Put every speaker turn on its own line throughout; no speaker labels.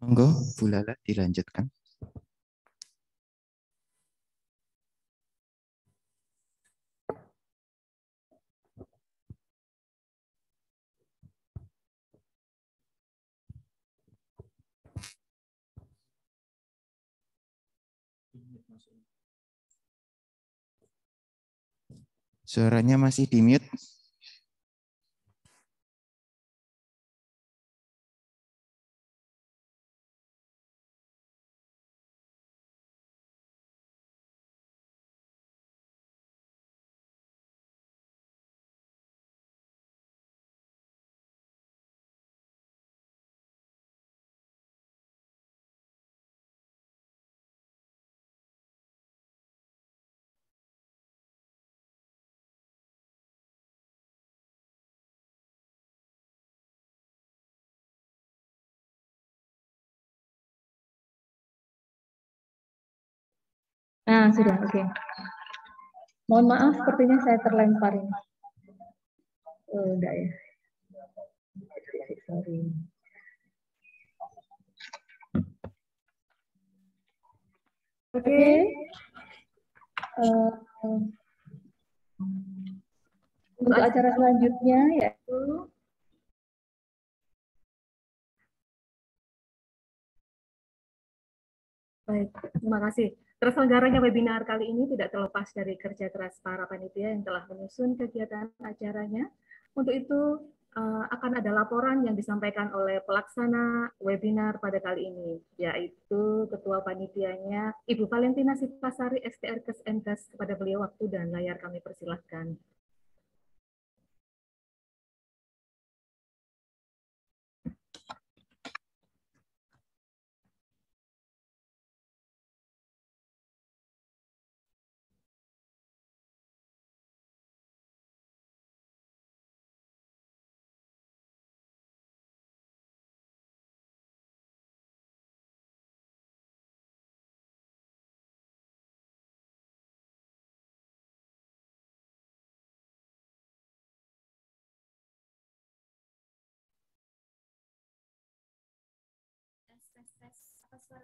Monggo, Bu Lala dilanjutkan. Suaranya masih di mute.
Nah, sudah, oke. Okay.
Mohon maaf, sepertinya
saya terlempar ini. Oh, enggak ya. Sorry.
Oke. Okay. Uh, eh, untuk acara selanjutnya yaitu
Baik, terima kasih. Terselenggaranya webinar kali ini tidak terlepas dari kerja keras para panitia yang telah menyusun kegiatan acaranya. Untuk itu, eh, akan ada laporan yang disampaikan oleh pelaksana webinar pada kali ini, yaitu Ketua Panitianya Ibu Valentina Sipasari STR Kes kepada beliau waktu dan layar kami
persilahkan.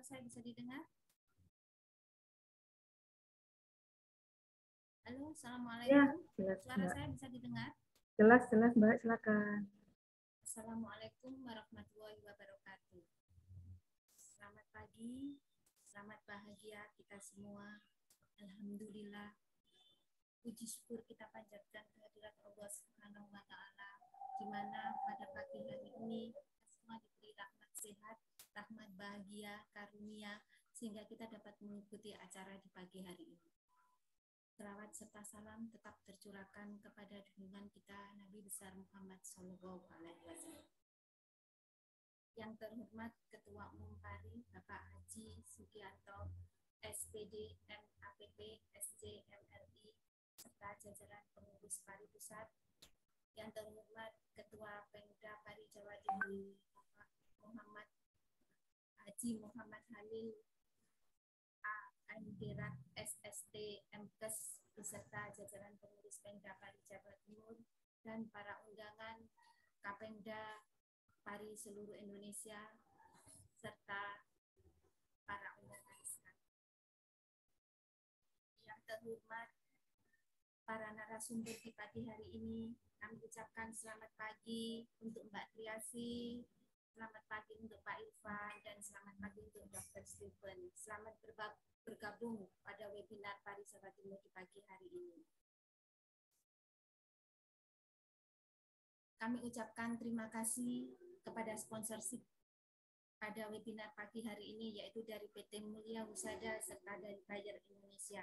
saya bisa didengar?
Halo, ya, Assalamualaikum. Ya,
jelas, Suara mbak. saya bisa didengar? Jelas, jelas Mbak, silakan.
Assalamualaikum warahmatullahi wabarakatuh. Selamat pagi, selamat bahagia kita semua. Alhamdulillah. Puji syukur kita panjatkan kehadiran Allah Subhanahu wa taala di mana pada pagi hari ini semua diberi rahmat sehat rahmat bahagia, karunia, sehingga kita dapat mengikuti acara di pagi hari ini. Selawat serta salam tetap tercurahkan kepada junjungan kita Nabi besar Muhammad Sallallahu Alaihi Wasallam. Yang terhormat Ketua Umum PARI Bapak Haji Sugianto, SPD, MAPP, SC, MLI serta jajaran pengurus PARI Pusat, yang terhormat Ketua Pemda PARI Jawa Timur Muhammad Haji Muhammad Halil Andirat SST MKes beserta jajaran pengurus Pemda Pari Jawa Timur dan para undangan Kapenda Pari seluruh Indonesia serta para undangan yang terhormat para narasumber di pagi hari ini kami ucapkan selamat pagi untuk Mbak Triasi, Selamat pagi untuk Pak Irfan dan selamat pagi untuk Dr. Steven. Selamat bergabung pada webinar pariwisata timur di pagi hari ini.
Kami ucapkan terima kasih kepada sponsorship pada webinar pagi hari ini yaitu dari PT Mulia Husada serta dari Bayer Indonesia.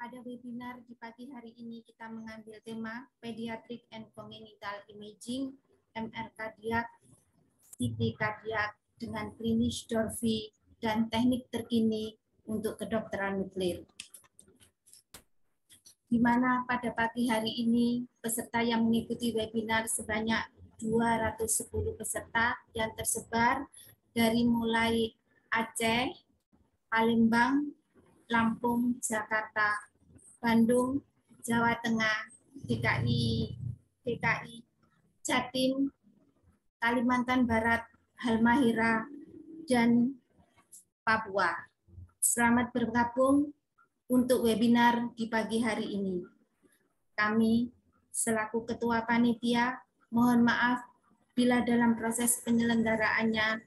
Pada webinar di pagi hari ini kita mengambil tema Pediatric and Congenital Imaging MR kardiak, CT kardiak dengan klinis Dorfi dan teknik terkini untuk kedokteran nuklir. Di mana pada pagi hari ini peserta yang mengikuti webinar sebanyak 210 peserta yang tersebar dari mulai Aceh, Palembang, Lampung, Jakarta, Bandung, Jawa Tengah, DKI, DKI Jatim, Kalimantan Barat, Halmahera, dan Papua. Selamat bergabung untuk webinar di pagi hari ini. Kami selaku Ketua Panitia mohon maaf bila dalam proses penyelenggaraannya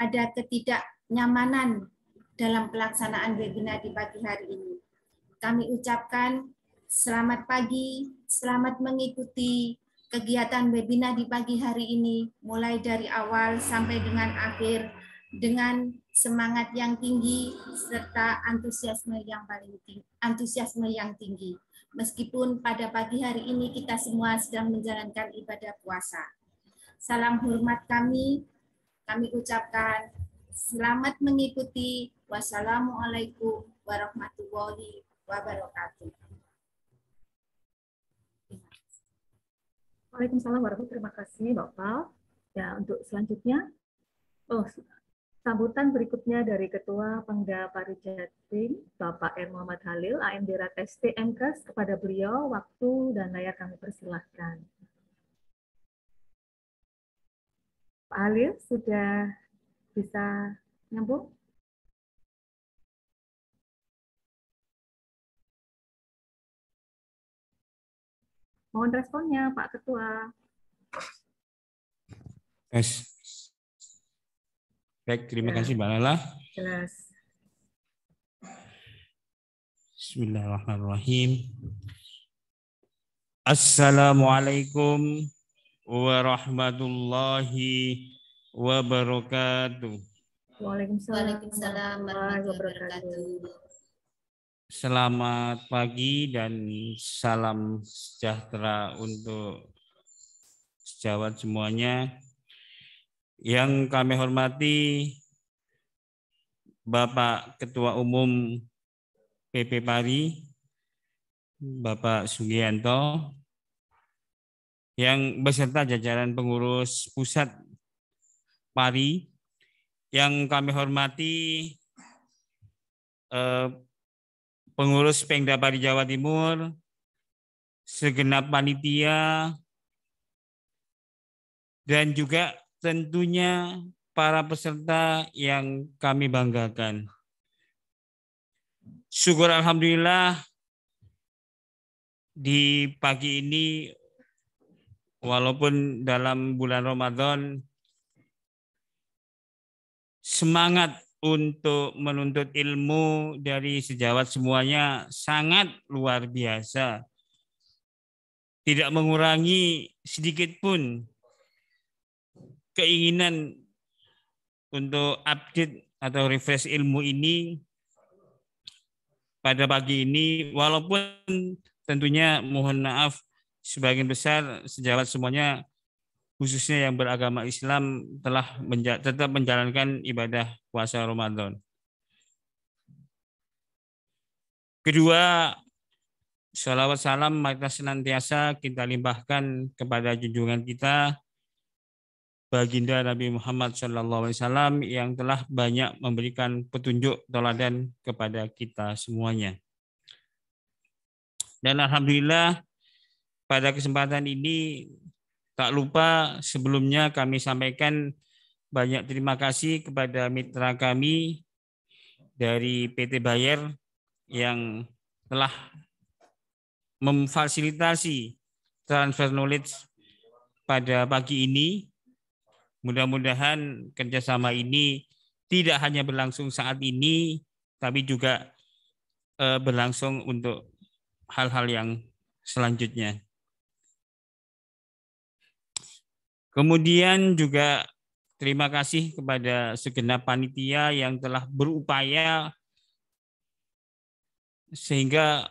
ada ketidaknyamanan dalam pelaksanaan webinar di pagi hari ini kami ucapkan selamat pagi, selamat mengikuti kegiatan webinar di pagi hari ini, mulai dari awal sampai dengan akhir, dengan semangat yang tinggi serta antusiasme yang paling tinggi, antusiasme yang tinggi. Meskipun pada pagi hari ini kita semua sedang menjalankan ibadah puasa. Salam hormat kami, kami ucapkan selamat mengikuti. Wassalamualaikum warahmatullahi
wabarakatuh. Waalaikumsalam warahmatullahi Terima kasih Bapak. Ya, untuk selanjutnya, oh, sambutan berikutnya dari Ketua Pengda Parijatim, Bapak R. Muhammad Halil, AMD Rat STMKes kepada beliau, waktu dan layar kami persilahkan. Pak Halil, sudah
bisa nyambung? Mohon responnya, Pak Ketua.
Yes.
Baik, terima ya. kasih Mbak Lala. Jelas. Bismillahirrahmanirrahim. Assalamualaikum warahmatullahi wabarakatuh.
Waalaikumsalam warahmatullahi wabarakatuh.
Selamat pagi dan salam sejahtera untuk sejawat semuanya. Yang kami hormati Bapak Ketua Umum PP Pari, Bapak Sugianto, yang beserta jajaran pengurus pusat Pari, yang kami hormati eh, pengurus Pengda di Jawa Timur, segenap panitia, dan juga tentunya para peserta yang kami banggakan. Syukur Alhamdulillah di pagi ini walaupun dalam bulan Ramadan semangat untuk menuntut ilmu dari sejawat semuanya sangat luar biasa. Tidak mengurangi sedikit pun keinginan untuk update atau refresh ilmu ini pada pagi ini walaupun tentunya mohon maaf sebagian besar sejawat semuanya khususnya yang beragama Islam telah menja tetap menjalankan ibadah puasa Ramadan. Kedua, salawat salam maka senantiasa kita limpahkan kepada junjungan kita Baginda Nabi Muhammad SAW yang telah banyak memberikan petunjuk teladan kepada kita semuanya. Dan Alhamdulillah pada kesempatan ini Tak lupa sebelumnya kami sampaikan banyak terima kasih kepada mitra kami dari PT Bayer yang telah memfasilitasi transfer knowledge pada pagi ini. Mudah-mudahan kerjasama ini tidak hanya berlangsung saat ini, tapi juga eh, berlangsung untuk hal-hal yang selanjutnya. Kemudian juga terima kasih kepada segenap panitia yang telah berupaya sehingga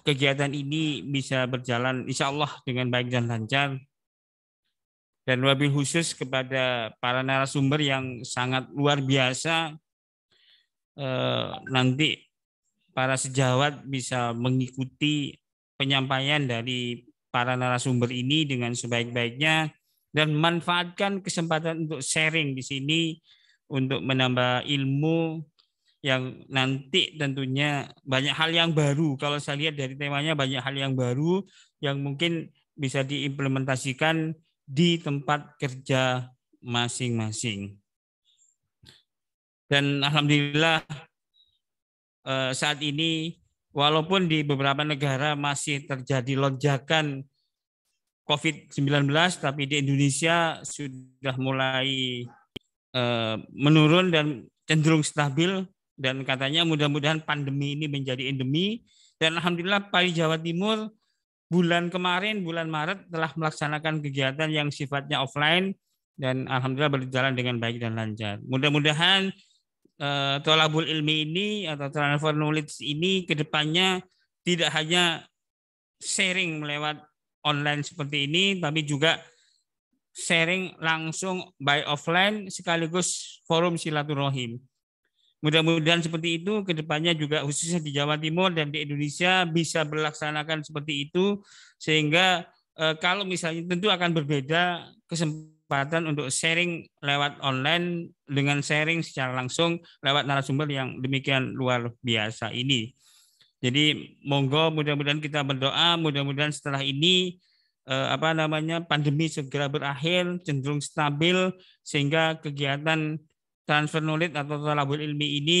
kegiatan ini bisa berjalan insya Allah dengan baik dan lancar. Dan wabil khusus kepada para narasumber yang sangat luar biasa eh, nanti para sejawat bisa mengikuti penyampaian dari para narasumber ini dengan sebaik-baiknya dan manfaatkan kesempatan untuk sharing di sini untuk menambah ilmu yang nanti tentunya banyak hal yang baru. Kalau saya lihat dari temanya banyak hal yang baru yang mungkin bisa diimplementasikan di tempat kerja masing-masing. Dan alhamdulillah eh, saat ini walaupun di beberapa negara masih terjadi lonjakan COVID-19 tapi di Indonesia sudah mulai uh, menurun dan cenderung stabil dan katanya mudah-mudahan pandemi ini menjadi endemi dan alhamdulillah Pari Jawa Timur bulan kemarin bulan Maret telah melaksanakan kegiatan yang sifatnya offline dan alhamdulillah berjalan dengan baik dan lancar. Mudah-mudahan uh, tolabul ilmi ini atau transfer knowledge ini kedepannya tidak hanya sharing melewat online seperti ini, tapi juga sharing langsung by offline sekaligus forum silaturahim. Mudah-mudahan seperti itu kedepannya juga khususnya di Jawa Timur dan di Indonesia bisa berlaksanakan seperti itu sehingga eh, kalau misalnya tentu akan berbeda kesempatan untuk sharing lewat online dengan sharing secara langsung lewat narasumber yang demikian luar biasa ini. Jadi monggo mudah-mudahan kita berdoa, mudah-mudahan setelah ini eh, apa namanya pandemi segera berakhir, cenderung stabil sehingga kegiatan transfer knowledge atau talabul ilmi ini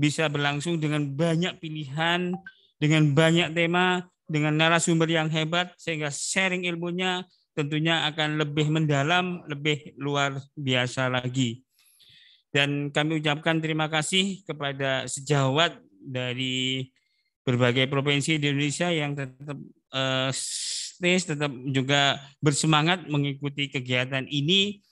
bisa berlangsung dengan banyak pilihan, dengan banyak tema, dengan narasumber yang hebat sehingga sharing ilmunya tentunya akan lebih mendalam, lebih luar biasa lagi. Dan kami ucapkan terima kasih kepada sejawat dari berbagai provinsi di Indonesia yang tetap uh, tetap juga bersemangat mengikuti kegiatan ini.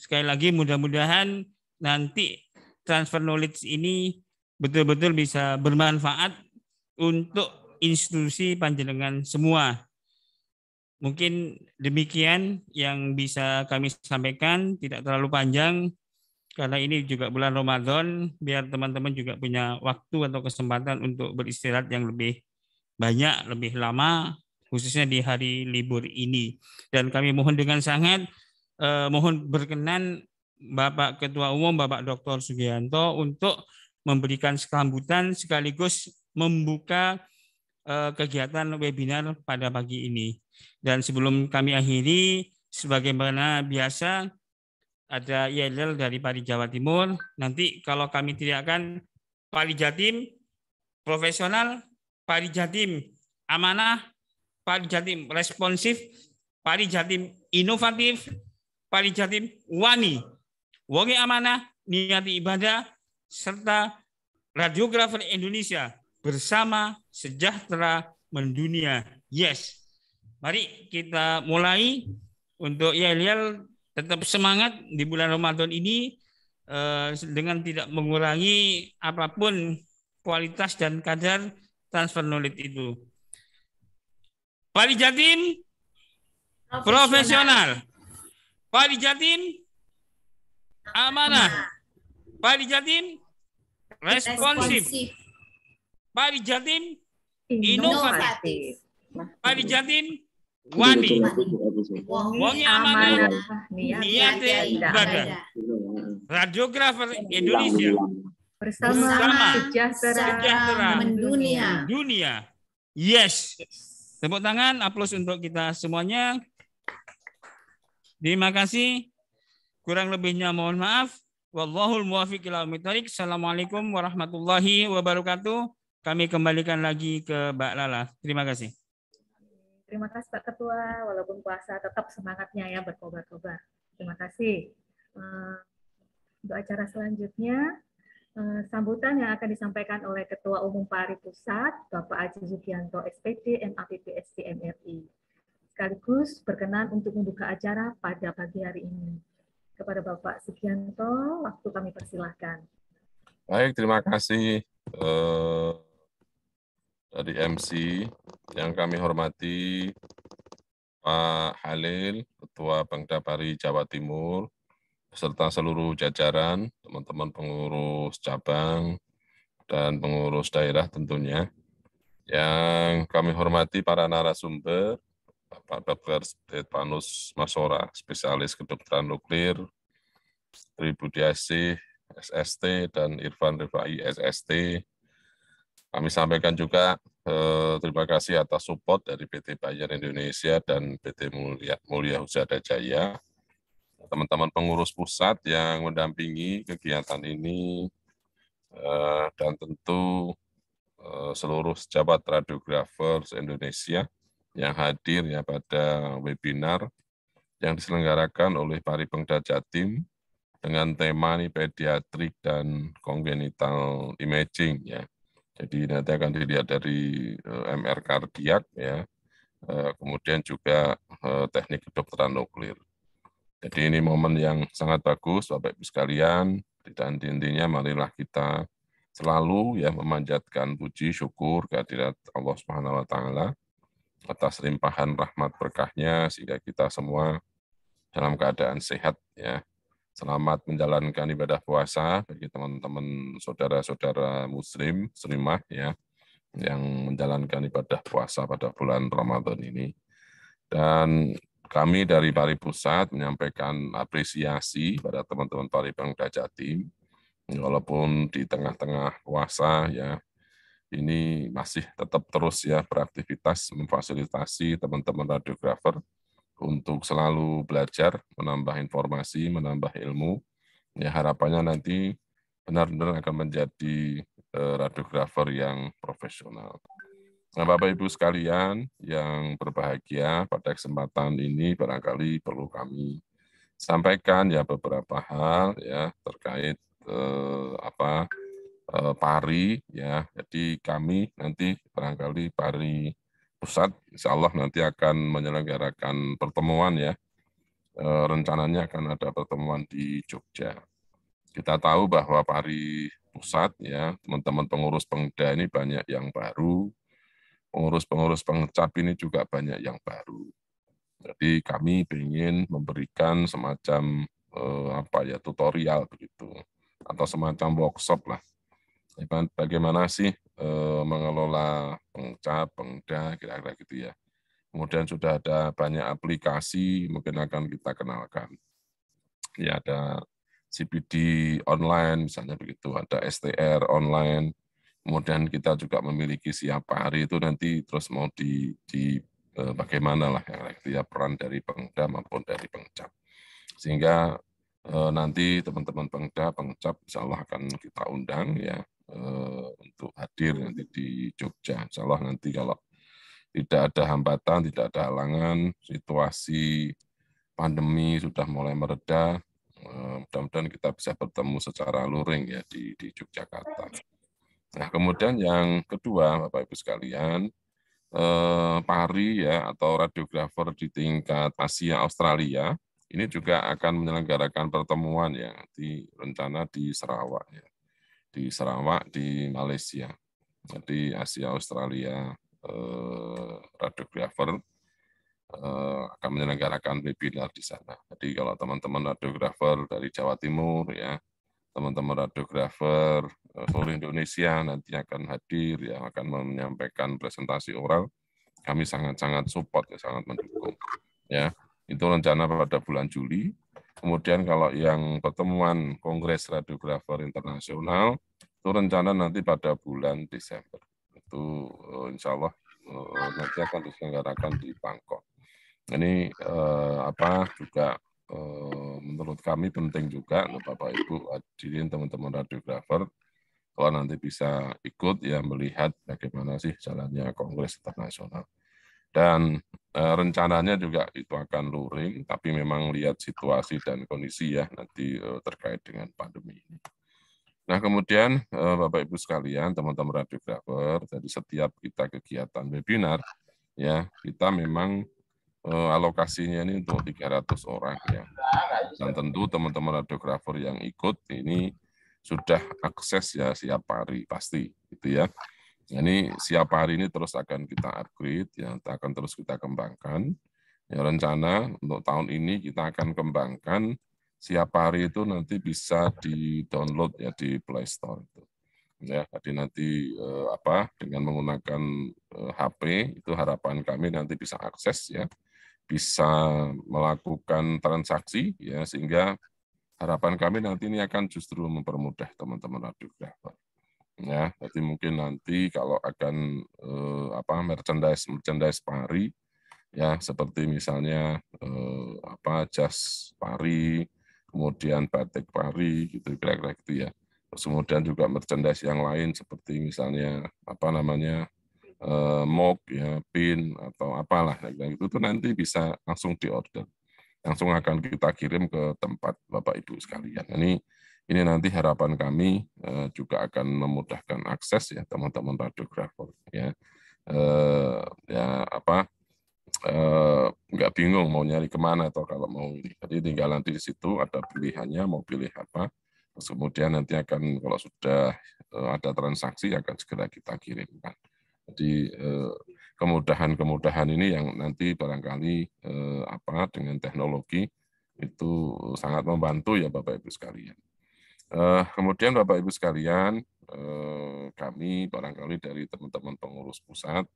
Sekali lagi mudah-mudahan nanti transfer knowledge ini betul-betul bisa bermanfaat untuk institusi panjenengan semua. Mungkin demikian yang bisa kami sampaikan, tidak terlalu panjang karena ini juga bulan Ramadan, biar teman-teman juga punya waktu atau kesempatan untuk beristirahat yang lebih banyak, lebih lama, khususnya di hari libur ini. Dan kami mohon dengan sangat eh, mohon berkenan Bapak Ketua Umum Bapak Dr. Sugianto untuk memberikan sekambutan sekaligus membuka eh, kegiatan webinar pada pagi ini. Dan sebelum kami akhiri, sebagaimana biasa ada Yael dari Pari Jawa Timur. Nanti kalau kami teriakkan Pari Jatim profesional, Pari Jatim amanah, Pari Jatim responsif, Pari Jatim inovatif, Pari Jatim wani. wangi amanah, niati ibadah, serta radiografer Indonesia bersama sejahtera mendunia. Yes. Mari kita mulai untuk Yael tetap semangat di bulan Ramadan ini eh, dengan tidak mengurangi apapun kualitas dan kadar transfer knowledge itu. Pali Jatim
profesional. profesional.
Pali Jatim amanah. Pali Jatim responsif. Pali Jatim inovatif. Pali Jatim Wani. Wongi Amanah
Niate Baga.
Radiografer Indonesia.
Bersama, Bersama sejahtera, sejahtera mendunia.
Dunia. Yes. Tepuk tangan, aplaus untuk kita semuanya. Terima kasih. Kurang lebihnya mohon maaf. Wallahul muwafiq ila Assalamualaikum warahmatullahi wabarakatuh. Kami kembalikan lagi ke Mbak Lala. Terima kasih.
Terima kasih Pak Ketua, walaupun puasa tetap semangatnya ya berkobar-kobar. Terima kasih. Eh, untuk acara selanjutnya, eh, sambutan yang akan disampaikan oleh Ketua Umum Pari Pusat, Bapak Aji Sugianto, SPD, MAPPSD, MRI. Sekaligus berkenan untuk membuka acara pada pagi hari ini. Kepada Bapak Sugianto, waktu kami persilahkan.
Baik, terima kasih. Uh dari MC yang kami hormati Pak Halil, Ketua Bangda Pari Jawa Timur, beserta seluruh jajaran, teman-teman pengurus cabang, dan pengurus daerah tentunya. Yang kami hormati para narasumber, Bapak Dr. Stefanus Masora, spesialis kedokteran nuklir, Tri Budiasi, SST, dan Irfan Rifai, SST, kami sampaikan juga eh, terima kasih atas support dari PT Bayar Indonesia dan PT Mulia, Mulia Husada Jaya. Teman-teman pengurus pusat yang mendampingi kegiatan ini eh, dan tentu eh, seluruh pejabat radiografer Indonesia yang hadir ya pada webinar yang diselenggarakan oleh Paripengda Jatim dengan tema ini pediatrik dan kongenital imaging ya jadi nanti akan dilihat dari eh, MR kardiak ya, eh, kemudian juga eh, teknik kedokteran nuklir. Jadi ini momen yang sangat bagus Bapak Ibu sekalian. Tidak henti marilah kita selalu ya memanjatkan puji syukur kehadirat Allah Subhanahu wa taala atas limpahan rahmat berkahnya sehingga kita semua dalam keadaan sehat ya Selamat menjalankan ibadah puasa bagi teman-teman saudara-saudara muslim, muslimah ya, yang menjalankan ibadah puasa pada bulan Ramadan ini. Dan kami dari Pari Pusat menyampaikan apresiasi pada teman-teman Pari Bangka Jatim, walaupun di tengah-tengah puasa ya, ini masih tetap terus ya beraktivitas memfasilitasi teman-teman radiografer untuk selalu belajar, menambah informasi, menambah ilmu. Ya harapannya nanti benar-benar akan menjadi eh, radiografer yang profesional. Nah, Bapak Ibu sekalian yang berbahagia pada kesempatan ini barangkali perlu kami sampaikan ya beberapa hal ya terkait eh, apa eh, pari ya. Jadi kami nanti barangkali pari pusat, insya Allah nanti akan menyelenggarakan pertemuan ya. E, rencananya akan ada pertemuan di Jogja. Kita tahu bahwa pari pusat ya, teman-teman pengurus pengda ini banyak yang baru, pengurus-pengurus pengecap ini juga banyak yang baru. Jadi kami ingin memberikan semacam e, apa ya tutorial begitu atau semacam workshop lah Ya, kan, bagaimana sih mengelola pengcap, pengda, kira-kira gitu ya. Kemudian sudah ada banyak aplikasi mungkin akan kita kenalkan. Ya ada CPD online misalnya begitu, ada STR online. Kemudian kita juga memiliki siapa hari itu nanti terus mau di, di e, bagaimana lah yang gitu ya peran dari pengda maupun dari pengcap. Sehingga e, nanti teman-teman pengda, pengcap insya Allah akan kita undang ya Eh, untuk hadir nanti di Jogja. Insya Allah nanti kalau tidak ada hambatan, tidak ada halangan, situasi pandemi sudah mulai mereda, eh, mudah-mudahan kita bisa bertemu secara luring ya di, di Yogyakarta. Nah kemudian yang kedua Bapak Ibu sekalian, eh, pari ya atau radiografer di tingkat Asia Australia ini juga akan menyelenggarakan pertemuan ya di rencana di Sarawak ya di Sarawak, di Malaysia, Jadi Asia Australia, eh, radiografer eh, akan menyelenggarakan webinar di sana. Jadi kalau teman-teman radiografer dari Jawa Timur ya, teman-teman radiografer eh, seluruh Indonesia nanti akan hadir ya akan menyampaikan presentasi oral. Kami sangat-sangat support ya, sangat mendukung. Ya, itu rencana pada bulan Juli Kemudian kalau yang pertemuan Kongres Radiografer Internasional, itu rencana nanti pada bulan Desember. Itu eh, insya Allah eh, nanti akan diselenggarakan di Bangkok. Ini eh, apa juga eh, menurut kami penting juga Bapak Ibu hadirin teman-teman radiografer kalau nanti bisa ikut ya melihat bagaimana sih jalannya Kongres Internasional dan eh, rencananya juga itu akan luring, tapi memang lihat situasi dan kondisi ya nanti eh, terkait dengan pandemi ini. Nah kemudian eh, Bapak Ibu sekalian, teman-teman radiografer, jadi setiap kita kegiatan webinar, ya kita memang alokasinya ini untuk 300 orang ya. Dan tentu teman-teman radiografer yang ikut ini sudah akses ya siap hari pasti gitu ya. Ini siapa hari ini terus akan kita upgrade, ya, akan terus kita kembangkan. Ya, rencana untuk tahun ini kita akan kembangkan siapa hari itu nanti bisa di download ya di Play Store itu. Ya, jadi nanti eh, apa dengan menggunakan eh, HP itu harapan kami nanti bisa akses ya, bisa melakukan transaksi ya sehingga harapan kami nanti ini akan justru mempermudah teman-teman radio -teman. Ya, ya jadi mungkin nanti kalau akan eh, apa merchandise merchandise pari ya seperti misalnya eh, apa jas pari kemudian batik pari gitu kira-kira gitu ya terus kemudian juga merchandise yang lain seperti misalnya apa namanya eh, ya pin atau apalah kira-kira gitu. itu tuh nanti bisa langsung diorder langsung akan kita kirim ke tempat bapak ibu sekalian ini ini nanti harapan kami eh, juga akan memudahkan akses ya teman-teman radiografer ya. Eh, ya apa eh, nggak bingung mau nyari kemana atau kalau mau jadi tinggal nanti di situ ada pilihannya mau pilih apa terus kemudian nanti akan kalau sudah eh, ada transaksi akan segera kita kirimkan jadi eh, kemudahan-kemudahan ini yang nanti barangkali apa dengan teknologi itu sangat membantu ya Bapak Ibu sekalian. Uh, kemudian Bapak Ibu sekalian, uh, kami barangkali dari teman-teman pengurus pusat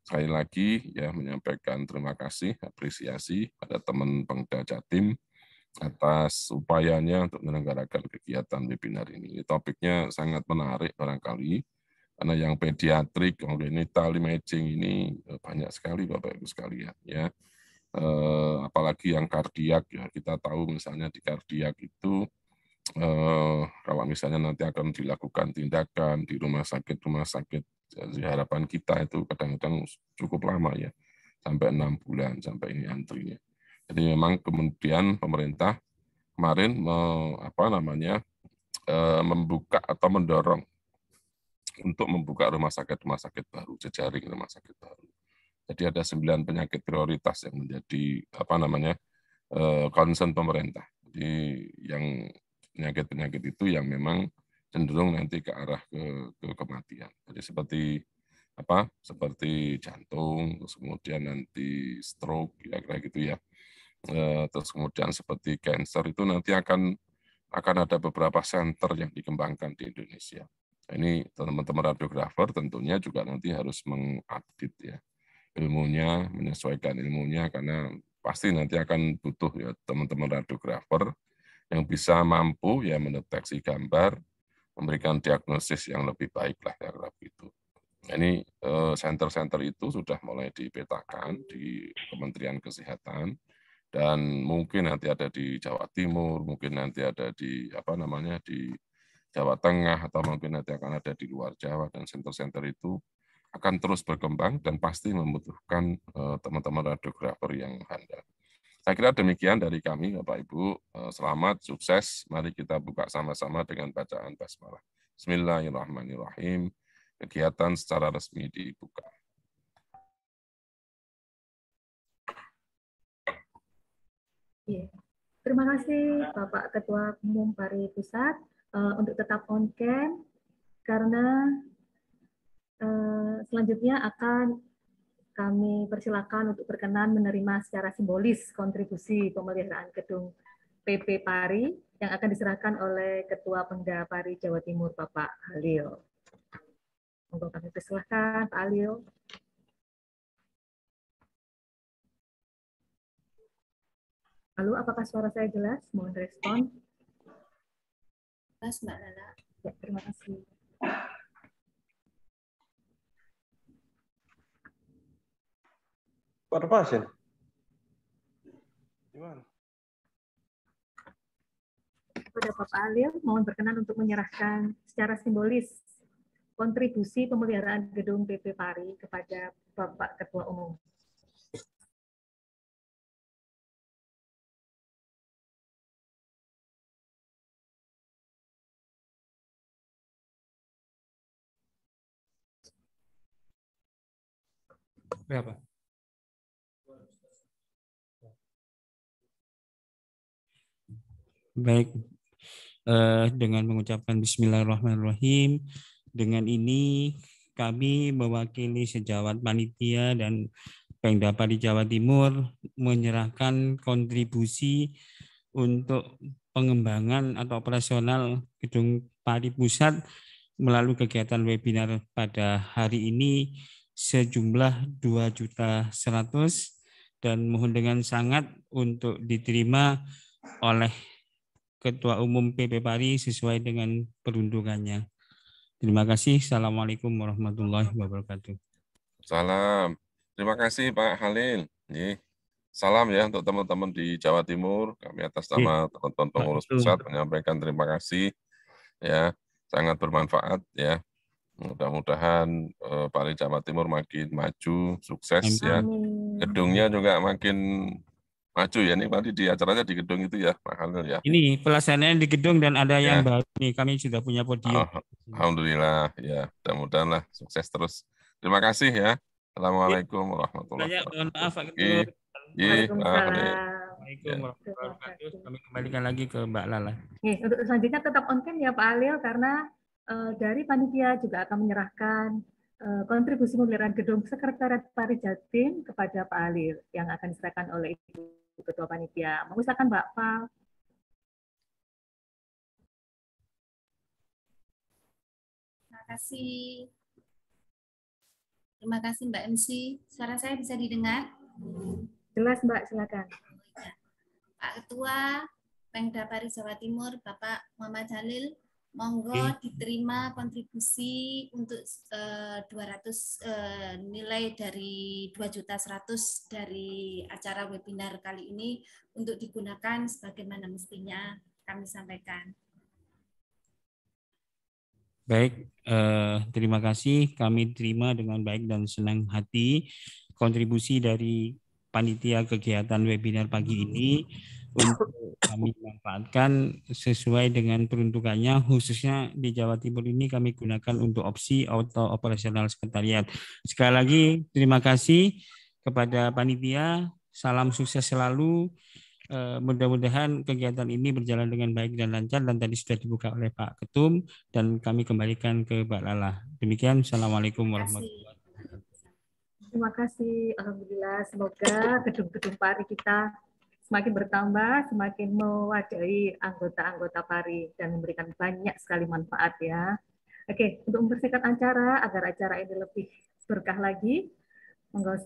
sekali lagi ya menyampaikan terima kasih, apresiasi pada teman Pengda Jatim atas upayanya untuk menyelenggarakan kegiatan webinar ini. Topiknya sangat menarik barangkali karena yang pediatrik, kemudian ini tali matching ini banyak sekali Bapak Ibu sekalian ya. Uh, apalagi yang kardiak ya kita tahu misalnya di kardiak itu eh, kalau misalnya nanti akan dilakukan tindakan di rumah sakit rumah sakit jadi harapan kita itu kadang-kadang cukup lama ya sampai enam bulan sampai ini antrinya jadi memang kemudian pemerintah kemarin me, apa namanya e, membuka atau mendorong untuk membuka rumah sakit rumah sakit baru jejaring rumah sakit baru jadi ada sembilan penyakit prioritas yang menjadi apa namanya eh, concern pemerintah jadi yang penyakit-penyakit itu yang memang cenderung nanti ke arah ke, ke kematian. Jadi seperti apa? Seperti jantung, terus kemudian nanti stroke, ya kira gitu ya. E, terus kemudian seperti cancer itu nanti akan akan ada beberapa center yang dikembangkan di Indonesia. ini teman-teman radiografer tentunya juga nanti harus mengupdate ya ilmunya, menyesuaikan ilmunya karena pasti nanti akan butuh ya teman-teman radiografer yang bisa mampu ya mendeteksi gambar, memberikan diagnosis yang lebih baik lah ya itu. Ini center-center eh, itu sudah mulai dipetakan di Kementerian Kesehatan dan mungkin nanti ada di Jawa Timur, mungkin nanti ada di apa namanya di Jawa Tengah atau mungkin nanti akan ada di luar Jawa dan center-center itu akan terus berkembang dan pasti membutuhkan eh, teman-teman radiografer yang handal. Saya kira demikian dari kami, Bapak Ibu. Eh, selamat, sukses. Mari kita buka sama-sama dengan bacaan basmalah. Bismillahirrahmanirrahim. Kegiatan secara resmi dibuka.
Iya.
Terima kasih Bapak Ketua Umum Pari Pusat uh, untuk tetap on cam karena uh, selanjutnya akan kami persilakan untuk berkenan menerima secara simbolis kontribusi pemeliharaan gedung PP Pari yang akan diserahkan oleh Ketua Pemda Pari Jawa Timur Bapak Halil. Monggo kami persilahkan Pak Halil.
Halo, apakah suara saya jelas? Mohon respon. Jelas, Mbak Lala.
Ya, terima kasih.
Pada pasien.
Gimana?
Kepada Bapak Alil, mohon berkenan untuk menyerahkan secara simbolis kontribusi pemeliharaan gedung PP Pari
kepada Bapak Ketua Umum.
berapa? Baik, uh, dengan mengucapkan
Bismillahirrahmanirrahim, dengan ini kami mewakili sejawat panitia dan Pengdapa di Jawa Timur menyerahkan kontribusi untuk pengembangan atau operasional gedung Pari Pusat melalui kegiatan webinar pada hari ini sejumlah 2 juta 100 dan mohon dengan sangat untuk diterima oleh Ketua Umum PP Pari sesuai dengan peruntukannya. Terima kasih. Assalamualaikum warahmatullahi wabarakatuh.
Salam. Terima kasih Pak Halil. Salam ya untuk teman-teman di Jawa Timur. Kami atas iya. nama teman-teman pengurus pusat menyampaikan terima kasih. Ya, sangat bermanfaat ya. Mudah-mudahan eh, Pari Jawa Timur makin maju, sukses ya. Amin. ya. Gedungnya juga makin maju ya ini nanti di acaranya di gedung itu ya Pak Khalil ya.
Ini pelaksanaan di gedung dan ada ya. yang baru nih kami sudah punya podium. Oh, ah,
Alhamdulillah ya mudah mudahanlah sukses terus. Terima kasih ya. Assalamualaikum warahmatullahi wabarakatuh.
Mohon maaf Pak Ketut.
Assalamualaikum ah, ya.
Kami
kembalikan lagi ke Mbak Lala.
Oke, untuk selanjutnya tetap on cam ya Pak Alil karena uh, dari panitia juga akan menyerahkan uh, kontribusi pemeliharaan gedung Sekretariat Parijatim kepada Pak Alil yang akan diserahkan oleh Ibu Bu Ketua
Panitia. Mengusahakan Mbak Fal.
Terima kasih. Terima kasih Mbak MC. Suara saya bisa didengar? Jelas Mbak, silakan. Pak Ketua Pengda Paris Jawa Timur, Bapak Muhammad Jalil, Monggo okay. diterima kontribusi untuk uh, 200 uh, nilai dari 2 juta dari acara webinar kali ini untuk digunakan sebagaimana mestinya kami sampaikan.
Baik, uh, terima kasih. Kami terima dengan baik dan senang hati kontribusi dari panitia kegiatan webinar pagi ini untuk kami manfaatkan sesuai dengan peruntukannya khususnya di Jawa Timur ini kami gunakan untuk opsi auto operasional sekretariat. Sekali lagi terima kasih kepada panitia, salam sukses selalu. Eh, mudah-mudahan kegiatan ini berjalan dengan baik dan lancar dan tadi sudah dibuka oleh Pak Ketum dan kami kembalikan ke Mbak Lala. Demikian, Assalamualaikum warahmatullahi
wabarakatuh. Terima kasih, Alhamdulillah. Semoga gedung-gedung pari kita semakin bertambah, semakin mewadahi anggota-anggota PARI dan memberikan banyak sekali manfaat ya. Oke, untuk mempersingkat acara agar acara ini lebih berkah lagi, monggo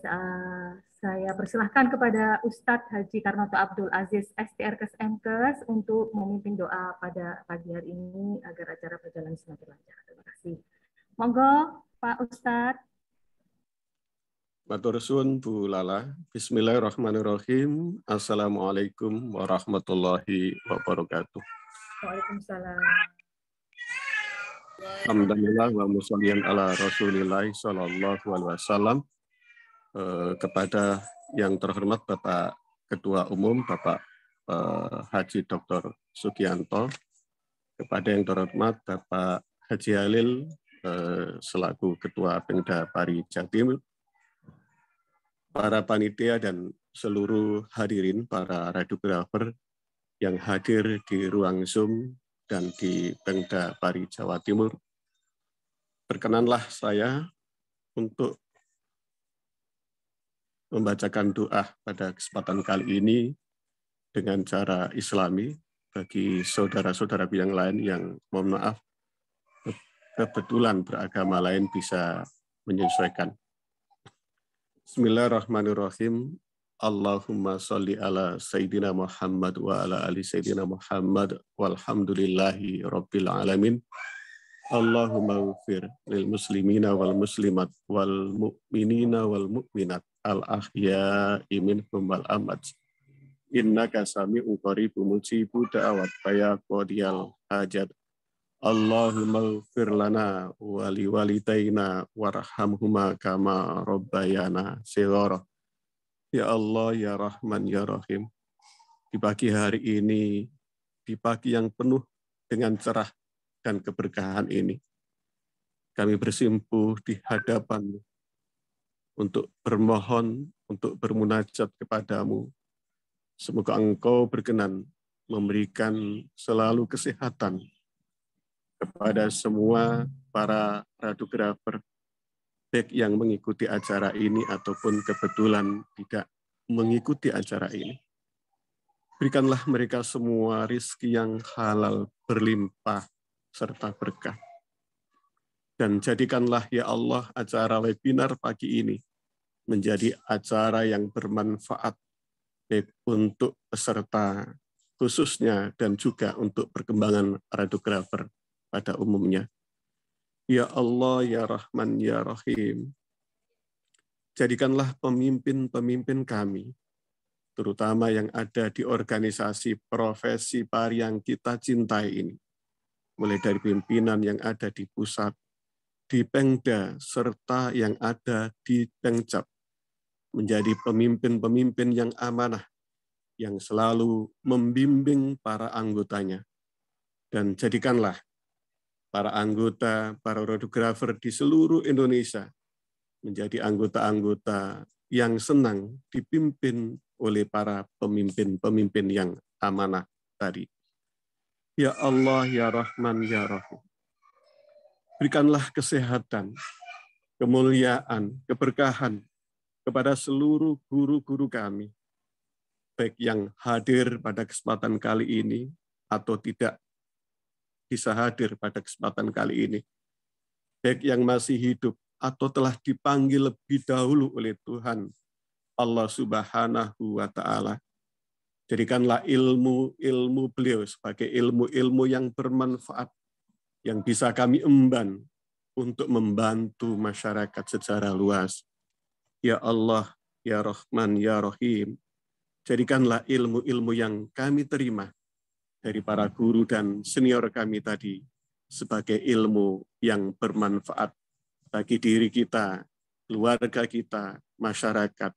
saya persilahkan kepada Ustadz Haji Karnoto Abdul Aziz STR Kesemkes untuk memimpin doa pada pagi hari ini agar acara berjalan semakin lancar. Terima kasih. Monggo Pak Ustadz.
Matur suwun Bu Lala. Bismillahirrahmanirrahim. Assalamualaikum warahmatullahi wabarakatuh.
Waalaikumsalam.
Alhamdulillah wa musallim ala Rasulillah sallallahu alaihi wasallam. Eh, kepada yang terhormat Bapak Ketua Umum Bapak eh, Haji Dr. Sugianto, kepada yang terhormat Bapak Haji Halil eh, selaku Ketua Pengda Pari Jatim, para panitia dan seluruh hadirin para radiografer yang hadir di ruang Zoom dan di Pengda Pari Jawa Timur. Perkenanlah saya untuk membacakan doa pada kesempatan kali ini dengan cara islami bagi saudara-saudara yang lain yang mohon maaf kebetulan beragama lain bisa menyesuaikan. Bismillahirrahmanirrahim. Allahumma salli ala Sayyidina Muhammad wa ala ali Sayyidina Muhammad walhamdulillahi rabbil alamin. Allahumma ufir lil muslimina wal muslimat wal mu'minina wal mu'minat al ahya'i minhum wal amat. Innaka sami'u qaribu mujibu da'awat bayakodiyal hajat Allahumma ufir lana wali walitaina warhamhuma kama rabbayana shighara. Ya Allah, Ya Rahman, Ya Rahim. Di pagi hari ini, di pagi yang penuh dengan cerah dan keberkahan ini, kami bersimpuh di hadapanMu untuk bermohon, untuk bermunajat kepadamu. Semoga Engkau berkenan memberikan selalu kesehatan kepada semua para radiografer baik yang mengikuti acara ini ataupun kebetulan tidak mengikuti acara ini. Berikanlah mereka semua rizki yang halal, berlimpah, serta berkah. Dan jadikanlah ya Allah acara webinar pagi ini menjadi acara yang bermanfaat baik untuk peserta khususnya dan juga untuk perkembangan radiografer pada umumnya. Ya Allah, Ya Rahman, Ya Rahim. Jadikanlah pemimpin-pemimpin kami, terutama yang ada di organisasi profesi par yang kita cintai ini. Mulai dari pimpinan yang ada di pusat, di pengda, serta yang ada di pengcap. Menjadi pemimpin-pemimpin yang amanah, yang selalu membimbing para anggotanya. Dan jadikanlah para anggota, para radiografer di seluruh Indonesia menjadi anggota-anggota yang senang dipimpin oleh para pemimpin-pemimpin yang amanah tadi. Ya Allah, Ya Rahman, Ya Rahim. Berikanlah kesehatan, kemuliaan, keberkahan kepada seluruh guru-guru kami, baik yang hadir pada kesempatan kali ini atau tidak bisa hadir pada kesempatan kali ini. Baik yang masih hidup atau telah dipanggil lebih dahulu oleh Tuhan Allah Subhanahu wa taala. Jadikanlah ilmu-ilmu beliau sebagai ilmu-ilmu yang bermanfaat yang bisa kami emban untuk membantu masyarakat secara luas. Ya Allah, ya Rahman, ya Rahim. Jadikanlah ilmu-ilmu yang kami terima dari para guru dan senior kami tadi sebagai ilmu yang bermanfaat bagi diri kita, keluarga kita, masyarakat,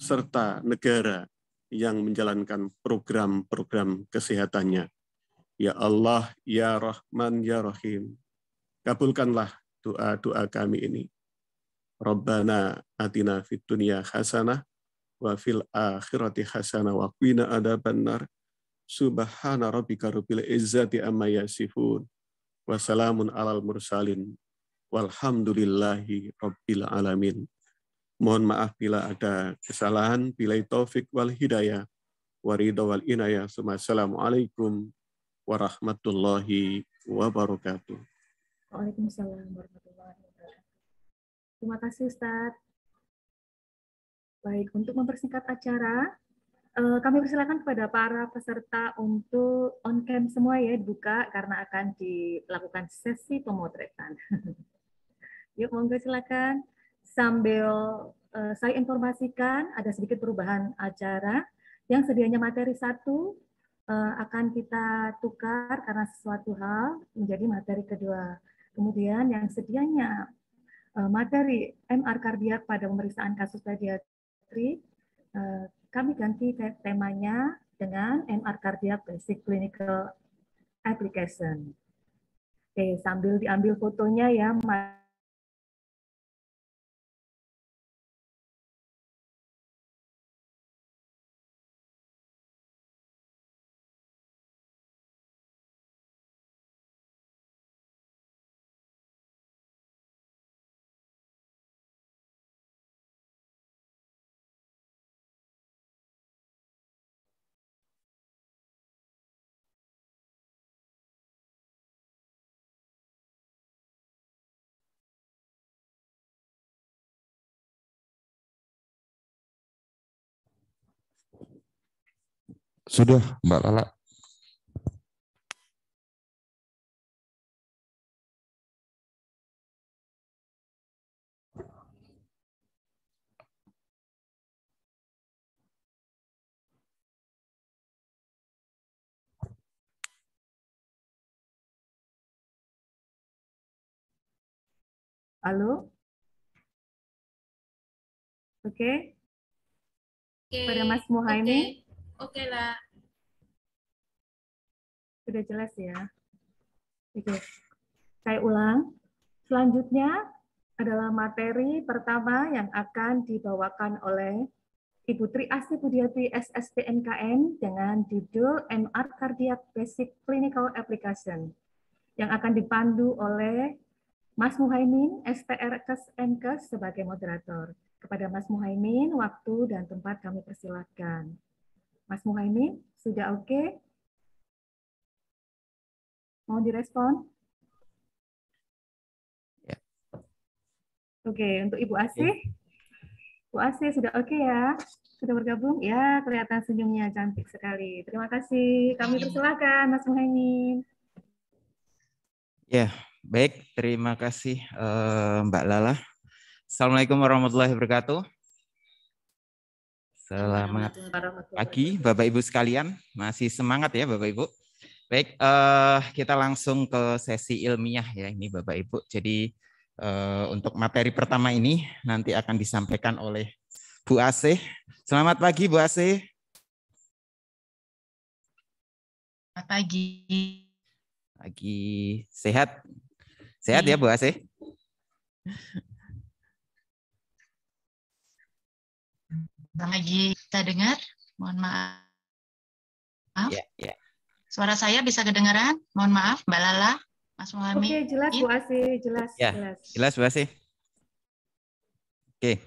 serta negara yang menjalankan program-program kesehatannya. Ya Allah, Ya Rahman, Ya Rahim, kabulkanlah doa-doa kami ini. Rabbana atina fid hasanah wa fil akhirati hasanah wa qina adzabannar. Subhana rabbika rabbil izzati amma yasifun. Wassalamun alal mursalin. Walhamdulillahi rabbil alamin. Mohon maaf bila ada kesalahan. Bila taufik wal hidayah. Waridha wal inayah. Assalamualaikum warahmatullahi wabarakatuh.
Waalaikumsalam warahmatullahi wabarakatuh. Terima kasih Ustaz. Baik, untuk mempersingkat acara, Eh, kami persilakan kepada para peserta untuk on cam semua ya dibuka karena akan dilakukan sesi pemotretan. Yuk monggo silakan sambil uh, saya informasikan ada sedikit perubahan acara yang sedianya materi satu uh, akan kita tukar karena sesuatu hal menjadi materi kedua. Kemudian yang sedianya uh, materi MR kardiak pada pemeriksaan kasus pediatri kami ganti temanya dengan MR Cardiac Basic Clinical Application.
Oke, sambil diambil fotonya ya,
Sudah, Mbak Lala. Halo? Oke? Okay. Okay. Pada Mas Muhaimi? Oke okay. okay lah.
Sudah jelas ya? Oke. Saya ulang. Selanjutnya adalah materi pertama yang akan dibawakan oleh Ibu Tri Asih Budiati SSPNKN dengan judul MR Cardiac Basic Clinical Application yang akan dipandu oleh Mas Muhaimin, SPR Kesenkes sebagai moderator. Kepada Mas Muhaimin, waktu dan tempat kami persilahkan. Mas Muhaimin, sudah oke? Okay? Mau direspon? Ya. Oke, okay, untuk Ibu Asih. Ya. Bu Asih sudah oke okay ya? Sudah bergabung? Ya, kelihatan senyumnya cantik sekali. Terima kasih. Kami persilahkan Mas Muhaimin.
Ya, baik. Terima kasih eh, Mbak Lala. Assalamualaikum warahmatullahi wabarakatuh. Selamat pagi Bapak Ibu sekalian. Masih semangat ya Bapak Ibu. Baik, uh, kita langsung ke sesi ilmiah ya ini Bapak Ibu. Jadi uh, untuk materi pertama ini nanti akan disampaikan oleh Bu Ace. Selamat pagi Bu Ace.
Selamat pagi.
Pagi. Sehat? Sehat ya Bu Selamat
pagi. kita dengar, mohon maaf. Ya, ya. Suara saya bisa kedengaran? Mohon maaf, Mbak Lala, Mas Muhammad. Oke, jelas Bu
Asi, jelas.
Ya, jelas. jelas Bu Asi. Oke,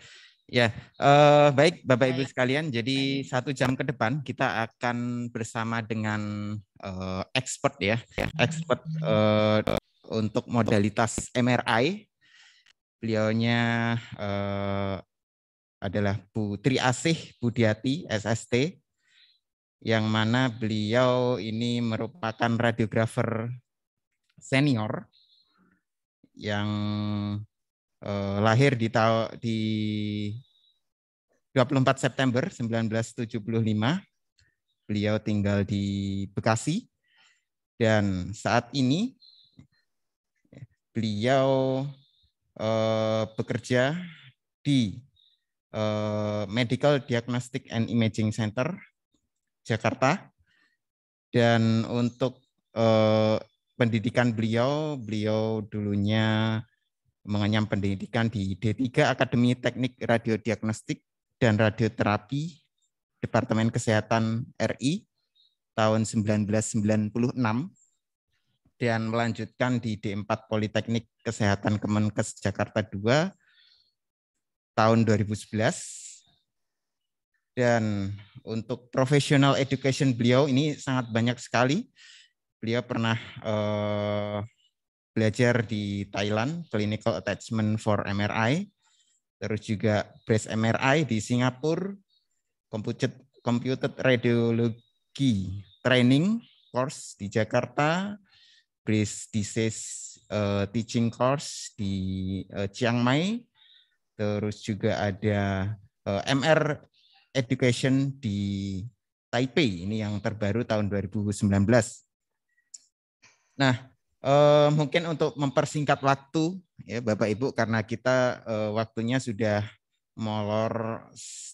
ya uh, baik Bapak Ibu sekalian. Jadi satu jam ke depan kita akan bersama dengan uh, expert ya, expert uh, untuk modalitas MRI. Beliaunya uh, adalah Bu Tri Asih Budiati SST yang mana beliau ini merupakan radiografer senior yang eh, lahir di di 24 September 1975. Beliau tinggal di Bekasi dan saat ini beliau eh, bekerja di eh, Medical Diagnostic and Imaging Center Jakarta. Dan untuk eh, pendidikan beliau, beliau dulunya mengenyam pendidikan di D3 Akademi Teknik Radiodiagnostik dan Radioterapi Departemen Kesehatan RI tahun 1996 dan melanjutkan di D4 Politeknik Kesehatan Kemenkes Jakarta II tahun 2011 dan untuk professional education beliau ini sangat banyak sekali. Beliau pernah uh, belajar di Thailand, Clinical Attachment for MRI, terus juga Breast MRI di Singapura, Computed, Computed Radiology Training Course di Jakarta, Breast Disease uh, Teaching Course di uh, Chiang Mai, terus juga ada uh, MR Education di Taipei ini yang terbaru tahun 2019. Nah, eh, mungkin untuk mempersingkat waktu ya Bapak Ibu karena kita eh, waktunya sudah molor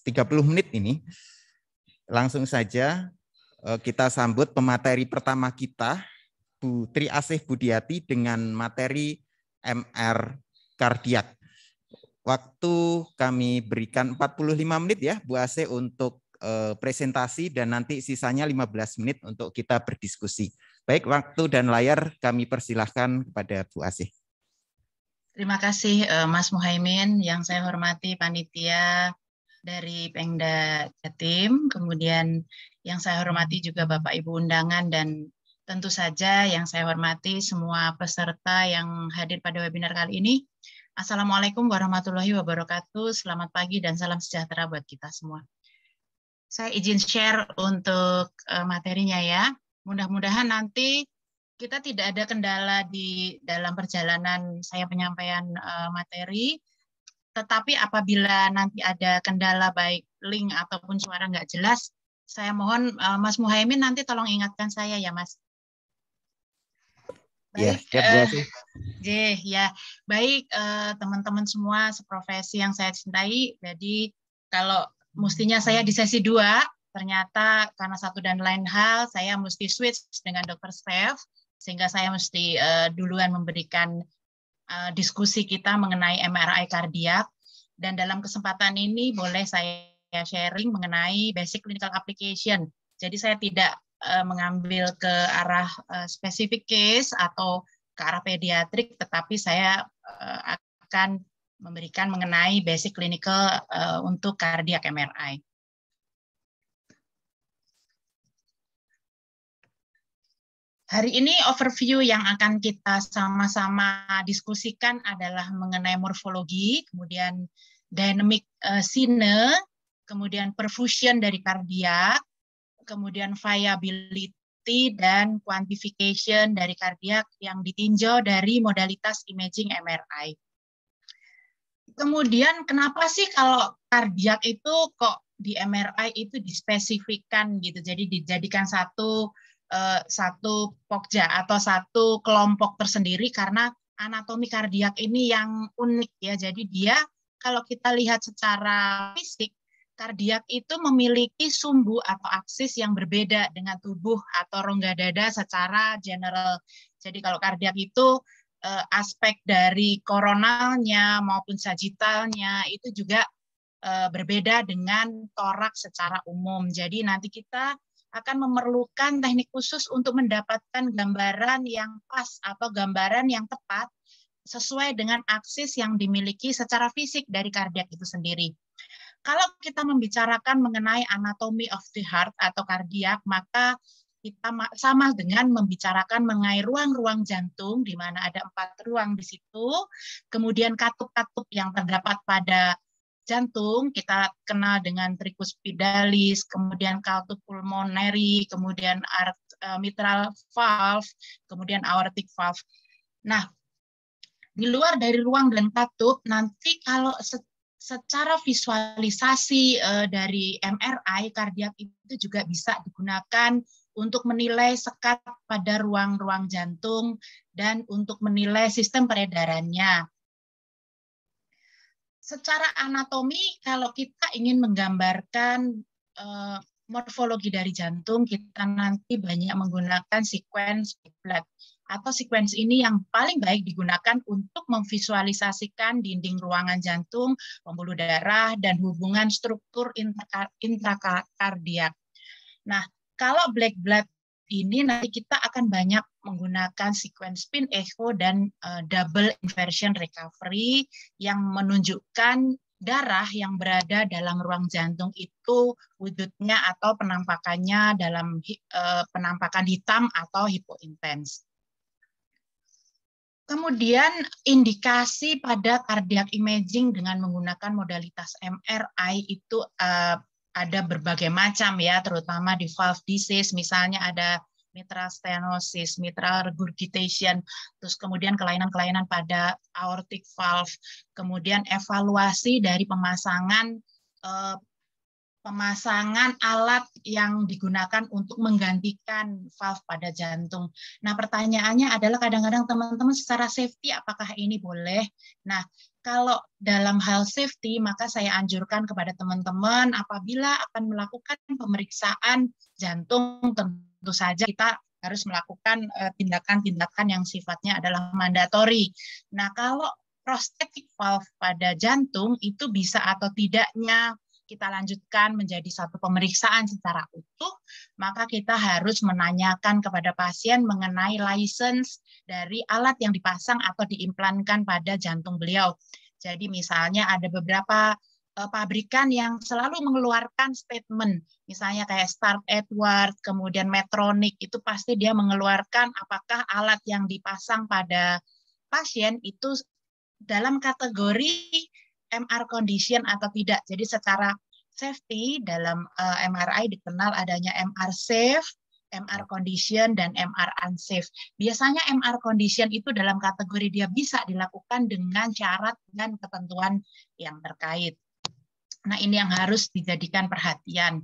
30 menit ini. Langsung saja eh, kita sambut pemateri pertama kita Bu Tri Asih Budiati dengan materi MR kardiak. Waktu kami berikan 45 menit ya Bu Ase untuk eh, presentasi dan nanti sisanya 15 menit untuk kita berdiskusi. Baik, waktu dan layar kami persilahkan kepada Bu Ase.
Terima kasih eh, Mas Muhaimin yang saya hormati panitia dari Pengda Jatim, kemudian yang saya hormati juga Bapak Ibu undangan dan tentu saja yang saya hormati semua peserta yang hadir pada webinar kali ini. Assalamualaikum warahmatullahi wabarakatuh. Selamat pagi dan salam sejahtera buat kita semua. Saya izin share untuk eh, materinya ya. Mudah-mudahan nanti kita tidak ada kendala di dalam perjalanan saya penyampaian eh, materi. Tetapi apabila nanti ada kendala baik link ataupun suara nggak jelas, saya mohon eh, Mas Muhaimin nanti tolong ingatkan saya ya Mas.
Iya, Baik, ya, siap,
uh, ya. Baik, eh, teman-teman semua seprofesi yang saya cintai. Jadi kalau mestinya saya di sesi dua ternyata karena satu dan lain hal saya mesti switch dengan dokter Steph sehingga saya mesti uh, duluan memberikan diskusi kita mengenai MRI kardiak dan dalam kesempatan ini boleh saya sharing mengenai basic clinical application. Jadi saya tidak Eh, mengambil ke arah eh, spesifik case atau ke arah pediatrik, tetapi saya eh, akan memberikan mengenai basic clinical untuk cardiac MRI. Hari ini overview yang akan kita sama-sama diskusikan adalah mengenai morfologi, kemudian dynamic sine, kemudian perfusion dari kardiak, kemudian viability dan quantification dari kardiak yang ditinjau dari modalitas imaging MRI. Kemudian kenapa sih kalau kardiak itu kok di MRI itu dispesifikkan gitu, jadi dijadikan satu eh, satu pokja atau satu kelompok tersendiri karena anatomi kardiak ini yang unik ya. Jadi dia kalau kita lihat secara fisik kardiak itu memiliki sumbu atau aksis yang berbeda dengan tubuh atau rongga dada secara general. Jadi kalau kardiak itu eh, aspek dari koronalnya maupun sagitalnya itu juga eh, berbeda dengan torak secara umum. Jadi nanti kita akan memerlukan teknik khusus untuk mendapatkan gambaran yang pas atau gambaran yang tepat sesuai dengan aksis yang dimiliki secara fisik dari kardiak itu sendiri. Kalau kita membicarakan mengenai anatomi of the heart atau kardiak, maka kita sama dengan membicarakan mengenai ruang-ruang jantung di mana ada empat ruang di situ. Kemudian katup-katup yang terdapat pada jantung kita kenal dengan trichus kemudian katup pulmoneri, kemudian art, uh, mitral valve, kemudian aortic valve. Nah, di luar dari ruang dan katup nanti kalau secara visualisasi uh, dari MRI kardiak itu juga bisa digunakan untuk menilai sekat pada ruang-ruang jantung dan untuk menilai sistem peredarannya. Secara anatomi, kalau kita ingin menggambarkan uh, morfologi dari jantung, kita nanti banyak menggunakan sequence blood atau sequence ini yang paling baik digunakan untuk memvisualisasikan dinding ruangan jantung, pembuluh darah, dan hubungan struktur intrakardiak. Nah, kalau black blood ini nanti kita akan banyak menggunakan sequence spin echo dan uh, double inversion recovery yang menunjukkan darah yang berada dalam ruang jantung itu wujudnya atau penampakannya dalam uh, penampakan hitam atau hipointens. Kemudian indikasi pada cardiac imaging dengan menggunakan modalitas MRI itu uh, ada berbagai macam ya, terutama di valve disease misalnya ada mitral stenosis, mitral regurgitation, terus kemudian kelainan-kelainan pada aortic valve, kemudian evaluasi dari pemasangan uh, pemasangan alat yang digunakan untuk menggantikan valve pada jantung. Nah, pertanyaannya adalah kadang-kadang teman-teman secara safety apakah ini boleh? Nah, kalau dalam hal safety, maka saya anjurkan kepada teman-teman apabila akan melakukan pemeriksaan jantung, tentu saja kita harus melakukan eh, tindakan-tindakan yang sifatnya adalah mandatori. Nah, kalau prostetik valve pada jantung itu bisa atau tidaknya kita lanjutkan menjadi satu pemeriksaan secara utuh, maka kita harus menanyakan kepada pasien mengenai license dari alat yang dipasang atau diimplankan pada jantung beliau. Jadi misalnya ada beberapa eh, pabrikan yang selalu mengeluarkan statement, misalnya kayak Star Edward, kemudian Metronic, itu pasti dia mengeluarkan apakah alat yang dipasang pada pasien itu dalam kategori MR condition atau tidak. Jadi secara safety dalam uh, eh, MRI dikenal adanya MR safe, MR ya. condition dan MR unsafe. Biasanya MR condition itu dalam kategori dia bisa dilakukan dengan syarat dan ketentuan yang terkait. Nah, ini yang harus dijadikan perhatian.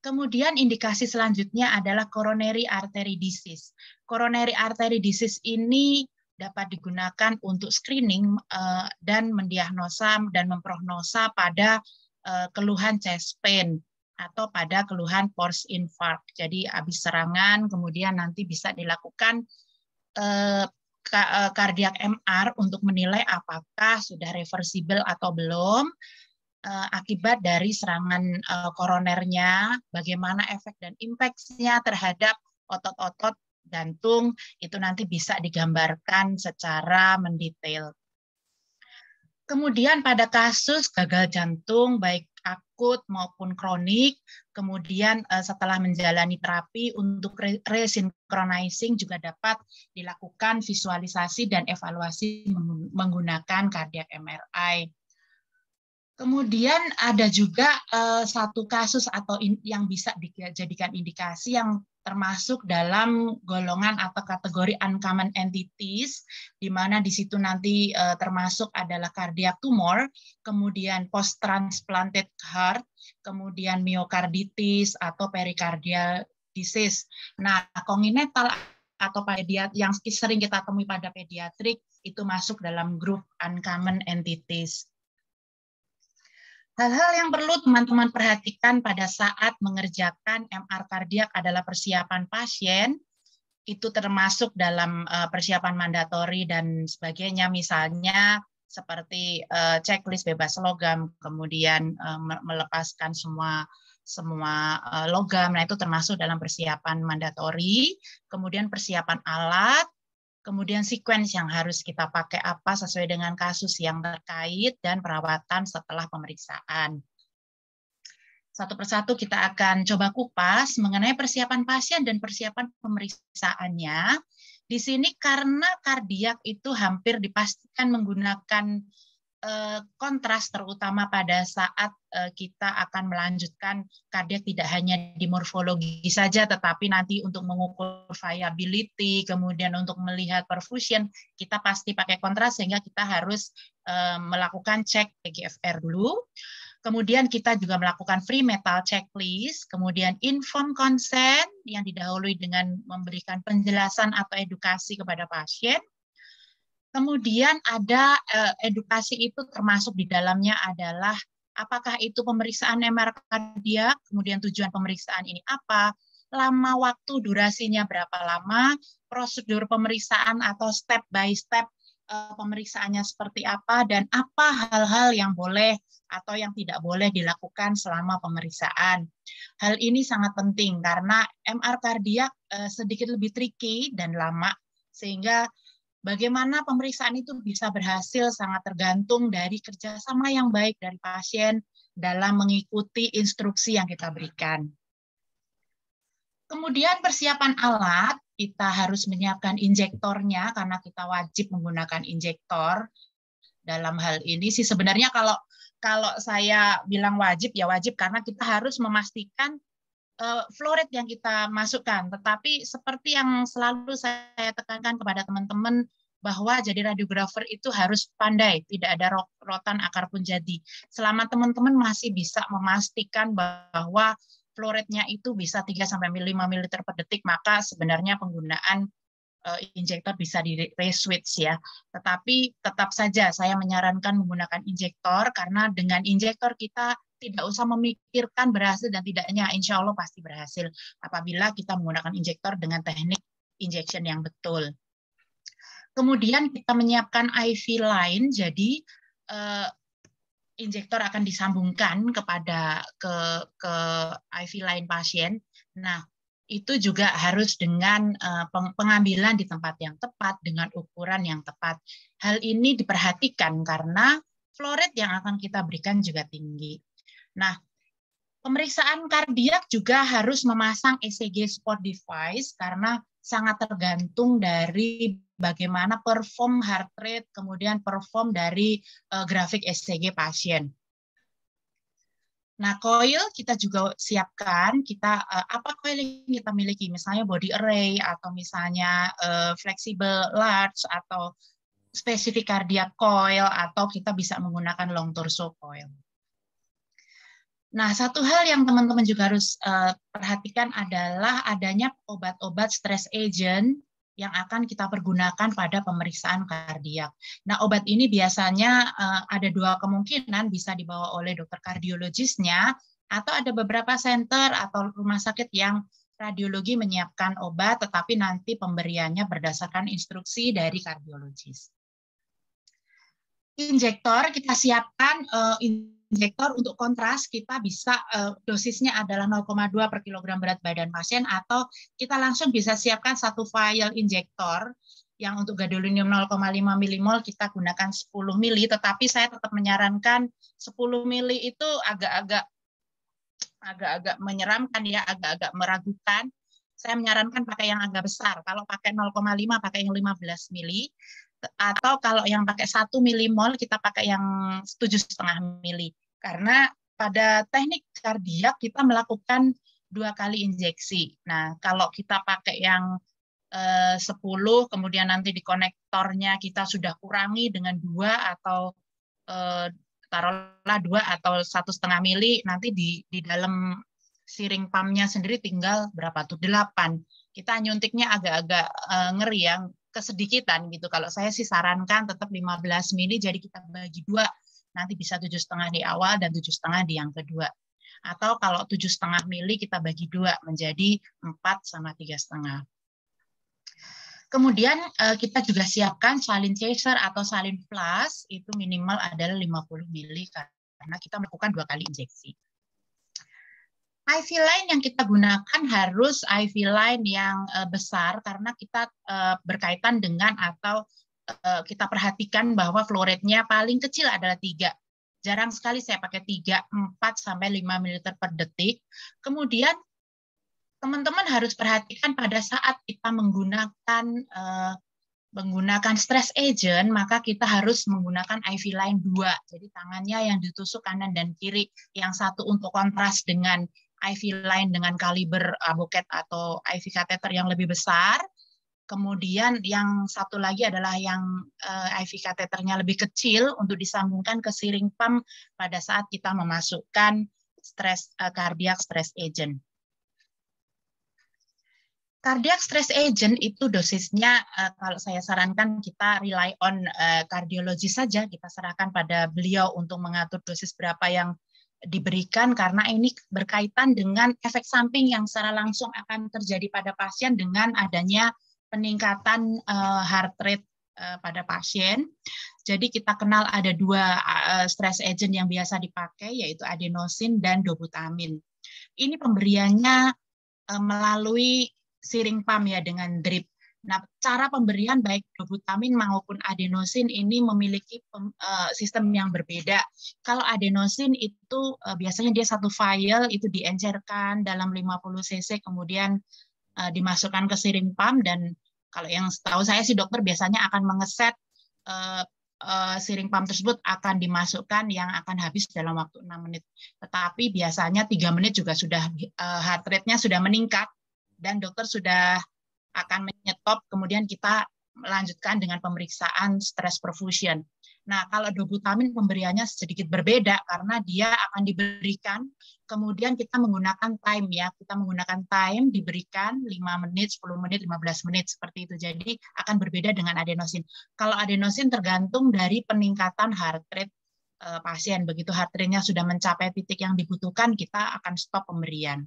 Kemudian indikasi selanjutnya adalah coronary artery disease. Coronary artery disease ini dapat digunakan untuk screening uh, dan mendiagnosa dan memprognosa pada uh, keluhan chest pain atau pada keluhan force infarct. Jadi habis serangan kemudian nanti bisa dilakukan uh, cardiac MR untuk menilai apakah sudah reversible atau belum akibat dari serangan koronernya, bagaimana efek dan impact-nya terhadap otot-otot gantung itu nanti bisa digambarkan secara mendetail. Kemudian pada kasus gagal jantung baik akut maupun kronik, kemudian eh, setelah menjalani terapi untuk resinkronizing juga dapat dilakukan visualisasi dan evaluasi menggunakan cardiac MRI. Kemudian ada juga eh, satu kasus atau yang bisa dijadikan indikasi yang termasuk dalam golongan atau kategori uncommon entities, di mana di situ nanti uh, termasuk adalah cardiac tumor, kemudian post-transplanted heart, kemudian myocarditis atau pericardial disease. Nah, congenital atau pediat yang sering kita temui pada pediatrik itu masuk dalam grup uncommon entities. Hal-hal yang perlu teman-teman perhatikan pada saat mengerjakan MR kardiak adalah persiapan pasien, itu termasuk dalam eh, persiapan mandatori dan sebagainya, misalnya seperti eh, checklist bebas logam, kemudian eh, melepaskan semua semua logam, nah itu termasuk dalam persiapan mandatori, kemudian persiapan alat, kemudian sequence yang harus kita pakai apa sesuai dengan kasus yang terkait dan perawatan setelah pemeriksaan. Satu persatu kita akan coba kupas mengenai persiapan pasien dan persiapan pemeriksaannya. Di sini karena kardiak itu hampir dipastikan menggunakan Eh, kontras terutama pada saat eh, kita akan melanjutkan kardiak tidak hanya di morfologi saja tetapi nanti untuk mengukur viability kemudian untuk melihat perfusion kita pasti pakai kontras sehingga kita harus eh, melakukan cek EGFR dulu Kemudian kita juga melakukan free metal checklist, kemudian inform consent yang didahului dengan memberikan penjelasan atau edukasi kepada pasien. Kemudian ada eh, edukasi itu termasuk di dalamnya adalah apakah itu pemeriksaan MR dia, kemudian tujuan pemeriksaan ini apa, lama waktu durasinya berapa lama, prosedur pemeriksaan atau step by step eh, pemeriksaannya seperti apa dan apa hal-hal yang boleh atau yang tidak boleh dilakukan selama pemeriksaan. Hal ini sangat penting karena MR kardiak eh, sedikit lebih tricky dan lama sehingga Bagaimana pemeriksaan itu bisa berhasil sangat tergantung dari kerjasama yang baik dari pasien dalam mengikuti instruksi yang kita berikan. Kemudian persiapan alat, kita harus menyiapkan injektornya karena kita wajib menggunakan injektor. Dalam hal ini sih sebenarnya kalau kalau saya bilang wajib ya wajib karena kita harus memastikan uh, yang kita masukkan. Tetapi seperti yang selalu saya tekankan kepada teman-teman bahwa jadi radiografer itu harus pandai, tidak ada rotan akar pun jadi. Selama teman-teman masih bisa memastikan bahwa floretnya itu bisa 3 sampai 5 ml per detik, maka sebenarnya penggunaan uh, injektor bisa di reswitch ya. Tetapi tetap saja saya menyarankan menggunakan injektor karena dengan injektor kita tidak usah memikirkan berhasil dan tidaknya, insya Allah pasti berhasil apabila kita menggunakan injektor dengan teknik injection yang betul. Kemudian kita menyiapkan IV line, jadi uh, injektor akan disambungkan kepada ke ke IV line pasien. Nah, itu juga harus dengan eh, pengambilan di tempat yang tepat, dengan ukuran yang tepat. Hal ini diperhatikan karena floret yang akan kita berikan juga tinggi. Nah, pemeriksaan kardiak juga harus memasang ECG spot device karena sangat tergantung dari bagaimana perform heart rate, kemudian perform dari eh, grafik ECG pasien. Nah, coil kita juga siapkan, kita uh, apa coil yang kita miliki, misalnya body array atau misalnya uh, flexible large atau spesifik cardiac coil atau kita bisa menggunakan long torso coil. Nah, satu hal yang teman-teman juga harus uh, perhatikan adalah adanya obat-obat stress agent yang akan kita pergunakan pada pemeriksaan kardiak. Nah, obat ini biasanya uh, ada dua kemungkinan bisa dibawa oleh dokter kardiologisnya atau ada beberapa center atau rumah sakit yang radiologi menyiapkan obat, tetapi nanti pemberiannya berdasarkan instruksi dari kardiologis. Injektor kita siapkan uh, injektor untuk kontras kita bisa eh, dosisnya adalah 0,2 per kilogram berat badan pasien atau kita langsung bisa siapkan satu file injektor yang untuk gadolinium 0,5 milimol kita gunakan 10 mili tetapi saya tetap menyarankan 10 mili itu agak-agak agak-agak menyeramkan ya agak-agak meragukan saya menyarankan pakai yang agak besar kalau pakai 0,5 pakai yang 15 mili atau kalau yang pakai satu milimol kita pakai yang tujuh setengah mili karena pada teknik kardiak kita melakukan dua kali injeksi. Nah kalau kita pakai yang eh, 10 kemudian nanti di konektornya kita sudah kurangi dengan dua atau eh, taruhlah dua atau satu setengah mili nanti di di dalam siring pumpnya sendiri tinggal berapa tuh delapan kita nyuntiknya agak-agak eh, ngeri ya kesedikitan gitu. Kalau saya sih sarankan tetap 15 mili jadi kita bagi dua nanti bisa tujuh setengah di awal dan tujuh setengah di yang kedua. Atau kalau tujuh setengah mili kita bagi dua menjadi empat sama tiga setengah. Kemudian eh, kita juga siapkan salin chaser atau salin plus itu minimal adalah 50 mili karena kita melakukan dua kali injeksi. IV line yang kita gunakan harus IV line yang uh, besar karena kita uh, berkaitan dengan atau uh, kita perhatikan bahwa flow rate-nya paling kecil adalah tiga. Jarang sekali saya pakai 3, 4, sampai 5 ml per detik. Kemudian teman-teman harus perhatikan pada saat kita menggunakan uh, menggunakan stress agent, maka kita harus menggunakan IV line 2. Jadi tangannya yang ditusuk kanan dan kiri, yang satu untuk kontras dengan IV line dengan kaliber uh, buket atau IV catheter yang lebih besar. Kemudian yang satu lagi adalah yang uh, IV catheternya lebih kecil untuk disambungkan ke siring pump pada saat kita memasukkan stress uh, cardiac stress agent. Cardiac stress agent itu dosisnya uh, kalau saya sarankan kita rely on uh, kardiologi saja, kita serahkan pada beliau untuk mengatur dosis berapa yang diberikan karena ini berkaitan dengan efek samping yang secara langsung akan terjadi pada pasien dengan adanya peningkatan eh, heart rate eh, pada pasien. Jadi kita kenal ada dua eh, stress agent yang biasa dipakai yaitu adenosin dan dobutamin. Ini pemberiannya melalui siring pump ya dengan drip. Nah, cara pemberian baik dobutamin maupun adenosin ini memiliki pem, uh, sistem yang berbeda. Kalau adenosin itu uh, biasanya dia satu file itu diencerkan dalam 50 cc kemudian uh, dimasukkan ke siring pump dan kalau yang tahu saya sih dokter biasanya akan mengeset uh, uh, pump tersebut akan dimasukkan yang akan habis dalam waktu 6 menit. Tetapi biasanya 3 menit juga sudah uh, heart rate-nya sudah meningkat dan dokter sudah akan menyetop kemudian kita lanjutkan dengan pemeriksaan stress perfusion. Nah, kalau dobutamin pemberiannya sedikit berbeda karena dia akan diberikan kemudian kita menggunakan time ya. Kita menggunakan time diberikan 5 menit, 10 menit, 15 menit seperti itu. Jadi akan berbeda dengan adenosin. Kalau adenosin tergantung dari peningkatan heart rate eh, pasien begitu heart rate-nya sudah mencapai titik yang dibutuhkan kita akan stop pemberian.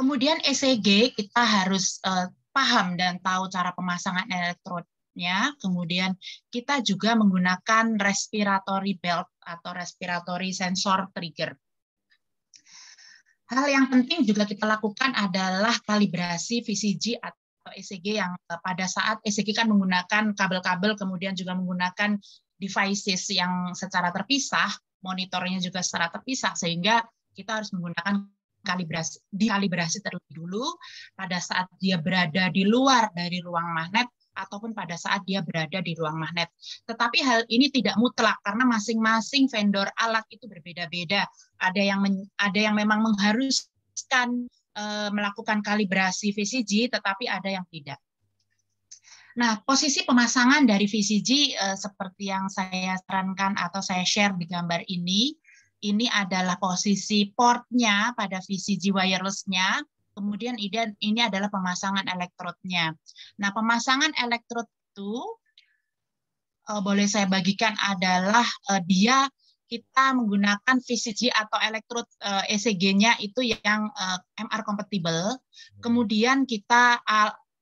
Kemudian ECG kita harus uh, paham dan tahu cara pemasangan elektrodnya. Kemudian kita juga menggunakan respiratory belt atau respiratory sensor trigger. Hal yang penting juga kita lakukan adalah kalibrasi VCG atau ECG yang eh, pada saat ECG kan menggunakan kabel-kabel kemudian juga menggunakan devices yang secara terpisah, monitornya juga secara terpisah sehingga kita harus menggunakan kalibrasi dikalibrasi terlebih dulu pada saat dia berada di luar dari ruang magnet ataupun pada saat dia berada di ruang magnet. Tetapi hal ini tidak mutlak karena masing-masing vendor alat itu berbeda-beda. Ada yang men, ada yang memang mengharuskan e, melakukan kalibrasi VCG tetapi ada yang tidak. Nah, posisi pemasangan dari VCG e, eh, seperti yang saya sarankan atau saya share di gambar ini ini adalah posisi portnya pada VCG wireless-nya, kemudian ini adalah pemasangan elektrodnya. Nah, pemasangan elektrod itu eh, boleh saya bagikan adalah eh, dia kita menggunakan VCG atau elektrod ECG-nya eh, e itu yang MR compatible. Hmm. Kemudian kita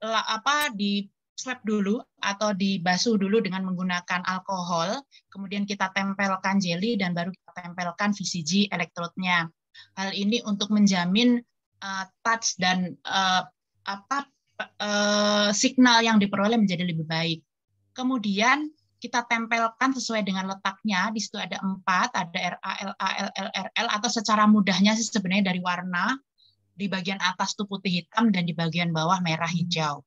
apa di swab dulu atau dibasuh dulu dengan menggunakan alkohol, kemudian kita tempelkan jelly dan baru kita tempelkan VCG elektrodnya. Hal ini untuk menjamin uh, touch dan uh, apa uh, signal yang diperoleh menjadi lebih baik. Kemudian kita tempelkan sesuai dengan letaknya. Di situ ada empat, ada RA, LA, RL, atau secara mudahnya sih sebenarnya dari warna di bagian atas tuh putih hitam dan di bagian bawah merah hijau.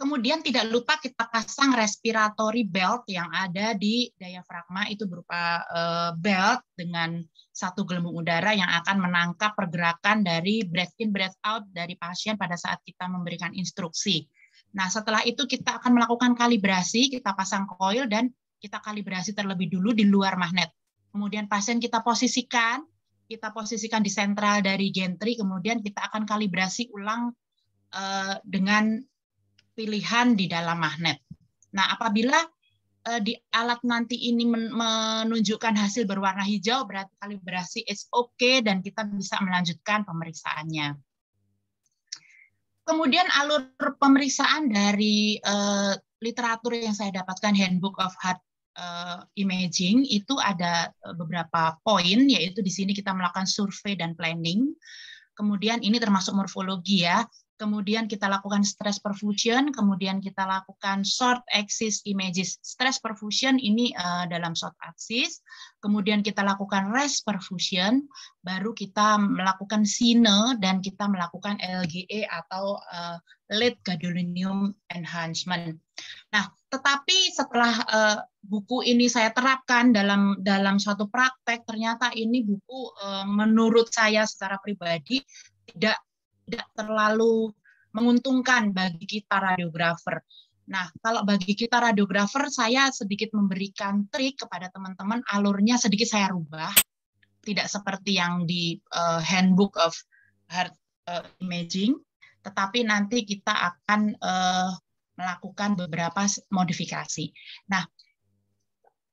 Kemudian tidak lupa kita pasang respiratory belt yang ada di diafragma itu berupa eh, belt dengan satu gelembung udara yang akan menangkap pergerakan dari breath in breath out dari pasien pada saat kita memberikan instruksi. Nah, setelah itu kita akan melakukan kalibrasi, kita pasang coil dan kita kalibrasi terlebih dulu di luar magnet. Kemudian pasien kita posisikan, kita posisikan di sentral dari gentry, kemudian kita akan kalibrasi ulang eh, dengan pilihan di dalam magnet. Nah, apabila eh, di alat nanti ini menunjukkan hasil berwarna hijau, berarti kalibrasi is okay dan kita bisa melanjutkan pemeriksaannya. Kemudian alur pemeriksaan dari eh, literatur yang saya dapatkan Handbook of Heart eh, imaging itu ada beberapa poin yaitu di sini kita melakukan survei dan planning. Kemudian ini termasuk morfologi ya kemudian kita lakukan stress perfusion, kemudian kita lakukan short axis images. Stress perfusion ini uh, dalam short axis, kemudian kita lakukan rest perfusion, baru kita melakukan sine dan kita melakukan LGE atau uh, eh, lead gadolinium enhancement. Nah, tetapi setelah uh, buku ini saya terapkan dalam dalam suatu praktek, ternyata ini buku uh, menurut saya secara pribadi tidak tidak terlalu menguntungkan bagi kita radiografer. Nah, kalau bagi kita radiografer, saya sedikit memberikan trik kepada teman-teman, alurnya sedikit saya rubah, tidak seperti yang di uh, Handbook of Heart uh, Imaging, tetapi nanti kita akan uh, melakukan beberapa modifikasi. Nah,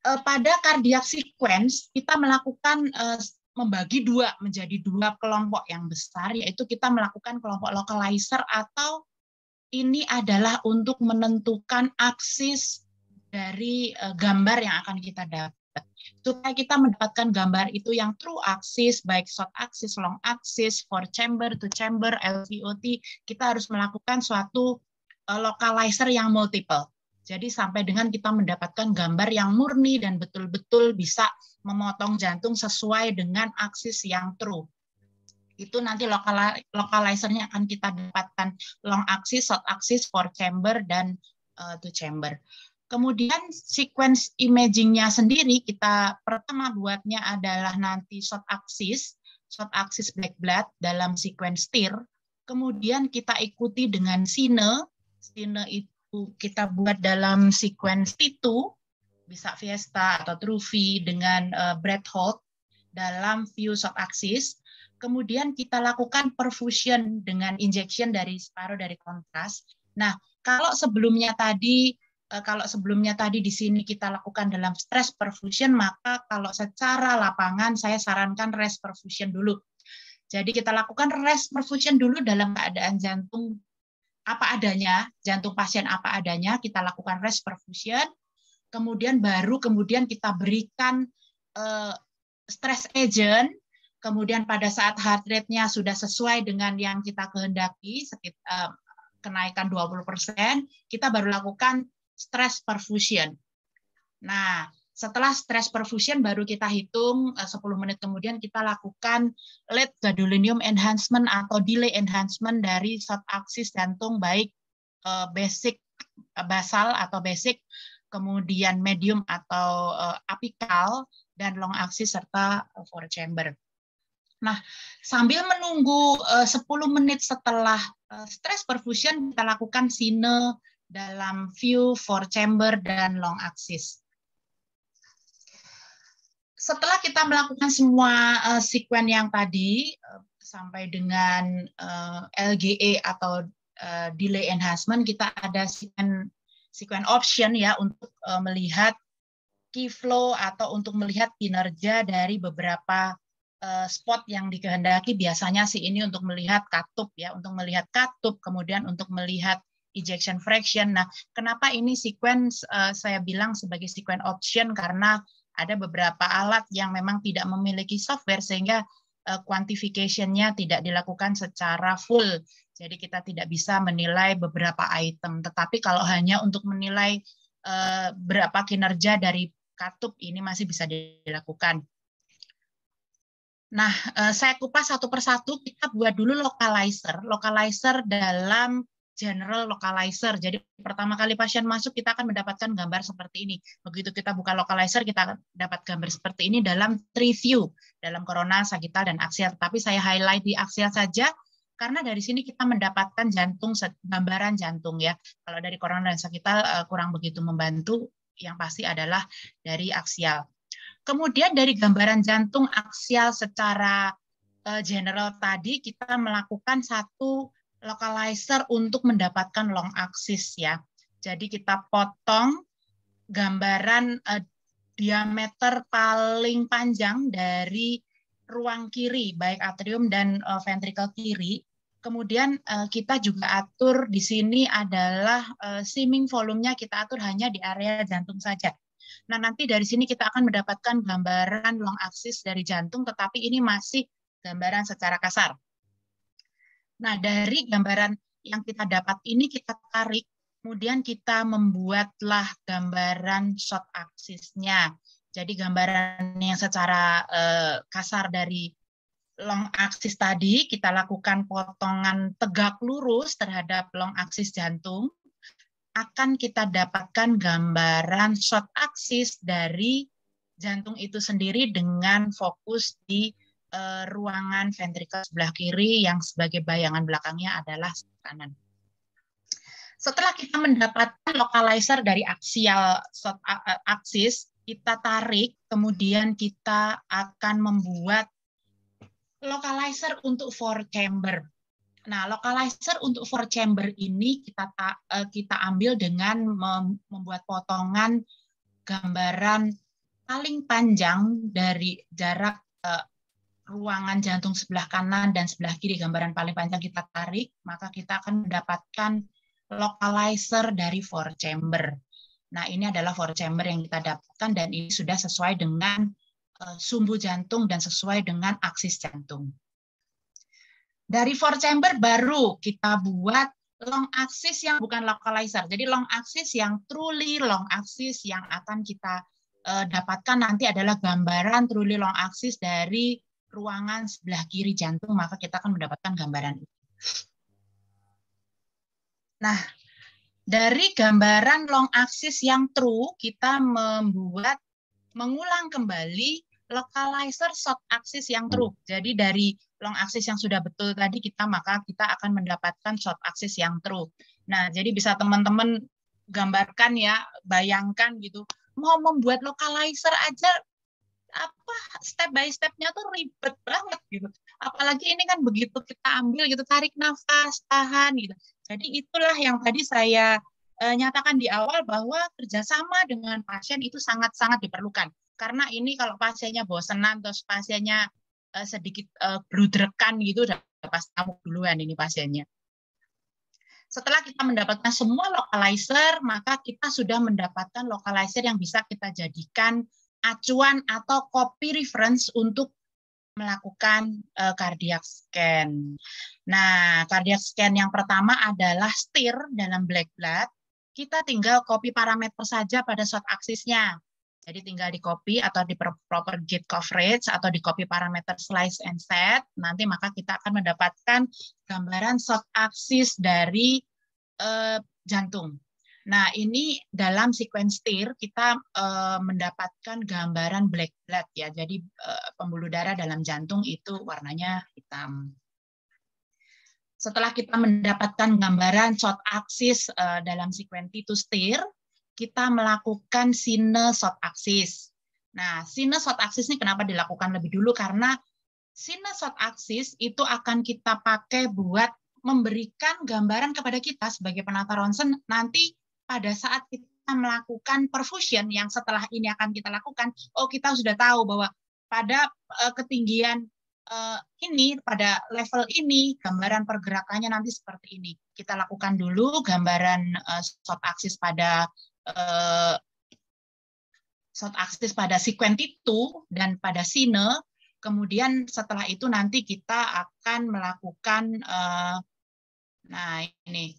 uh, pada cardiac sequence, kita melakukan uh, membagi dua menjadi dua kelompok yang besar yaitu kita melakukan kelompok localizer atau ini adalah untuk menentukan aksis dari e, gambar yang akan kita dapat supaya kita mendapatkan gambar itu yang true axis baik short axis long axis for chamber to chamber LVOT kita harus melakukan suatu e, localizer yang multiple jadi sampai dengan kita mendapatkan gambar yang murni dan betul-betul bisa memotong jantung sesuai dengan aksis yang true. Itu nanti lokal akan kita dapatkan long axis, short axis, four chamber, dan uh, two chamber. Kemudian sequence imagingnya sendiri kita pertama buatnya adalah nanti short axis, short axis black blood dalam sequence TIR. Kemudian kita ikuti dengan sine, sine itu kita buat dalam sequence T2 bisa Fiesta atau Truvi dengan uh, eh, bread hold dalam view short axis. Kemudian kita lakukan perfusion dengan injection dari separuh dari kontras. Nah, kalau sebelumnya tadi eh, kalau sebelumnya tadi di sini kita lakukan dalam stress perfusion, maka kalau secara lapangan saya sarankan rest perfusion dulu. Jadi kita lakukan rest perfusion dulu dalam keadaan jantung apa adanya, jantung pasien apa adanya, kita lakukan rest perfusion kemudian baru kemudian kita berikan uh, stress agent, kemudian pada saat heart rate-nya sudah sesuai dengan yang kita kehendaki, sekitar, uh, eh, kenaikan 20%, kita baru lakukan stress perfusion. Nah, setelah stress perfusion baru kita hitung 10 eh, menit kemudian kita lakukan lead gadolinium enhancement atau delay enhancement dari sub jantung baik basic basal atau basic kemudian medium atau uh, eh, apikal dan long axis serta four chamber. Nah, sambil menunggu eh, uh, 10 menit setelah uh, stress perfusion kita lakukan sine dalam view four chamber dan long axis. Setelah kita melakukan semua uh, sekuen yang tadi uh, sampai dengan uh, LGE atau uh, delay enhancement kita ada sekuen sequence option ya untuk uh, melihat key flow atau untuk melihat kinerja dari beberapa uh, spot yang dikehendaki biasanya sih ini untuk melihat katup ya untuk melihat katup kemudian untuk melihat ejection fraction. Nah, kenapa ini sequence uh, saya bilang sebagai sequence option karena ada beberapa alat yang memang tidak memiliki software sehingga Eh, quantification-nya tidak dilakukan secara full. Jadi kita tidak bisa menilai beberapa item. Tetapi kalau hanya untuk menilai eh, berapa kinerja dari katup ini masih bisa dilakukan. Nah, eh, saya kupas satu persatu. Kita buat dulu localizer. Localizer dalam general localizer. Jadi pertama kali pasien masuk kita akan mendapatkan gambar seperti ini. Begitu kita buka localizer kita dapat gambar seperti ini dalam tree view dalam corona, sagittal dan axial. Tapi saya highlight di axial saja karena dari sini kita mendapatkan jantung gambaran jantung ya. Kalau dari corona dan sagittal eh, kurang begitu membantu, yang pasti adalah dari aksial. Kemudian dari gambaran jantung aksial secara eh, general tadi kita melakukan satu localizer untuk mendapatkan long axis ya. Jadi kita potong gambaran uh, diameter paling panjang dari ruang kiri baik atrium dan uh, ventrikel kiri. Kemudian uh, kita juga atur di sini adalah uh, seeming volumenya kita atur hanya di area jantung saja. Nah, nanti dari sini kita akan mendapatkan gambaran long axis dari jantung tetapi ini masih gambaran secara kasar Nah, dari gambaran yang kita dapat ini kita tarik, kemudian kita membuatlah gambaran short axis-nya. Jadi gambaran yang secara eh, kasar dari long axis tadi kita lakukan potongan tegak lurus terhadap long axis jantung akan kita dapatkan gambaran short axis dari jantung itu sendiri dengan fokus di uh, ruangan ventrikel sebelah kiri yang sebagai bayangan belakangnya adalah kanan. Setelah kita mendapatkan localizer dari aksial aksis, kita tarik, kemudian kita akan membuat localizer untuk four chamber. Nah, localizer untuk four chamber ini kita eh, kita ambil dengan membuat potongan gambaran paling panjang dari jarak eh, ruangan jantung sebelah kanan dan sebelah kiri gambaran paling panjang kita tarik, maka kita akan mendapatkan localizer dari four chamber. Nah, ini adalah four chamber yang kita dapatkan dan ini sudah sesuai dengan eh, sumbu jantung dan sesuai dengan aksis jantung. Dari four chamber baru kita buat long axis yang bukan localizer. Jadi long axis yang truly long axis yang akan kita eh, dapatkan nanti adalah gambaran truly long axis dari ruangan sebelah kiri jantung, maka kita akan mendapatkan gambaran itu. Nah, dari gambaran long axis yang true, kita membuat mengulang kembali localizer short axis yang true. Jadi dari long axis yang sudah betul tadi kita maka kita akan mendapatkan short axis yang true. Nah, jadi bisa teman-teman gambarkan ya, bayangkan gitu. Mau membuat localizer aja apa step by stepnya tuh ribet banget gitu apalagi ini kan begitu kita ambil gitu tarik nafas tahan gitu jadi itulah yang tadi saya e, nyatakan di awal bahwa kerjasama dengan pasien itu sangat-sangat diperlukan karena ini kalau pasiennya bosenan terus pasiennya e, sedikit e, bludrekan gitu udah pas kamu duluan ini pasiennya setelah kita mendapatkan semua localizer, maka kita sudah mendapatkan localizer yang bisa kita jadikan acuan atau copy reference untuk melakukan uh, cardiac scan. Nah, cardiac scan yang pertama adalah stir dalam black blood. Kita tinggal copy parameter saja pada short axisnya. Jadi tinggal di copy atau di proper gate coverage atau di copy parameter slice and set. Nanti maka kita akan mendapatkan gambaran short axis dari uh, jantung. Nah, ini dalam sequence TIR kita uh, mendapatkan gambaran black blood ya. Jadi uh, pembuluh darah dalam jantung itu warnanya hitam. Setelah kita mendapatkan gambaran short axis uh, dalam sequence titus TIR, kita melakukan sine short axis. Nah, sine short axis ini kenapa dilakukan lebih dulu? Karena sine short axis itu akan kita pakai buat memberikan gambaran kepada kita sebagai penata ronsen nanti pada saat kita melakukan perfusion yang setelah ini akan kita lakukan, oh kita sudah tahu bahwa pada uh, ketinggian uh, ini, pada level ini, gambaran pergerakannya nanti seperti ini. Kita lakukan dulu gambaran uh, short axis pada uh, short axis pada sequence itu dan pada sine. Kemudian setelah itu nanti kita akan melakukan, uh, nah ini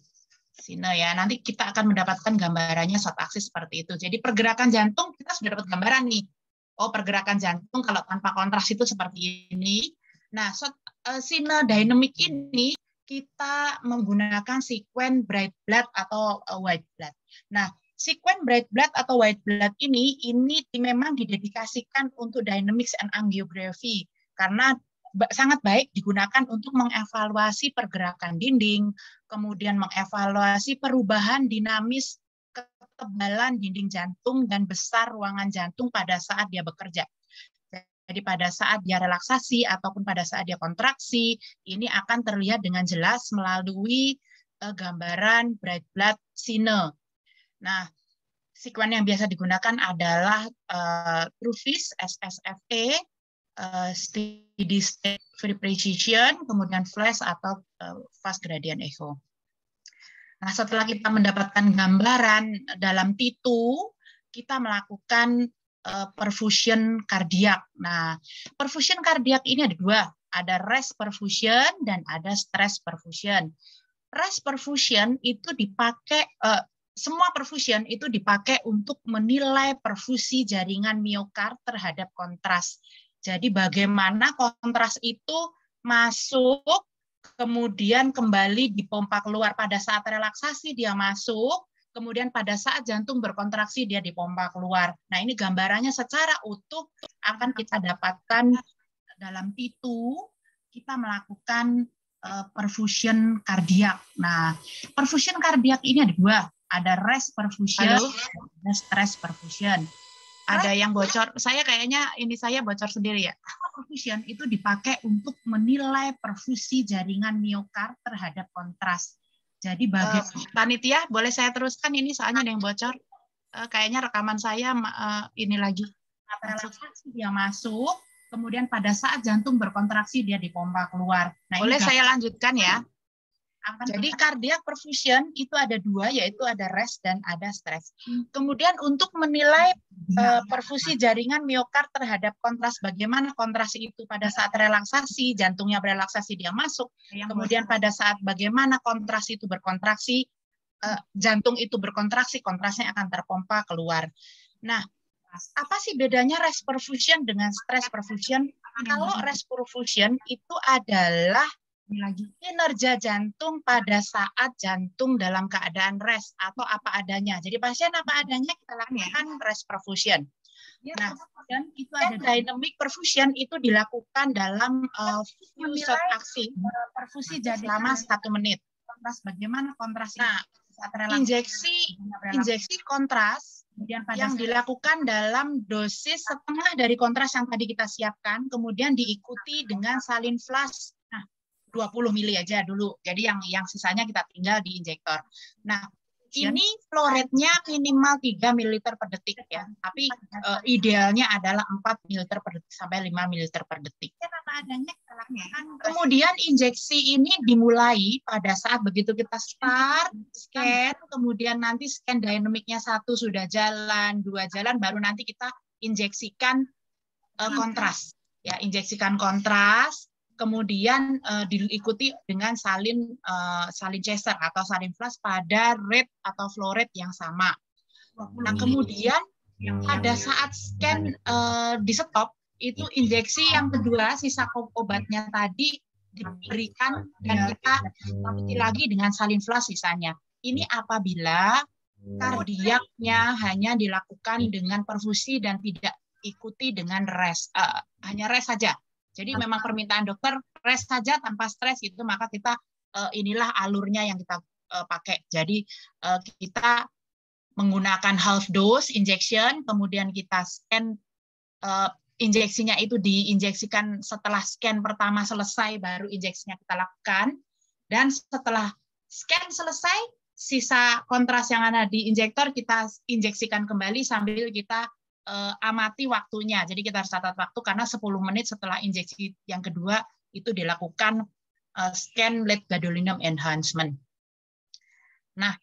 sini ya. Nanti kita akan mendapatkan gambarannya saat aksi seperti itu. Jadi pergerakan jantung kita sudah dapat gambaran nih. Oh, pergerakan jantung kalau tanpa kontras itu seperti ini. Nah, shot uh, eh, dynamic ini kita menggunakan sequence bright blood atau uh, white blood. Nah, sequence bright blood atau white blood ini ini memang didedikasikan untuk dynamics and angiography karena sangat baik digunakan untuk mengevaluasi pergerakan dinding, kemudian mengevaluasi perubahan dinamis ketebalan dinding jantung dan besar ruangan jantung pada saat dia bekerja. Jadi pada saat dia relaksasi ataupun pada saat dia kontraksi, ini akan terlihat dengan jelas melalui eh, gambaran bright blood sine. Nah, sekuen yang biasa digunakan adalah uh, eh, Truvis SSFE, uh, steady state free precision, kemudian flash atau uh, fast gradient echo. Nah, setelah kita mendapatkan gambaran dalam titu kita melakukan uh, perfusion kardiak. Nah, perfusion kardiak ini ada dua, ada rest perfusion dan ada stress perfusion. Rest perfusion itu dipakai uh, semua perfusion itu dipakai untuk menilai perfusi jaringan miokard terhadap kontras. Jadi bagaimana kontras itu masuk, kemudian kembali dipompa keluar pada saat relaksasi dia masuk, kemudian pada saat jantung berkontraksi dia dipompa keluar. Nah ini gambarannya secara utuh akan kita dapatkan dalam pitu kita melakukan eh, perfusion kardiak. Nah perfusion kardiak ini ada dua, ada rest perfusion, Halo? ada stress perfusion ada yang bocor. Saya kayaknya ini saya bocor sendiri ya. Perfusion itu dipakai untuk menilai perfusi jaringan miokard terhadap kontras. Jadi bagi uh, eh, panitia, boleh saya teruskan ini soalnya ada yang bocor. Uh, kayaknya rekaman saya uh, ini lagi. dia masuk, kemudian pada saat jantung berkontraksi dia dipompa keluar. Nah, boleh saya lanjutkan ya? akan Jadi cardiac perfusion itu ada dua yaitu ada rest dan ada stress. Hmm. Kemudian untuk menilai uh, perfusi jaringan miokar terhadap kontras bagaimana kontras itu pada iya. saat relaksasi jantungnya relaksasi dia masuk, iya, kemudian pada saat bagaimana kontras itu berkontraksi uh, jantung itu berkontraksi kontrasnya akan terpompa keluar. Nah, apa sih bedanya rest perfusion dengan stress perfusion? Kalau rest perfusion itu adalah ini lagi kinerja jantung pada saat jantung dalam keadaan rest atau apa adanya. Jadi pasien apa adanya kita lakukan rest perfusion. Iya, nah, dan itu ada dynamic perfusion itu dilakukan dalam uh, eh, aksi eh, perfusi nah, jadi selama satu menit. Kontras bagaimana kontras? Nah, injeksi injeksi kontras kemudian pada yang dilakukan dalam dosis setengah dari kontras yang tadi kita siapkan, kemudian diikuti dengan salin flush. 20 mili aja dulu. Jadi yang yang sisanya kita tinggal di injektor. Nah, ini floretnya minimal 3 ml per detik ya. Tapi uh, idealnya adalah 4 ml per detik sampai 5 ml per detik. Kan nah, kemudian injeksi ini dimulai pada saat begitu kita start, scan, kemudian nanti scan dinamiknya satu sudah jalan, dua jalan, baru nanti kita injeksikan uh, kontras. Ya, injeksikan kontras kemudian uh, diikuti dengan salin uh, salin chaser atau salin flash pada rate atau flow rate yang sama. Nah, hmm. kemudian
hmm.
pada
saat scan uh, di stop itu injeksi yang kedua sisa obatnya tadi diberikan dan ya. kita
ikuti lagi
dengan salin flash sisanya. Ini apabila kardiaknya hanya dilakukan dengan perfusi dan tidak ikuti dengan rest uh, hanya rest saja jadi memang permintaan dokter rest saja tanpa stres itu maka kita uh, inilah alurnya yang kita uh, pakai. Jadi uh, kita menggunakan half dose injection, kemudian kita scan uh, injeksinya itu diinjeksikan setelah scan pertama selesai baru injeksinya kita lakukan dan setelah scan selesai sisa kontras yang ada di injektor kita injeksikan kembali sambil kita uh, amati waktunya. Jadi kita harus catat waktu karena 10 menit setelah injeksi yang kedua itu dilakukan uh, scan lead gadolinium enhancement. Nah,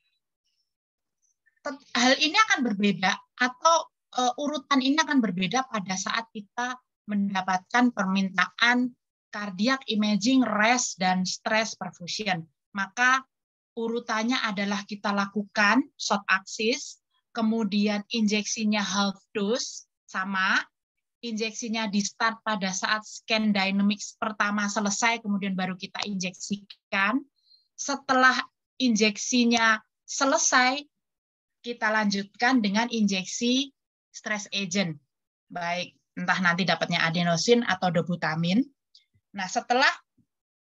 hal ini akan berbeda atau uh, urutan ini akan berbeda pada saat kita mendapatkan permintaan cardiac imaging, rest, dan stress perfusion. Maka urutannya adalah kita lakukan short axis, kemudian injeksinya half dose sama, injeksinya di start pada saat scan dynamics pertama selesai, kemudian baru kita injeksikan. Setelah injeksinya selesai, kita lanjutkan dengan injeksi stress agent. Baik, entah nanti dapatnya adenosin atau dobutamin. Nah, setelah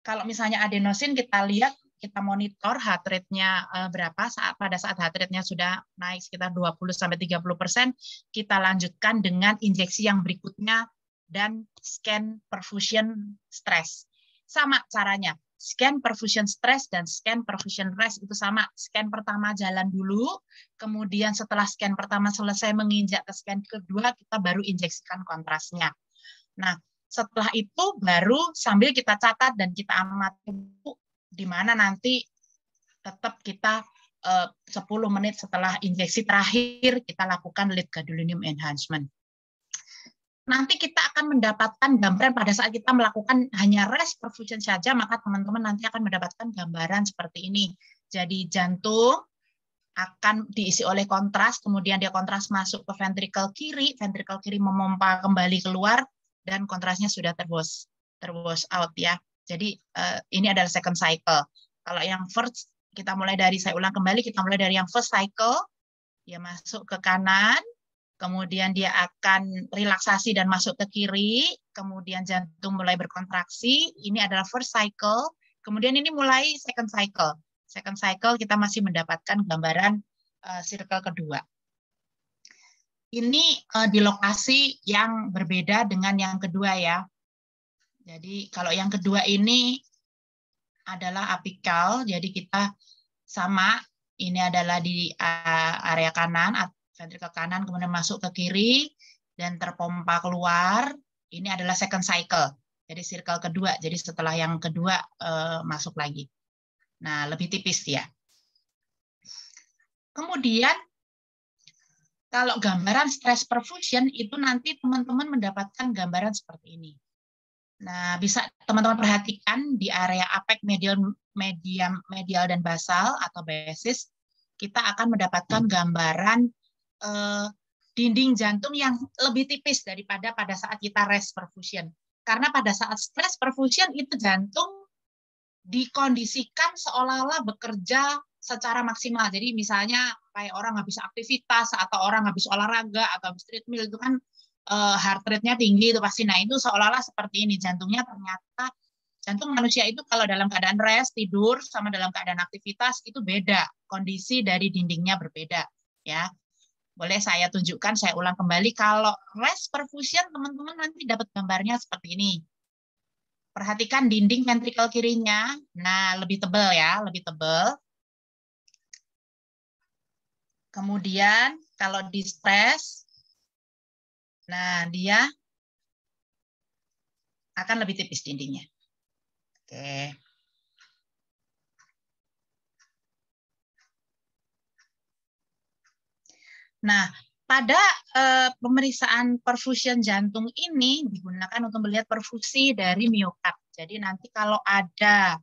kalau misalnya adenosin kita lihat kita monitor heart rate-nya eh, berapa saat pada saat heart rate-nya sudah naik sekitar 20 sampai 30 persen, kita lanjutkan dengan injeksi yang berikutnya dan scan perfusion stress. Sama caranya, scan perfusion stress dan scan perfusion rest itu sama. Scan pertama jalan dulu, kemudian setelah scan pertama selesai menginjak ke scan kedua, kita baru injeksikan kontrasnya. Nah, setelah itu baru sambil kita catat dan kita amati di mana nanti tetap kita 10 eh, menit setelah injeksi terakhir kita lakukan lead gadolinium enhancement. Nanti kita akan mendapatkan gambaran pada saat kita melakukan hanya rest perfusion saja, maka teman-teman nanti akan mendapatkan gambaran seperti ini. Jadi jantung akan diisi oleh kontras, kemudian dia kontras masuk ke ventrikel kiri, ventrikel kiri memompa kembali keluar, dan kontrasnya sudah terwash, terwash out ya. Jadi uh, ini adalah second cycle. Kalau yang first kita mulai dari saya ulang kembali kita mulai dari yang first cycle dia masuk ke kanan, kemudian dia akan relaksasi dan masuk ke kiri, kemudian jantung mulai berkontraksi. Ini adalah first cycle, kemudian ini mulai second cycle. Second cycle kita masih mendapatkan gambaran uh, circle kedua. Ini uh, di lokasi yang berbeda dengan yang kedua ya. Jadi kalau yang kedua ini adalah apikal, jadi kita sama, ini adalah di eh, area kanan, ventrikel kanan, kemudian masuk ke kiri, dan terpompa keluar, ini adalah second cycle. Jadi circle kedua, jadi setelah yang kedua eh, masuk lagi. Nah, lebih tipis ya. Kemudian, kalau gambaran stress perfusion, itu nanti teman-teman mendapatkan gambaran seperti ini. Nah, bisa teman-teman perhatikan di area apex medial, mediam, medial dan basal atau basis, kita akan mendapatkan hmm. gambaran eh, dinding jantung yang lebih tipis daripada pada saat kita rest perfusion. Karena pada saat stress perfusion itu jantung dikondisikan seolah-olah bekerja secara maksimal. Jadi misalnya kayak orang habis aktivitas atau orang habis olahraga atau habis treadmill itu kan uh, heart rate-nya tinggi itu pasti. Nah itu seolah-olah seperti ini jantungnya ternyata jantung manusia itu kalau dalam keadaan rest tidur sama dalam keadaan aktivitas itu beda kondisi dari dindingnya berbeda ya. Boleh saya tunjukkan, saya ulang kembali kalau rest perfusion teman-teman nanti dapat gambarnya seperti ini. Perhatikan dinding ventrikel kirinya. Nah, lebih tebal ya, lebih tebal. Kemudian kalau di
stress Nah, dia
akan lebih tipis dindingnya. Oke. Nah, pada eh, pemeriksaan perfusion jantung ini digunakan untuk melihat perfusi dari miokard. Jadi nanti kalau ada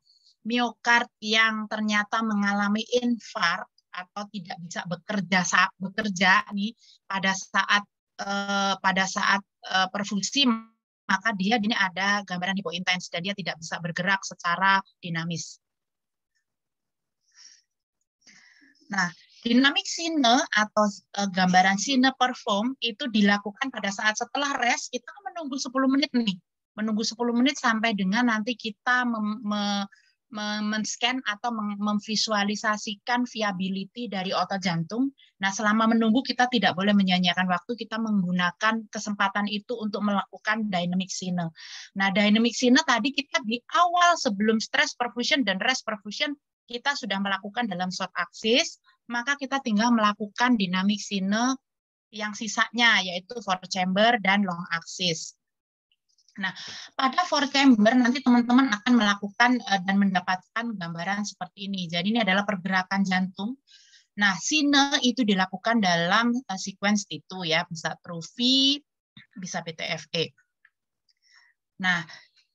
miokard yang ternyata mengalami infark atau tidak bisa bekerja saat bekerja nih pada saat Eh, pada saat uh, eh, perfungsi maka dia ini ada gambaran hipointens dan dia tidak bisa bergerak secara dinamis. Nah, dinamik sine atau eh, gambaran sine perform itu dilakukan pada saat setelah rest kita menunggu 10 menit nih. Menunggu 10 menit sampai dengan nanti kita mem, me, men-scan atau memvisualisasikan viability dari otot jantung. Nah, selama menunggu kita tidak boleh menyanyiakan waktu, kita menggunakan kesempatan itu untuk melakukan dynamic signal. Nah, dynamic signal tadi kita di awal sebelum stress perfusion dan rest perfusion kita sudah melakukan dalam short axis, maka kita tinggal melakukan dynamic signal yang sisanya yaitu four chamber dan long axis. Nah, pada four chamber nanti teman-teman akan melakukan eh, dan mendapatkan gambaran seperti ini. Jadi ini adalah pergerakan jantung. Nah, sine itu dilakukan dalam eh, sequence itu ya, bisa trophy, bisa PTFE. Nah,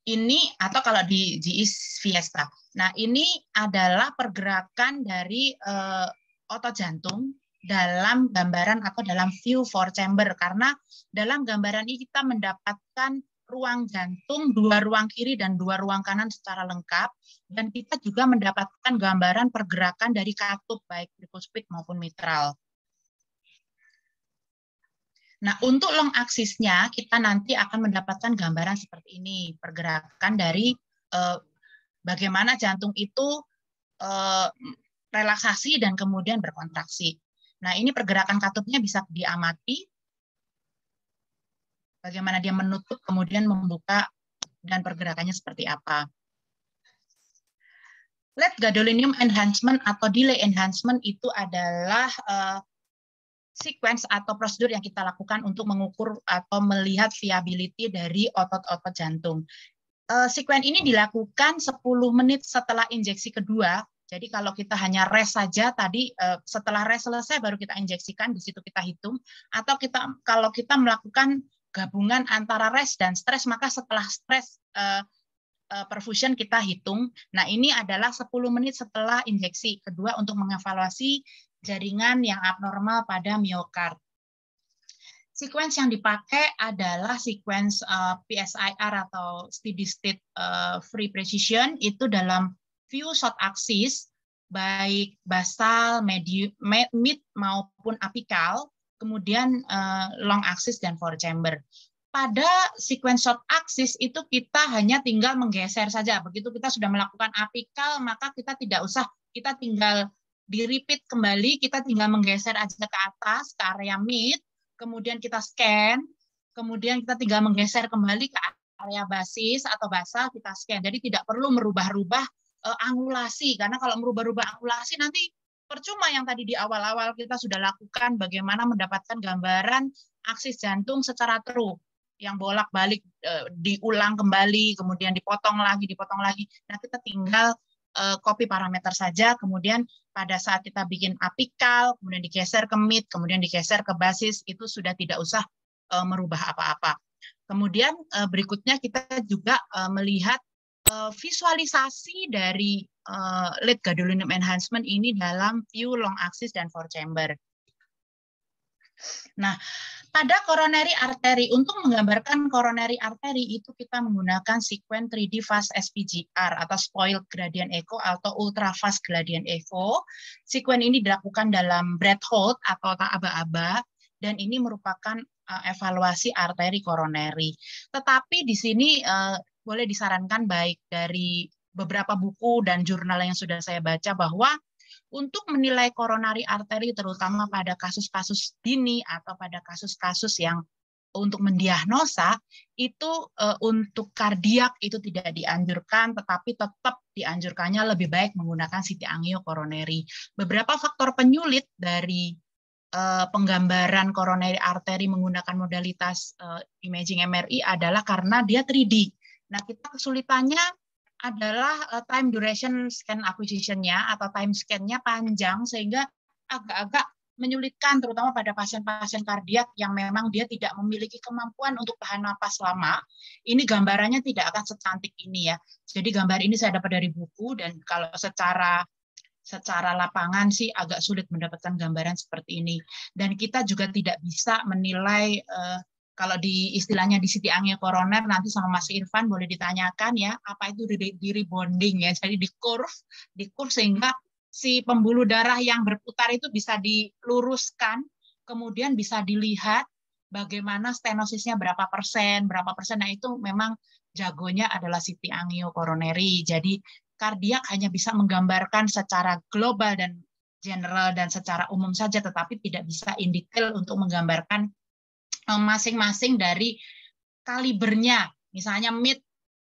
ini atau kalau di GIS e Fiesta. Nah, ini adalah pergerakan dari uh, otot jantung dalam gambaran atau dalam view four chamber karena dalam gambaran ini kita mendapatkan ruang jantung, dua ruang kiri dan dua ruang kanan secara lengkap dan kita juga mendapatkan gambaran pergerakan dari katup baik tricuspid maupun mitral. Nah, untuk long axisnya kita nanti akan mendapatkan gambaran seperti ini, pergerakan dari eh, bagaimana jantung itu eh, relaksasi dan kemudian berkontraksi. Nah, ini pergerakan katupnya bisa diamati bagaimana dia menutup kemudian membuka dan pergerakannya seperti apa. Lead gadolinium enhancement atau delay enhancement itu adalah uh, sequence atau prosedur yang kita lakukan untuk mengukur atau melihat viability dari otot-otot jantung. Uh, sequence ini dilakukan 10 menit setelah injeksi kedua. Jadi kalau kita hanya rest saja tadi uh, setelah rest selesai baru kita injeksikan di situ kita hitung atau kita kalau kita melakukan gabungan antara rest dan stress, maka setelah stress uh, uh, perfusion kita hitung. Nah, ini adalah 10 menit setelah injeksi kedua untuk mengevaluasi jaringan yang abnormal pada miokard. Sequence yang dipakai adalah sequence uh, eh, PSIR atau steady state uh, free precision itu dalam view short axis baik basal, medium, mid maupun apikal kemudian uh, long axis dan four chamber. Pada sequence short axis itu kita hanya tinggal menggeser saja. Begitu kita sudah melakukan apical maka kita tidak usah kita tinggal di repeat kembali, kita tinggal menggeser aja ke atas ke area mid, kemudian kita scan, kemudian kita tinggal menggeser kembali ke area basis atau basal kita scan. Jadi tidak perlu merubah-rubah uh, angulasi karena kalau merubah-rubah angulasi nanti percuma yang tadi di awal-awal kita sudah lakukan bagaimana mendapatkan gambaran aksis jantung secara true yang bolak-balik e, diulang kembali kemudian dipotong lagi dipotong lagi nah kita tinggal e, copy parameter saja kemudian pada saat kita bikin apikal kemudian digeser ke mid kemudian digeser ke basis itu sudah tidak usah e, merubah apa-apa kemudian e, berikutnya kita juga e, melihat e, visualisasi dari uh, eh, lead gadolinium enhancement ini dalam view long axis dan four chamber. Nah, pada coronary arteri untuk menggambarkan coronary arteri itu kita menggunakan sequen 3D fast SPGR atau spoiled gradient echo atau ultra fast gradient echo. Sequen ini dilakukan dalam breath hold atau tak aba-aba dan ini merupakan eh, evaluasi arteri koroneri. Tetapi di sini eh, boleh disarankan baik dari beberapa buku dan jurnal yang sudah saya baca bahwa untuk menilai koronari arteri terutama pada kasus-kasus dini atau pada kasus-kasus yang untuk mendiagnosa itu e, untuk kardiak itu tidak dianjurkan tetapi tetap dianjurkannya lebih baik menggunakan CT angio koroneri. Beberapa faktor penyulit dari e, penggambaran koroneri arteri menggunakan modalitas e, imaging MRI adalah karena dia 3D. Nah, kita kesulitannya adalah uh, time duration scan acquisition-nya atau time scan-nya panjang sehingga agak-agak menyulitkan terutama pada pasien-pasien kardiak yang memang dia tidak memiliki kemampuan untuk tahan napas lama. Ini gambarannya tidak akan secantik ini ya. Jadi gambar ini saya dapat dari buku dan kalau secara secara lapangan sih agak sulit mendapatkan gambaran seperti ini. Dan kita juga tidak bisa menilai uh, kalau di istilahnya di Siti Angel Koroner nanti sama Mas Irfan boleh ditanyakan ya apa itu di, di ya jadi di curve di curve sehingga si pembuluh darah yang berputar itu bisa diluruskan kemudian bisa dilihat bagaimana stenosisnya berapa persen berapa persen nah itu memang jagonya adalah Siti Angio Koroneri jadi kardiak hanya bisa menggambarkan secara global dan general dan secara umum saja tetapi tidak bisa in detail untuk menggambarkan masing-masing dari kalibernya. Misalnya mid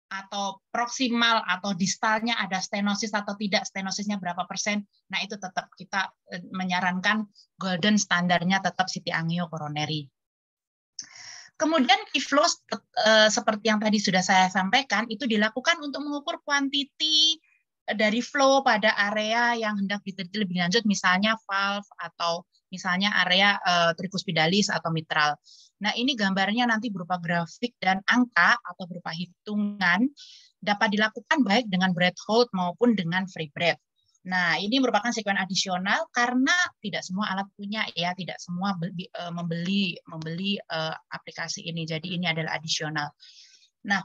atau proximal atau distalnya ada stenosis atau tidak, stenosisnya berapa persen. Nah, itu tetap kita e, menyarankan golden standarnya tetap CT angio coronary. Kemudian key flow e, e, seperti yang tadi sudah saya sampaikan itu dilakukan untuk mengukur kuantiti dari flow pada area yang hendak diteliti lebih lanjut misalnya valve atau misalnya area uh, trikuspidalis atau mitral. Nah, ini gambarnya nanti berupa grafik dan angka atau berupa hitungan dapat dilakukan baik dengan bread hold maupun dengan free bread. Nah, ini merupakan sekuen adisional karena tidak semua alat punya ya, tidak semua beli, eh, membeli membeli eh, aplikasi ini. Jadi ini adalah adisional. Nah,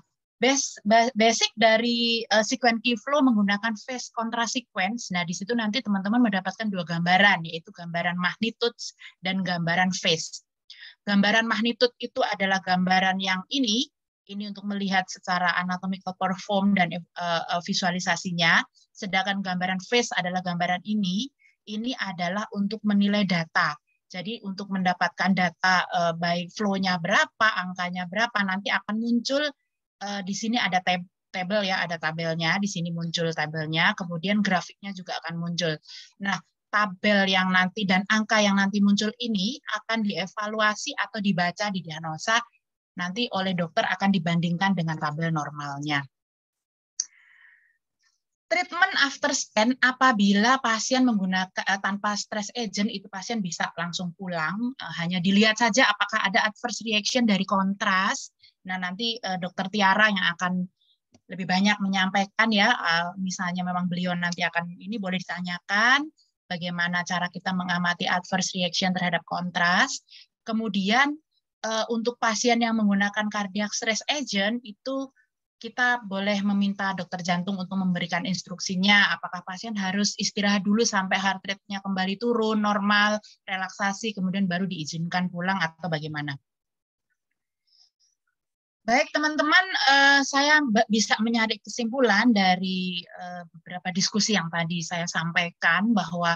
basic dari uh, eh, sekuen flow menggunakan phase kontra sequence. Nah, di situ nanti teman-teman mendapatkan dua gambaran yaitu gambaran magnitudes dan gambaran phase. Gambaran magnitud itu adalah gambaran yang ini, ini untuk melihat secara anatomical perform dan uh, visualisasinya. Sedangkan gambaran face adalah gambaran ini, ini adalah untuk menilai data. Jadi untuk mendapatkan data uh, eh, baik flow-nya berapa, angkanya berapa, nanti akan muncul uh, di sini ada tab tabel ya, ada tabelnya, di sini muncul tabelnya, kemudian grafiknya juga akan muncul. Nah, tabel yang nanti dan angka yang nanti muncul ini akan dievaluasi atau dibaca di diagnosa nanti oleh dokter akan dibandingkan dengan tabel normalnya. Treatment after scan apabila pasien menggunakan eh, tanpa stress agent itu pasien bisa langsung pulang eh, hanya dilihat saja apakah ada adverse reaction dari kontras. Nah nanti eh, dokter Tiara yang akan lebih banyak menyampaikan ya misalnya memang beliau nanti akan ini boleh ditanyakan bagaimana cara kita mengamati adverse reaction terhadap kontras. Kemudian eh, untuk pasien yang menggunakan cardiac stress agent itu kita boleh meminta dokter jantung untuk memberikan instruksinya apakah pasien harus istirahat dulu sampai heart rate-nya kembali turun normal, relaksasi kemudian baru diizinkan pulang atau bagaimana. Baik teman-teman, eh, saya bisa menyadari kesimpulan dari eh, beberapa diskusi yang tadi saya sampaikan bahwa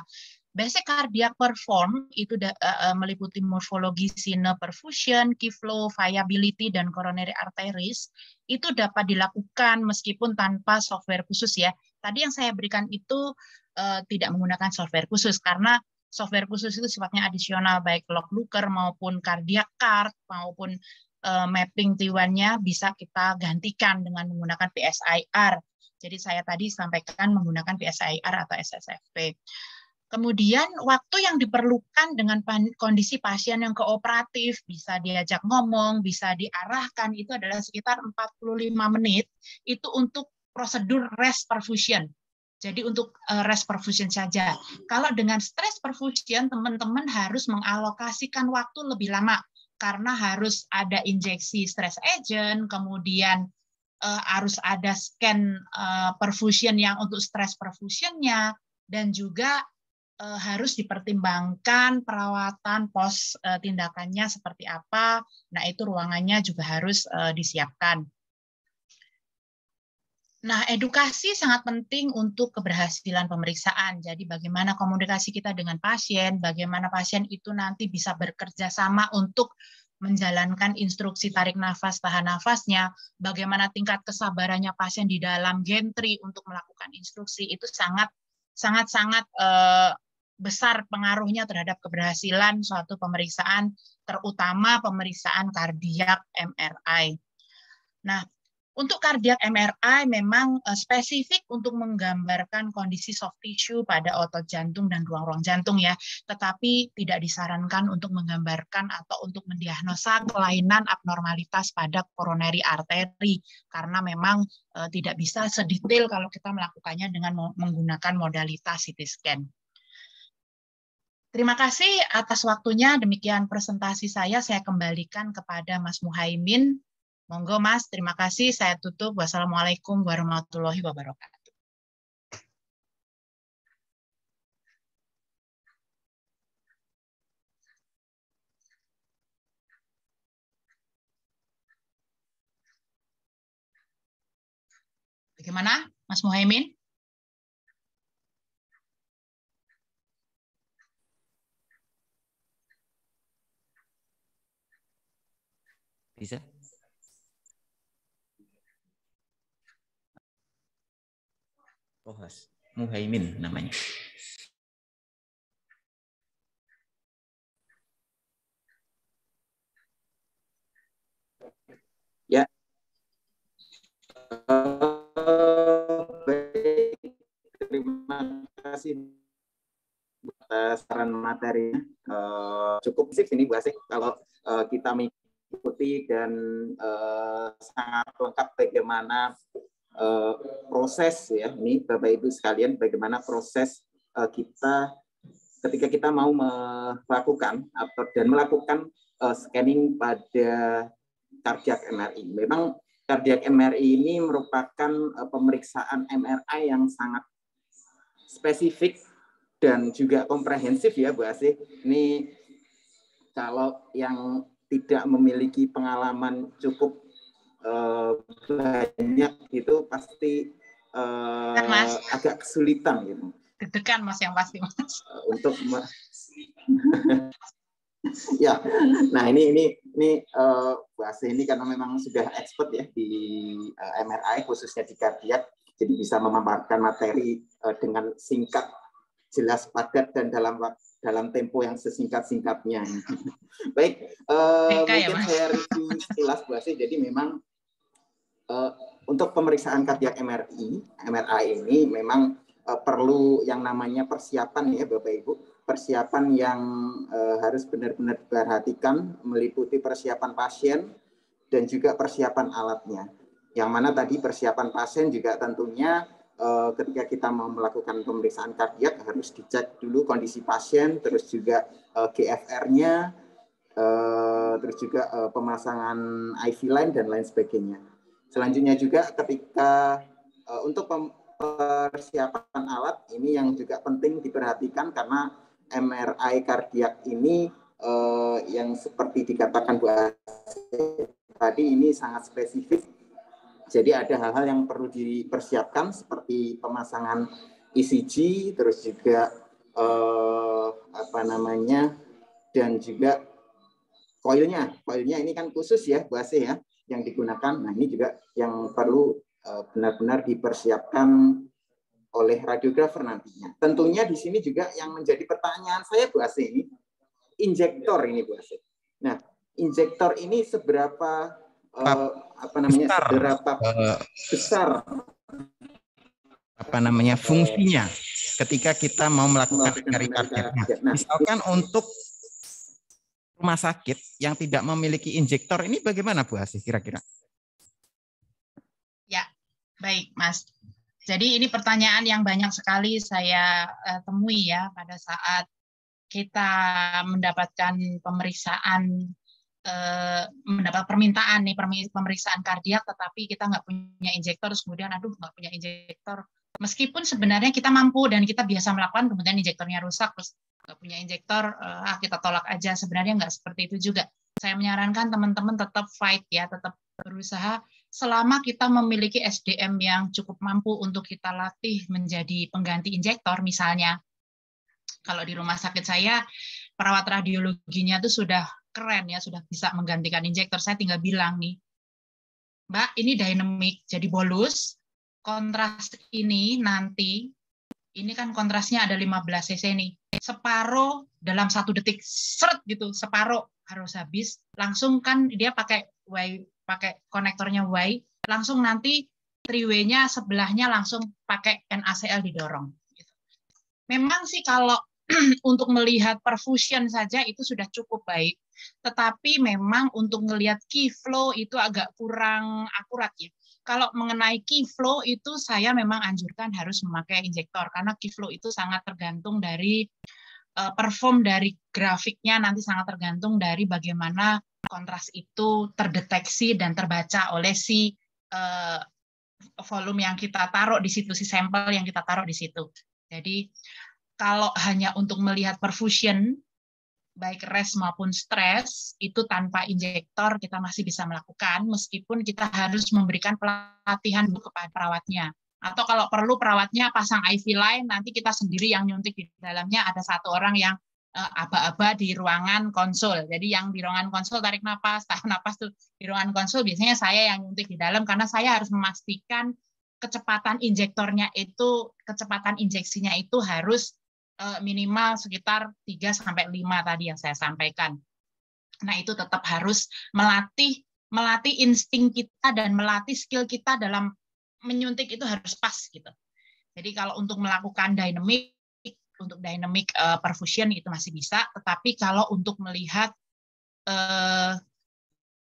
basic cardiac perform itu eh, meliputi morfologi sine perfusion, key flow, viability dan coronary arteries itu dapat dilakukan meskipun tanpa software khusus ya. Tadi yang saya berikan itu tidak menggunakan software khusus karena software khusus itu sifatnya adisional baik log looker maupun cardiac card maupun Eh, mapping t nya bisa kita gantikan dengan menggunakan PSIR. Jadi saya tadi sampaikan menggunakan PSIR atau SSFP. Kemudian waktu yang diperlukan dengan kondisi pasien yang kooperatif, bisa diajak ngomong, bisa diarahkan, itu adalah sekitar 45 menit, itu untuk prosedur rest perfusion. Jadi untuk eh, rest perfusion saja. Kalau dengan stress perfusion, teman-teman harus mengalokasikan waktu lebih lama karena harus ada injeksi stress agent, kemudian uh, harus ada scan uh, perfusion yang untuk stress perfusionnya, dan juga uh, harus dipertimbangkan perawatan pos uh, tindakannya seperti apa. Nah itu ruangannya juga harus uh, disiapkan. Nah, edukasi sangat penting untuk keberhasilan pemeriksaan. Jadi bagaimana komunikasi kita dengan pasien, bagaimana pasien itu nanti bisa bekerja sama untuk menjalankan instruksi tarik nafas, tahan nafasnya, bagaimana tingkat kesabarannya pasien di dalam gentry untuk melakukan instruksi itu sangat sangat sangat eh, besar pengaruhnya terhadap keberhasilan suatu pemeriksaan, terutama pemeriksaan kardiak MRI. Nah, untuk kardiak MRI memang eh, spesifik untuk menggambarkan kondisi soft tissue pada otot jantung dan ruang-ruang jantung ya, tetapi tidak disarankan untuk menggambarkan atau untuk mendiagnosa kelainan abnormalitas pada koroneri arteri karena memang eh, tidak bisa sedetail kalau kita melakukannya dengan menggunakan modalitas CT scan. Terima kasih atas waktunya. Demikian presentasi saya. Saya kembalikan kepada Mas Muhaimin Monggo Mas, terima kasih. Saya tutup. Wassalamualaikum warahmatullahi wabarakatuh.
Bagaimana, Mas Muhaimin?
Bisa. Kohas, Muhaimin namanya.
Ya.
Terima kasih
saran materinya. Eh, cukup sih ini buat sih kalau eh, kita mengikuti dan eh, sangat lengkap bagaimana uh, proses ya ini Bapak Ibu sekalian bagaimana proses uh, kita ketika kita mau melakukan atau dan melakukan uh, scanning pada kardiak MRI. Memang kardiak MRI ini merupakan uh, pemeriksaan MRI yang sangat spesifik dan juga komprehensif ya Bu Asih. Ini kalau yang tidak memiliki pengalaman cukup Eh, banyak itu pasti uh, agak kesulitan gitu.
Dedekan mas yang pasti mas.
Eh, untuk mas.
ya, nah ini
ini ini uh, ini karena memang sudah expert ya di uh, MRI khususnya di kardiak, jadi bisa memaparkan materi uh, dengan singkat, jelas, padat dan dalam dalam tempo yang sesingkat-singkatnya. Baik, uh, mungkin ya, saya review sekilas Jadi memang Eh, untuk pemeriksaan kardiak MRI, MRI ini memang uh, perlu yang namanya persiapan ya Bapak Ibu. Persiapan yang uh, harus benar-benar diperhatikan meliputi persiapan pasien dan juga persiapan alatnya. Yang mana tadi persiapan pasien juga tentunya uh, ketika kita mau melakukan pemeriksaan kardiak harus dicek dulu kondisi pasien, terus juga uh, GFR-nya, uh, terus juga uh, pemasangan IV line dan lain sebagainya Selanjutnya juga ketika uh, untuk persiapan alat ini yang juga penting diperhatikan karena MRI kardiak ini uh, yang seperti dikatakan Bu tadi ini sangat spesifik. Jadi ada hal-hal yang perlu dipersiapkan seperti pemasangan ECG, terus juga uh, apa namanya dan juga koilnya. Koilnya ini kan khusus ya, Bu Asih ya yang digunakan. Nah, ini juga yang perlu eh, benar-benar dipersiapkan oleh radiografer nantinya. Tentunya di sini juga yang menjadi pertanyaan saya Bu Asih ini injektor ini Bu Asih. Nah, injektor ini seberapa uh, apa namanya besar, seberapa
eh,
besar
apa namanya fungsinya ketika kita mau melakukan cari target.
Nah, misalkan untuk
rumah sakit yang tidak memiliki injektor ini bagaimana Bu Asih kira-kira?
Ya, baik Mas. Jadi ini pertanyaan yang banyak sekali saya uh, temui ya pada saat kita mendapatkan pemeriksaan eh, mendapat permintaan nih pemeriksaan kardiak tetapi kita nggak punya injektor kemudian aduh nggak punya injektor Meskipun sebenarnya kita mampu dan kita biasa melakukan, kemudian injektornya rusak, terus nggak punya injektor, eh, ah kita tolak aja. Sebenarnya nggak seperti itu juga. Saya menyarankan teman-teman tetap fight ya, tetap berusaha selama kita memiliki SDM yang cukup mampu untuk kita latih menjadi pengganti injektor misalnya. Kalau di rumah sakit saya, perawat radiologinya itu sudah keren ya, sudah bisa menggantikan injektor. Saya tinggal bilang nih, Mbak, ini dynamic, jadi bolus, kontras ini nanti, ini kan kontrasnya ada 15 cc nih, separuh dalam satu detik, seret gitu, separuh harus habis, langsung kan dia pakai Y, pakai konektornya Y, langsung nanti triwaynya sebelahnya langsung pakai NaCl didorong. Memang sih kalau untuk melihat perfusion saja itu sudah cukup baik, tetapi memang untuk melihat key flow itu agak kurang akurat ya kalau mengenai key flow itu saya memang anjurkan harus memakai injektor karena key flow itu sangat tergantung dari uh, perform dari grafiknya nanti sangat tergantung dari bagaimana kontras itu terdeteksi dan terbaca oleh si uh, volume yang kita taruh di situ si sampel yang kita taruh di situ. Jadi kalau hanya untuk melihat perfusion baik res maupun stres itu tanpa injektor kita masih bisa melakukan meskipun kita harus memberikan pelatihan dulu kepada perawatnya atau kalau perlu perawatnya pasang IV line nanti kita sendiri yang nyuntik di dalamnya ada satu orang yang eh, aba-aba di ruangan konsul jadi yang di ruangan konsul tarik nafas tahan nafas tuh di ruangan konsul biasanya saya yang nyuntik di dalam karena saya harus memastikan kecepatan injektornya itu kecepatan injeksinya itu harus Eh, minimal sekitar 3 sampai 5 tadi yang saya sampaikan. Nah, itu tetap harus melatih melatih insting kita dan melatih skill kita dalam menyuntik itu harus pas gitu. Jadi kalau untuk melakukan dynamic untuk dynamic uh, perfusion itu masih bisa, tetapi kalau untuk melihat uh,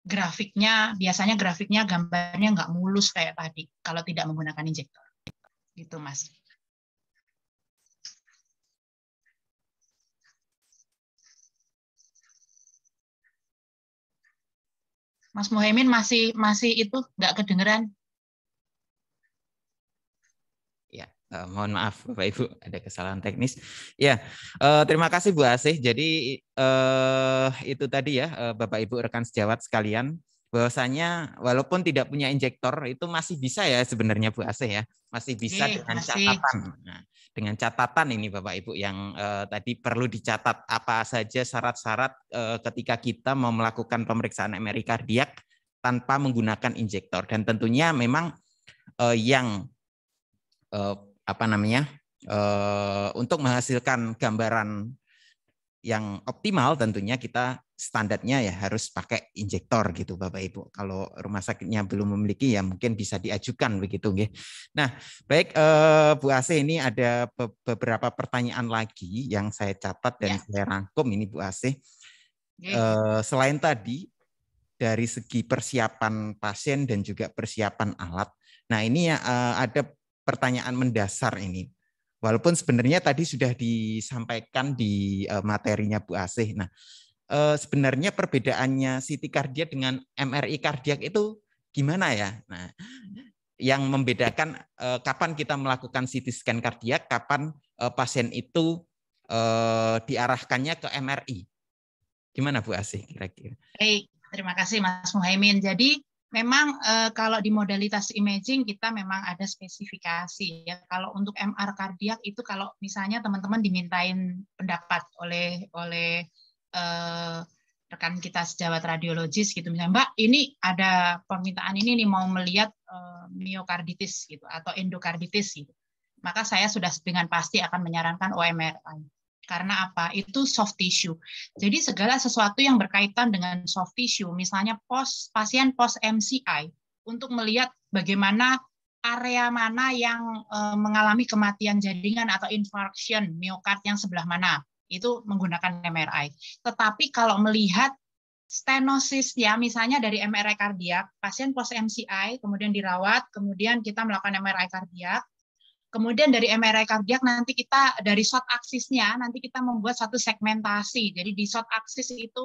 grafiknya biasanya grafiknya gambarnya nggak mulus kayak tadi kalau tidak menggunakan injektor. Gitu Mas. Mas Mohaimin masih masih itu nggak kedengeran?
Ya, uh, mohon maaf Bapak Ibu ada kesalahan teknis.
Ya, uh, terima kasih Bu Asih. Jadi uh, itu tadi ya Bapak Ibu rekan sejawat sekalian bahwasanya walaupun tidak punya injektor itu masih bisa ya sebenarnya Bu Ase ya masih bisa Oke, dengan masih. catatan nah, dengan catatan ini Bapak Ibu yang eh, tadi perlu dicatat apa saja syarat-syarat eh, ketika kita mau melakukan pemeriksaan MRI kardiak tanpa menggunakan injektor dan tentunya memang eh, yang eh, apa namanya eh, untuk menghasilkan gambaran yang optimal tentunya kita standarnya ya harus pakai injektor gitu Bapak Ibu. Kalau rumah sakitnya belum memiliki ya mungkin bisa diajukan begitu nggih. Nah, baik eh, Bu Ase ini ada beberapa pertanyaan lagi yang saya catat dan ya. saya rangkum ini Bu Ase. Okay. Eh, selain tadi dari segi persiapan pasien dan juga persiapan alat. Nah, ini ya eh, ada pertanyaan mendasar ini walaupun sebenarnya tadi sudah disampaikan di eh, materinya Bu Asih. Nah, eh, sebenarnya perbedaannya CT kardiak dengan MRI kardiak itu gimana ya? Nah, yang membedakan eh, kapan kita melakukan CT scan kardiak, kapan eh, pasien itu eh, diarahkannya ke MRI. Gimana Bu Asih kira-kira?
Baik, terima kasih Mas Muhaimin. Jadi memang eh, kalau di modalitas imaging kita memang ada spesifikasi ya. Kalau untuk MR kardiak itu kalau misalnya teman-teman dimintain pendapat oleh oleh eh, rekan kita sejawat radiologis gitu misalnya Mbak ini ada permintaan ini nih mau melihat eh, miokarditis gitu atau endokarditis gitu maka saya sudah dengan pasti akan menyarankan OMRI karena apa itu soft tissue jadi segala sesuatu yang berkaitan dengan soft tissue misalnya pos pasien pos MCI untuk melihat bagaimana area mana yang e, mengalami kematian jaringan atau infarction miokard yang sebelah mana itu menggunakan MRI. Tetapi kalau melihat stenosis ya misalnya dari MRI kardiak, pasien post MCI, kemudian dirawat, kemudian kita melakukan MRI kardiak, kemudian dari MRI kardiak nanti kita dari short axisnya nanti kita membuat satu segmentasi. Jadi di short axis itu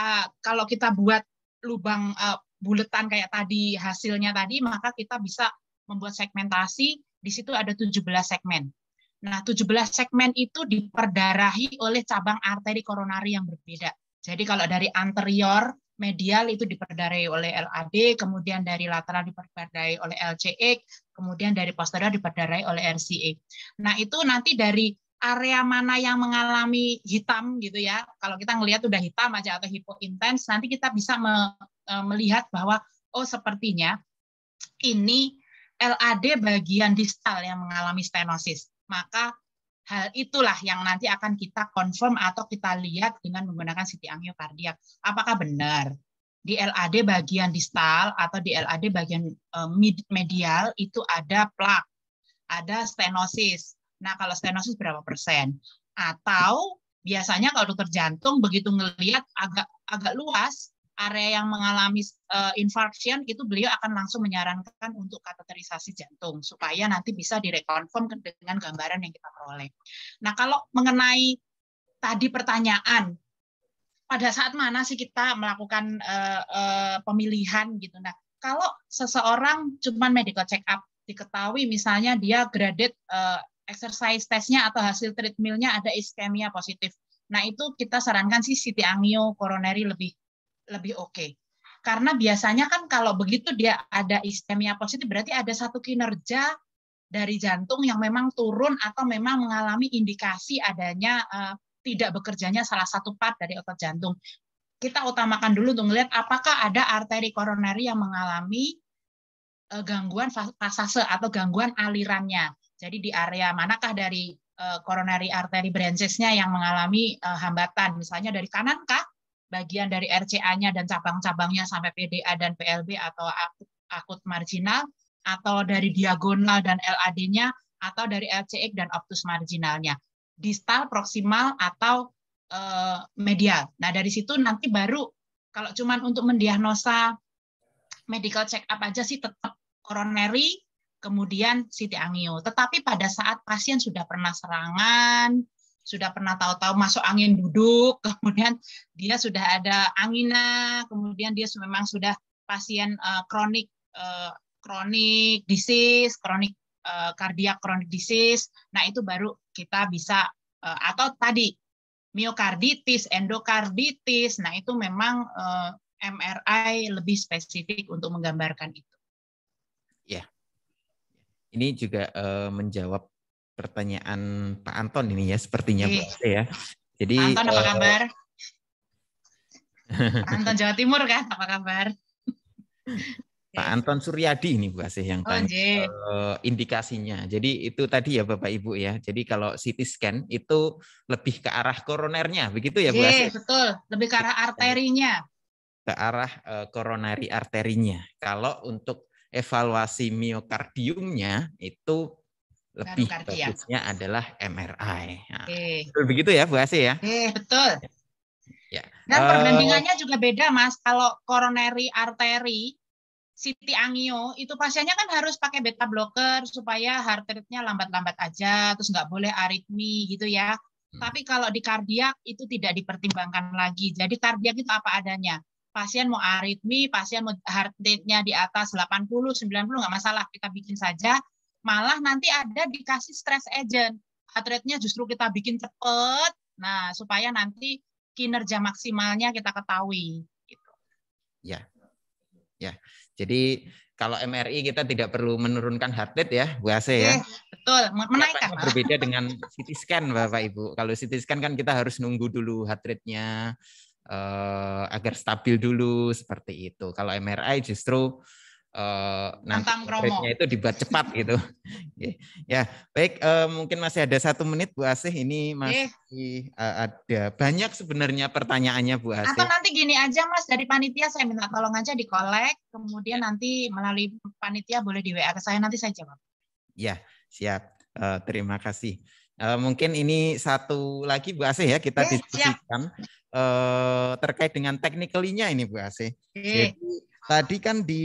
uh, kalau kita buat lubang uh, buletan kayak tadi hasilnya tadi, maka kita bisa membuat segmentasi. Di situ ada 17 segmen. Nah, 17 segmen itu diperdarahi oleh cabang arteri koronari yang berbeda. Jadi kalau dari anterior medial itu diperdarahi oleh LAD, kemudian dari lateral diperdarahi oleh LCE, kemudian dari posterior diperdarahi oleh RCA. Nah, itu nanti dari area mana yang mengalami hitam gitu ya. Kalau kita ngelihat udah hitam aja atau hipointens, nanti kita bisa me, e, melihat bahwa oh sepertinya ini LAD bagian distal yang mengalami stenosis maka hal itulah yang nanti akan kita confirm atau kita lihat dengan menggunakan CT angiokardiak. Apakah benar di LAD bagian distal atau di LAD bagian eh, medial itu ada plak, ada stenosis. Nah, kalau stenosis berapa persen? Atau biasanya kalau dokter jantung begitu ngelihat agak agak luas, area yang mengalami uh, infarction itu beliau akan langsung menyarankan untuk kateterisasi jantung supaya nanti bisa direkonfirm dengan gambaran yang kita peroleh. Nah, kalau mengenai tadi pertanyaan pada saat mana sih kita melakukan uh, uh, pemilihan gitu. Nah, kalau seseorang cuman medical check up diketahui misalnya dia graded uh, exercise testnya atau hasil treadmillnya ada iskemia positif. Nah, itu kita sarankan sih siti angio coronary lebih lebih oke. Okay. Karena biasanya kan kalau begitu dia ada iskemia positif berarti ada satu kinerja dari jantung yang memang turun atau memang mengalami indikasi adanya uh, tidak bekerjanya salah satu part dari otot jantung. Kita utamakan dulu untuk melihat apakah ada arteri koronari yang mengalami uh, gangguan pasase atau gangguan alirannya. Jadi di area manakah dari coronary eh, arteri branchesnya yang mengalami hambatan, misalnya dari kanan bagian dari RCA-nya dan cabang-cabangnya sampai PDA dan PLB atau akut, akut marginal, atau dari diagonal dan LAD-nya, atau dari LCX dan obtus marginalnya, distal, proximal atau e, medial. Nah, dari situ nanti baru kalau cuma untuk mendiagnosa medical check up aja sih tetap coronary, kemudian CT angio. Tetapi pada saat pasien sudah pernah serangan, sudah pernah tahu-tahu masuk angin duduk, kemudian dia sudah ada angina, kemudian dia memang sudah pasien uh, kronik uh, kronik disease, kronik eh, kardiak kronik disease. Nah, itu baru kita bisa uh, atau tadi miokarditis, endokarditis. Nah, itu memang uh, MRI lebih spesifik untuk menggambarkan itu.
Ya. Ini juga uh, menjawab pertanyaan Pak Anton ini ya sepertinya iya. Oke. Pak ya. Jadi Pak Anton apa eh, kabar? Pak Anton
Jawa Timur kan apa kabar?
Pak Anton Suryadi ini Bu Asih yang oh, tanya oh, uh, indikasinya. Jadi itu tadi ya Bapak Ibu ya. Jadi kalau CT scan itu lebih ke arah koronernya, begitu ya Bu iya, Asih?
betul, lebih ke arah arterinya.
Ke arah uh, koronari arterinya. Kalau untuk evaluasi miokardiumnya itu lebih Kardia. Ya. bagusnya adalah MRI.
Nah,
okay. begitu ya Bu Asih ya? Okay, betul. Ya. Dan uh, perbandingannya juga beda Mas. Kalau coronary arteri, Siti angio itu pasiennya kan harus pakai beta blocker supaya heart rate-nya lambat-lambat aja, terus nggak boleh aritmi gitu ya. Hmm. Tapi kalau di kardiak itu tidak dipertimbangkan lagi. Jadi kardiak itu apa adanya. Pasien mau aritmi, pasien mau heart rate-nya di atas 80, 90 nggak masalah, kita bikin saja malah nanti ada dikasih stress agent heart rate-nya justru kita bikin cepet nah supaya nanti kinerja maksimalnya kita ketahui gitu
ya ya jadi kalau MRI kita tidak perlu menurunkan heart rate ya, Bu Ase ya. Eh,
betul, menaikkan.
berbeda dengan CT scan Bapak Ibu. Kalau CT scan kan kita harus nunggu dulu heart rate-nya eh, agar stabil dulu seperti itu. Kalau MRI justru Eh, nanti nanti itu dibuat cepat gitu. ya baik uh, mungkin masih ada satu menit Bu Asih ini masih eh. ada banyak sebenarnya pertanyaannya Bu Asih. Atau
nanti gini aja Mas dari panitia saya minta tolong aja dikolek, kemudian ya. nanti melalui panitia boleh di WA ke saya nanti saya jawab.
Ya siap uh, terima kasih. Uh, mungkin ini satu lagi Bu Asih ya kita eh, diskusikan uh, terkait dengan teknikalinya ini Bu Asih. Yes. Jadi Tadi kan di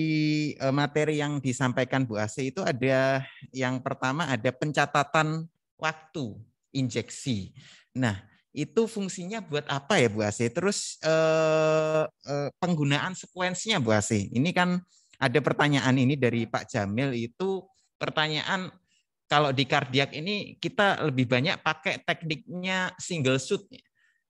eh, materi yang disampaikan Bu Ase itu ada yang pertama ada pencatatan waktu injeksi. Nah, itu fungsinya buat apa ya Bu Ase? Terus eh, eh, penggunaan sekuensinya Bu Ase. Ini kan ada pertanyaan ini dari Pak Jamil itu pertanyaan kalau di kardiak ini kita lebih banyak pakai tekniknya single shoot. Ya?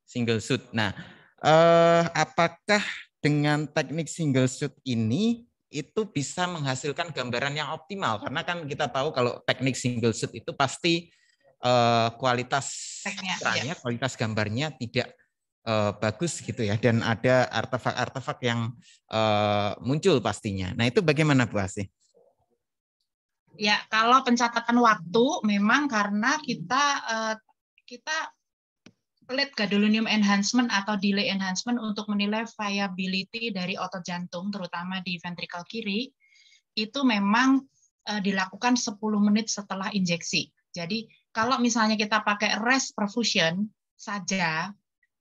Single shoot. Nah, eh, apakah dengan teknik single shoot ini itu bisa menghasilkan gambaran yang optimal karena kan kita tahu kalau teknik single shoot itu pasti uh, kualitas ya. kualitas gambarnya tidak uh, bagus gitu ya dan ada artefak-artefak yang uh, muncul pastinya. Nah itu bagaimana Bu Asih?
Ya kalau pencatatan waktu memang karena kita uh, kita late gadolinium enhancement atau delay enhancement untuk menilai viability dari otot jantung, terutama di ventrikel kiri, itu memang eh, dilakukan 10 menit setelah injeksi. Jadi kalau misalnya kita pakai rest perfusion saja,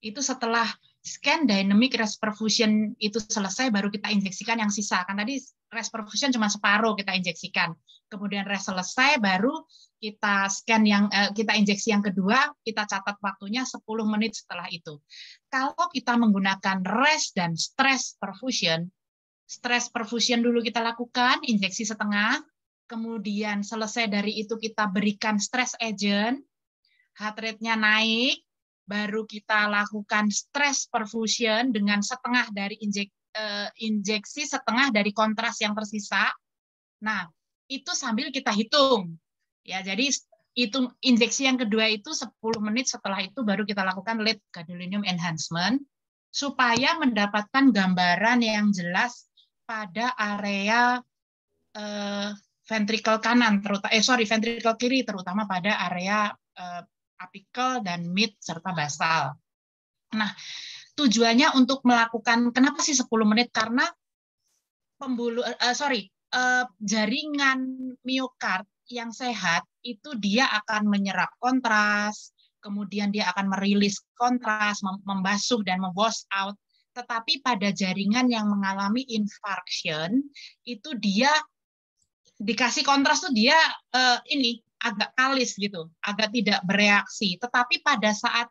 itu setelah scan dynamic rest perfusion itu selesai baru kita injeksikan yang sisa. Kan tadi rest perfusion cuma separuh kita injeksikan. Kemudian res selesai baru kita scan yang eh, kita injeksi yang kedua, kita catat waktunya 10 menit setelah itu. Kalau kita menggunakan rest dan stress perfusion, stress perfusion dulu kita lakukan, injeksi setengah, kemudian selesai dari itu kita berikan stress agent, heart rate-nya naik, baru kita lakukan stress perfusion dengan setengah dari injek, uh, injeksi setengah dari kontras yang tersisa. Nah, itu sambil kita hitung. Ya, jadi hitung injeksi yang kedua itu 10 menit setelah itu baru kita lakukan lead gadolinium enhancement supaya mendapatkan gambaran yang jelas pada area uh, ventrikel kanan terutama eh sorry ventrikel kiri terutama pada area uh, apikal dan mid serta basal. Nah, tujuannya untuk melakukan kenapa sih 10 menit? Karena pembuluh eh, uh, eh, sorry, uh, jaringan miokard yang sehat itu dia akan menyerap kontras, kemudian dia akan merilis kontras, membasuh dan mewash out. Tetapi pada jaringan yang mengalami infarction itu dia dikasih kontras tuh dia uh, ini agak kalis gitu, agak tidak bereaksi. Tetapi pada saat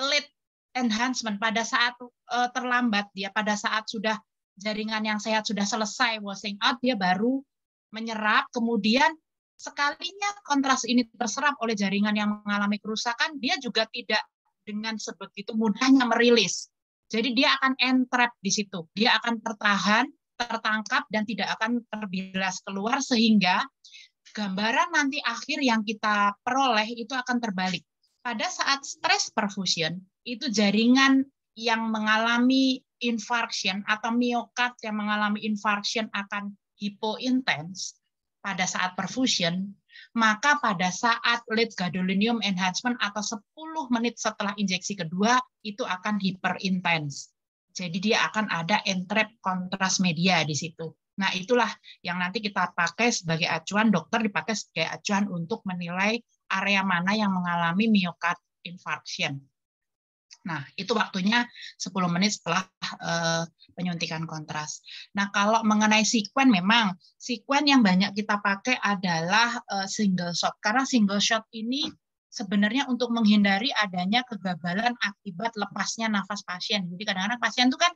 late enhancement, pada saat uh, terlambat dia, pada saat sudah jaringan yang sehat sudah selesai washing out, dia baru menyerap. Kemudian sekalinya kontras ini terserap oleh jaringan yang mengalami kerusakan, dia juga tidak dengan sebegitu mudahnya merilis. Jadi dia akan entrap di situ. Dia akan tertahan, tertangkap, dan tidak akan terbilas keluar sehingga gambaran nanti akhir yang kita peroleh itu akan terbalik. Pada saat stress perfusion, itu jaringan yang mengalami infarction atau miokard yang mengalami infarction akan hipointens pada saat perfusion, maka pada saat lead gadolinium enhancement atau 10 menit setelah injeksi kedua itu akan hiperintens. Jadi dia akan ada entrap kontras media di situ. Nah, itulah yang nanti kita pakai sebagai acuan, dokter dipakai sebagai acuan untuk menilai area mana yang mengalami miokard infarction. Nah, itu waktunya 10 menit setelah uh, penyuntikan kontras. Nah, kalau mengenai sekuen memang sekuen yang banyak kita pakai adalah uh, single shot karena single shot ini sebenarnya untuk menghindari adanya kegagalan akibat lepasnya nafas pasien. Jadi kadang-kadang pasien itu kan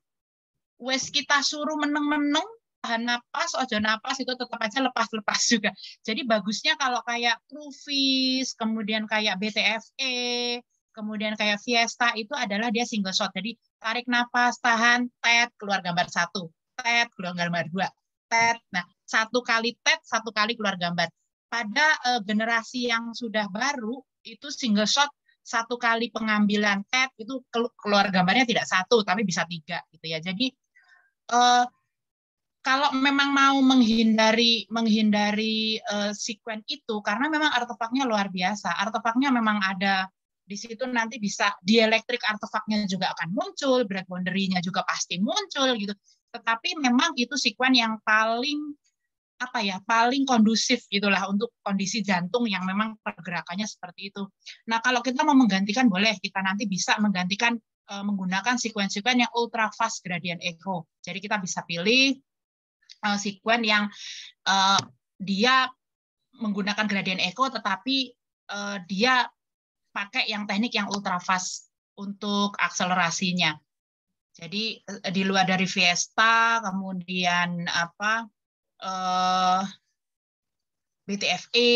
wes kita suruh meneng-meneng tahan napas, ojo napas itu tetap aja lepas-lepas juga. Jadi bagusnya kalau kayak Cruvis, kemudian kayak BTFE, kemudian kayak Fiesta itu adalah dia single shot. Jadi tarik napas, tahan, tet, keluar gambar satu, tet, keluar gambar dua, tet. Nah, satu kali tet, satu kali keluar gambar. Pada uh, generasi yang sudah baru itu single shot satu kali pengambilan tet itu keluar gambarnya tidak satu tapi bisa tiga gitu ya. Jadi uh, kalau memang mau menghindari menghindari uh, eh, sekuen itu karena memang artefaknya luar biasa artefaknya memang ada di situ nanti bisa dielektrik artefaknya juga akan muncul break boundary-nya juga pasti muncul gitu tetapi memang itu sekuen yang paling apa ya paling kondusif gitulah untuk kondisi jantung yang memang pergerakannya seperti itu. Nah kalau kita mau menggantikan boleh kita nanti bisa menggantikan eh, menggunakan sekuen-sekuen yang ultra fast gradient echo. Jadi kita bisa pilih uh, yang uh, dia menggunakan gradient echo tetapi uh, dia pakai yang teknik yang ultrafast untuk akselerasinya. Jadi di luar dari Fiesta, kemudian apa uh, BTFE,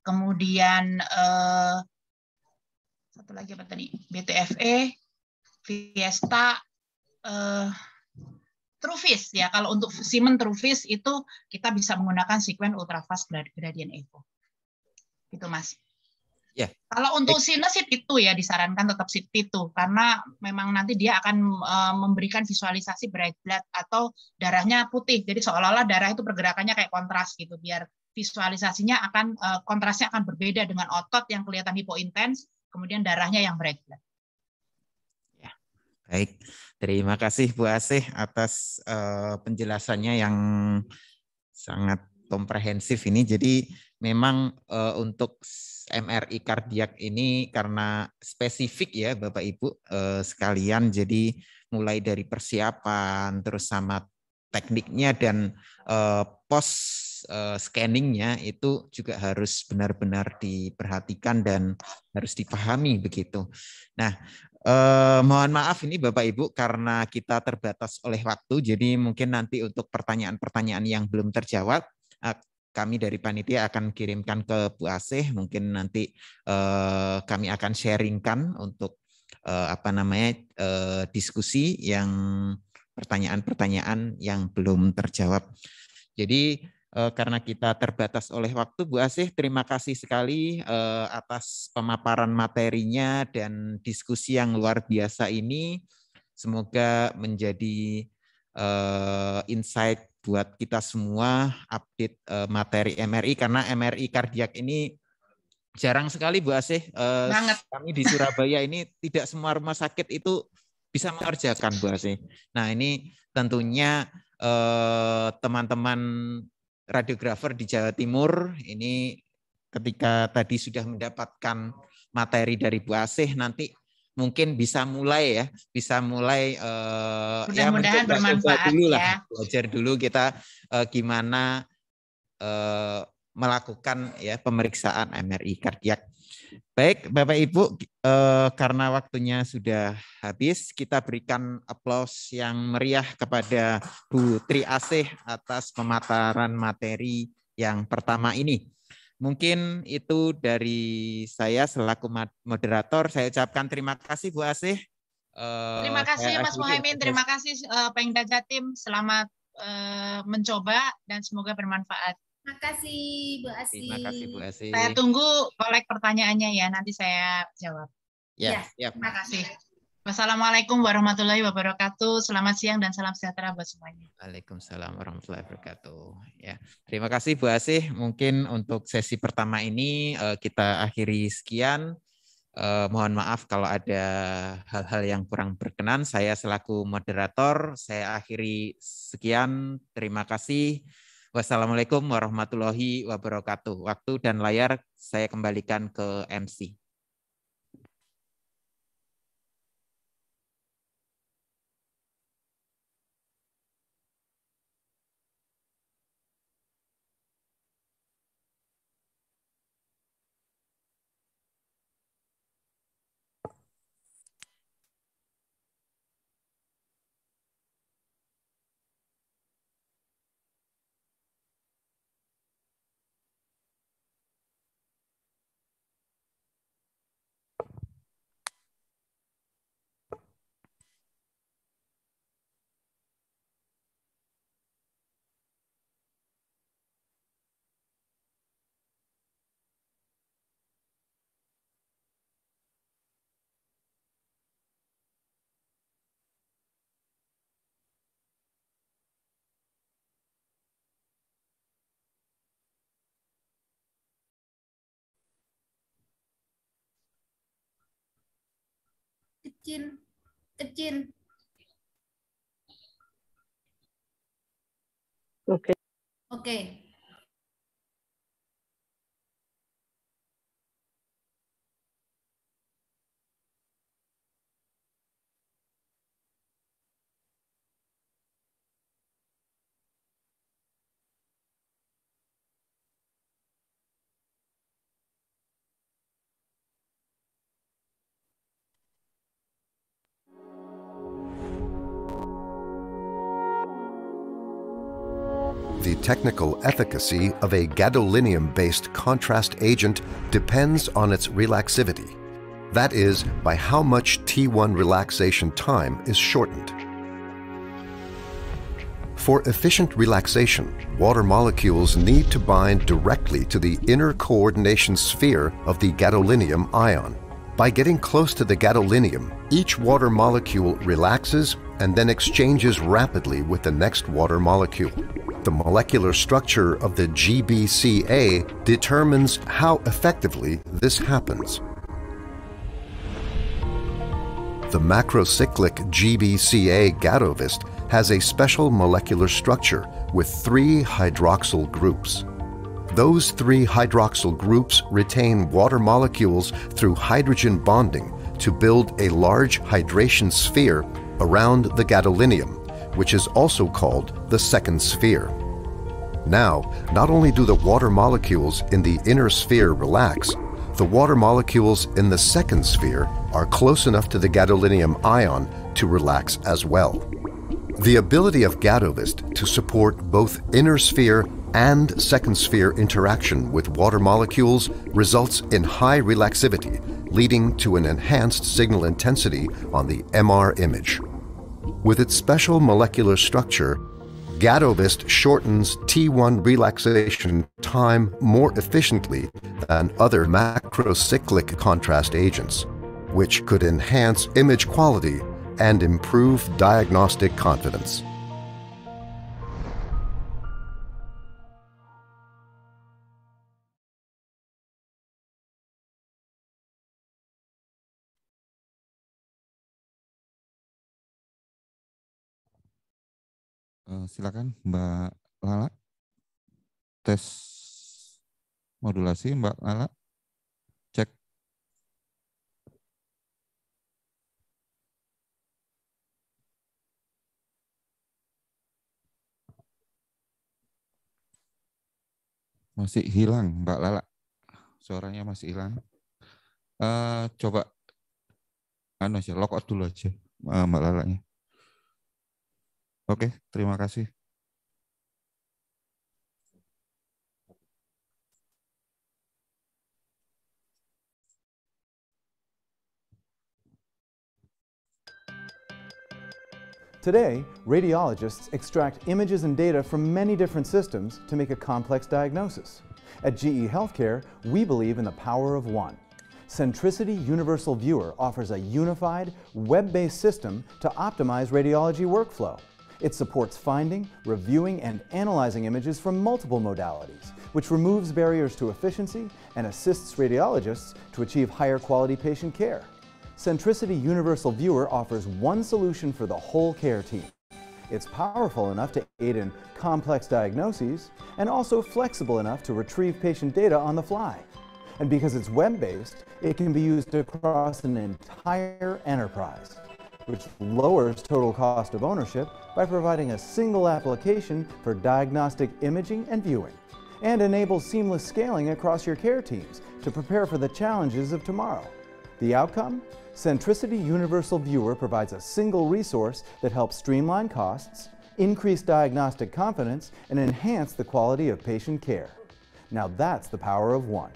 kemudian uh, satu lagi apa tadi BTFE, Fiesta, uh, Trufis ya. Kalau untuk Siemens Trufis itu kita bisa menggunakan sekuen ultrafast gradient echo. Gitu Mas. Yeah. Kalau untuk sinus itu ya disarankan tetap sit itu karena memang nanti dia akan eh, memberikan visualisasi bright blood atau darahnya putih. Jadi seolah-olah darah itu pergerakannya kayak kontras gitu biar visualisasinya akan eh, kontrasnya akan berbeda dengan otot yang kelihatan hipointens kemudian darahnya yang bright blood.
Baik, terima kasih Bu Asih atas uh, penjelasannya yang sangat komprehensif ini. Jadi memang uh, untuk MRI kardiak ini karena spesifik ya Bapak Ibu uh, sekalian. Jadi mulai dari persiapan terus sama tekniknya dan uh, pos uh, scanningnya itu juga harus benar-benar diperhatikan dan harus dipahami begitu. Nah Eh, mohon maaf ini Bapak Ibu karena kita terbatas oleh waktu, jadi mungkin nanti untuk pertanyaan-pertanyaan yang belum terjawab eh, kami dari panitia akan kirimkan ke Bu aseh mungkin nanti eh, kami akan sharingkan untuk eh, apa namanya eh, diskusi yang pertanyaan-pertanyaan yang belum terjawab. Jadi Eh, karena kita terbatas oleh waktu. Bu Asih, terima kasih sekali eh, atas pemaparan materinya dan diskusi yang luar biasa ini. Semoga menjadi eh, insight buat kita semua update materi MRI karena MRI kardiak ini jarang sekali Bu Asih. Banget. Kami di Surabaya ini tidak semua rumah sakit itu bisa mengerjakan Bu Asih. Nah, ini tentunya teman-teman radiografer di Jawa Timur ini ketika tadi sudah mendapatkan materi dari Bu Asih nanti mungkin bisa mulai ya, bisa mulai uh, mudah-mudahan bermanfaat dulu ya. lah, belajar dulu kita uh, gimana uh, melakukan ya pemeriksaan MRI kardiak Baik, Bapak Ibu, eh, karena waktunya sudah habis, kita berikan aplaus yang meriah kepada Bu Tri Asih atas pemaparan materi yang pertama ini. Mungkin itu dari saya selaku moderator. Saya ucapkan terima kasih Bu Asih. Eh, terima kasih Mas Mohaimin. terima
kasih eh, Pengda Jatim. Selamat eh, mencoba dan semoga bermanfaat. Makasih Bu Asi. Terima kasih Bu
Asi. Saya tunggu
kolek pertanyaannya ya, nanti saya jawab. Ya, ya, ya. terima kasih. Wassalamualaikum warahmatullahi wabarakatuh. Selamat siang dan salam sejahtera buat semuanya.
Waalaikumsalam warahmatullahi wabarakatuh. Ya, terima kasih Bu Asih. Mungkin untuk sesi pertama ini eh, kita akhiri sekian. Eh, mohon maaf kalau ada hal-hal yang kurang berkenan. Saya selaku moderator, saya akhiri sekian. Terima kasih. Wassalamualaikum warahmatullahi wabarakatuh. Waktu dan layar saya kembalikan ke MC.
chin chin okay okay
technical efficacy of a gadolinium-based contrast agent depends on its relaxivity, that is, by how much T1 relaxation time is shortened. For efficient relaxation, water molecules need to bind directly to the inner coordination sphere of the gadolinium ion. By getting close to the gadolinium, each water molecule relaxes and then exchanges rapidly with the next water molecule. The molecular structure of the GBCA determines how effectively this happens. The macrocyclic GBCA gadovist has a special molecular structure with three hydroxyl groups. Those three hydroxyl groups retain water molecules through hydrogen bonding to build a large hydration sphere around the gadolinium, which is also called the second sphere. Now, not only do the water molecules in the inner sphere relax, the water molecules in the second sphere are close enough to the gadolinium ion to relax as well. The ability of Gadovist to support both inner sphere and second sphere interaction with water molecules results in high relaxivity, leading to an enhanced signal intensity on the MR image. With its special molecular structure, Gadovist shortens T1 relaxation time more efficiently than other macrocyclic contrast agents, which could enhance image quality and improve diagnostic confidence.
Eh, silakan
Mbak Lala. Tes modulasi Mbak Lala. Cek. Masih hilang
Mbak Lala. Suaranya masih hilang. Uh, coba anu sih lock out dulu aja
uh, Mbak Lalanya. Oke, terima kasih.
Today, radiologists extract images and data from many different systems to make a complex diagnosis. At GE Healthcare, we believe in the power of one. Centricity Universal Viewer offers a unified, web-based system to optimize radiology workflow. It supports finding, reviewing, and analyzing images from multiple modalities, which removes barriers to efficiency and assists radiologists to achieve higher quality patient care. Centricity Universal Viewer offers one solution for the whole care team. It's powerful enough to aid in complex diagnoses and also flexible enough to retrieve patient data on the fly. And because it's web-based, it can be used across an entire enterprise which lowers total cost of ownership by providing a single application for diagnostic imaging and viewing, and enables seamless scaling across your care teams to prepare for the challenges of tomorrow. The outcome? Centricity Universal Viewer provides a single resource that helps streamline costs, increase diagnostic confidence, and enhance the quality of patient care. Now that's the power of one.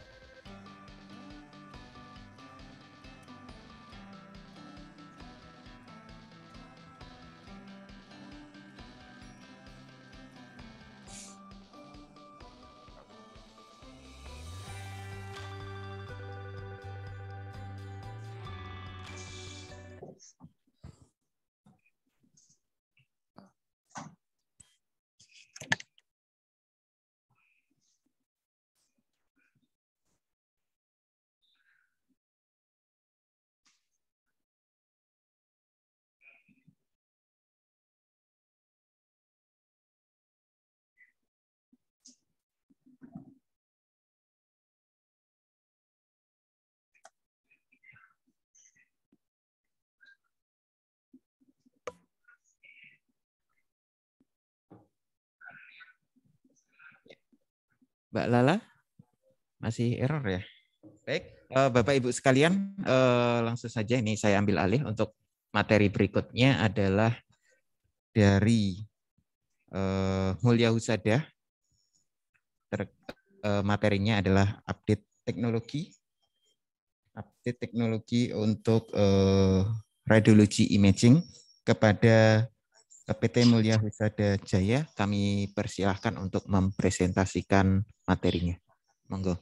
Mbak Lala
masih error ya. Baik, eh, Bapak Ibu sekalian, eh, langsung saja ini saya ambil alih untuk materi berikutnya adalah dari eh, Mulia Husada. Materinya adalah update teknologi, update teknologi untuk radiologi imaging kepada PT Mulia Wisada Jaya, kami persilahkan untuk mempresentasikan materinya. Monggo.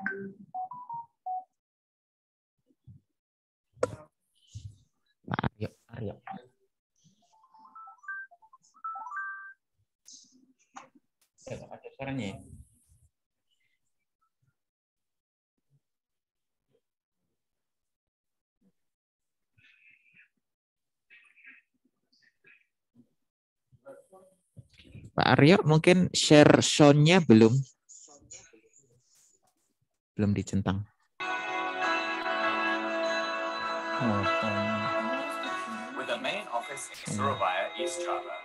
pak Aryo, Aryo.
ada suaranya ya?
Pak Aryo mungkin share soundnya belum belum dicentang.
With the main office in Surabaya, East Java,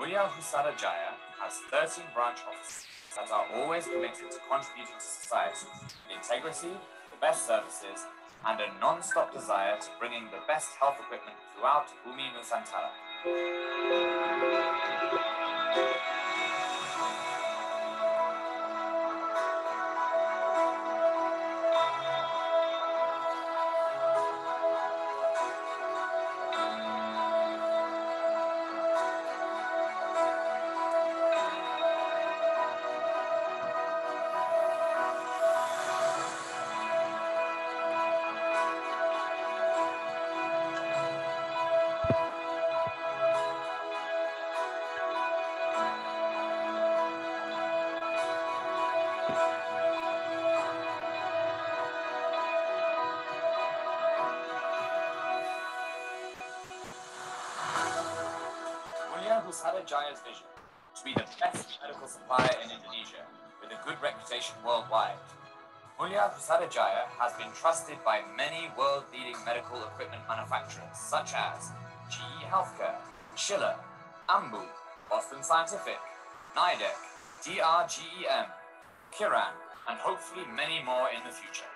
Mulia Husada Jaya has 13 branch offices that are always committed to contributing to society with integrity, the best services, and a non-stop desire to bringing the best health equipment throughout Bumi Nusantara. been trusted by many world-leading medical equipment manufacturers, such as GE Healthcare, Schiller, Ambu, Boston Scientific, Nidec, DRGEM, Kiran, and hopefully many more in the future.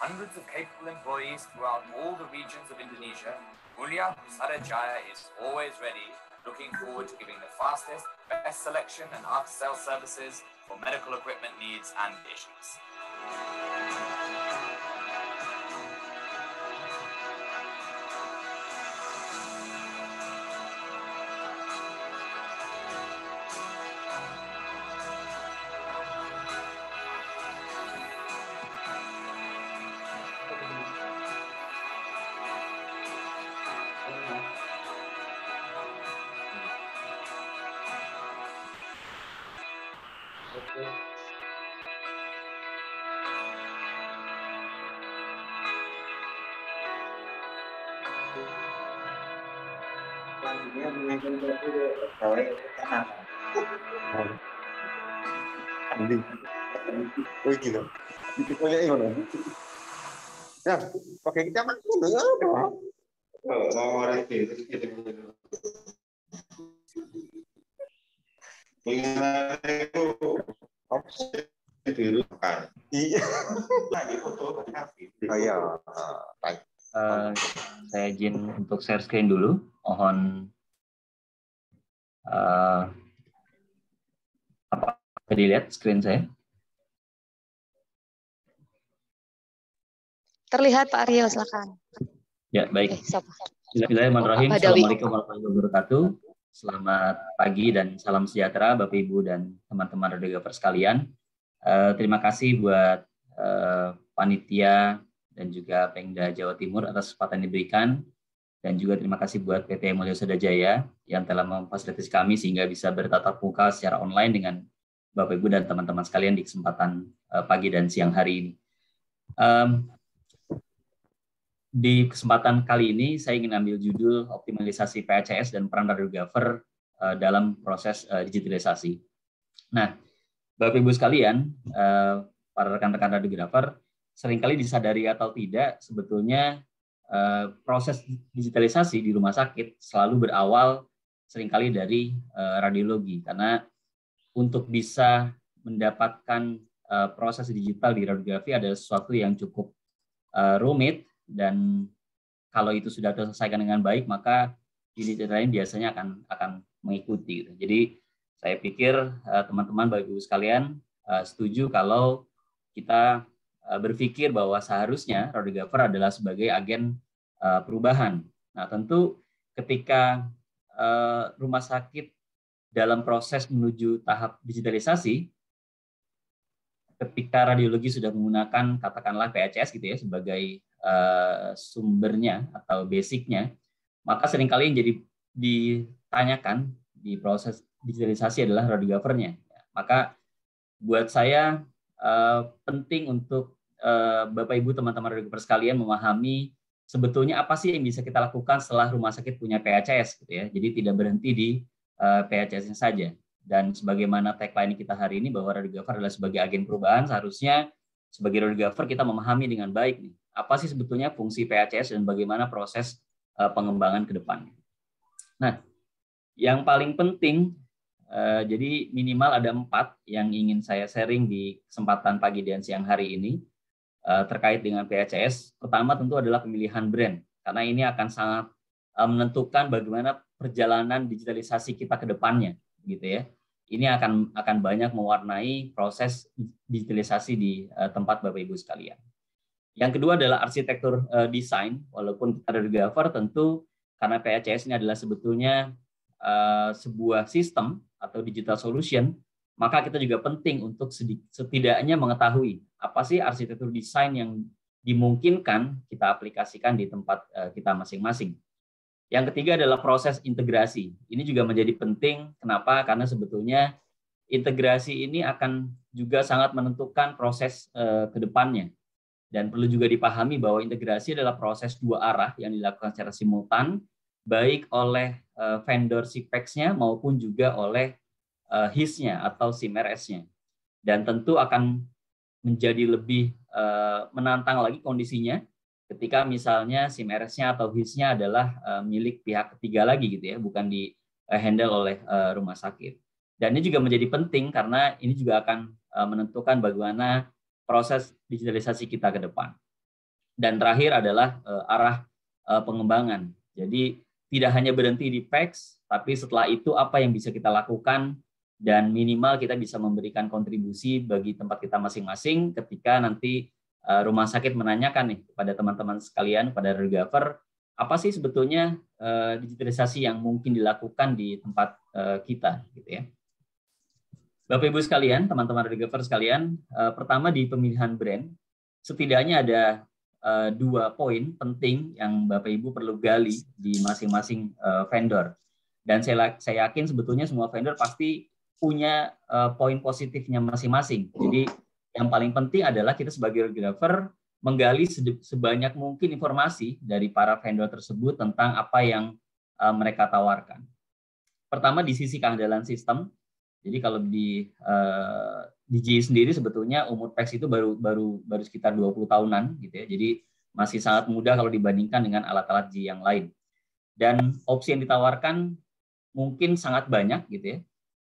Hundreds of capable employees throughout all the regions of Indonesia, Mulia Sarajaya is always ready, looking forward to giving the fastest, best selection and after sales services for medical equipment needs and patients.
kita ngono ya Iya.
Oh iya. Uh, saya izin untuk share screen dulu. Mohon uh, apa dilihat screen saya?
Terlihat Pak Aryo, silakan.
Ya, baik. Eh,
Bismillahirrahmanirrahim. Assalamualaikum warahmatullahi wabarakatuh. Selamat pagi dan salam sejahtera Bapak Ibu dan teman-teman radiografer sekalian. Uh, terima kasih buat uh, panitia dan juga Pengda Jawa Timur atas kesempatan diberikan dan juga terima kasih buat PT Mulyo Jaya yang telah memfasilitasi kami sehingga bisa bertatap muka secara online dengan Bapak Ibu dan teman-teman sekalian di kesempatan uh, pagi dan siang hari ini. Um, di kesempatan kali ini saya ingin ambil judul optimalisasi PACS dan peran radiografer uh, eh, dalam proses eh, digitalisasi. Nah, Bapak Ibu sekalian, eh, para rekan-rekan radiografer, seringkali disadari atau tidak sebetulnya proses digitalisasi di rumah sakit selalu berawal seringkali dari radiologi karena untuk bisa mendapatkan proses digital di radiografi ada sesuatu yang cukup rumit dan kalau itu sudah terselesaikan dengan baik maka unit lain biasanya akan akan mengikuti gitu. Jadi saya pikir eh, teman-teman baik Ibu sekalian eh, setuju kalau kita eh, berpikir bahwa seharusnya road Gaver adalah sebagai agen perubahan. Nah, tentu ketika rumah sakit dalam proses menuju tahap digitalisasi ketika radiologi sudah menggunakan katakanlah PHCS gitu ya sebagai uh, sumbernya atau basicnya, maka seringkali yang jadi ditanyakan di proses digitalisasi adalah radiografernya. Maka buat saya uh, penting untuk uh, Bapak Ibu teman-teman radiografer sekalian memahami sebetulnya apa sih yang bisa kita lakukan setelah rumah sakit punya PHCS gitu ya. Jadi tidak berhenti di uh, PHCS-nya saja. Dan sebagaimana tagline kita hari ini bahwa radiografer adalah sebagai agen perubahan, seharusnya sebagai radiografer kita memahami dengan baik nih, apa sih sebetulnya fungsi PHCS dan bagaimana proses eh, pengembangan ke depannya. Nah, yang paling penting, eh, jadi minimal ada empat yang ingin saya sharing di kesempatan pagi dan siang hari ini eh, terkait dengan PHCS. Pertama tentu adalah pemilihan brand, karena ini akan sangat menentukan bagaimana perjalanan digitalisasi kita ke depannya, gitu ya ini akan akan banyak mewarnai proses digitalisasi di uh, tempat Bapak Ibu sekalian. Yang kedua adalah arsitektur uh, desain, walaupun ada driver, tentu karena PACS ini adalah sebetulnya uh, sebuah sistem atau digital solution, maka kita juga penting untuk setidaknya mengetahui apa sih arsitektur desain yang dimungkinkan kita aplikasikan di tempat kita masing-masing. Yang ketiga adalah proses integrasi. Ini juga menjadi penting. Kenapa? Karena sebetulnya integrasi ini akan juga sangat menentukan proses eh, ke depannya. Dan perlu juga dipahami bahwa integrasi adalah proses dua arah yang dilakukan secara simultan, baik oleh eh, vendor CPEX-nya maupun juga oleh eh, HIS-nya atau SIMRS-nya. Dan tentu akan menjadi lebih eh, menantang lagi kondisinya ketika misalnya SIM rs atau hisnya adalah uh, milik pihak ketiga lagi gitu ya, bukan di uh, handle oleh uh, rumah sakit. Dan ini juga menjadi penting karena ini juga akan uh, menentukan bagaimana proses digitalisasi kita ke depan. Dan terakhir adalah uh, arah uh, pengembangan. Jadi tidak hanya berhenti di PEX, tapi setelah itu apa yang bisa kita lakukan dan minimal kita bisa memberikan kontribusi bagi tempat kita masing-masing ketika nanti Eh, rumah sakit menanyakan nih kepada teman-teman sekalian, pada regaver, apa sih sebetulnya eh, digitalisasi yang mungkin dilakukan di tempat eh, kita, gitu ya. Bapak Ibu sekalian, teman-teman regaver sekalian, pertama di pemilihan brand, setidaknya ada dua poin penting yang Bapak Ibu perlu gali di masing-masing vendor. Dan saya, saya yakin sebetulnya semua vendor pasti punya poin positifnya masing-masing. Jadi yang paling penting adalah kita sebagai geographer menggali sebanyak mungkin informasi dari para vendor tersebut tentang apa yang eh, mereka tawarkan. Pertama di sisi keandalan sistem. Jadi kalau di uh, di sendiri sebetulnya umur PEX itu baru baru baru sekitar 20 tahunan gitu ya. Jadi masih sangat mudah kalau dibandingkan dengan alat-alat DJI yang lain. Dan opsi yang ditawarkan mungkin sangat banyak gitu ya.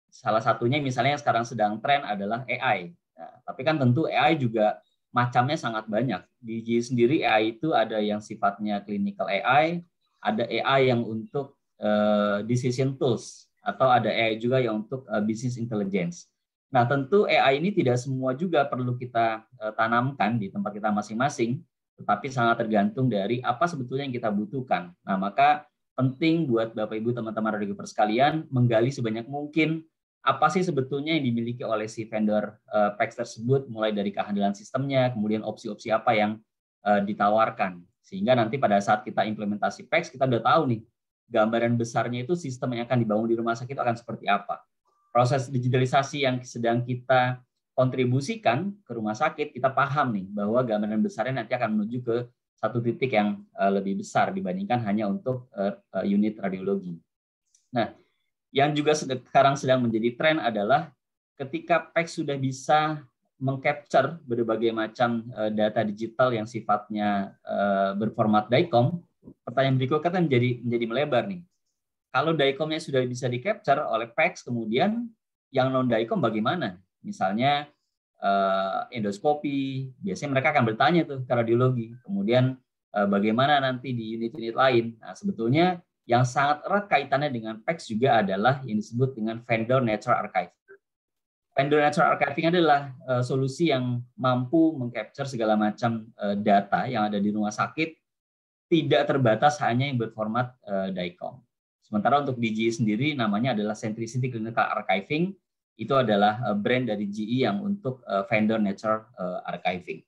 Salah satunya misalnya yang sekarang sedang tren adalah AI Ya, tapi kan tentu AI juga macamnya sangat banyak. Di GE sendiri AI itu ada yang sifatnya clinical AI, ada AI yang untuk uh, decision tools, atau ada AI juga yang untuk uh, business intelligence. Nah tentu AI ini tidak semua juga perlu kita uh, tanamkan di tempat kita masing-masing, tetapi sangat tergantung dari apa sebetulnya yang kita butuhkan. Nah maka penting buat Bapak Ibu teman-teman radio sekalian menggali sebanyak mungkin apa sih sebetulnya yang dimiliki oleh si vendor uh, packs tersebut mulai dari kehandalan sistemnya kemudian opsi-opsi apa yang uh, ditawarkan sehingga nanti pada saat kita implementasi packs kita sudah tahu nih gambaran besarnya itu sistem yang akan dibangun di rumah sakit akan seperti apa proses digitalisasi yang sedang kita kontribusikan ke rumah sakit kita paham nih bahwa gambaran besarnya nanti akan menuju ke satu titik yang eh, lebih besar dibandingkan hanya untuk unit radiologi nah yang juga sekarang sedang menjadi tren adalah ketika PEX sudah bisa mengcapture berbagai macam eh, data digital yang sifatnya eh, berformat DICOM, pertanyaan berikutnya kan menjadi menjadi melebar nih. Kalau DICOM-nya sudah bisa di-capture oleh PEX, kemudian yang non DICOM bagaimana? Misalnya eh, endoskopi, biasanya mereka akan bertanya tuh kardiologi. Kemudian bagaimana nanti di unit-unit lain? Nah, sebetulnya yang sangat erat kaitannya dengan PEX juga adalah yang disebut dengan vendor nature archiving. Vendor nature archiving adalah uh, solusi yang mampu mengcapture segala macam uh, data yang ada di rumah sakit tidak terbatas hanya yang berformat uh, eh, DICOM. Sementara untuk DGI e sendiri namanya adalah Centricity Clinical Archiving. Itu adalah uh, brand dari GE yang untuk uh, vendor nature uh, archiving.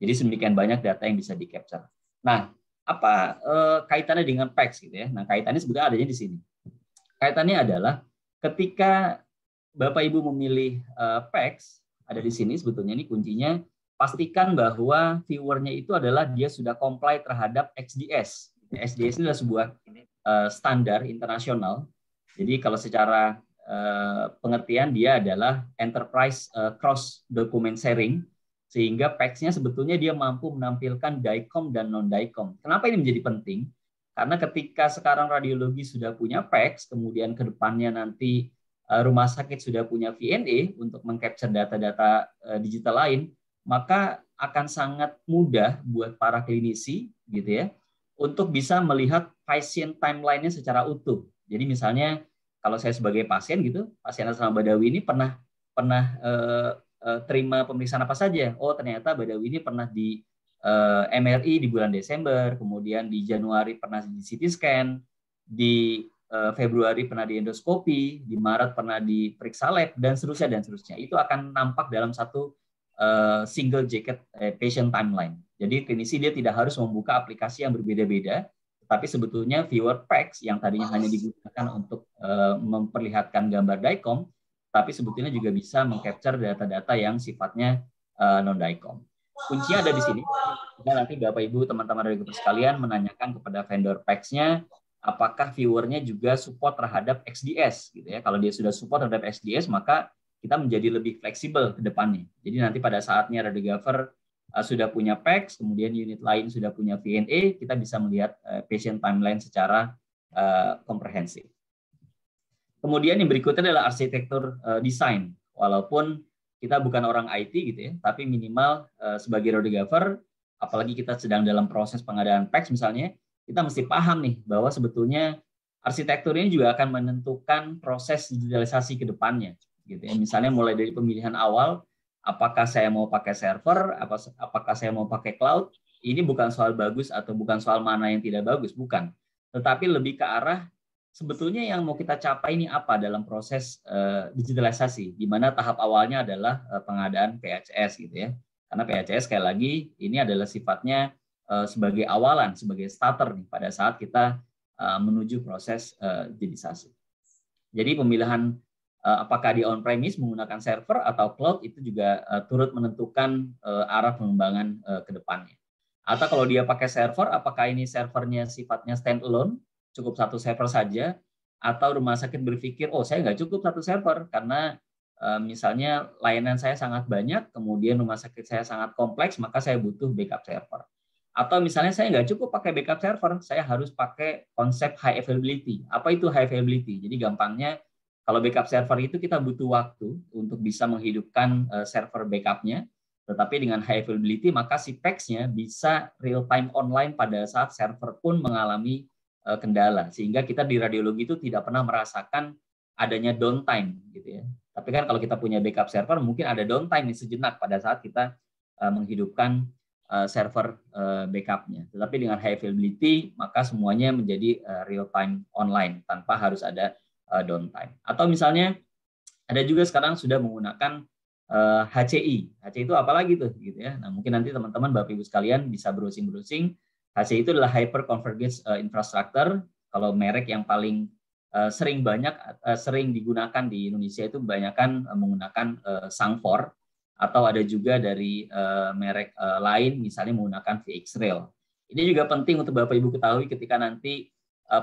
Jadi sedemikian banyak data yang bisa di-capture. Nah, apa eh, kaitannya dengan PEX gitu ya. Nah, kaitannya sebenarnya adanya di sini. Kaitannya adalah ketika Bapak Ibu memilih eh, PEX ada di sini sebetulnya ini kuncinya pastikan bahwa viewernya itu adalah dia sudah comply terhadap XDS. XDS ini adalah sebuah eh, standar internasional. Jadi kalau secara eh, pengertian dia adalah enterprise eh, cross document sharing sehingga patch nya sebetulnya dia mampu menampilkan DICOM dan non-DICOM. Kenapa ini menjadi penting? Karena ketika sekarang radiologi sudah punya PEX, kemudian ke depannya nanti eh, rumah sakit sudah punya VNA untuk mengcapture data-data eh, digital lain, maka akan sangat mudah buat para klinisi gitu ya untuk bisa melihat pasien timeline-nya secara utuh. Jadi misalnya kalau saya sebagai pasien gitu, pasien asal Badawi ini pernah pernah eh, uh, terima pemeriksaan apa saja. Oh, ternyata Badawi ini pernah di uh, eh, MRI di bulan Desember, kemudian di Januari pernah di CT scan, di uh, Februari pernah di endoskopi, di Maret pernah di periksa lab dan seterusnya dan seterusnya. Itu akan nampak dalam satu uh, single jacket uh, patient timeline. Jadi klinisi dia tidak harus membuka aplikasi yang berbeda-beda, tapi sebetulnya viewer packs yang tadinya hanya digunakan untuk uh, memperlihatkan gambar DICOM tapi sebetulnya juga bisa mengcapture data-data yang sifatnya uh, eh, non dicom. Kuncinya ada di sini. Kita nanti Bapak Ibu teman-teman dari grup sekalian menanyakan kepada vendor packs-nya e apakah viewernya juga support terhadap XDS gitu ya. Kalau dia sudah support terhadap XDS maka kita menjadi lebih fleksibel ke depannya. Jadi nanti pada saatnya radiografer uh, eh, sudah punya PEX, kemudian unit lain sudah punya VNA, e, kita bisa melihat uh, patient timeline secara uh, komprehensif. Kemudian yang berikutnya adalah arsitektur uh, desain. Walaupun kita bukan orang IT gitu ya, tapi minimal uh, sebagai driver, apalagi kita sedang dalam proses pengadaan PEX misalnya, kita mesti paham nih bahwa sebetulnya arsitektur ini juga akan menentukan proses digitalisasi ke depannya. Gitu ya. Misalnya mulai dari pemilihan awal, apakah saya mau pakai server, apakah saya mau pakai cloud, ini bukan soal bagus atau bukan soal mana yang tidak bagus, bukan. Tetapi lebih ke arah sebetulnya yang mau kita capai ini apa dalam proses uh, digitalisasi, di mana tahap awalnya adalah uh, pengadaan PHS gitu ya. Karena PHS sekali lagi ini adalah sifatnya uh, sebagai awalan, sebagai starter nih pada saat kita uh, menuju proses uh, digitalisasi. Jadi pemilihan uh, apakah di on premise menggunakan server atau cloud itu juga uh, turut menentukan uh, arah pengembangan uh, ke depannya. Atau kalau dia pakai server, apakah ini servernya sifatnya standalone cukup satu server saja, atau rumah sakit berpikir, oh saya nggak cukup satu server karena eh, misalnya layanan saya sangat banyak, kemudian rumah sakit saya sangat kompleks, maka saya butuh backup server. Atau misalnya saya nggak cukup pakai backup server, saya harus pakai konsep high availability. Apa itu high availability? Jadi gampangnya kalau backup server itu kita butuh waktu untuk bisa menghidupkan eh, server backupnya, tetapi dengan high availability maka si teksnya bisa real time online pada saat server pun mengalami Eh, kendala sehingga kita di radiologi itu tidak pernah merasakan adanya downtime gitu ya. Tapi kan kalau kita punya backup server mungkin ada downtime sejenak pada saat kita eh, menghidupkan eh, server backupnya. Tetapi dengan high availability maka semuanya menjadi real time online tanpa harus ada downtime. Atau misalnya ada juga sekarang sudah menggunakan HCI. HCI itu apa lagi tuh gitu ya. Nah, mungkin nanti teman-teman Bapak Ibu sekalian bisa browsing-browsing HC itu adalah Hyper uh, eh, Infrastructure. Kalau merek yang paling eh, sering banyak eh, sering digunakan di Indonesia itu kebanyakan menggunakan Sangfor atau ada juga dari merek lain misalnya menggunakan VX Ini juga penting untuk Bapak Ibu ketahui ketika nanti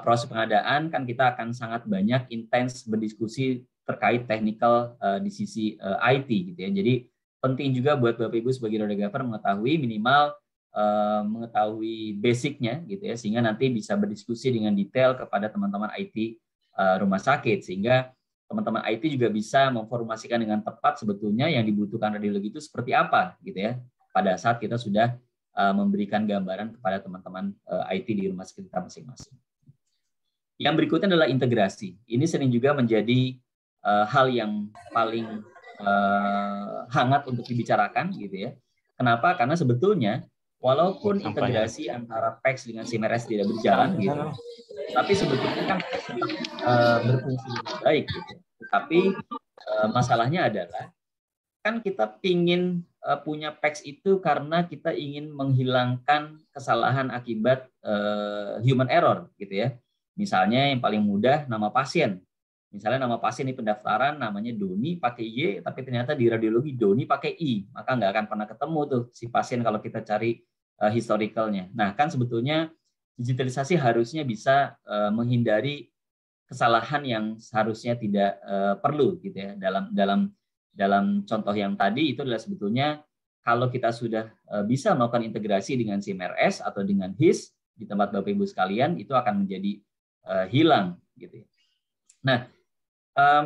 proses pengadaan kan kita akan sangat banyak intens berdiskusi terkait technical di sisi IT gitu ya. Jadi penting juga buat Bapak Ibu sebagai developer mengetahui minimal Eh, mengetahui basicnya gitu ya sehingga nanti bisa berdiskusi dengan detail kepada teman-teman IT eh, rumah sakit sehingga teman-teman IT juga bisa memformasikan dengan tepat sebetulnya yang dibutuhkan radiologi itu seperti apa gitu ya pada saat kita sudah eh, memberikan gambaran kepada teman-teman IT di rumah sakit kita masing-masing. Yang berikutnya adalah integrasi. Ini sering juga menjadi hal yang paling hangat untuk dibicarakan gitu ya. Kenapa? Karena sebetulnya walaupun Sampai integrasi antara PEX dengan SIMRS tidak berjalan gitu, nah, nah, nah. tapi
sebetulnya kan uh,
berfungsi baik gitu. Tapi uh, masalahnya adalah kan kita ingin uh, eh, punya PEX itu karena kita ingin menghilangkan kesalahan akibat uh, human error gitu ya. Misalnya yang paling mudah nama pasien. Misalnya nama pasien di pendaftaran namanya Doni pakai Y, tapi ternyata di radiologi Doni pakai I, maka nggak akan pernah ketemu tuh si pasien kalau kita cari uh, historicalnya. Nah, kan sebetulnya digitalisasi harusnya bisa uh, menghindari kesalahan yang seharusnya tidak uh, perlu gitu ya dalam dalam dalam contoh yang tadi itu adalah sebetulnya kalau kita sudah bisa melakukan integrasi dengan CMRS atau dengan HIS di tempat Bapak Ibu sekalian itu akan menjadi uh, hilang gitu ya. Nah, um,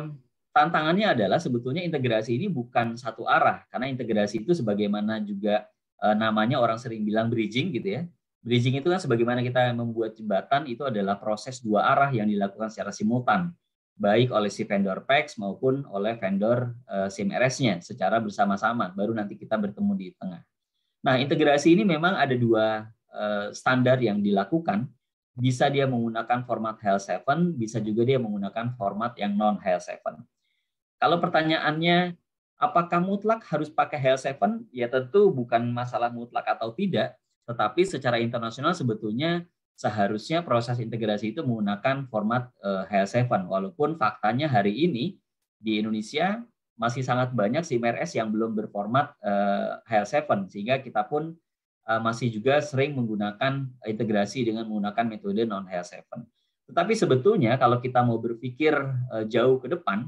tantangannya adalah sebetulnya integrasi ini bukan satu arah karena integrasi itu sebagaimana juga Eh, namanya orang sering bilang bridging gitu ya. Bridging itu kan sebagaimana kita membuat jembatan itu adalah proses dua arah yang dilakukan secara simultan baik oleh si vendor Pex maupun oleh vendor uh, SIM RS-nya secara bersama-sama baru nanti kita bertemu di tengah. Nah, integrasi ini memang ada dua eh, standar yang dilakukan. Bisa dia menggunakan format HL7, bisa juga dia menggunakan format yang non HL7. Kalau pertanyaannya Apakah mutlak harus pakai HL7? Ya tentu bukan masalah mutlak atau tidak, tetapi secara internasional sebetulnya seharusnya proses integrasi itu menggunakan format HL7. Eh, Walaupun faktanya hari ini di Indonesia masih sangat banyak CMRS yang belum berformat HL7, eh, sehingga kita pun eh, masih juga sering menggunakan integrasi dengan menggunakan metode non HL7. Tetapi sebetulnya kalau kita mau berpikir jauh ke depan,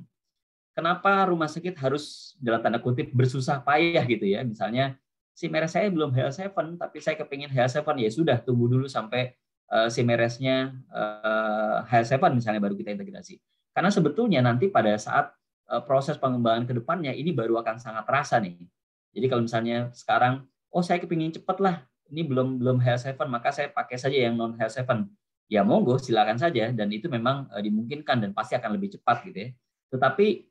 kenapa rumah sakit harus dalam tanda kutip bersusah payah gitu ya. Misalnya si meres saya belum hl seven, tapi saya kepingin hl seven, ya sudah tunggu dulu sampai eh, si meresnya uh, seven misalnya baru kita integrasi. Karena sebetulnya nanti pada saat eh, proses pengembangan ke depannya ini baru akan sangat terasa nih. Jadi kalau misalnya sekarang oh saya kepingin cepat lah ini belum belum hl seven, maka saya pakai saja yang non hl seven. Ya monggo silakan saja dan itu memang dimungkinkan dan pasti akan lebih cepat gitu ya. Tetapi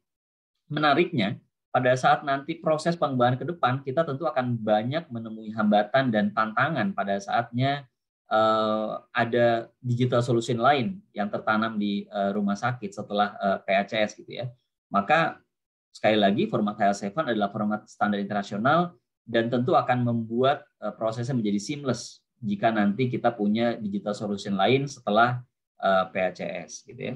menariknya pada saat nanti proses pengembangan ke depan kita tentu akan banyak menemui hambatan dan tantangan pada saatnya uh, ada digital solution lain yang tertanam di uh, rumah sakit setelah uh, eh, PACS gitu ya. Maka sekali lagi format HL7 adalah format standar internasional dan tentu akan membuat uh, prosesnya menjadi seamless jika nanti kita punya digital solution lain setelah uh, PACS gitu ya.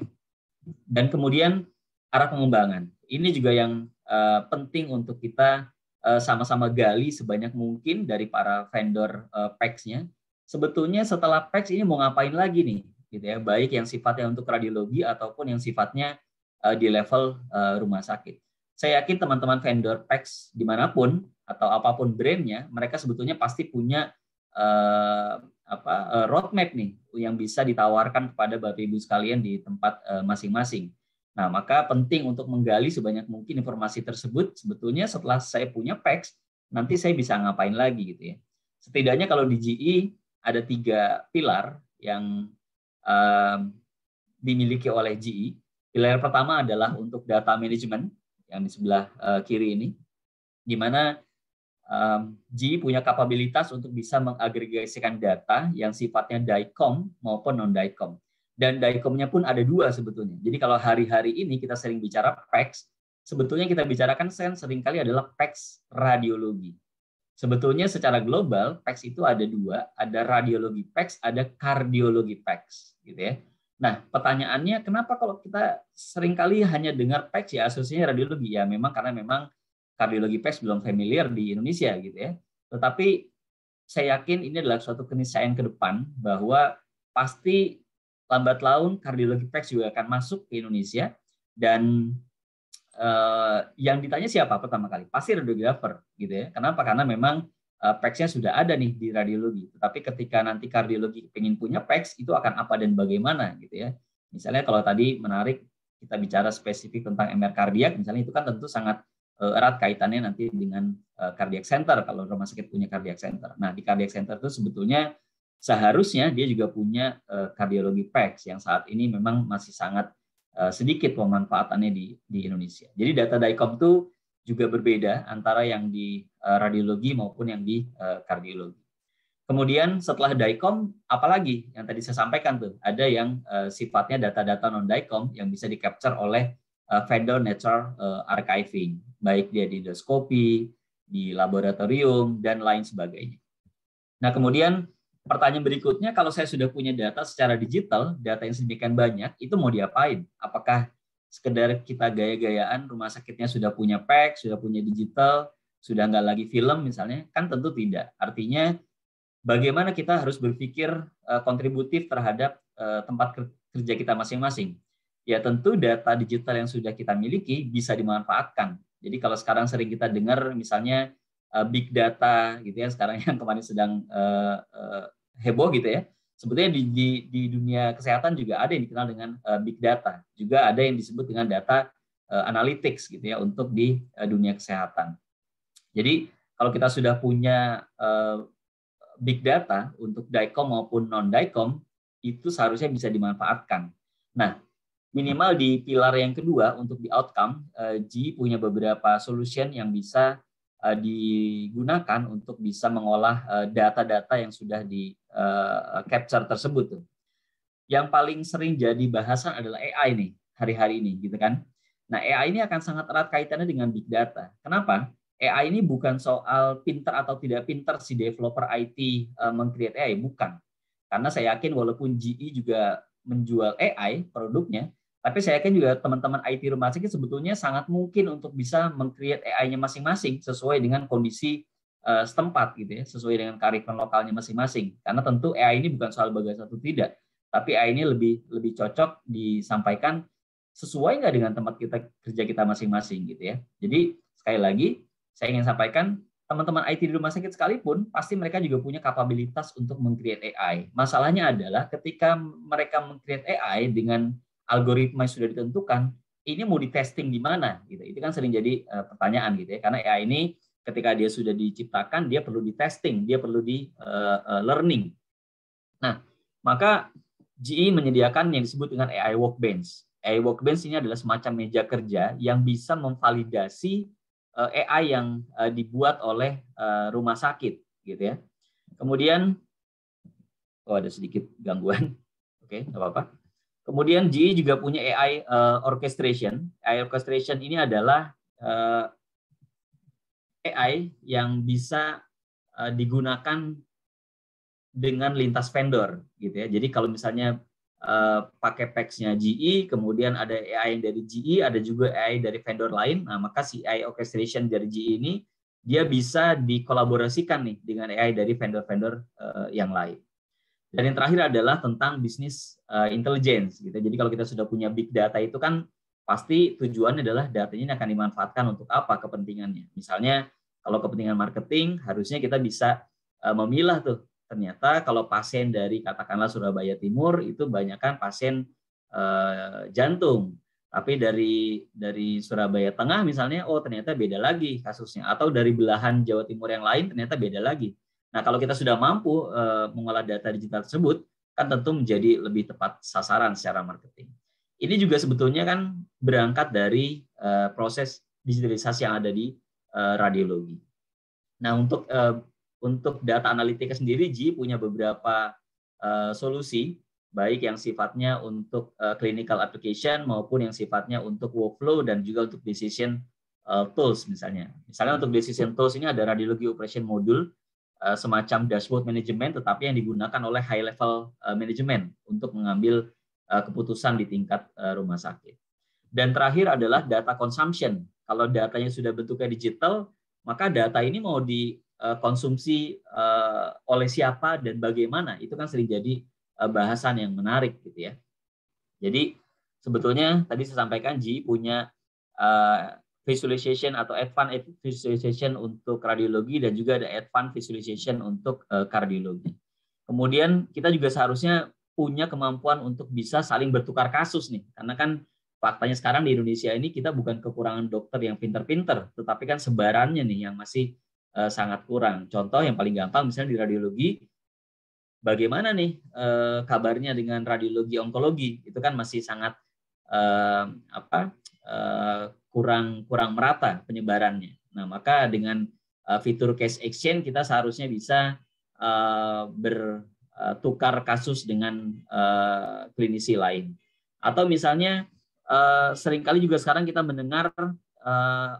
Dan kemudian arah pengembangan. Ini juga yang uh, penting untuk kita uh, sama-sama gali sebanyak mungkin dari para vendor uh, PEX-nya. Sebetulnya setelah PEX ini mau ngapain lagi nih, gitu ya? Baik yang sifatnya untuk radiologi ataupun yang sifatnya uh, di level uh, rumah sakit. Saya yakin teman-teman vendor PEX dimanapun atau apapun brandnya, mereka sebetulnya pasti punya uh, apa uh, roadmap nih yang bisa ditawarkan kepada bapak ibu sekalian di tempat masing-masing. Nah, maka penting untuk menggali sebanyak mungkin informasi tersebut. Sebetulnya setelah saya punya PEX, nanti saya bisa ngapain lagi gitu ya. Setidaknya kalau di GE ada tiga pilar yang um, dimiliki oleh GE. Pilar pertama adalah untuk data management yang di sebelah uh, kiri ini, di mana um, GE punya kapabilitas untuk bisa mengagregasikan data yang sifatnya DICOM maupun non-DICOM dan daikomnya pun ada dua sebetulnya. Jadi kalau hari-hari ini kita sering bicara PEX, sebetulnya kita bicarakan sen seringkali adalah PEX radiologi. Sebetulnya secara global PEX itu ada dua, ada radiologi PEX, ada kardiologi PEX, gitu ya. Nah, pertanyaannya kenapa kalau kita seringkali hanya dengar PEX ya asosiasinya radiologi ya memang karena memang kardiologi PEX belum familiar di Indonesia gitu ya. Tetapi saya yakin ini adalah suatu keniscayaan ke depan bahwa pasti lambat laun kardiologi teks juga akan masuk ke Indonesia dan uh, yang ditanya siapa pertama kali pasti radiografer gitu ya kenapa karena memang uh, eh, PEX-nya sudah ada nih di radiologi tetapi ketika nanti kardiologi ingin punya PEX itu akan apa dan bagaimana gitu ya misalnya kalau tadi menarik kita bicara spesifik tentang MR kardiak misalnya itu kan tentu sangat eh, erat kaitannya nanti dengan uh, cardiac center kalau rumah sakit punya cardiac center nah di cardiac center itu sebetulnya Seharusnya dia juga punya eh, kardiologi PEX yang saat ini memang masih sangat eh, sedikit pemanfaatannya di, di Indonesia. Jadi data DICOM itu juga berbeda antara yang di eh, radiologi maupun yang di kardiologi. Kemudian setelah DICOM, apalagi yang tadi saya sampaikan tuh, ada yang sifatnya data-data non-DICOM yang bisa di-capture oleh vendor nature archiving, baik dia di endoskopi, di laboratorium, dan lain sebagainya. Nah kemudian pertanyaan berikutnya, kalau saya sudah punya data secara digital, data yang sedemikian banyak, itu mau diapain? Apakah sekedar kita gaya-gayaan rumah sakitnya sudah punya pack, sudah punya digital, sudah nggak lagi film misalnya? Kan tentu tidak. Artinya bagaimana kita harus berpikir eh, kontributif terhadap eh, tempat kerja kita masing-masing. Ya tentu data digital yang sudah kita miliki bisa dimanfaatkan. Jadi kalau sekarang sering kita dengar misalnya uh, big data gitu ya sekarang yang kemarin sedang uh, uh, heboh gitu ya sebetulnya di, di di dunia kesehatan juga ada yang dikenal dengan uh, big data juga ada yang disebut dengan data uh, analytics gitu ya untuk di uh, dunia kesehatan jadi kalau kita sudah punya uh, big data untuk DICOM maupun non DICOM itu seharusnya bisa dimanfaatkan. Nah, minimal di pilar yang kedua untuk di outcome, G punya beberapa solution yang bisa Eh, digunakan untuk bisa mengolah eh, data-data yang sudah di eh, capture tersebut tuh. Yang paling sering jadi bahasan adalah AI nih hari-hari ini gitu kan. Nah, AI ini akan sangat erat kaitannya dengan big data. Kenapa? AI ini bukan soal pinter atau tidak pinter si developer IT mengcreate AI, bukan. Karena saya yakin walaupun GE juga menjual AI produknya, tapi saya yakin juga teman-teman IT rumah sakit sebetulnya sangat mungkin untuk bisa meng-create AI-nya masing-masing sesuai dengan kondisi uh, setempat gitu ya, sesuai dengan karikon lokalnya masing-masing. Karena tentu AI ini bukan soal bagai satu tidak, tapi AI ini lebih lebih cocok disampaikan sesuai nggak dengan tempat kita kerja kita masing-masing gitu ya. Jadi sekali lagi saya ingin sampaikan teman-teman IT di rumah sakit sekalipun pasti mereka juga punya kapabilitas untuk meng-create AI. Masalahnya adalah ketika mereka meng-create AI dengan algoritma yang sudah ditentukan ini mau di testing di mana gitu itu kan sering jadi uh, pertanyaan gitu ya karena AI ini ketika dia sudah diciptakan dia perlu di testing dia perlu di uh, uh, learning nah maka GE menyediakan yang disebut dengan AI workbench AI workbench ini adalah semacam meja kerja yang bisa memvalidasi uh, AI yang uh, dibuat oleh uh, rumah sakit gitu ya kemudian oh ada sedikit gangguan oke okay, nggak apa-apa Kemudian GE juga punya AI uh, eh, orchestration. AI orchestration ini adalah uh, eh, AI yang bisa uh, digunakan dengan lintas vendor gitu ya. Jadi kalau misalnya uh, pakai PEX-nya GE, kemudian ada AI yang dari GE, ada juga AI dari vendor lain. Nah, maka si AI orchestration dari GE ini dia bisa dikolaborasikan nih dengan AI dari vendor-vendor uh, yang lain. Dan yang terakhir adalah tentang bisnis uh, intelligence. Gitu. Jadi kalau kita sudah punya big data itu kan pasti tujuannya adalah datanya ini akan dimanfaatkan untuk apa kepentingannya. Misalnya kalau kepentingan marketing harusnya kita bisa uh, memilah tuh. Ternyata kalau pasien dari katakanlah Surabaya Timur itu banyakkan pasien uh, jantung. Tapi dari dari Surabaya Tengah misalnya, oh ternyata beda lagi kasusnya. Atau dari belahan Jawa Timur yang lain ternyata beda lagi Nah, kalau kita sudah mampu uh, mengolah data digital tersebut, kan tentu menjadi lebih tepat sasaran secara marketing. Ini juga sebetulnya kan berangkat dari uh, proses digitalisasi yang ada di uh, radiologi. Nah, untuk uh, untuk data analitika sendiri, Ji punya beberapa uh, solusi, baik yang sifatnya untuk uh, clinical application maupun yang sifatnya untuk workflow dan juga untuk decision uh, tools misalnya. Misalnya untuk decision tools ini ada radiologi operation module Eh, semacam dashboard manajemen tetapi yang digunakan oleh high level eh, manajemen untuk mengambil eh, keputusan di tingkat rumah sakit. Dan terakhir adalah data consumption. Kalau datanya sudah bentuknya digital, maka data ini mau dikonsumsi oleh siapa dan bagaimana itu kan sering jadi bahasan yang menarik gitu ya. Jadi sebetulnya tadi saya sampaikan Ji punya visualization atau advanced visualization untuk radiologi dan juga ada advanced visualization untuk eh, kardiologi. Kemudian kita juga seharusnya punya kemampuan untuk bisa saling bertukar kasus nih, karena kan faktanya sekarang di Indonesia ini kita bukan kekurangan dokter yang pinter-pinter, tetapi kan sebarannya nih yang masih eh, sangat kurang. Contoh yang paling gampang misalnya di radiologi, bagaimana nih eh, kabarnya dengan radiologi onkologi itu kan masih sangat apa Eh, kurang kurang merata penyebarannya. Nah, maka dengan eh, fitur case exchange kita seharusnya bisa eh, bertukar kasus dengan klinisi lain. Atau misalnya seringkali juga sekarang kita mendengar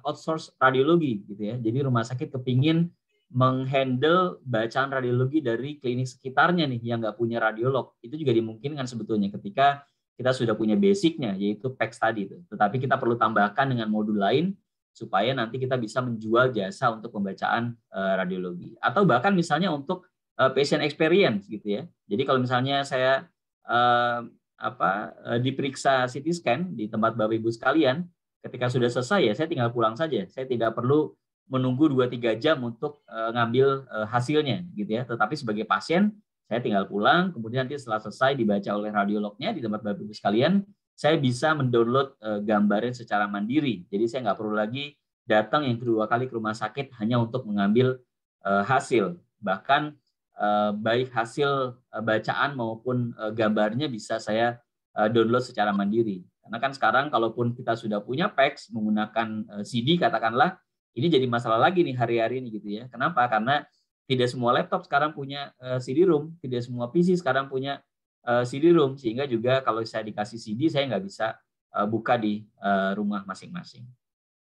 outsource radiologi gitu ya. Jadi rumah sakit kepingin menghandle bacaan radiologi dari klinik sekitarnya nih yang nggak punya radiolog. Itu juga dimungkinkan sebetulnya ketika kita sudah punya basicnya yaitu PEX tadi itu. Tetapi kita perlu tambahkan dengan modul lain supaya nanti kita bisa menjual jasa untuk pembacaan eh, radiologi atau bahkan misalnya untuk eh, patient experience gitu ya. Jadi kalau misalnya saya eh, apa diperiksa CT scan di tempat Bapak Ibu sekalian, ketika sudah selesai ya saya tinggal pulang saja. Saya tidak perlu menunggu 2 3 jam untuk ngambil hasilnya gitu ya. Tetapi sebagai pasien saya tinggal pulang, kemudian nanti setelah selesai dibaca oleh radiolognya di tempat Bapak Ibu sekalian, saya bisa mendownload eh, gambarnya secara mandiri. Jadi saya nggak perlu lagi datang yang kedua kali ke rumah sakit hanya untuk mengambil eh, hasil. Bahkan eh, baik hasil bacaan maupun gambarnya bisa saya download secara mandiri. Karena kan sekarang kalaupun kita sudah punya PEX menggunakan CD katakanlah, ini jadi masalah lagi nih hari-hari ini gitu ya. Kenapa? Karena tidak semua laptop sekarang punya eh, CD-ROM, tidak semua PC sekarang punya eh, CD-ROM, sehingga juga kalau saya dikasih CD, saya nggak bisa eh, buka di rumah masing-masing.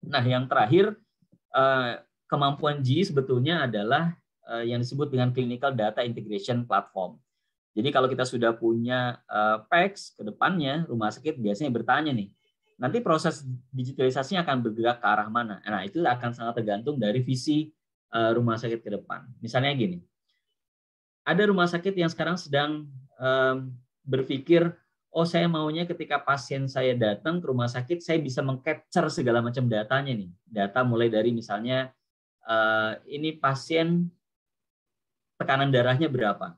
Nah, yang terakhir, kemampuan G sebetulnya adalah yang disebut dengan Clinical Data Integration Platform. Jadi kalau kita sudah punya uh, PEX ke depannya, rumah sakit biasanya bertanya nih, nanti proses digitalisasinya akan bergerak ke arah mana? Nah, itu akan sangat tergantung dari visi Eh, rumah sakit ke depan. Misalnya gini, ada rumah sakit yang sekarang sedang berpikir, oh saya maunya ketika pasien saya datang ke rumah sakit, saya bisa mengcapture segala macam datanya nih. Data mulai dari misalnya, eh, ini pasien tekanan darahnya berapa,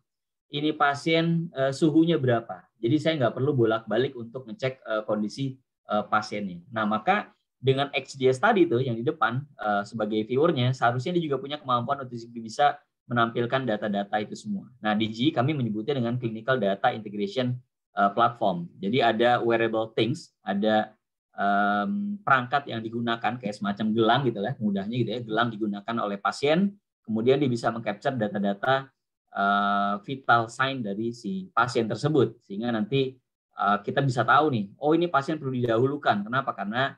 ini pasien eh, suhunya berapa. Jadi saya nggak perlu bolak-balik untuk ngecek kondisi pasiennya. Nah maka dengan XGS tadi itu yang di depan uh, sebagai viewernya seharusnya dia juga punya kemampuan untuk bisa menampilkan data-data itu semua. Nah di G kami menyebutnya dengan clinical data integration uh, platform. Jadi ada wearable things, ada um, perangkat yang digunakan kayak semacam gelang gitu lah, mudahnya gitu ya, gelang digunakan oleh pasien, kemudian dia bisa mengcapture data-data uh, vital sign dari si pasien tersebut sehingga nanti uh, kita bisa tahu nih, oh ini pasien perlu didahulukan. Kenapa? Karena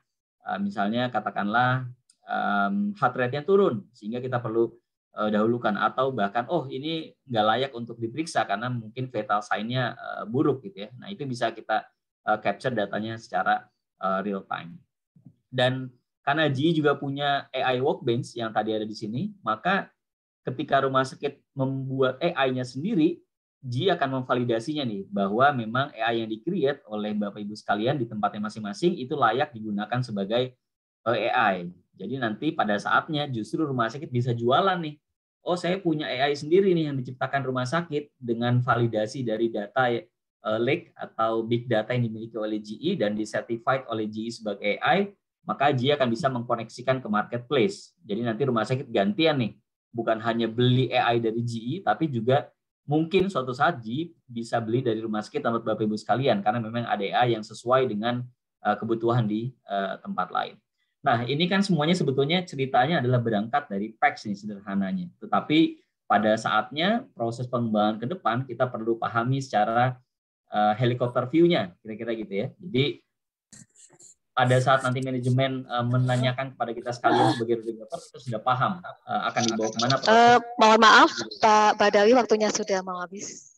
Eh, misalnya katakanlah um, heart rate-nya turun sehingga kita perlu uh, dahulukan atau bahkan oh ini nggak layak untuk diperiksa karena mungkin fatal sign-nya uh, buruk gitu ya. Nah itu bisa kita uh, capture datanya secara uh, real time. Dan karena GE juga punya AI workbench yang tadi ada di sini, maka ketika rumah sakit membuat AI-nya sendiri G akan memvalidasinya nih bahwa memang AI yang di oleh Bapak Ibu sekalian di tempatnya masing-masing itu layak digunakan sebagai eh, AI. Jadi nanti pada saatnya justru rumah sakit bisa jualan nih. Oh, saya punya AI sendiri nih yang diciptakan rumah sakit dengan validasi dari data eh, lake atau big data yang dimiliki oleh GE dan disertified oleh GE sebagai AI, maka GE akan bisa mengkoneksikan ke marketplace. Jadi nanti rumah sakit gantian nih, bukan hanya beli AI dari GE tapi juga mungkin suatu saat Jeep bisa beli dari rumah sakit tempat Bapak Ibu sekalian karena memang ADA yang sesuai dengan eh, kebutuhan di eh, tempat lain. Nah, ini kan semuanya sebetulnya ceritanya adalah berangkat dari PEX ini sederhananya. Tetapi pada saatnya proses pengembangan ke depan kita perlu pahami secara eh, helikopter view-nya, kira-kira gitu ya. Jadi pada saat nanti manajemen uh, menanyakan kepada kita sekalian sebagai regulator kita sudah paham uh, akan dibawa kemana
Uh, mohon maaf Pak Badawi waktunya sudah mau habis.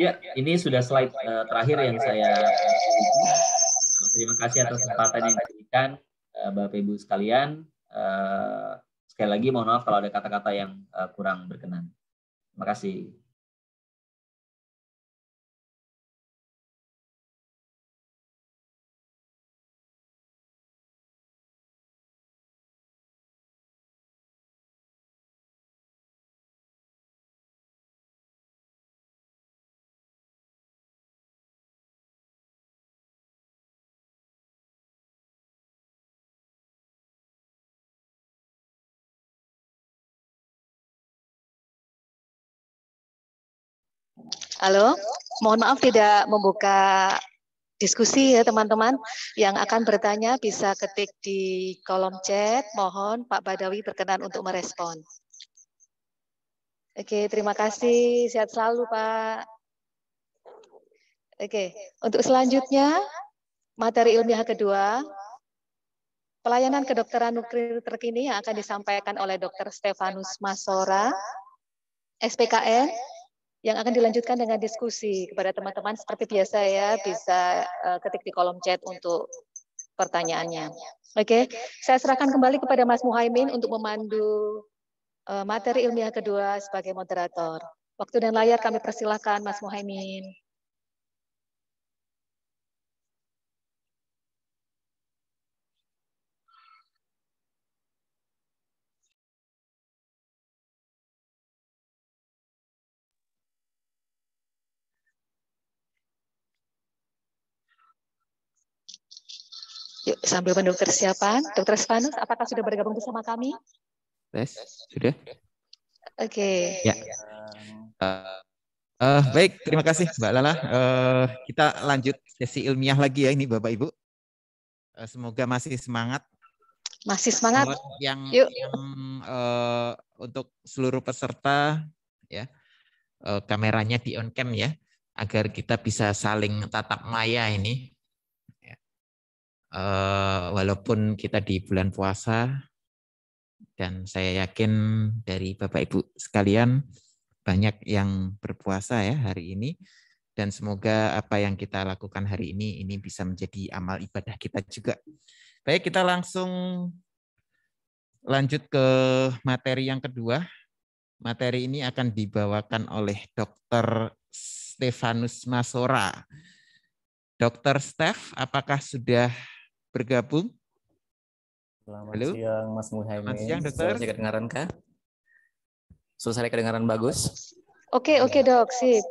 Ya, ini sudah slide uh, terakhir yang saya terima kasih atas kesempatan yang diberikan uh, Bapak Ibu sekalian.
Uh, sekali lagi mohon maaf kalau ada kata-kata yang uh, kurang berkenan. Terima kasih.
Halo, mohon maaf tidak membuka diskusi ya teman-teman. Yang akan bertanya bisa ketik di kolom chat. Mohon Pak Badawi berkenan untuk merespon. Oke, terima kasih. Sehat selalu Pak. Oke, untuk selanjutnya materi ilmiah kedua, pelayanan kedokteran nuklir terkini yang akan disampaikan oleh Dr. Stefanus Masora, SPKN, yang akan dilanjutkan dengan diskusi kepada teman-teman seperti biasa ya bisa eh, ketik di kolom chat untuk pertanyaannya. Oke, okay. saya serahkan kembali kepada Mas Muhaimin untuk memandu eh, materi ilmiah kedua sebagai moderator. Waktu dan layar kami persilahkan Mas Muhaimin.
sambil menunggu persiapan, Dokter Spanus, apakah sudah bergabung
bersama kami?
Tes, sudah.
Oke. Okay. Ya.
Uh,
uh, baik, terima kasih Mbak Lala. Uh, kita lanjut sesi ilmiah lagi ya ini Bapak Ibu. Uh, semoga masih semangat.
Masih semangat. yang, Yuk. yang
uh, untuk seluruh peserta ya uh, kameranya di on cam ya agar kita bisa saling tatap maya ini Eh, walaupun kita di bulan puasa dan saya yakin dari Bapak Ibu sekalian banyak yang berpuasa ya hari ini dan semoga apa yang kita lakukan hari ini ini bisa menjadi amal ibadah kita juga. Baik, kita langsung lanjut ke materi yang kedua. Materi ini akan dibawakan oleh Dr. Stefanus Masora. Dr. Steph,
apakah sudah bergabung.
Selamat Halo. siang Mas Muhaimin.
Selamat siang dokter. Selamat kedengaran kah? Selesai kedengaran bagus?
Oke, okay, iya. oke okay, dok, sip.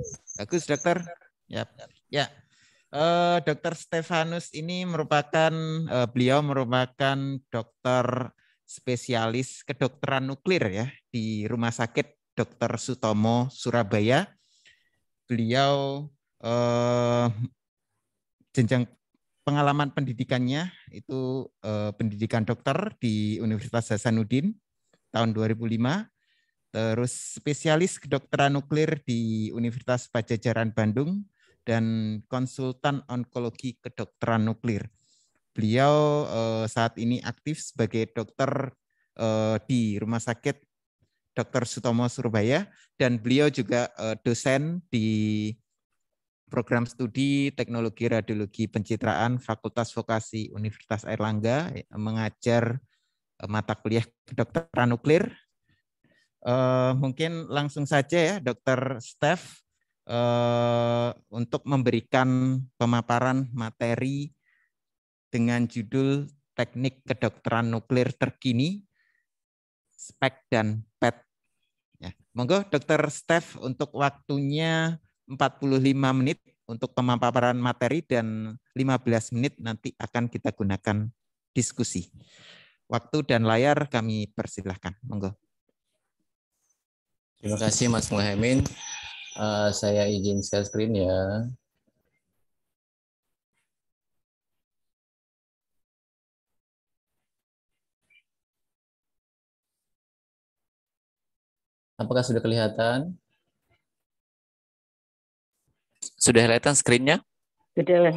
Bagus dokter. Ya, ya. Uh, dokter
Stefanus ini merupakan uh, beliau merupakan dokter spesialis kedokteran nuklir ya di Rumah Sakit Dr. Sutomo Surabaya. Beliau uh, jenjang pengalaman pendidikannya itu eh, pendidikan dokter di Universitas Hasanuddin tahun 2005, terus spesialis kedokteran nuklir di Universitas Pajajaran Bandung dan konsultan onkologi kedokteran nuklir. Beliau eh, saat ini aktif sebagai dokter eh, di Rumah Sakit Dr. Sutomo Surabaya dan beliau juga eh, dosen di program studi teknologi radiologi pencitraan Fakultas Vokasi Universitas Airlangga eh, mengajar eh, mata kuliah kedokteran nuklir. Eh, mungkin langsung saja ya Dokter Steph untuk memberikan pemaparan materi dengan judul Teknik Kedokteran Nuklir Terkini, SPEK dan PET. Ya, monggo Dokter Steph untuk waktunya 45 menit untuk pemaparan materi dan 15 menit nanti akan kita gunakan diskusi. Waktu dan layar
kami persilahkan. Monggo. Terima kasih Mas Muhammad. Uh, eh, saya izin share screen ya.
Apakah sudah kelihatan?
Sudah kelihatan screen Sudah.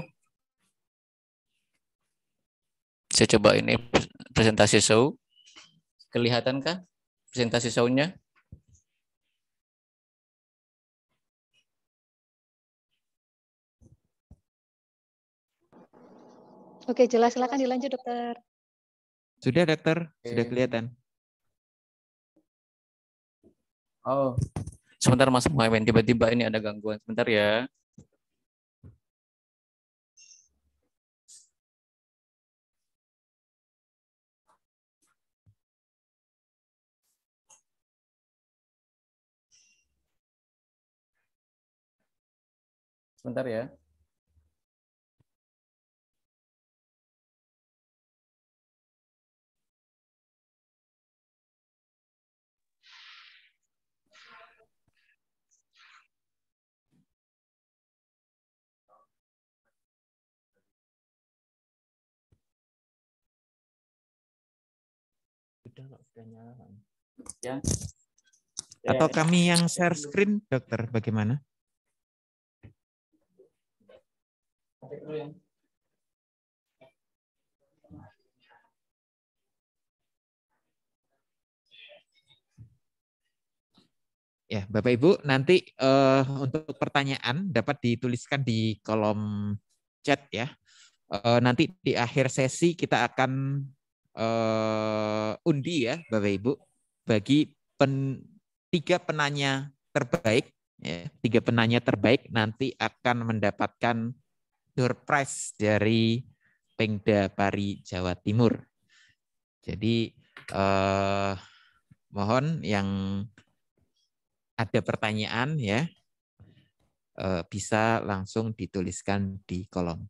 Saya coba ini presentasi show. Kelihatan kah presentasi show-nya?
Oke, jelas. Silakan dilanjut, dokter.
Sudah, dokter. Sudah kelihatan. Oh, sebentar Mas Muhammad Tiba-tiba ini ada gangguan. Sebentar ya.
Sebentar ya. sudah
Ya. Atau ya, ya. kami yang share screen, dokter, bagaimana? Ya. ya, Bapak Ibu, nanti
uh, untuk pertanyaan dapat dituliskan di kolom chat ya. Uh, nanti di akhir sesi kita akan uh, undi ya, Bapak Ibu, bagi pen, tiga penanya terbaik. Ya, tiga penanya terbaik nanti akan mendapatkan door prize dari Pengda Pari Jawa Timur. Jadi eh, mohon yang ada pertanyaan ya
eh, bisa langsung dituliskan di kolom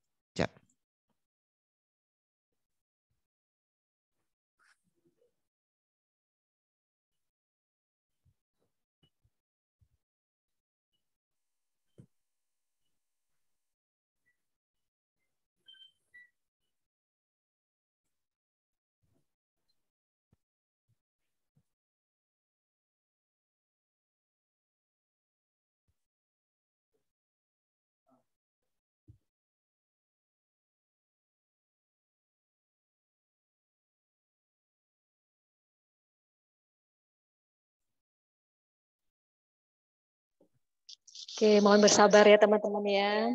Oke, mohon bersabar ya teman-teman ya.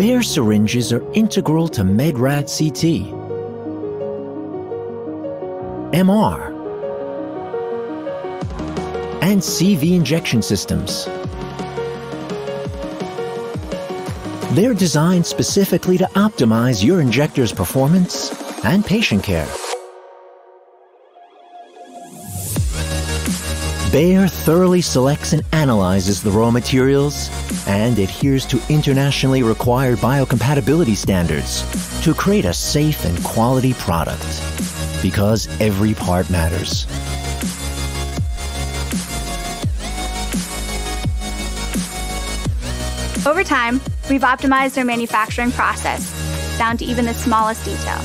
Bare syringes are integral to Medrad CT MR, and CV injection systems. They're designed specifically to optimize your injector's performance and patient care. Bayer thoroughly selects and analyzes the raw materials and adheres to internationally required biocompatibility standards to create a safe and quality product because every part matters.
Over time, we've optimized our manufacturing process down to even the smallest detail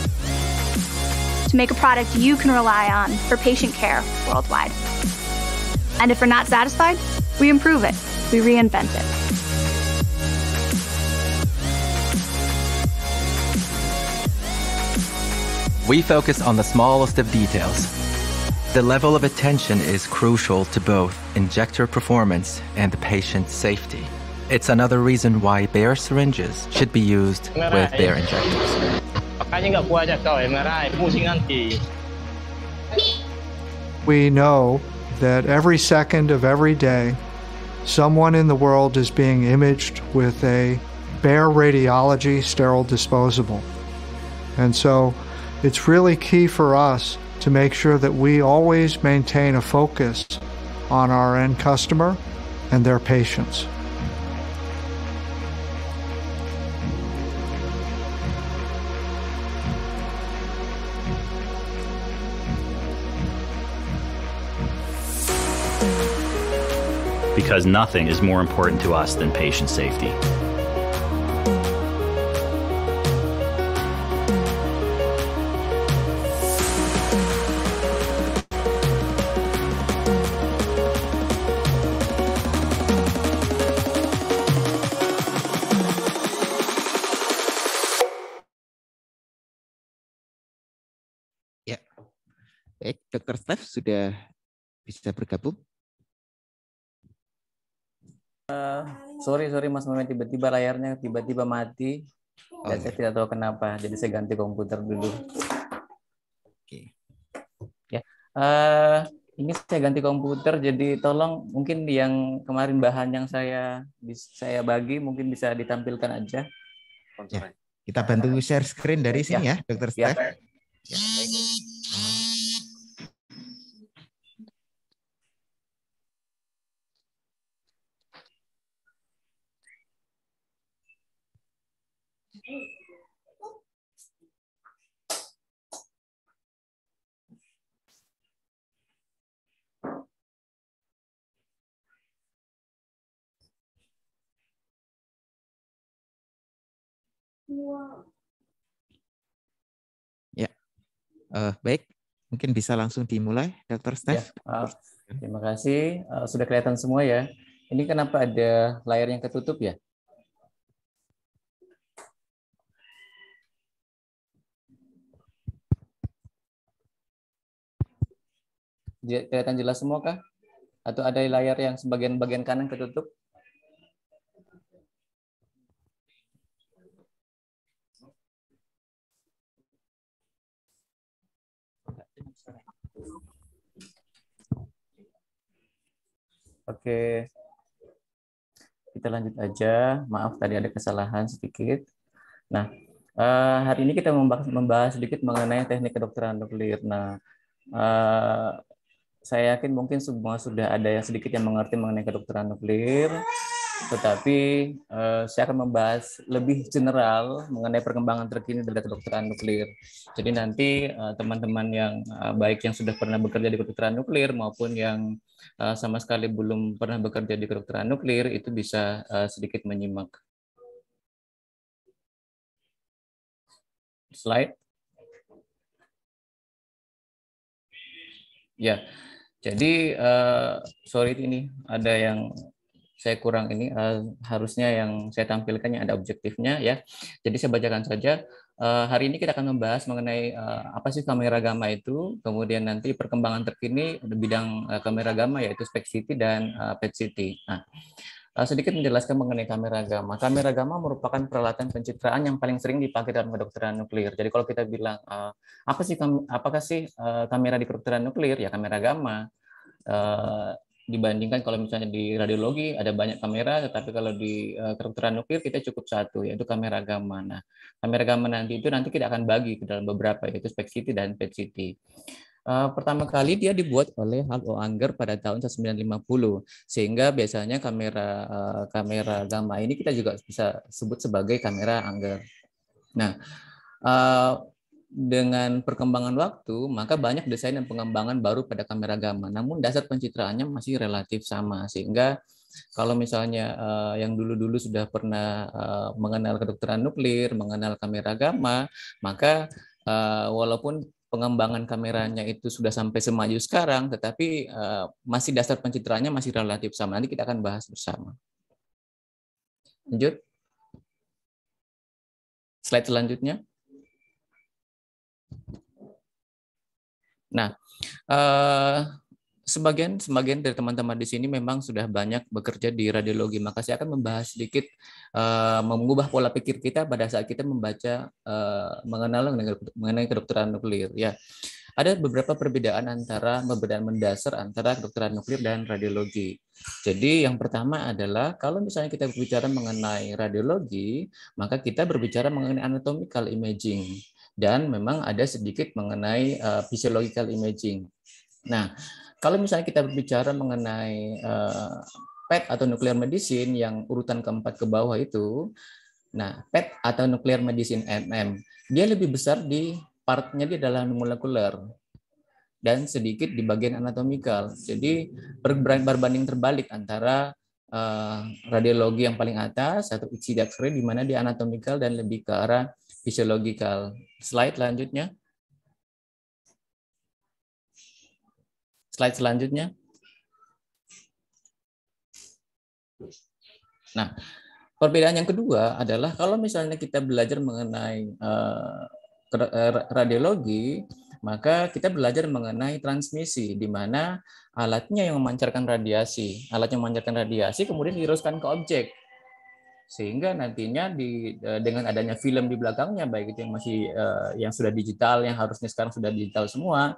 to make a product you can rely on for patient care worldwide. And if we're not satisfied, we improve it, we reinvent it.
We focus on the smallest of details. The level of attention is crucial to both injector performance and the patient's safety. It's another reason why bare syringes should be used with bare injectors.
We know that every second of every day, someone in the world is being imaged with a bare radiology sterile disposable. And so it's really key for us to make sure that we always maintain a focus on our end customer and their patients.
Because nothing is more important to us than patient safety.
Steph sudah bisa bergabung?
Uh, sorry, sorry Mas Mamet tiba-tiba layarnya tiba-tiba mati. Oh, dan saya iya. tidak tahu kenapa, jadi saya ganti komputer dulu. Oke. Okay. Ya, uh, ini saya ganti komputer, jadi tolong mungkin yang kemarin bahan yang saya saya bagi mungkin bisa ditampilkan aja.
Ya,
kita bantu share screen dari ya. sini ya, ya Dokter Steph.
Ya. ya.
Ya, uh, baik. Mungkin bisa langsung dimulai, Dr. Ya, Steph. Ya, uh, terima kasih. Uh, sudah kelihatan semua ya. Ini kenapa ada layar yang ketutup ya? Kelihatan jelas semua kah? Atau ada layar yang sebagian bagian kanan ketutup? Oke. Kita lanjut aja. Maaf tadi ada kesalahan sedikit.
Nah, eh, hari ini kita membahas, membahas sedikit mengenai teknik kedokteran nuklir. Nah, eh, saya yakin mungkin semua sudah ada yang sedikit yang mengerti mengenai kedokteran nuklir. Tetapi uh, saya akan membahas lebih general mengenai perkembangan terkini dari kedokteran nuklir. Jadi nanti eh, teman-teman uh, yang uh, baik yang sudah pernah bekerja di kedokteran nuklir maupun yang uh, sama sekali belum
pernah bekerja di kedokteran nuklir itu bisa uh, sedikit menyimak. Slide. Ya, jadi uh, sorry ini ada
yang saya kurang ini uh, harusnya yang saya tampilkan yang ada objektifnya ya. Jadi saya bacakan saja. Uh, hari ini kita akan membahas mengenai uh, apa sih kamera gamma itu, kemudian nanti perkembangan terkini bidang uh, kamera gamma yaitu spec city dan uh, pet city Nah, sedikit menjelaskan mengenai kamera gamma. Kamera gamma merupakan peralatan pencitraan yang paling sering dipakai dalam kedokteran nuklir. Jadi kalau kita bilang apa sih apakah sih kamera di kedokteran nuklir ya kamera gamma dibandingkan kalau misalnya di radiologi ada banyak kamera, tetapi kalau di uh, eh, kedokteran nuklir kita cukup satu, yaitu kamera gamma. Nah, kamera gamma nanti itu nanti kita akan bagi ke dalam beberapa, yaitu spek CT dan PET CT. Uh, eh, pertama kali dia dibuat oleh Hal Anger pada tahun 1950 sehingga biasanya kamera uh, kamera gamma ini kita juga bisa sebut sebagai kamera Anger. Nah, uh, dengan perkembangan waktu, maka banyak desain dan pengembangan baru pada kamera gamma. Namun dasar pencitraannya masih relatif sama, sehingga kalau misalnya uh, yang dulu-dulu sudah pernah uh, mengenal kedokteran nuklir, mengenal kamera gamma, maka uh, walaupun pengembangan kameranya itu sudah sampai semaju sekarang, tetapi uh, masih dasar pencitraannya masih relatif sama.
Nanti kita akan bahas bersama. Lanjut. Slide selanjutnya. Nah, eh, sebagian sebagian dari teman-teman di sini memang sudah
banyak bekerja di radiologi, maka saya akan membahas sedikit eh, mengubah pola pikir kita pada saat kita membaca eh, mengenal mengenai kedokteran nuklir. Ya, ada beberapa perbedaan antara perbedaan mendasar antara kedokteran nuklir dan radiologi. Jadi yang pertama adalah kalau misalnya kita berbicara mengenai radiologi, maka kita berbicara mengenai anatomical imaging dan memang ada sedikit mengenai uh, physiological imaging. Nah, kalau misalnya kita berbicara mengenai uh, PET atau nuclear medicine yang urutan keempat ke bawah itu, nah PET atau nuclear medicine MM, dia lebih besar di partnya dia adalah molekuler dan sedikit di bagian anatomikal. Jadi berbanding terbalik antara uh, radiologi yang paling atas atau X-ray di mana di anatomikal dan
lebih ke arah physiological. Slide selanjutnya. Slide selanjutnya. Nah, perbedaan yang kedua adalah kalau misalnya
kita belajar mengenai uh, radiologi, maka kita belajar mengenai transmisi, di mana alatnya yang memancarkan radiasi. Alat yang memancarkan radiasi kemudian diteruskan ke objek sehingga nantinya di eh, dengan adanya film di belakangnya baik itu yang masih eh, yang sudah digital yang harusnya sekarang sudah digital semua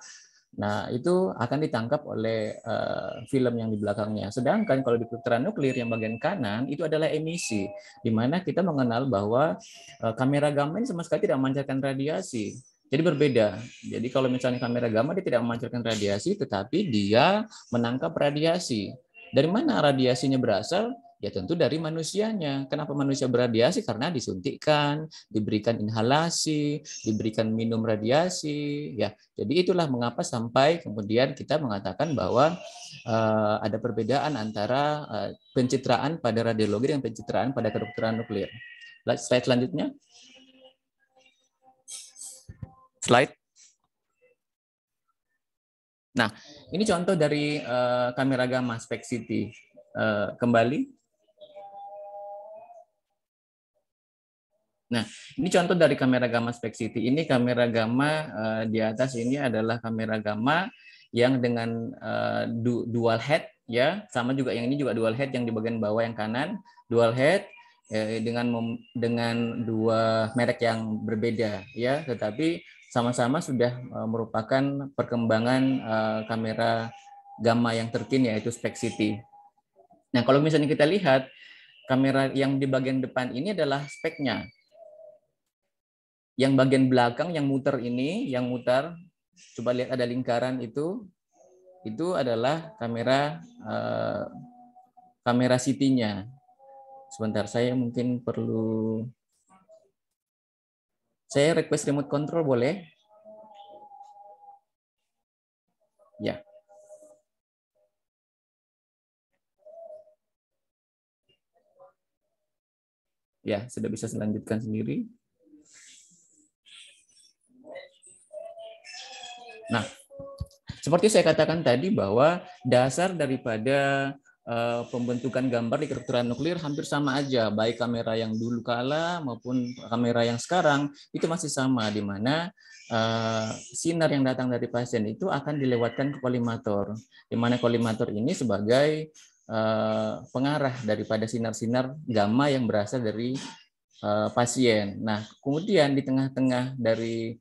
Nah, itu akan ditangkap oleh uh, film yang di belakangnya. Sedangkan kalau di putaran nuklir yang bagian kanan itu adalah emisi, di mana kita mengenal bahwa uh, kamera gamma ini sama sekali tidak memancarkan radiasi. Jadi berbeda. Jadi kalau misalnya kamera gamma dia tidak memancarkan radiasi, tetapi dia menangkap radiasi. Dari mana radiasinya berasal? Ya tentu dari manusianya. Kenapa manusia berradiasi? Karena disuntikkan, diberikan inhalasi, diberikan minum radiasi. Ya, jadi itulah mengapa sampai kemudian kita mengatakan bahwa uh, ada perbedaan antara uh, pencitraan pada radiologi dan pencitraan pada kedokteran nuklir. Slide selanjutnya. Slide. Nah, ini contoh dari uh, kamera gamma spek CT. Uh, kembali Nah, ini contoh dari kamera gamma city Ini kamera gamma uh, di atas ini adalah kamera gamma yang dengan uh, dual head ya, sama juga yang ini juga dual head yang di bagian bawah yang kanan, dual head eh, dengan dengan dua merek yang berbeda ya, tetapi sama-sama sudah uh, merupakan perkembangan uh, kamera gamma yang terkini yaitu city Nah, kalau misalnya kita lihat kamera yang di bagian depan ini adalah speknya yang bagian belakang yang muter ini, yang muter, coba lihat ada lingkaran itu, itu adalah kamera eh, kamera city nya Sebentar, saya mungkin perlu
saya request remote control boleh? Ya. Ya, sudah bisa selanjutkan sendiri. Nah,
seperti saya katakan tadi bahwa dasar daripada Uh, pembentukan gambar di kedokteran nuklir hampir sama aja, baik kamera yang dulu kala maupun kamera yang sekarang itu masih sama, di mana uh, sinar yang datang dari pasien itu akan dilewatkan ke kolimator, di mana kolimator ini sebagai uh, pengarah daripada sinar-sinar gamma yang berasal dari pasien. Nah, kemudian di tengah-tengah dari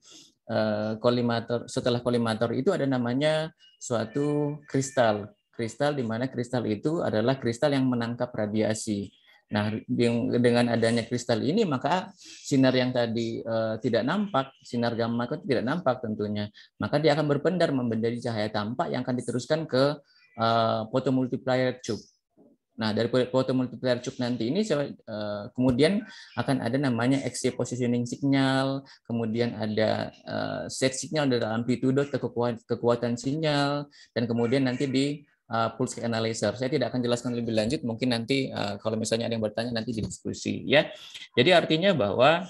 Eh, kolimator setelah kolimator itu ada namanya suatu kristal kristal di mana kristal itu adalah kristal yang menangkap radiasi nah dengan adanya kristal ini maka sinar yang tadi uh, tidak nampak sinar gamma itu tidak nampak tentunya maka dia akan berpendar menjadi cahaya tampak yang akan diteruskan ke uh, eh, photomultiplier tube Nah, dari foto multiplier chip nanti ini eh, kemudian akan ada namanya XC positioning signal, kemudian ada eh, set signal dari amplitude atau kekuatan sinyal, dan kemudian nanti di eh, pulse analyzer. Saya tidak akan jelaskan lebih lanjut, mungkin nanti kalau misalnya ada yang bertanya nanti di diskusi ya. Jadi artinya bahwa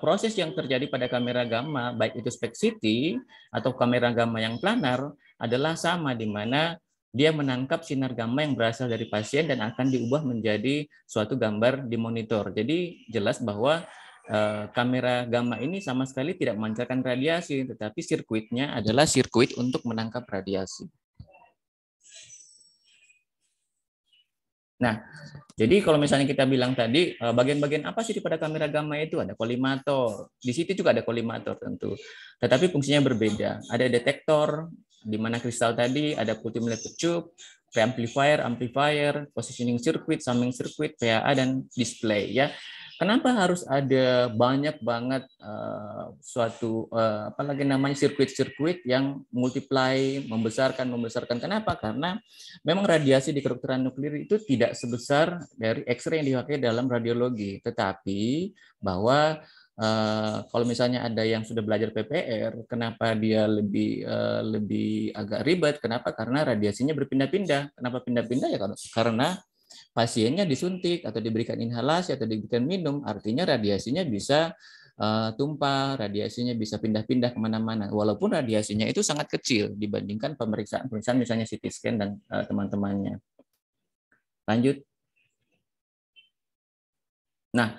proses yang terjadi pada kamera gamma, baik itu spek city atau kamera gamma yang planar, adalah sama di mana dia menangkap sinar gamma yang berasal dari pasien dan akan diubah menjadi suatu gambar di monitor. Jadi jelas bahwa eh, kamera gamma ini sama sekali tidak memancarkan radiasi, tetapi sirkuitnya adalah sirkuit untuk menangkap radiasi. Nah, jadi kalau misalnya kita bilang tadi, eh, bagian-bagian apa sih pada kamera gamma itu? Ada kolimator. Di situ juga ada kolimator tentu. Tetapi fungsinya berbeda. Ada detektor, di mana kristal tadi ada putih meliputi cup, amplifier, amplifier, positioning circuit, summing circuit, PAA dan display ya. Kenapa harus ada banyak banget uh, suatu uh, eh, apalagi namanya sirkuit-sirkuit yang multiply, membesarkan, membesarkan. Kenapa? Karena memang radiasi di kedokteran nuklir itu tidak sebesar dari X-ray yang dipakai dalam radiologi, tetapi bahwa Eh, kalau misalnya ada yang sudah belajar PPR, kenapa dia lebih uh, lebih agak ribet? Kenapa? Karena radiasinya berpindah-pindah. Kenapa pindah-pindah ya? Karena pasiennya disuntik atau diberikan inhalasi atau diberikan minum, artinya radiasinya bisa uh, tumpah, radiasinya bisa pindah-pindah kemana-mana. Walaupun radiasinya itu
sangat kecil dibandingkan pemeriksaan-pemeriksaan misalnya CT scan dan uh, teman-temannya. Lanjut. Nah,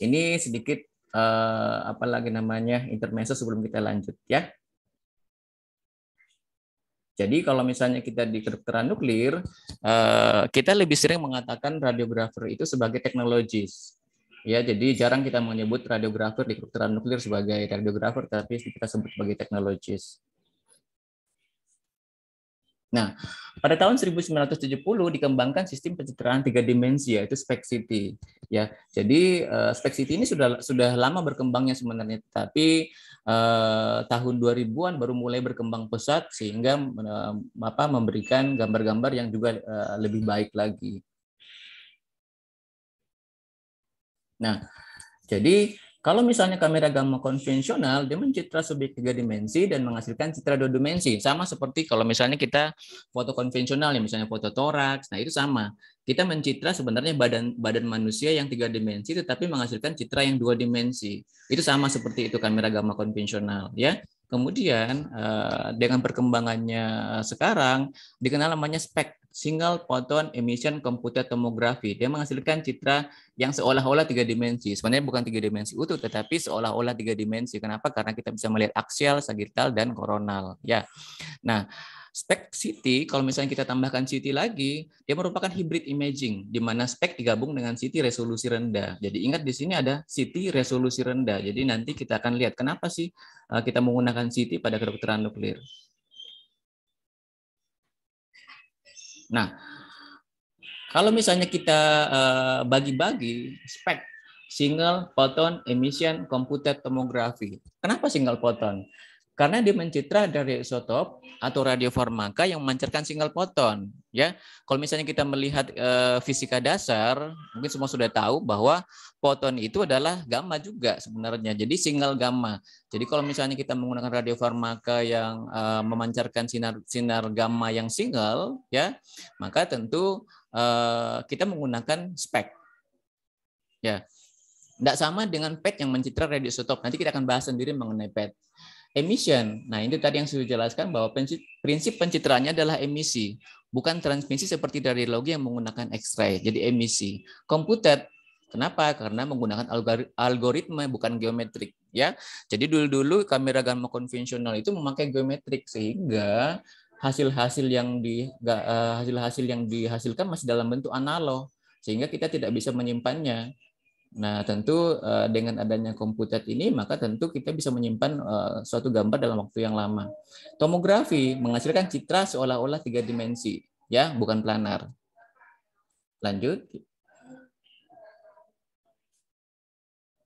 ini
sedikit uh, apa lagi namanya intermezzo sebelum kita lanjut ya. Jadi kalau misalnya kita di kedokteran nuklir, uh, kita lebih sering mengatakan radiografer itu sebagai teknologis. Ya, jadi jarang kita menyebut radiografer di kedokteran nuklir sebagai radiografer, tapi kita sebut sebagai teknologis. Nah, pada tahun 1970 dikembangkan sistem pencitraan tiga dimensi yaitu city. Ya, jadi uh, city ini sudah sudah lama berkembangnya sebenarnya, tapi uh, tahun 2000-an baru mulai berkembang pesat sehingga uh, apa memberikan gambar-gambar yang juga uh, lebih baik lagi. Nah, jadi kalau misalnya kamera gamma konvensional, dia mencitra subjek tiga dimensi dan menghasilkan citra dua dimensi. Sama seperti kalau misalnya kita foto konvensional, ya misalnya foto toraks, nah itu sama. Kita mencitra sebenarnya badan badan manusia yang tiga dimensi, tetapi menghasilkan citra yang dua dimensi. Itu sama seperti itu kamera gamma konvensional, ya. Kemudian eh, dengan perkembangannya sekarang dikenal namanya spek single photon emission computed tomography. Dia menghasilkan citra yang seolah-olah tiga dimensi. Sebenarnya bukan tiga dimensi utuh, tetapi seolah-olah tiga dimensi. Kenapa? Karena kita bisa melihat aksial, sagittal, dan koronal. Ya. Nah, spek CT, kalau misalnya kita tambahkan CT lagi, dia merupakan hybrid imaging, di mana spek digabung dengan CT resolusi rendah. Jadi ingat di sini ada CT resolusi rendah. Jadi nanti kita akan lihat kenapa sih eh, kita menggunakan CT pada kedokteran nuklir. Nah, kalau misalnya kita bagi eh, bagi-bagi spek single photon emission computed tomography. Kenapa single photon? Karena dia mencitra dari isotop atau radiofarmaka yang memancarkan single foton, ya. Kalau misalnya kita melihat e, fisika dasar, mungkin semua sudah tahu bahwa foton itu adalah gamma juga sebenarnya. Jadi single gamma. Jadi kalau misalnya kita menggunakan radiofarmaka yang e, memancarkan sinar sinar gamma yang single, ya, maka tentu e, kita menggunakan spek. Ya. Tidak sama dengan PET yang mencitra radioisotop. Nanti kita akan bahas sendiri mengenai PET emission. Nah, ini tadi yang sudah jelaskan bahwa prinsip pencitraannya adalah emisi, bukan transmisi seperti dari radiologi yang menggunakan X-ray, jadi emisi. Komputer Kenapa? Karena menggunakan algoritma bukan geometrik ya. Jadi dulu-dulu kamera gamma konvensional itu memakai geometrik sehingga hasil-hasil yang di eh, hasil-hasil yang dihasilkan masih dalam bentuk analog sehingga kita tidak bisa menyimpannya. Nah, tentu eh, dengan adanya komputer ini, maka tentu kita bisa menyimpan eh, suatu gambar dalam waktu yang lama. Tomografi menghasilkan citra seolah-olah tiga dimensi, ya, bukan planar. Lanjut.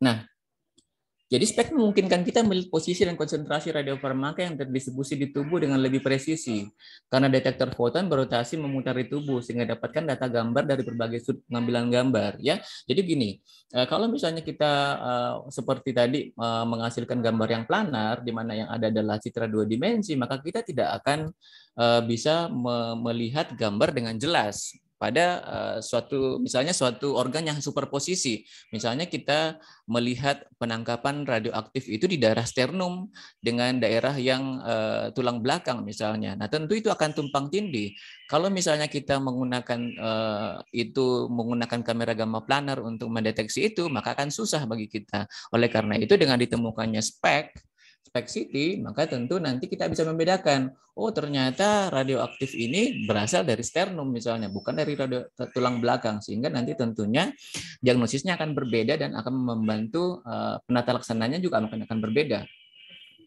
Nah, jadi spek memungkinkan kita melihat posisi dan konsentrasi radiofarmaka yang terdistribusi di tubuh dengan lebih presisi, karena detektor foton berotasi memutar di tubuh sehingga dapatkan data gambar dari berbagai sudut pengambilan gambar. Ya, jadi gini, eh, kalau misalnya kita eh, seperti tadi eh, menghasilkan gambar yang planar, di mana yang ada adalah citra dua dimensi, maka kita tidak akan bisa melihat gambar dengan jelas pada uh, suatu misalnya suatu organ yang superposisi. Misalnya kita melihat penangkapan radioaktif itu di daerah sternum dengan daerah yang uh, tulang belakang misalnya. Nah, tentu itu akan tumpang tindih. Kalau misalnya kita menggunakan uh, itu menggunakan kamera gamma planar untuk mendeteksi itu, maka akan susah bagi kita. Oleh karena itu dengan ditemukannya spek spek maka tentu nanti kita bisa membedakan, oh ternyata radioaktif ini berasal dari sternum misalnya, bukan dari radio, tulang belakang, sehingga nanti tentunya diagnosisnya akan berbeda dan akan membantu uh, penata laksananya juga akan akan berbeda.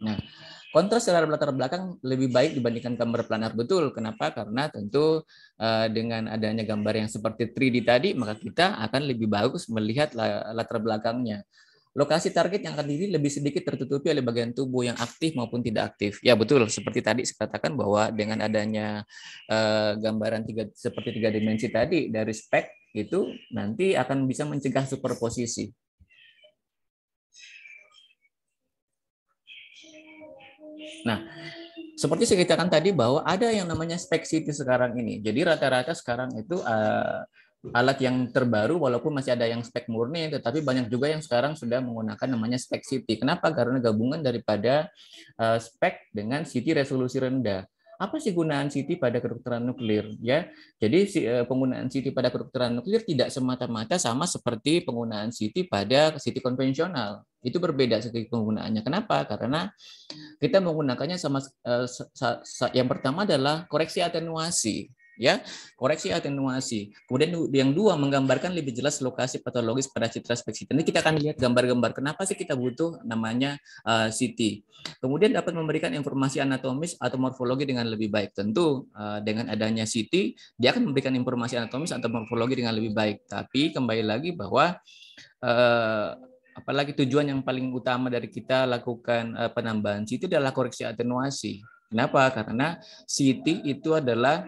Nah, kontras secara latar belakang lebih baik dibandingkan gambar planar betul. Kenapa? Karena tentu uh, dengan adanya gambar yang seperti 3D tadi, maka kita akan lebih bagus melihat latar belakangnya lokasi target yang akan diri lebih sedikit tertutupi oleh bagian tubuh yang aktif maupun tidak aktif. Ya betul, seperti tadi saya katakan bahwa dengan adanya eh, gambaran tiga, seperti tiga dimensi tadi dari spek itu nanti akan bisa mencegah superposisi. Nah, seperti saya katakan tadi bahwa ada yang namanya spek city sekarang ini. Jadi rata-rata sekarang itu eh, alat yang terbaru walaupun masih ada yang spek murni tetapi banyak juga yang sekarang sudah menggunakan namanya spek city. Kenapa? Karena gabungan daripada eh, spek dengan city resolusi rendah. Apa sih gunaan city pada kedokteran nuklir ya? Jadi eh, penggunaan city pada kedokteran nuklir tidak semata-mata sama seperti penggunaan city pada city konvensional. Itu berbeda sekali penggunaannya. Kenapa? Karena kita menggunakannya sama eh, yang pertama adalah koreksi atenuasi ya koreksi atenuasi kemudian yang dua menggambarkan lebih jelas lokasi patologis pada citra spesifik nanti kita akan lihat gambar-gambar kenapa sih kita butuh namanya uh, eh, CT kemudian dapat memberikan informasi anatomis atau morfologi dengan lebih baik tentu uh, dengan adanya CT dia akan memberikan informasi anatomis atau morfologi dengan lebih baik tapi kembali lagi bahwa uh, apalagi tujuan yang paling utama dari kita lakukan uh, penambahan CT adalah koreksi atenuasi Kenapa? Karena CT itu adalah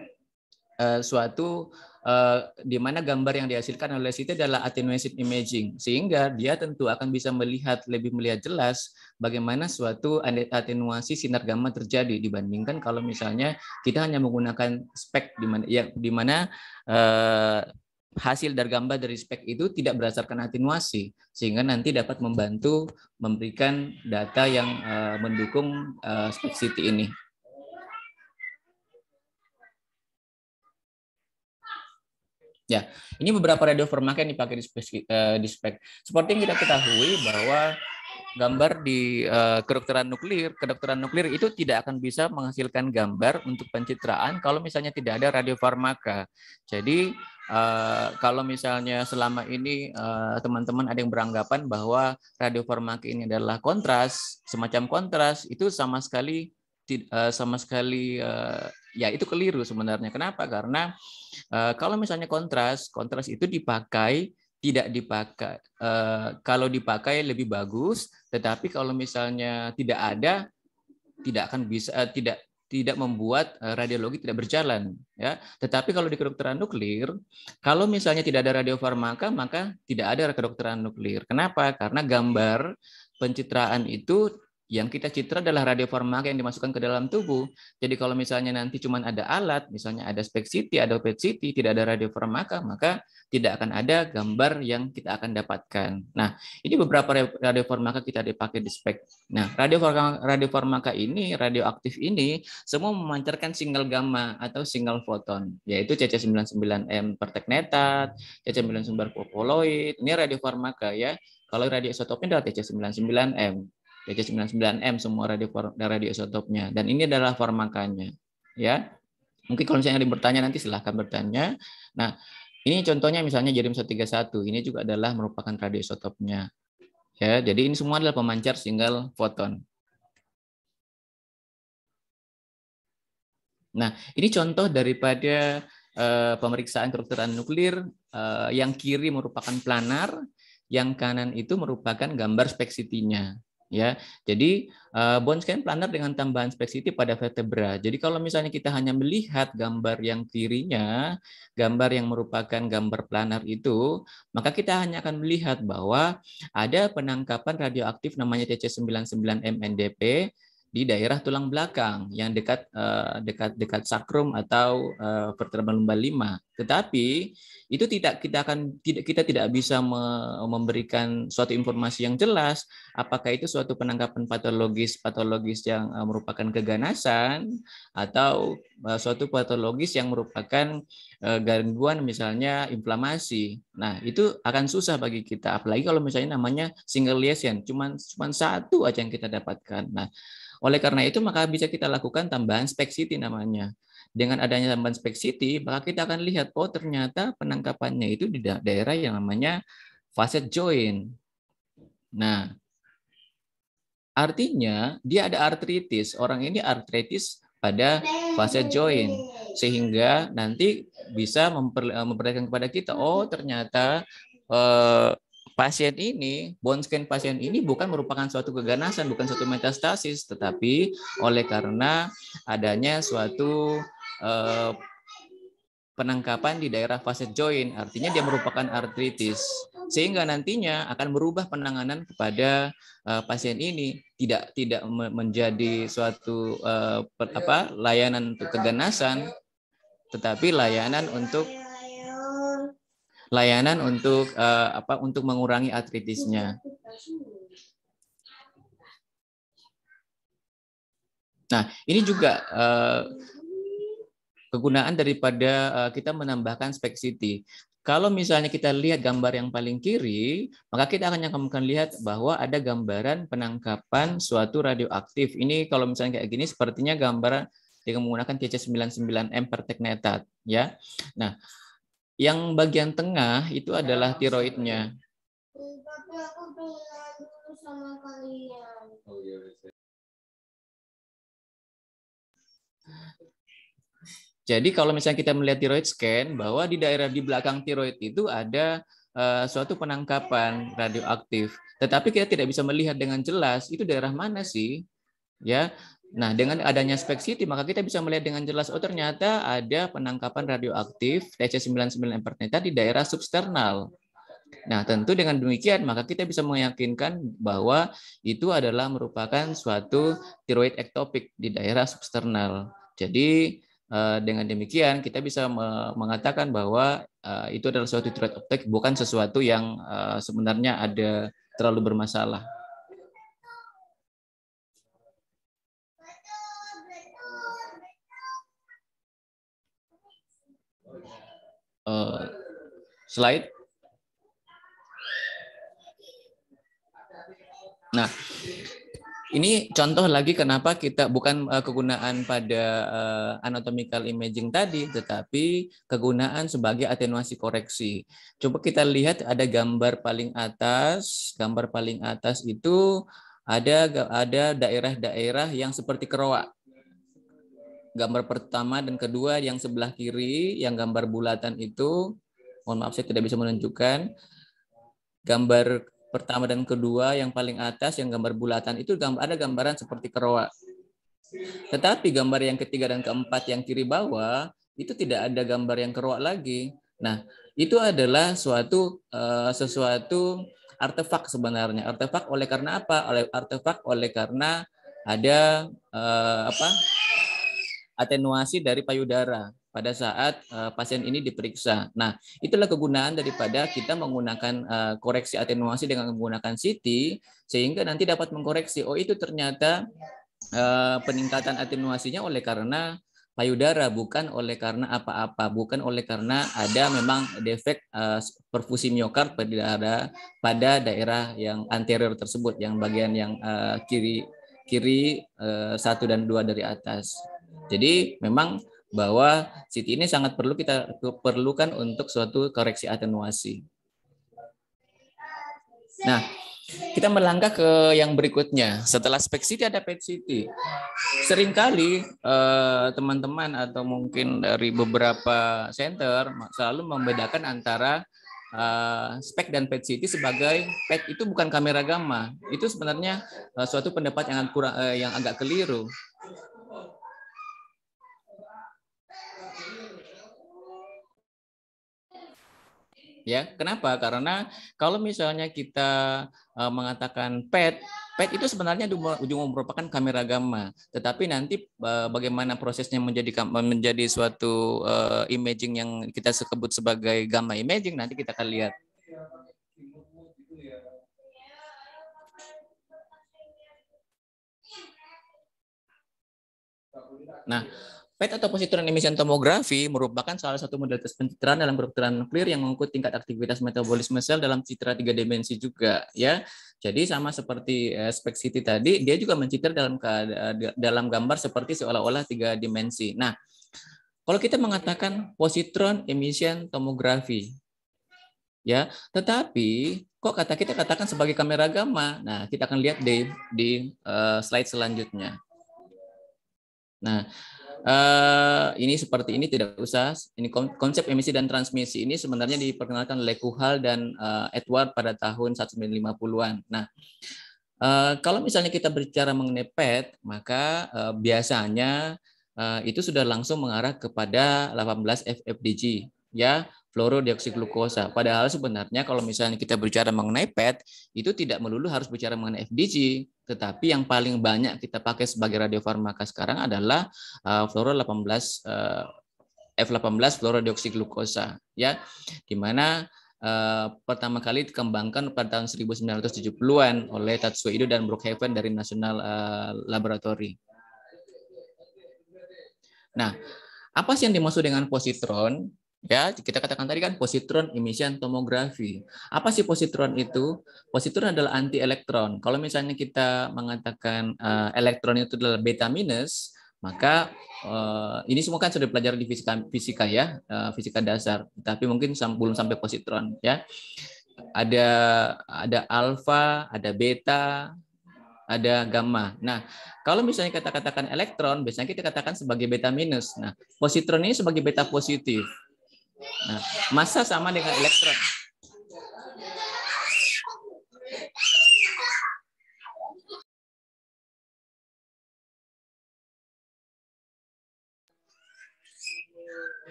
uh, suatu uh, di mana gambar yang dihasilkan oleh CT adalah attenuated imaging sehingga dia tentu akan bisa melihat lebih melihat jelas bagaimana suatu atenuasi sinar gamma terjadi dibandingkan kalau misalnya kita hanya menggunakan spek di mana ya di mana uh, hasil dari gambar dari spek itu tidak berdasarkan atenuasi sehingga nanti dapat membantu
memberikan data yang uh, mendukung uh, spek CT ini.
Ya, ini beberapa radio format yang dipakai di spek, uh, di spek. Seperti yang kita ketahui bahwa gambar di uh, kedokteran nuklir, kedokteran nuklir itu tidak akan bisa menghasilkan gambar untuk pencitraan kalau misalnya tidak ada radio radiofarmaka. Jadi uh, kalau misalnya selama ini teman-teman uh, ada yang beranggapan bahwa radio radiofarmaka ini adalah kontras, semacam kontras itu sama sekali sama sekali ya itu keliru sebenarnya. Kenapa? Karena uh, kalau misalnya kontras, kontras itu dipakai tidak dipakai. Uh, kalau dipakai lebih bagus, tetapi kalau misalnya tidak ada, tidak akan bisa uh, tidak tidak membuat radiologi tidak berjalan ya tetapi kalau di kedokteran nuklir kalau misalnya tidak ada radiofarmaka maka tidak ada kedokteran nuklir kenapa karena gambar pencitraan itu yang kita citra adalah radiofarmaka yang dimasukkan ke dalam tubuh. Jadi kalau misalnya nanti cuma ada alat, misalnya ada spek CT, ada PET CT, tidak ada radiofarmaka, maka tidak akan ada gambar yang kita akan dapatkan. Nah, ini beberapa radiofarmaka kita dipakai di spek. Nah, radiofarmaka, ini, radioaktif ini, semua memancarkan single gamma atau single foton, yaitu CC99M per perteknetat, CC99 poloid, ini radiofarmaka ya. Kalau radioisotopnya adalah TC99M. BC99M semua radio isotopnya dan ini adalah farmakanya ya. Mungkin kalau misalnya ada bertanya nanti silahkan bertanya. Nah, ini contohnya misalnya jerium 131. Ini juga adalah merupakan radio isotopnya Ya, jadi ini semua adalah pemancar single foton. Nah, ini contoh daripada uh, pemeriksaan kedokteran nuklir uh, yang kiri merupakan planar, yang kanan itu merupakan gambar speksitinya ya. Jadi uh, eh, bone scan planar dengan tambahan speksiti pada vertebra. Jadi kalau misalnya kita hanya melihat gambar yang kirinya, gambar yang merupakan gambar planar itu, maka kita hanya akan melihat bahwa ada penangkapan radioaktif namanya TC99 MNDP di daerah tulang belakang yang dekat eh, dekat dekat sakrum atau eh, pertemuan vertebral lumbar Tetapi itu tidak kita akan tidak kita tidak bisa memberikan suatu informasi yang jelas apakah itu suatu penangkapan patologis patologis yang eh, merupakan keganasan atau suatu patologis yang merupakan gangguan misalnya inflamasi. Nah, itu akan susah bagi kita apalagi kalau misalnya namanya single lesion cuma cuman satu aja yang kita dapatkan. Nah, oleh karena itu, maka bisa kita lakukan tambahan spek city namanya. Dengan adanya tambahan spek city maka kita akan lihat, oh ternyata penangkapannya itu di daerah yang namanya facet joint. Nah, artinya dia ada artritis. Orang ini artritis pada facet joint sehingga nanti bisa memperlihatkan kepada kita oh ternyata eh, pasien ini, bone scan pasien ini bukan merupakan suatu keganasan, bukan suatu metastasis, tetapi oleh karena adanya suatu eh, penangkapan di daerah facet joint, artinya dia merupakan artritis. Sehingga nantinya akan merubah penanganan kepada eh, pasien ini tidak tidak menjadi suatu eh, per, apa layanan untuk keganasan, tetapi layanan untuk layanan untuk uh, apa untuk mengurangi artritisnya. Nah, ini juga uh, kegunaan daripada uh, kita menambahkan spek city. Kalau misalnya kita lihat gambar yang paling kiri, maka kita akan yang akan lihat bahwa ada gambaran penangkapan suatu radioaktif. Ini kalau misalnya kayak gini, sepertinya gambaran dengan menggunakan CC99M per teknetat. Ya. Nah, yang
bagian tengah itu ya, adalah tiroidnya.
Tapi aku dulu
sama kalian. Oh,
iya, iya.
Jadi kalau misalnya kita melihat tiroid scan bahwa di daerah di belakang
tiroid itu ada uh, suatu penangkapan radioaktif, tetapi kita tidak bisa melihat dengan jelas itu daerah mana sih, ya Nah, dengan adanya spek CT, maka kita bisa melihat dengan jelas, oh ternyata ada penangkapan radioaktif TC99M di daerah substernal. Nah, tentu dengan demikian, maka kita bisa meyakinkan bahwa itu adalah merupakan suatu tiroid ektopik di daerah substernal. Jadi, eh, dengan demikian kita bisa mengatakan bahwa eh, itu adalah suatu tiroid ektopik, bukan sesuatu yang eh, sebenarnya ada terlalu bermasalah.
Eh,
slide.
Nah,
ini contoh lagi kenapa kita bukan uh, kegunaan pada uh, anatomical imaging tadi, tetapi kegunaan sebagai atenuasi koreksi. Coba kita lihat ada gambar paling atas. Gambar paling atas itu ada ada daerah-daerah yang seperti keroa gambar pertama dan kedua yang sebelah kiri yang gambar bulatan itu mohon maaf saya tidak bisa menunjukkan gambar pertama dan kedua yang paling atas yang gambar bulatan itu ada gambaran seperti keroa. Tetapi gambar yang ketiga dan keempat yang kiri bawah itu tidak ada gambar yang keroa lagi. Nah, itu adalah suatu uh, sesuatu artefak sebenarnya. Artefak oleh karena apa? Oleh artefak oleh karena ada uh, apa? atenuasi dari payudara pada saat uh, pasien ini diperiksa. Nah, itulah kegunaan daripada kita menggunakan uh, koreksi atenuasi dengan menggunakan CT sehingga nanti dapat mengkoreksi oh itu ternyata uh, peningkatan atenuasinya oleh karena payudara bukan oleh karena apa-apa, bukan oleh karena ada memang defek uh, perfusi miokard pada pada daerah yang anterior tersebut yang bagian yang uh, kiri kiri uh, satu dan dua dari atas. Jadi memang bahwa CT ini sangat perlu kita perlukan untuk suatu koreksi atenuasi. Nah, kita melangkah ke yang berikutnya. Setelah spek CT ada PET CT. Seringkali eh, teman-teman eh, atau mungkin dari beberapa center selalu membedakan antara Uh, spek dan PET CT sebagai PET itu bukan kamera gamma. Itu sebenarnya uh, suatu pendapat yang kurang uh, yang agak keliru ya. Kenapa? Karena kalau misalnya kita uh, mengatakan pet, pet itu sebenarnya ujung merupakan kamera gamma, tetapi nanti uh, bagaimana prosesnya menjadi menjadi suatu uh, imaging yang kita sebut sebagai gamma
imaging nanti kita akan lihat.
Nah,
PET atau positron emission tomografi merupakan salah satu modalitas pencitraan dalam kedokteran nuklir yang mengukur tingkat aktivitas metabolisme sel dalam citra tiga dimensi juga ya. Jadi sama seperti eh, spek CT tadi, dia juga mencitra dalam eh, dalam gambar seperti seolah-olah tiga dimensi. Nah, kalau kita mengatakan positron emission tomografi, ya, tetapi kok kata kita katakan sebagai kamera gamma. Nah, kita akan lihat di di uh, slide selanjutnya. Nah, Eh, ini seperti ini tidak usah. Ini konsep emisi dan transmisi ini sebenarnya diperkenalkan oleh Kuhal dan uh, Edward pada tahun 1950-an. Nah, uh, kalau misalnya kita berbicara mengenai PET, maka uh, biasanya uh, itu sudah langsung mengarah kepada 18 FFDG, ya fluorodeoksiglukosa. Padahal sebenarnya kalau misalnya kita berbicara mengenai PET, itu tidak melulu harus bicara mengenai FDG tetapi yang paling banyak kita pakai sebagai radiofarmaka sekarang adalah uh, fluoro 18 uh, eh, F18 fluorodeoksiglukosa ya. Di mana Uh, pertama kali dikembangkan pada tahun 1970-an oleh Tatsuo Ido dan Brookhaven dari National uh, Laboratory. Nah, apa sih yang dimaksud dengan positron? Ya, kita katakan tadi kan positron emission tomografi. Apa sih positron itu? Positron adalah anti elektron. Kalau misalnya kita mengatakan uh, elektron itu adalah beta minus, maka uh, ini semua kan sudah pelajar di fisika fisika ya uh, fisika dasar tapi mungkin sam belum sampai positron ya ada ada alfa ada beta ada gamma nah kalau misalnya kita katakan elektron biasanya kita katakan sebagai beta minus nah positron ini sebagai beta positif Nah, massa sama
dengan elektron.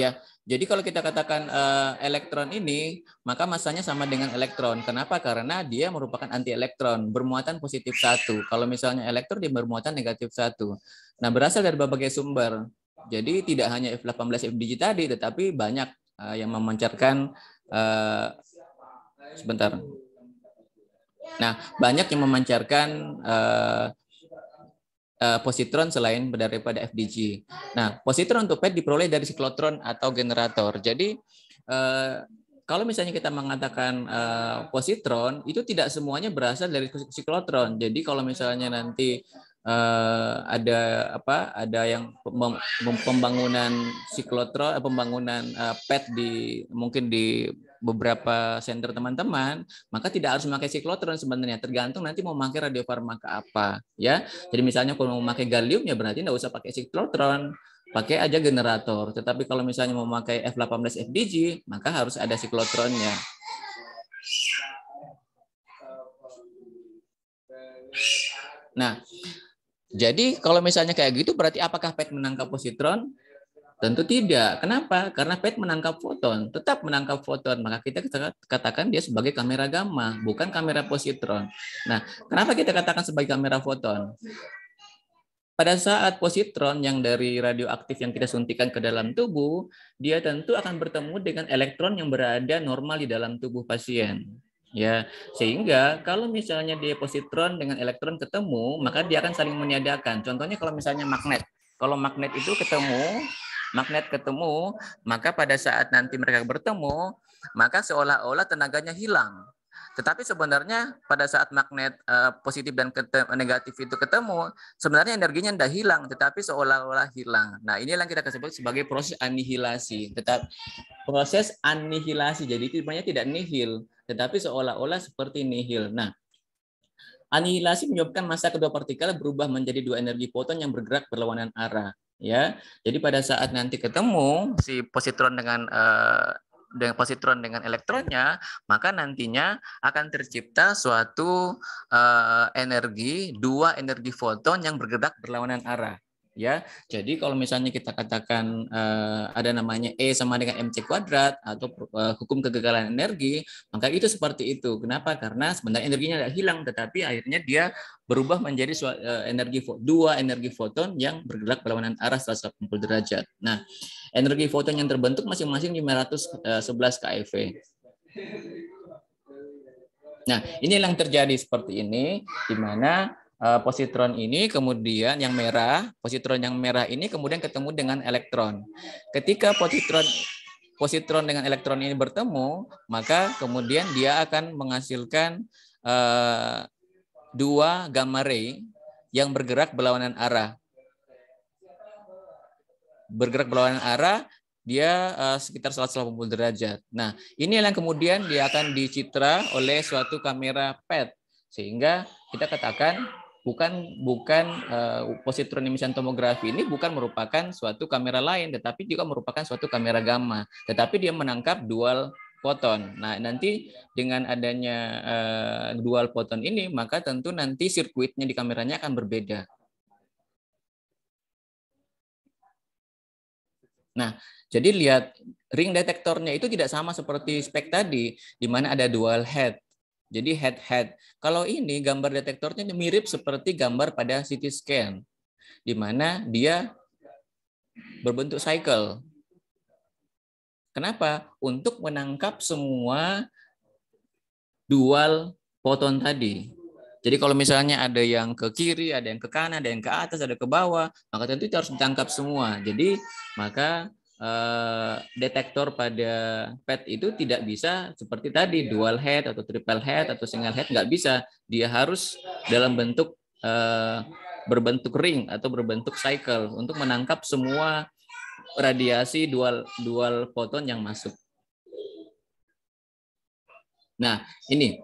Ya, jadi kalau kita katakan uh, elektron
ini, maka masanya sama dengan elektron. Kenapa? Karena dia merupakan anti elektron, bermuatan positif satu. Kalau misalnya elektron dia bermuatan negatif satu. Nah, berasal dari berbagai sumber. Jadi tidak hanya F18 FDG tadi, tetapi banyak uh, yang memancarkan uh, sebentar. Nah, banyak yang memancarkan uh, uh, positron selain daripada FDG. Nah, positron untuk PET diperoleh dari siklotron atau generator. Jadi uh, kalau misalnya kita mengatakan uh, positron, itu tidak semuanya berasal dari siklotron. Jadi kalau misalnya nanti Eh, ada apa ada yang pembangunan siklotron eh, pembangunan eh, pet di mungkin di beberapa center teman-teman, maka tidak harus memakai siklotron sebenarnya. Tergantung nanti mau memakai radiofarmaka apa, ya. Jadi misalnya kalau mau memakai gallium ya berarti tidak usah pakai siklotron, pakai aja generator. Tetapi kalau misalnya mau memakai F18 FDG, maka harus ada siklotronnya. Nah, jadi kalau misalnya kayak gitu berarti apakah PET menangkap positron? Tentu tidak. Kenapa? Karena PET menangkap foton, tetap menangkap foton. Maka kita katakan dia sebagai kamera gamma, bukan kamera positron. Nah, kenapa kita katakan sebagai kamera foton? Pada saat positron yang dari radioaktif yang kita suntikan ke dalam tubuh, dia tentu akan bertemu dengan elektron yang berada normal di dalam tubuh pasien. Ya, sehingga kalau misalnya dia positron dengan elektron ketemu, maka dia akan saling meniadakan. Contohnya kalau misalnya magnet. Kalau magnet itu ketemu, magnet ketemu, maka pada saat nanti mereka bertemu, maka seolah-olah tenaganya hilang. Tetapi sebenarnya pada saat magnet uh, positif dan negatif itu ketemu, sebenarnya energinya tidak hilang, tetapi seolah-olah hilang. Nah, ini yang kita sebut sebagai proses anihilasi. Tetap proses anihilasi. Jadi sebenarnya tidak nihil, tetapi seolah-olah seperti nihil. Nah, anihilasi menyebabkan massa kedua partikel berubah menjadi dua energi foton yang bergerak berlawanan arah ya. Jadi pada saat nanti ketemu si positron dengan eh, dengan positron dengan elektronnya, maka nantinya akan tercipta suatu uh, energi dua energi foton yang bergerak berlawanan arah ya. Jadi kalau misalnya kita katakan uh, ada namanya E sama dengan MC kuadrat atau uh, hukum kegagalan energi, maka itu seperti itu. Kenapa? Karena sebenarnya energinya tidak hilang tetapi akhirnya dia berubah menjadi eh, energi dua energi foton yang bergerak berlawanan arah 180 derajat. Nah, energi foton yang terbentuk masing-masing 511 keV. Nah, ini yang terjadi seperti ini di mana Eh, positron ini kemudian yang merah, positron yang merah ini kemudian ketemu dengan elektron. Ketika positron positron dengan elektron ini bertemu, maka kemudian dia akan menghasilkan uh, dua gamma ray yang bergerak berlawanan arah. Bergerak berlawanan arah, dia uh, sekitar 180 derajat. Nah, ini yang kemudian dia akan dicitra oleh suatu kamera PET. Sehingga kita katakan bukan bukan uh, positron emission tomografi ini bukan merupakan suatu kamera lain tetapi juga merupakan suatu kamera gamma tetapi dia menangkap dual foton. Nah, nanti dengan adanya uh, dual foton ini maka tentu nanti sirkuitnya di kameranya akan berbeda. Nah, jadi lihat ring detektornya itu tidak sama seperti spek tadi di mana ada dual head jadi head head. Kalau ini gambar detektornya mirip seperti gambar pada CT scan, di mana dia berbentuk cycle. Kenapa? Untuk menangkap semua dual foton tadi. Jadi kalau misalnya ada yang ke kiri, ada yang ke kanan, ada yang ke atas, ada ke bawah, maka tentu itu harus ditangkap semua. Jadi maka Eh, detektor pada PET itu tidak bisa seperti tadi dual head atau triple head atau single head nggak bisa dia harus dalam bentuk eh, berbentuk ring atau berbentuk cycle untuk menangkap semua radiasi dual dual foton yang masuk. Nah ini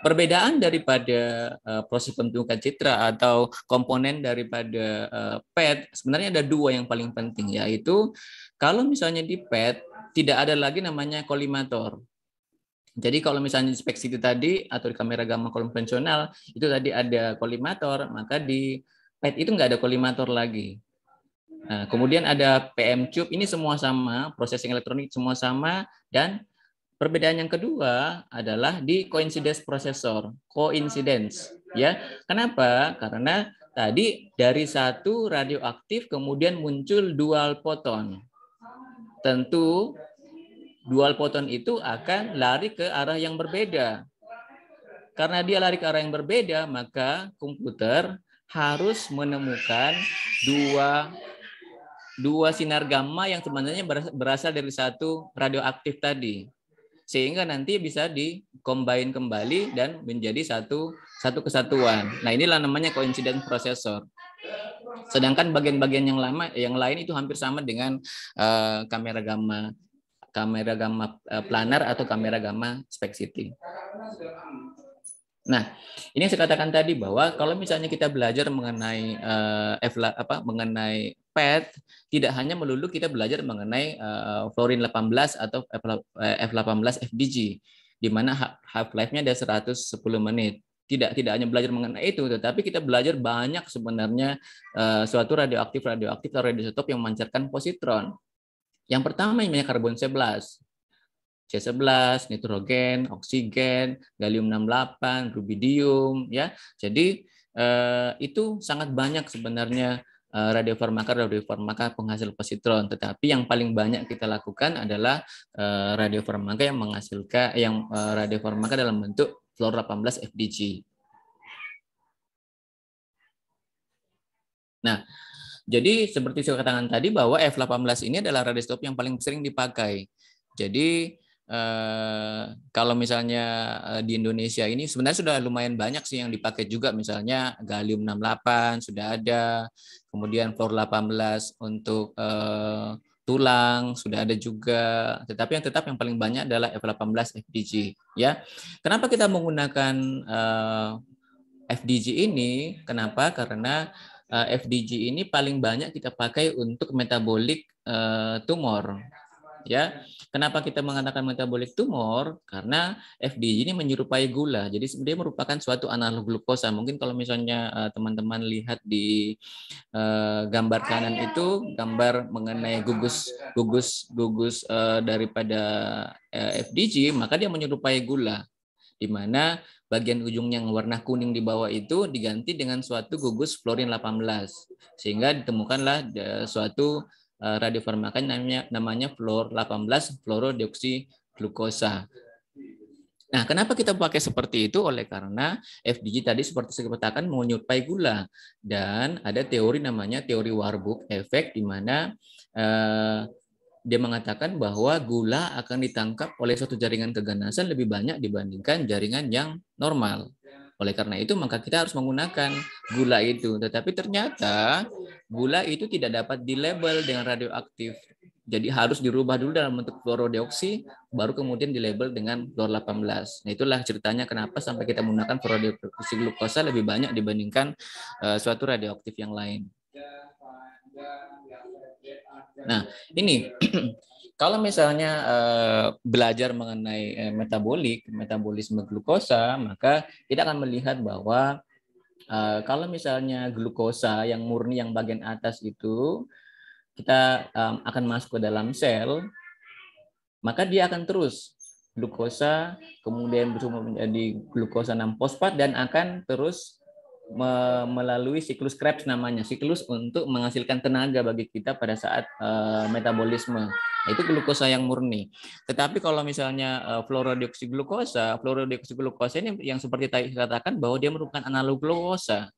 perbedaan daripada uh, proses pembentukan citra atau komponen daripada uh, PET sebenarnya ada dua yang paling penting yaitu kalau misalnya di PET tidak ada lagi namanya kolimator. Jadi kalau misalnya di spek tadi atau di kamera gamma konvensional itu tadi ada kolimator, maka di PET itu nggak ada kolimator lagi. Nah, kemudian ada PM tube, ini semua sama, processing elektronik semua sama, dan Perbedaan yang kedua adalah di coincidence processor, coincidence. Ya, kenapa? Karena tadi dari satu radioaktif kemudian muncul dual foton. Tentu dual foton itu akan lari ke arah yang berbeda. Karena dia lari ke arah yang berbeda, maka komputer harus menemukan dua dua sinar gamma yang sebenarnya berasal dari satu radioaktif tadi sehingga nanti bisa dikombin kembali dan menjadi satu satu kesatuan. Nah, inilah namanya koinsiden prosesor. Sedangkan bagian-bagian yang lama yang lain itu hampir sama dengan uh, kamera gamma kamera gamma eh, planar atau kamera gamma spek city. Nah, ini yang saya katakan tadi bahwa kalau misalnya kita belajar mengenai uh, F, apa mengenai PET, tidak hanya melulu kita belajar mengenai uh, fluorin 18 atau F18 eh, FDG di mana half life-nya ada 110 menit. Tidak tidak hanya belajar mengenai itu, tetapi kita belajar banyak sebenarnya uh, suatu radioaktif radioaktif atau radioisotop yang memancarkan positron. Yang pertama namanya karbon 11 C11, nitrogen, oksigen, galium 68, rubidium ya. Jadi eh, itu sangat banyak sebenarnya eh, radiofarmaka radiofarmaka penghasil positron, tetapi yang paling banyak kita lakukan adalah eh, radiofarmaka yang menghasilkan yang eh, radiofarmaka dalam bentuk fluor 18 FDG. Nah, jadi seperti saya katakan tadi bahwa F18 ini adalah radiostop yang paling sering dipakai. Jadi Eh, kalau misalnya eh, di Indonesia ini sebenarnya sudah lumayan banyak sih yang dipakai juga misalnya gallium 68 sudah ada, kemudian fluor 18 untuk uh, tulang sudah ada juga, tetapi yang tetap yang paling banyak adalah F18 FDG ya. Kenapa kita menggunakan FDG ini? Kenapa? Karena FDG ini paling banyak kita pakai untuk metabolik tumor ya. Kenapa kita mengatakan metabolik tumor? Karena FDG ini menyerupai gula. Jadi dia merupakan suatu analog glukosa. Mungkin kalau misalnya eh, teman-teman lihat di eh, gambar kanan itu gambar mengenai gugus gugus gugus eh, daripada FDG, maka dia menyerupai gula. Di mana bagian ujung yang warna kuning di bawah itu diganti dengan suatu gugus fluorin 18 sehingga ditemukanlah suatu Eh, radiofarmaka namanya namanya fluor 18 fluorodeoksi glukosa. Nah, kenapa kita pakai seperti itu? Oleh karena FDG tadi seperti saya katakan menyupai gula dan ada teori namanya teori Warburg efek di mana eh, dia mengatakan bahwa gula akan ditangkap oleh suatu jaringan keganasan lebih banyak dibandingkan jaringan yang normal. Oleh karena itu maka kita harus menggunakan gula itu. Tetapi ternyata gula itu tidak dapat dilabel dengan radioaktif. Jadi harus dirubah dulu dalam bentuk fluorodeoksi, baru kemudian dilabel dengan fluor 18. Nah itulah ceritanya kenapa sampai kita menggunakan fluorodeoksi glukosa lebih banyak dibandingkan uh, suatu radioaktif yang lain.
Nah ini
kalau misalnya uh, belajar mengenai uh, metabolik metabolisme glukosa, maka kita akan melihat bahwa Eh, kalau misalnya glukosa yang murni yang bagian atas itu kita um, akan masuk ke dalam sel, maka dia akan terus glukosa kemudian berubah menjadi glukosa 6 fosfat dan akan terus me melalui siklus Krebs namanya, siklus untuk menghasilkan tenaga bagi kita pada saat uh, metabolisme. Itu glukosa yang murni. Tetapi kalau misalnya uh, eh, fluorodioksidiglukosa, glukosa ini yang seperti tadi katakan bahwa dia merupakan analog
glukosa.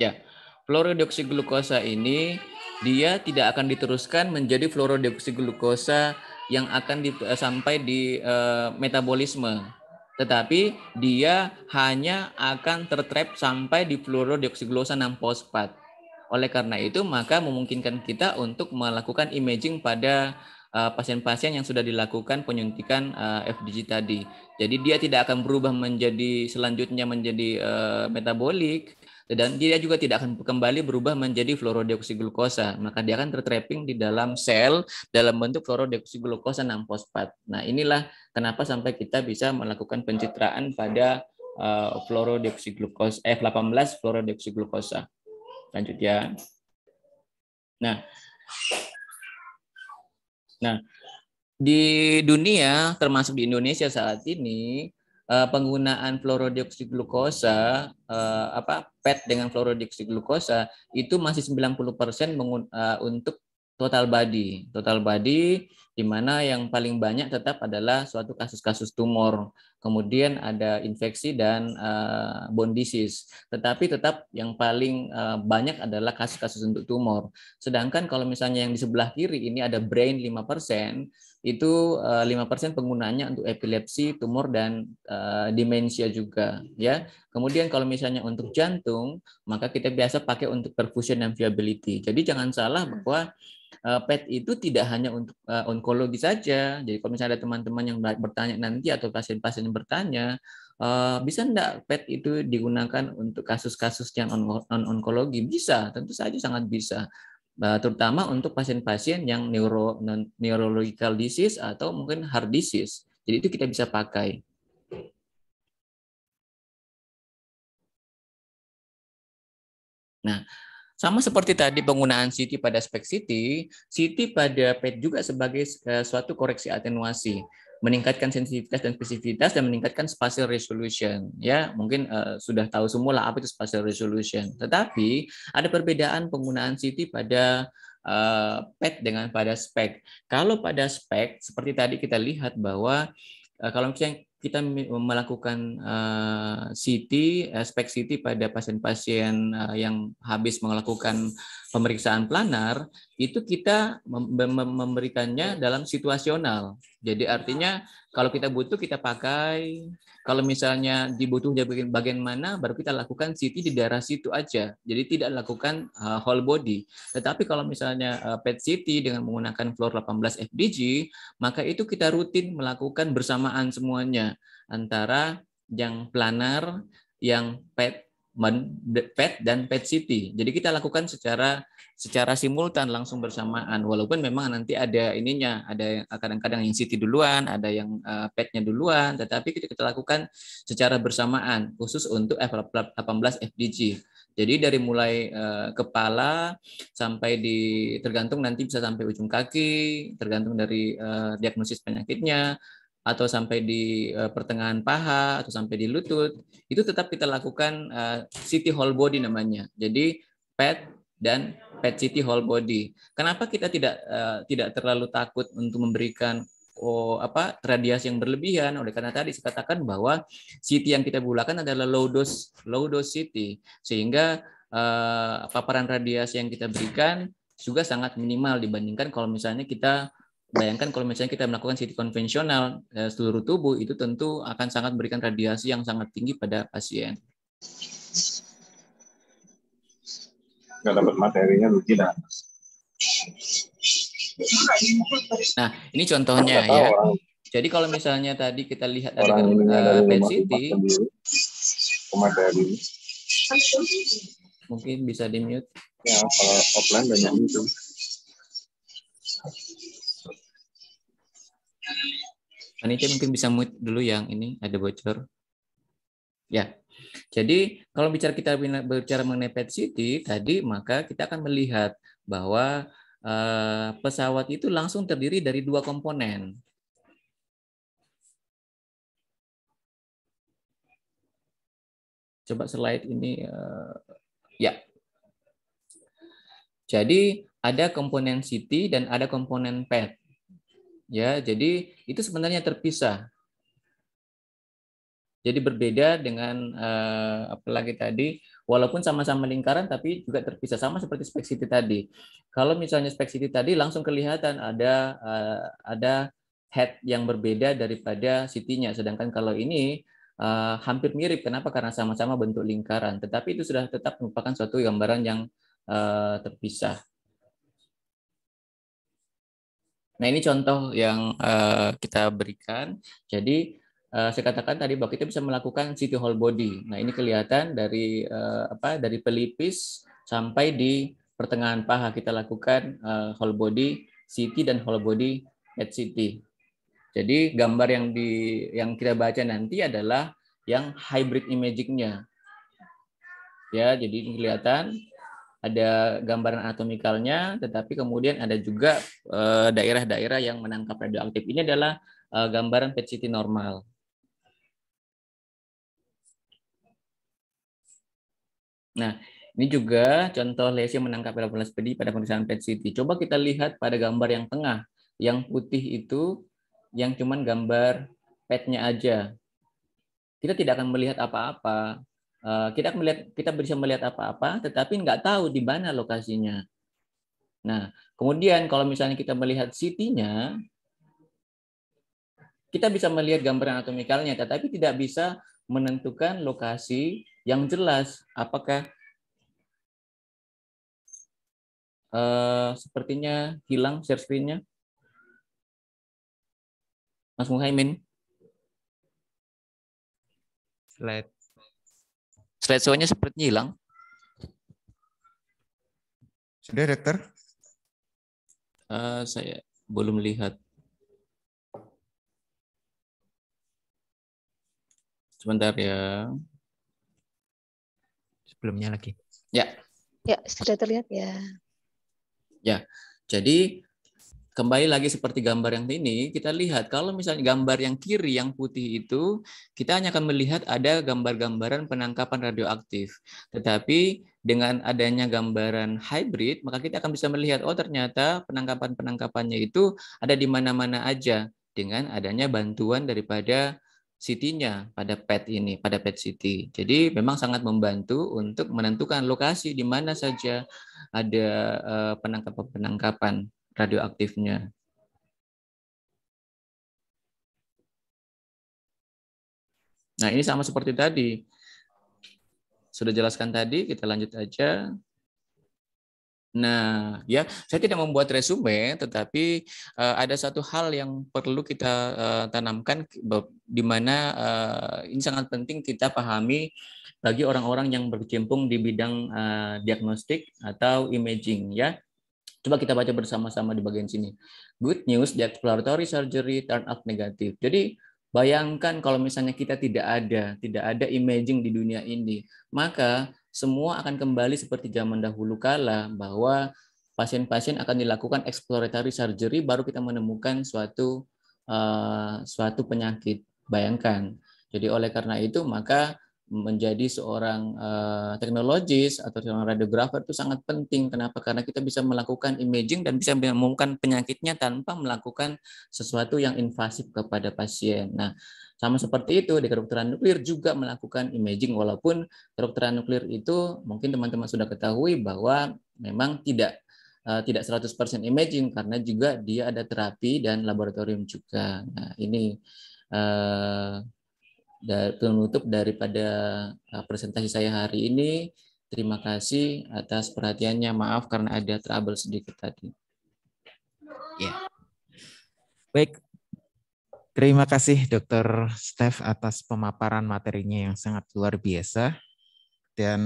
Ya, glukosa ini dia tidak akan diteruskan
menjadi fluorodeoksiglukosa yang akan di, eh, sampai di uh, metabolisme. Tetapi dia hanya akan tertrap sampai di fluorodeoksiglukosa 6 fosfat. Oleh karena itu, maka memungkinkan kita untuk melakukan imaging pada eh, pasien-pasien uh, yang sudah dilakukan penyuntikan uh, FDG tadi. Jadi dia tidak akan berubah menjadi selanjutnya menjadi uh, metabolik, dan dia juga tidak akan kembali berubah menjadi fluorodeoksiglukosa, maka dia akan tertrapping di dalam sel dalam bentuk fluorodeoksiglukosa 6 fosfat nah inilah kenapa sampai kita bisa melakukan pencitraan pada uh, eh, fluorodeoksiglukosa eh, F18 fluorodeoksiglukosa. lanjut ya nah nah di dunia termasuk di Indonesia saat ini uh, penggunaan fluorodioksidiglukosa uh, eh, apa PET dengan fluorodioksidiglukosa itu masih 90% mengun, uh, untuk total body. Total body di mana yang paling banyak tetap adalah suatu kasus-kasus tumor kemudian ada infeksi dan uh, bone disease. Tetapi tetap yang paling uh, banyak adalah kasus-kasus untuk tumor. Sedangkan kalau misalnya yang di sebelah kiri ini ada brain 5%, itu uh, eh, 5% penggunanya untuk epilepsi, tumor dan uh, demensia juga ya. Kemudian kalau misalnya untuk jantung, maka kita biasa pakai untuk perfusion dan viability. Jadi jangan salah bahwa Eh, PET itu tidak hanya untuk eh, onkologi saja. Jadi kalau misalnya ada teman-teman yang bertanya nanti atau pasien-pasien yang bertanya, eh, bisa enggak PET itu digunakan untuk kasus-kasus yang non-onkologi? Bisa, tentu saja sangat bisa terutama untuk pasien-pasien
yang neuro neurological disease atau mungkin heart disease. Jadi itu kita bisa pakai. Nah, sama seperti tadi penggunaan CT pada spek CT, CT
pada PET juga sebagai eh, suatu koreksi atenuasi, meningkatkan sensitivitas dan spesifitas dan meningkatkan spatial resolution. Ya, mungkin uh, sudah tahu semua lah apa itu spatial resolution. Tetapi ada perbedaan penggunaan CT pada uh, PET dengan pada spek. Kalau pada spek seperti tadi kita lihat bahwa uh, kalau misalnya kita melakukan uh, eh, CT, uh, eh, spek CT pada pasien-pasien uh, yang habis melakukan pemeriksaan planar itu kita memberikannya dalam situasional. Jadi artinya kalau kita butuh kita pakai, kalau misalnya dibutuh di bagian, bagian mana baru kita lakukan CT di daerah situ aja. Jadi tidak lakukan uh, whole body. Tetapi kalau misalnya uh, PET CT dengan menggunakan fluor 18 FDG, maka itu kita rutin melakukan bersamaan semuanya antara yang planar, yang PET Pet dan Pet City. Jadi kita lakukan secara secara simultan langsung bersamaan walaupun memang nanti ada ininya ada kadang-kadang yang City duluan, ada yang eh, Petnya duluan, tetapi kita, kita lakukan secara bersamaan khusus untuk F18 FDG. Jadi dari mulai eh, kepala sampai di tergantung nanti bisa sampai ujung kaki, tergantung dari eh, diagnosis penyakitnya, atau sampai di eh, pertengahan paha atau sampai di lutut itu tetap kita lakukan uh, eh, CT whole body namanya jadi PET dan PET city whole body kenapa kita tidak uh, tidak terlalu takut untuk memberikan oh, apa radiasi yang berlebihan oleh karena tadi saya katakan bahwa city yang kita gunakan adalah low dose low dose city sehingga uh, paparan radiasi yang kita berikan juga sangat minimal dibandingkan kalau misalnya kita bayangkan kalau misalnya kita melakukan CT konvensional eh, seluruh tubuh itu tentu akan sangat memberikan radiasi yang sangat tinggi pada pasien.
Gak dapat
materinya tidak.
Nah, ini contohnya ya. Orang. Jadi kalau misalnya tadi kita lihat ada
uh, PET CT,
mungkin bisa di mute.
Ya, kalau offline banyak itu.
Panitia mungkin bisa mute dulu yang ini ada bocor. Ya, jadi kalau bicara kita bicara mengenai pet city tadi maka kita akan melihat bahwa eh, pesawat
itu langsung terdiri dari dua komponen. Coba slide ini eh,
ya. Jadi ada komponen city dan ada komponen pet. Ya, jadi itu sebenarnya terpisah. Jadi berbeda dengan uh, apalagi tadi, walaupun sama-sama lingkaran tapi juga terpisah sama seperti speksiti tadi. Kalau misalnya speksiti tadi langsung kelihatan ada uh, ada head yang berbeda daripada sitinya. Sedangkan kalau ini uh, hampir mirip. Kenapa? Karena sama-sama bentuk lingkaran. Tetapi itu sudah tetap merupakan suatu gambaran yang uh, terpisah. Nah ini contoh yang uh, kita berikan. Jadi uh, saya katakan tadi bahwa kita bisa melakukan city whole body. Nah ini kelihatan dari uh, apa dari pelipis sampai di pertengahan paha kita lakukan uh, whole body city dan whole body city Jadi gambar yang di yang kita baca nanti adalah yang hybrid imaging-nya. Ya, jadi kelihatan ada gambaran anatomikalnya, tetapi kemudian ada juga eh, daerah-daerah yang menangkap radioaktif. Ini adalah eh, gambaran PET CT normal. Nah, ini juga contoh lesi menangkap pedi pada pemeriksaan PET CT. Coba kita lihat pada gambar yang tengah, yang putih itu yang cuman gambar PET-nya aja. Kita tidak akan melihat apa-apa. Eh, kita melihat kita bisa melihat apa-apa tetapi nggak tahu di mana lokasinya nah kemudian kalau misalnya kita melihat city-nya kita bisa melihat gambaran anatomikalnya tetapi tidak bisa menentukan lokasi yang jelas apakah
uh, sepertinya hilang share screen-nya Mas Muhaimin slide Slide show-nya sepertinya hilang. Sudah, Dokter? Uh, saya belum lihat. Sebentar ya. Sebelumnya lagi. Ya.
Ya, sudah terlihat ya.
Ya, jadi
kembali lagi seperti gambar yang ini, kita lihat kalau misalnya gambar yang kiri yang putih itu, kita hanya akan melihat ada gambar-gambaran penangkapan radioaktif. Tetapi dengan adanya gambaran hybrid, maka kita akan bisa melihat, oh ternyata penangkapan-penangkapannya itu ada di mana-mana aja dengan adanya bantuan daripada city nya pada PET ini, pada PET city Jadi memang sangat membantu untuk menentukan
lokasi di mana saja ada eh, penangkapan-penangkapan radioaktifnya. Nah, ini sama seperti tadi. Sudah jelaskan tadi, kita lanjut
aja. Nah, ya, saya tidak membuat resume, tetapi uh, ada satu hal yang perlu kita uh, tanamkan, di mana uh, ini sangat penting kita pahami bagi orang-orang yang berkecimpung di bidang uh, diagnostik atau imaging, ya. Coba kita baca bersama-sama di bagian sini. Good news, the exploratory surgery turn out negatif. Jadi bayangkan kalau misalnya kita tidak ada, tidak ada imaging di dunia ini, maka semua akan kembali seperti zaman dahulu kala bahwa pasien-pasien akan dilakukan exploratory surgery baru kita menemukan suatu uh, suatu penyakit. Bayangkan. Jadi oleh karena itu maka menjadi seorang uh, teknologis atau seorang radiografer itu sangat penting. Kenapa? Karena kita bisa melakukan imaging dan bisa mengumumkan penyakitnya tanpa melakukan sesuatu yang invasif kepada pasien. Nah, sama seperti itu di kedokteran nuklir juga melakukan imaging walaupun kedokteran nuklir itu mungkin teman-teman sudah ketahui bahwa memang tidak uh, tidak 100% imaging karena juga dia ada terapi dan laboratorium juga. Nah, ini eh, dari penutup daripada uh, presentasi saya hari ini. Terima kasih atas perhatiannya. Maaf karena ada trouble sedikit tadi. Ya. Baik.
Terima kasih Dr. Steph atas pemaparan materinya yang sangat luar biasa dan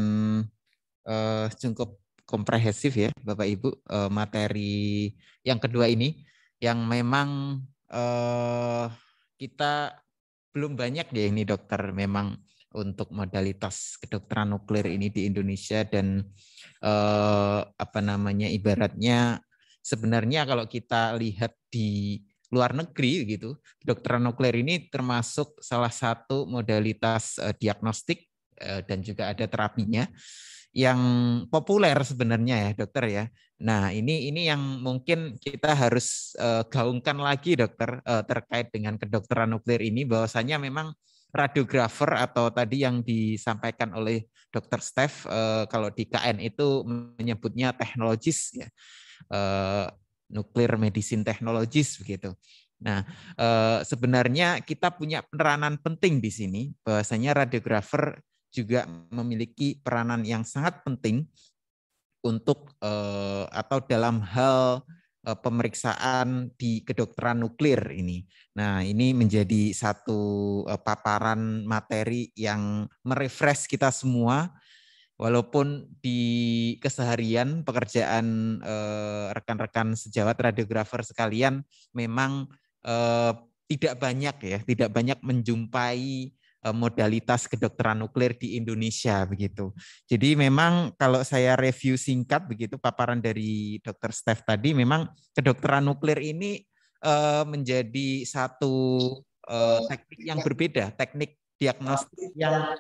uh, cukup komprehensif ya Bapak Ibu uh, materi yang kedua ini yang memang uh, kita belum banyak ya ini dokter memang untuk modalitas kedokteran nuklir ini di Indonesia dan eh, apa namanya ibaratnya sebenarnya kalau kita lihat di luar negeri gitu kedokteran nuklir ini termasuk salah satu modalitas eh, diagnostik eh, dan juga ada terapinya yang populer sebenarnya ya dokter ya. Nah ini ini yang mungkin kita harus uh, gaungkan lagi dokter uh, terkait dengan kedokteran nuklir ini bahwasanya memang radiografer atau tadi yang disampaikan oleh dokter Steph uh, kalau di KN itu menyebutnya teknologis ya uh, nuklir medicine teknologis begitu. Nah, sebenarnya kita punya peranan penting di sini, bahwasanya radiografer juga memiliki peranan yang sangat penting untuk eh, atau dalam hal eh, pemeriksaan di kedokteran nuklir ini. Nah, ini menjadi satu eh, paparan materi yang merefresh kita semua walaupun di keseharian pekerjaan rekan-rekan sejawat radiografer sekalian memang eh, tidak banyak ya, tidak banyak menjumpai Eh, modalitas kedokteran nuklir di Indonesia begitu. Jadi memang kalau saya review singkat begitu paparan dari Dr. Steph tadi memang kedokteran nuklir ini uh, menjadi satu uh, teknik yang berbeda, teknik diagnostik yang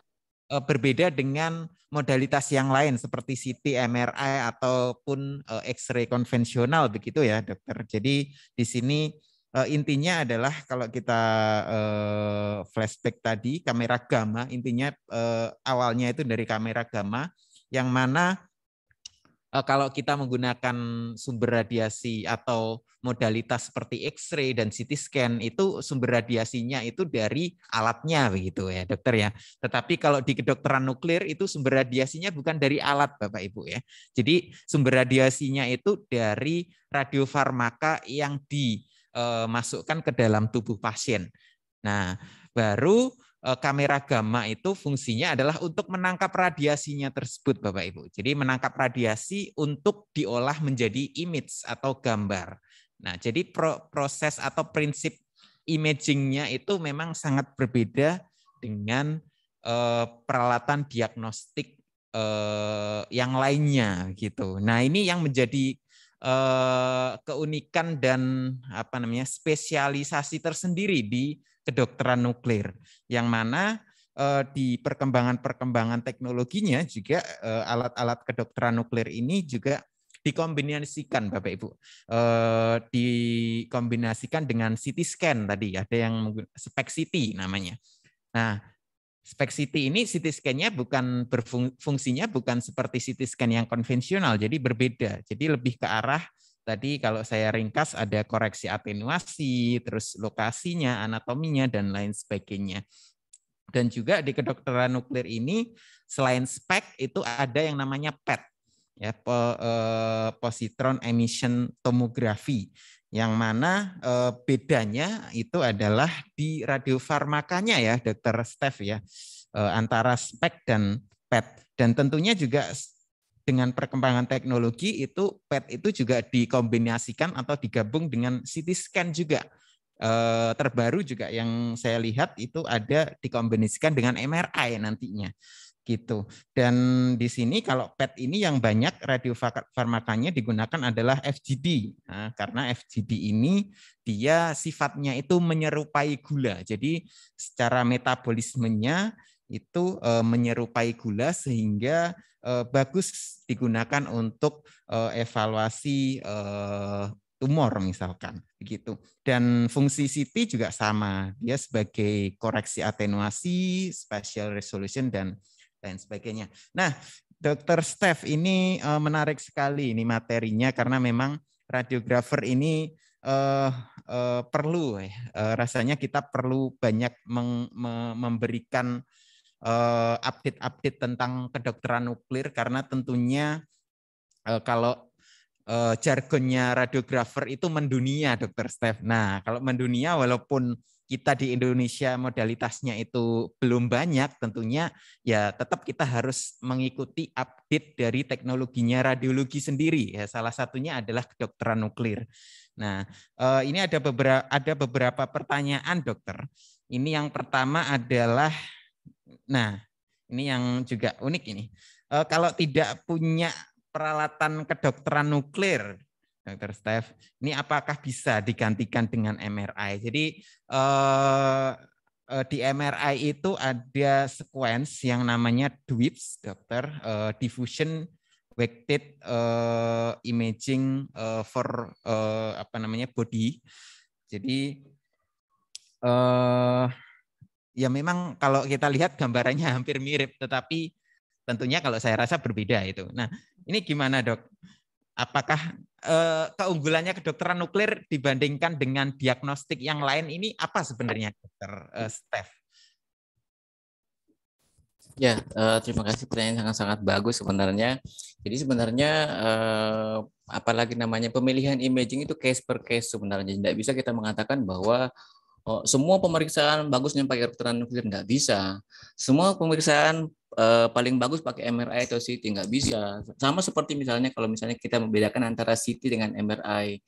uh, berbeda dengan modalitas yang lain seperti CT, MRI ataupun X-ray konvensional begitu ya, Dokter. Jadi di sini uh, intinya adalah kalau kita uh, flashback tadi kamera gamma intinya uh, awalnya itu dari kamera gamma yang mana uh, kalau kita menggunakan sumber radiasi atau modalitas seperti X-ray dan CT scan itu sumber radiasinya itu dari alatnya begitu ya dokter ya. Tetapi kalau di kedokteran nuklir itu sumber radiasinya bukan dari alat Bapak Ibu ya. Jadi sumber radiasinya itu dari radiofarmaka yang di Eh, masukkan ke dalam tubuh pasien. Nah, baru eh, kamera gamma itu fungsinya adalah untuk menangkap radiasinya tersebut, Bapak Ibu. Jadi menangkap radiasi untuk diolah menjadi image atau gambar. Nah, jadi proses atau prinsip imagingnya itu memang sangat berbeda dengan eh, peralatan diagnostik yang lainnya gitu. Nah, ini yang menjadi Eh, keunikan dan apa namanya spesialisasi tersendiri di kedokteran nuklir yang mana eh, di perkembangan-perkembangan teknologinya juga eh, alat-alat kedokteran nuklir ini juga dikombinasikan Bapak Ibu. dikombinasikan dengan CT scan tadi ada yang spek CT namanya. Nah, spek CT ini CT scan-nya bukan berfungsinya bukan seperti CT scan yang konvensional, jadi berbeda. Jadi lebih ke arah tadi kalau saya ringkas ada koreksi atenuasi, terus lokasinya, anatominya dan lain sebagainya. Dan juga di kedokteran nuklir ini selain spek itu ada yang namanya PET ya eh, positron emission tomography yang mana e, bedanya itu adalah di radiofarmakanya ya dokter Steph ya e, antara spek dan PET dan tentunya juga dengan perkembangan teknologi itu PET itu juga dikombinasikan atau digabung dengan CT scan juga e, terbaru juga yang saya lihat itu ada dikombinasikan dengan MRI nantinya gitu. Dan di sini kalau PET ini yang banyak radiofarmakanya digunakan adalah FGD. Nah, karena FGD ini dia sifatnya itu menyerupai gula. Jadi secara metabolismenya itu e, menyerupai gula sehingga e, bagus digunakan untuk e, evaluasi e, tumor misalkan begitu. Dan fungsi CT juga sama. Dia sebagai koreksi atenuasi, spatial resolution dan lain sebagainya. Nah, Dokter Steph ini uh, menarik sekali ini materinya karena memang radiografer ini uh, uh, perlu uh, rasanya kita perlu banyak meng, me, memberikan update-update uh, tentang kedokteran nuklir karena tentunya uh, kalau uh, jargonnya radiografer itu mendunia, Dokter Steph. Nah, kalau mendunia walaupun kita di Indonesia modalitasnya itu belum banyak tentunya ya tetap kita harus mengikuti update dari teknologinya radiologi sendiri ya salah satunya adalah kedokteran nuklir. Nah, eh, ini ada beberapa ada beberapa pertanyaan dokter. Ini yang pertama adalah nah, ini yang juga unik ini. Eh, kalau tidak punya peralatan kedokteran nuklir Dokter Steph, ini apakah bisa digantikan dengan MRI? Jadi eh, eh di MRI itu ada sequence yang namanya DWIPS, dokter, eh, diffusion weighted eh, imaging eh, for eh, apa namanya body. Jadi eh, ya memang kalau kita lihat gambarannya hampir mirip, tetapi tentunya kalau saya rasa berbeda itu. Nah, ini gimana dok? apakah eh, keunggulannya kedokteran nuklir dibandingkan dengan diagnostik yang lain ini apa sebenarnya dokter eh, Steph?
Ya, eh, terima kasih pertanyaan sangat-sangat bagus sebenarnya. Jadi sebenarnya eh, apalagi namanya pemilihan imaging itu case per case sebenarnya. Tidak bisa kita mengatakan bahwa oh, semua pemeriksaan bagusnya pakai kedokteran nuklir nggak bisa. Semua pemeriksaan eh, paling bagus pakai MRI atau CT nggak bisa. Sama seperti misalnya kalau misalnya kita membedakan antara CT dengan MRI.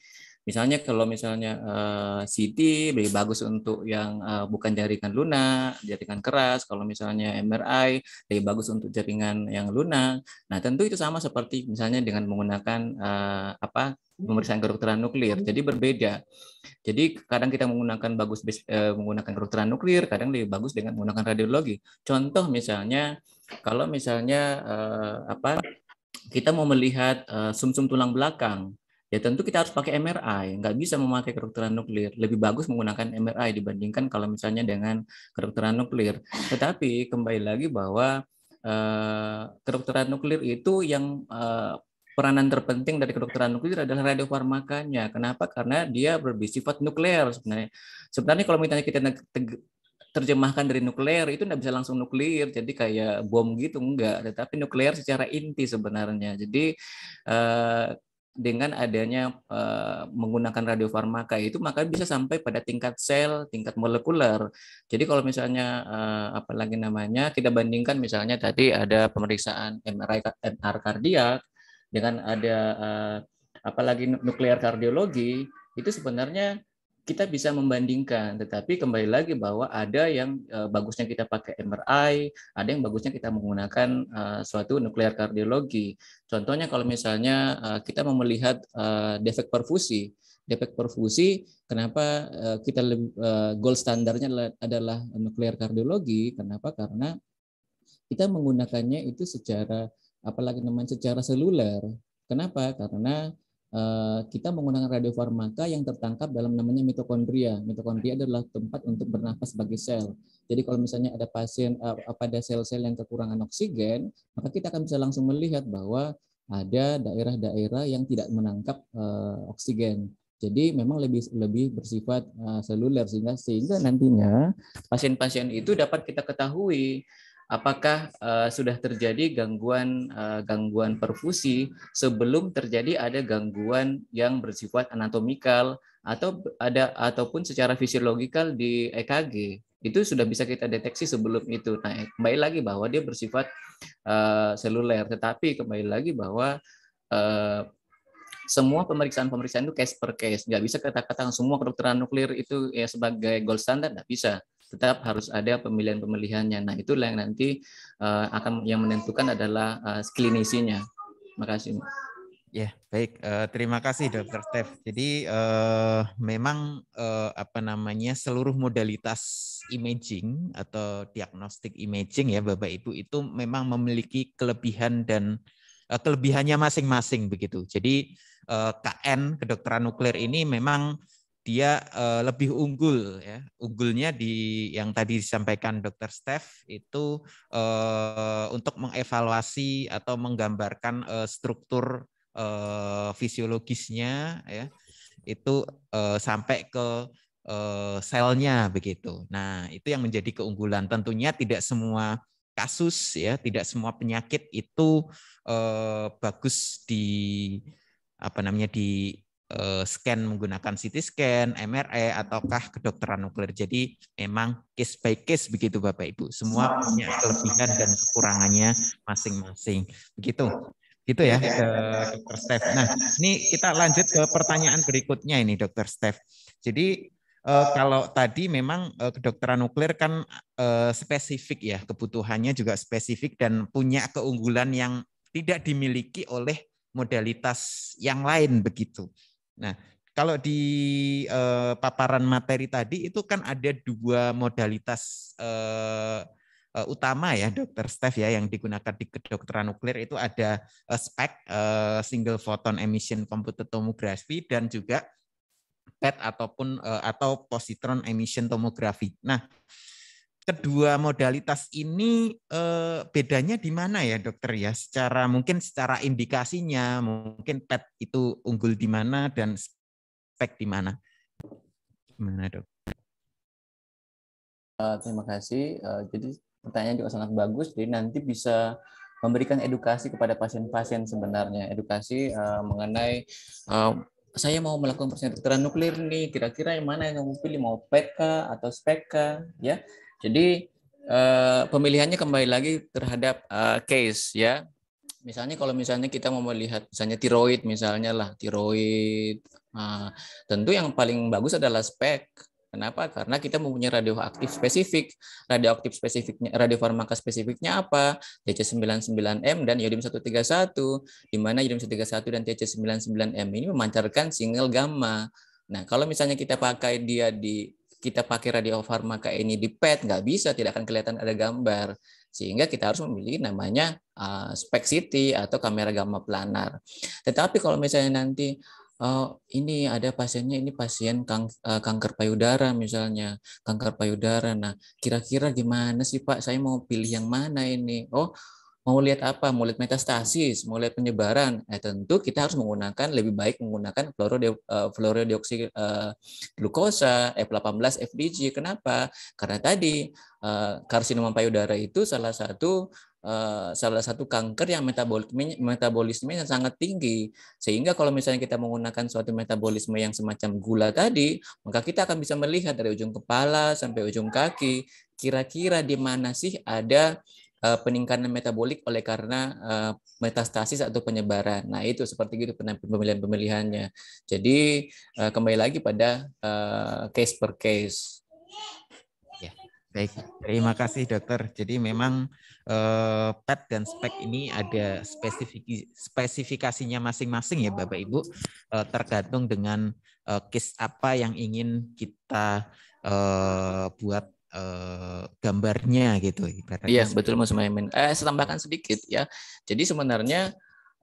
Misalnya kalau misalnya uh, eh, CT lebih bagus untuk yang uh, bukan jaringan lunak, jaringan keras. Kalau misalnya MRI lebih bagus untuk jaringan yang lunak. Nah tentu itu sama seperti misalnya dengan menggunakan uh, apa pemeriksaan kedokteran nuklir. Jadi berbeda. Jadi kadang kita menggunakan bagus eh, menggunakan kedokteran nuklir, kadang lebih bagus dengan menggunakan radiologi. Contoh misalnya kalau misalnya eh, apa kita mau melihat sumsum uh, -sum tulang belakang ya tentu kita harus pakai MRI. Nggak bisa memakai kedokteran nuklir. Lebih bagus menggunakan MRI dibandingkan kalau misalnya dengan kedokteran nuklir. Tetapi kembali lagi bahwa eh, kedokteran nuklir itu yang eh, peranan terpenting dari kedokteran nuklir adalah radiofarmakanya. Kenapa? Karena dia bersifat nuklir sebenarnya. Sebenarnya kalau misalnya kita terjemahkan dari nuklir itu tidak bisa langsung nuklir jadi kayak bom gitu enggak tetapi nuklir secara inti sebenarnya jadi eh, dengan adanya uh, menggunakan radiofarmaka itu maka bisa sampai pada tingkat sel, tingkat molekuler. Jadi kalau misalnya uh, eh, apalagi namanya kita bandingkan misalnya tadi ada pemeriksaan MRI MR kardiak dengan ada uh, eh, apalagi nuklear kardiologi itu sebenarnya kita bisa membandingkan. Tetapi kembali lagi bahwa ada yang eh, bagusnya kita pakai MRI, ada yang bagusnya kita menggunakan eh, suatu nuklear kardiologi. Contohnya kalau misalnya eh, kita mau melihat uh, defek perfusi, defek perfusi kenapa kita gold standarnya adalah, adalah nuklear kardiologi? Kenapa? Karena kita menggunakannya itu secara apalagi namanya secara seluler. Kenapa? Karena Eh, kita menggunakan radiofarmaka yang tertangkap dalam namanya mitokondria. Mitokondria adalah tempat untuk bernapas bagi sel. Jadi kalau misalnya ada pasien eh, pada sel-sel yang kekurangan oksigen, maka kita akan bisa langsung melihat bahwa ada daerah-daerah yang tidak menangkap uh, oksigen. Jadi memang lebih lebih bersifat uh, seluler sehingga sehingga nantinya pasien-pasien itu dapat kita ketahui apakah uh, sudah terjadi gangguan uh, gangguan perfusi sebelum terjadi ada gangguan yang bersifat anatomikal atau ada ataupun secara fisiologikal di EKG itu sudah bisa kita deteksi sebelum itu. Nah, eh, kembali lagi bahwa dia bersifat uh, seluler, tetapi kembali lagi bahwa uh, semua pemeriksaan-pemeriksaan itu case per case, nggak bisa kata-kata semua kedokteran nuklir itu ya sebagai gold standard nggak bisa tetap harus ada pemilihan-pemilihannya. Nah, itulah yang nanti uh, akan yang menentukan adalah uh, eh, klinisinya. Makasih. Ya, baik. Uh, terima kasih, Dokter Steph.
Jadi uh, memang uh, apa namanya seluruh modalitas imaging atau diagnostik imaging ya, Bapak Ibu itu memang memiliki kelebihan dan uh, kelebihannya masing-masing begitu. Jadi uh, KN kedokteran nuklir ini memang dia uh, lebih unggul ya. Unggulnya di yang tadi disampaikan dokter Steph itu uh, untuk mengevaluasi atau menggambarkan uh, struktur uh, fisiologisnya ya. Itu uh, sampai ke uh, selnya begitu. Nah, itu yang menjadi keunggulan. Tentunya tidak semua kasus ya, tidak semua penyakit itu uh, bagus di apa namanya di Eh, scan menggunakan CT scan, MRI, ataukah kedokteran nuklir. Jadi memang case by case begitu Bapak Ibu. Semua punya kelebihan dan kekurangannya masing-masing. Begitu. Gitu ya, iya. eh, Dokter Steph. Nah, ini kita lanjut ke pertanyaan berikutnya ini, Dokter Steph. Jadi eh, kalau tadi memang kedokteran nuklir kan spesifik ya, kebutuhannya juga spesifik dan punya keunggulan yang tidak dimiliki oleh modalitas yang lain begitu. Nah, kalau di eh, paparan materi tadi itu kan ada dua modalitas eh, eh, utama ya dokter Steph ya yang digunakan di kedokteran nuklir itu ada eh, SPEC eh, single photon emission computed tomography dan juga PET ataupun eh, atau positron emission tomography. Nah, kedua modalitas ini eh, bedanya di mana ya dokter ya secara mungkin secara indikasinya mungkin PET itu unggul di mana dan spek di mana
gimana dok?
Uh, terima kasih. Uh,
jadi pertanyaan juga sangat bagus. Jadi nanti bisa memberikan edukasi kepada pasien-pasien sebenarnya edukasi uh, mengenai uh, saya mau melakukan persen nuklir nih kira-kira yang mana yang mau pilih mau PET atau SPEK ya jadi uh, pemilihannya kembali lagi terhadap uh, case ya. Misalnya kalau misalnya kita mau melihat misalnya tiroid misalnya lah tiroid, uh, tentu yang paling bagus adalah spek. Kenapa? Karena kita mempunyai radioaktif spesifik. Radioaktif spesifiknya, radiofarmaka spesifiknya apa? TC99M dan yodium-131, di mana yodium-131 dan TC99M ini memancarkan single gamma. Nah, kalau misalnya kita pakai dia di kita pakai radiofarmaka ini di PET nggak bisa, tidak akan kelihatan ada gambar. Sehingga kita harus memilih namanya uh, spek CT atau kamera gamma planar. Tetapi kalau misalnya nanti oh, ini ada pasiennya ini pasien kang, uh, kanker payudara misalnya, kanker payudara. Nah, kira-kira gimana sih Pak? Saya mau pilih yang mana ini? Oh, mau lihat apa? Mau lihat metastasis, mau lihat penyebaran. Nah, tentu kita harus menggunakan lebih baik menggunakan fluorodioksi eh, eh, glukosa F18 FDG. Kenapa? Karena tadi eh, karsinoma payudara itu salah satu eh, salah satu kanker yang metabolismenya sangat tinggi. Sehingga kalau misalnya kita menggunakan suatu metabolisme yang semacam gula tadi, maka kita akan bisa melihat dari ujung kepala sampai ujung kaki, kira-kira di mana sih ada Eh, peningkatan metabolik oleh karena eh, metastasis atau penyebaran. Nah, itu seperti gitu pemilihan-pemilihannya. Jadi eh, kembali lagi pada case per case. Ya. Baik, terima kasih
dokter. Jadi memang PET dan spek ini ada spesifik, spesifikasinya masing-masing ya Bapak Ibu, tergantung dengan case apa yang ingin kita buat uh, gambarnya
gitu. Iya betul Mas Maimin. Eh, saya tambahkan sedikit ya. Jadi sebenarnya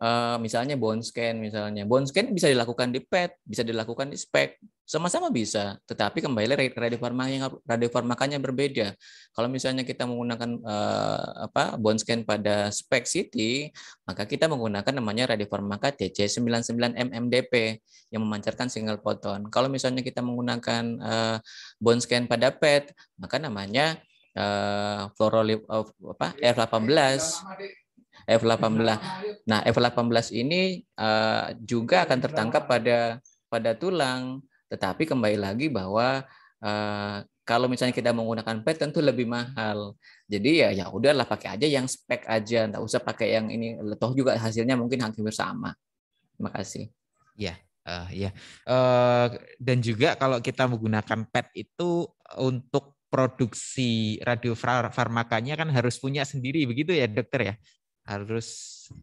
Uh, misalnya bone scan misalnya. Bone scan bisa dilakukan di PET, bisa dilakukan di spek, Sama-sama bisa, tetapi kembali radiofarmakanya radiofarmakanya berbeda. Kalau misalnya kita menggunakan uh, apa bone scan pada spek CT, maka kita menggunakan namanya radiofarmaka TC99 MMDP yang memancarkan single photon. Kalau misalnya kita menggunakan uh, bone scan pada PET, maka namanya uh, fluorolip uh, apa iya, iya, iya, R18 F18. Nah, nah F18 ini uh, juga akan tertangkap pada pada tulang, tetapi kembali lagi bahwa uh, kalau misalnya kita menggunakan pet tentu lebih mahal. Jadi ya ya udahlah pakai aja yang spek aja, nggak usah pakai yang ini. letoh juga hasilnya mungkin hampir sama. Terima kasih. Ya,
uh, ya. Uh, dan juga kalau kita menggunakan pet itu untuk produksi radiofarmakanya kan harus punya sendiri begitu ya dokter ya harus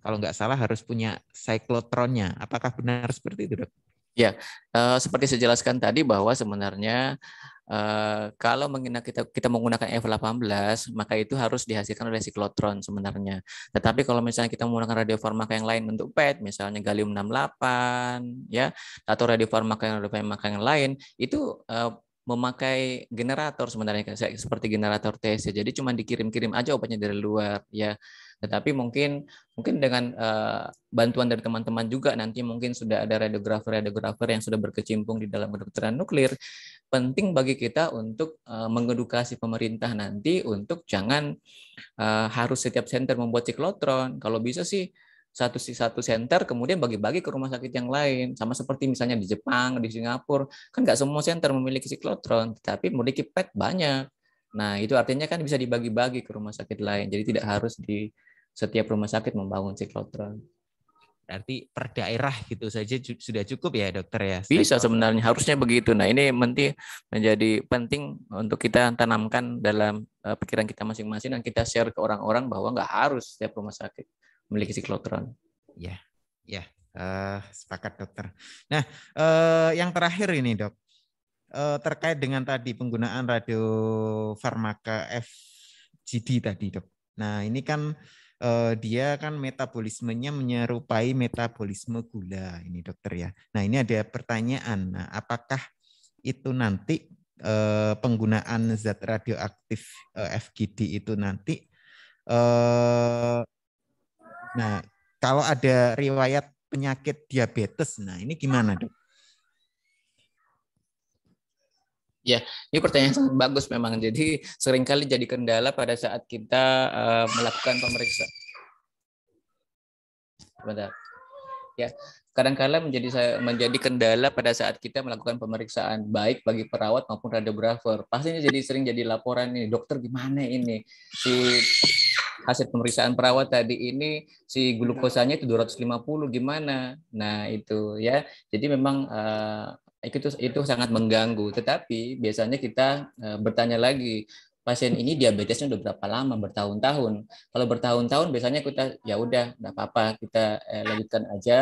kalau nggak salah harus punya cyclotronnya. Apakah benar seperti itu, dok?
Ya, uh, seperti saya jelaskan tadi bahwa sebenarnya uh, kalau kita kita menggunakan F18 maka itu harus dihasilkan oleh siklotron sebenarnya. Tetapi kalau misalnya kita menggunakan radiofarmaka yang lain untuk PET, misalnya galium 68 ya atau radiofarmaka yang radiofarmaka yang lain itu uh, memakai generator sebenarnya seperti generator TSC. Jadi cuma dikirim-kirim aja obatnya dari luar ya. Tetapi mungkin mungkin dengan uh, bantuan dari teman-teman juga nanti mungkin sudah ada radiografer-radiografer yang sudah berkecimpung di dalam kedokteran nuklir. Penting bagi kita untuk uh, mengedukasi pemerintah nanti untuk jangan uh, harus setiap center membuat siklotron. Kalau bisa sih satu si satu center kemudian bagi-bagi ke rumah sakit yang lain sama seperti misalnya di Jepang di Singapura kan nggak semua center memiliki siklotron tetapi memiliki PET banyak nah itu artinya kan bisa dibagi-bagi ke rumah sakit lain jadi tidak harus di setiap rumah sakit membangun siklotron. Berarti per daerah gitu saja sudah cukup ya dokter ya? Bisa sebenarnya harusnya begitu. Nah ini menti menjadi penting untuk kita tanamkan dalam eh, pikiran kita masing-masing dan kita share ke orang-orang bahwa nggak harus setiap rumah sakit memiliki siklotron.
Ya, ya
Uh, sepakat dokter. Nah, uh, yang terakhir ini dok,
uh, terkait dengan tadi penggunaan radio farmaka FGD tadi dok. Nah, ini kan eh, dia kan metabolismenya menyerupai metabolisme gula ini dokter ya. Nah ini ada pertanyaan, nah, apakah itu nanti eh, penggunaan zat radioaktif eh, FGD itu nanti, eh, nah kalau ada riwayat penyakit diabetes, nah ini gimana dok?
Ya, ini pertanyaan sangat bagus memang. Jadi seringkali jadi kendala pada saat kita uh, melakukan pemeriksaan. Bentar. Ya, kadangkala menjadi menjadi kendala pada saat kita melakukan pemeriksaan baik bagi perawat maupun radiografer. Pastinya jadi sering jadi laporan ini, dokter gimana ini? Si hasil pemeriksaan perawat tadi ini si glukosanya itu 250 gimana? Nah, itu ya. Jadi memang uh, itu itu sangat mengganggu. Tetapi biasanya kita eh, bertanya lagi pasien ini diabetesnya sudah berapa lama bertahun-tahun. Kalau bertahun-tahun biasanya kita ya udah nggak apa-apa kita eh, lanjutkan aja.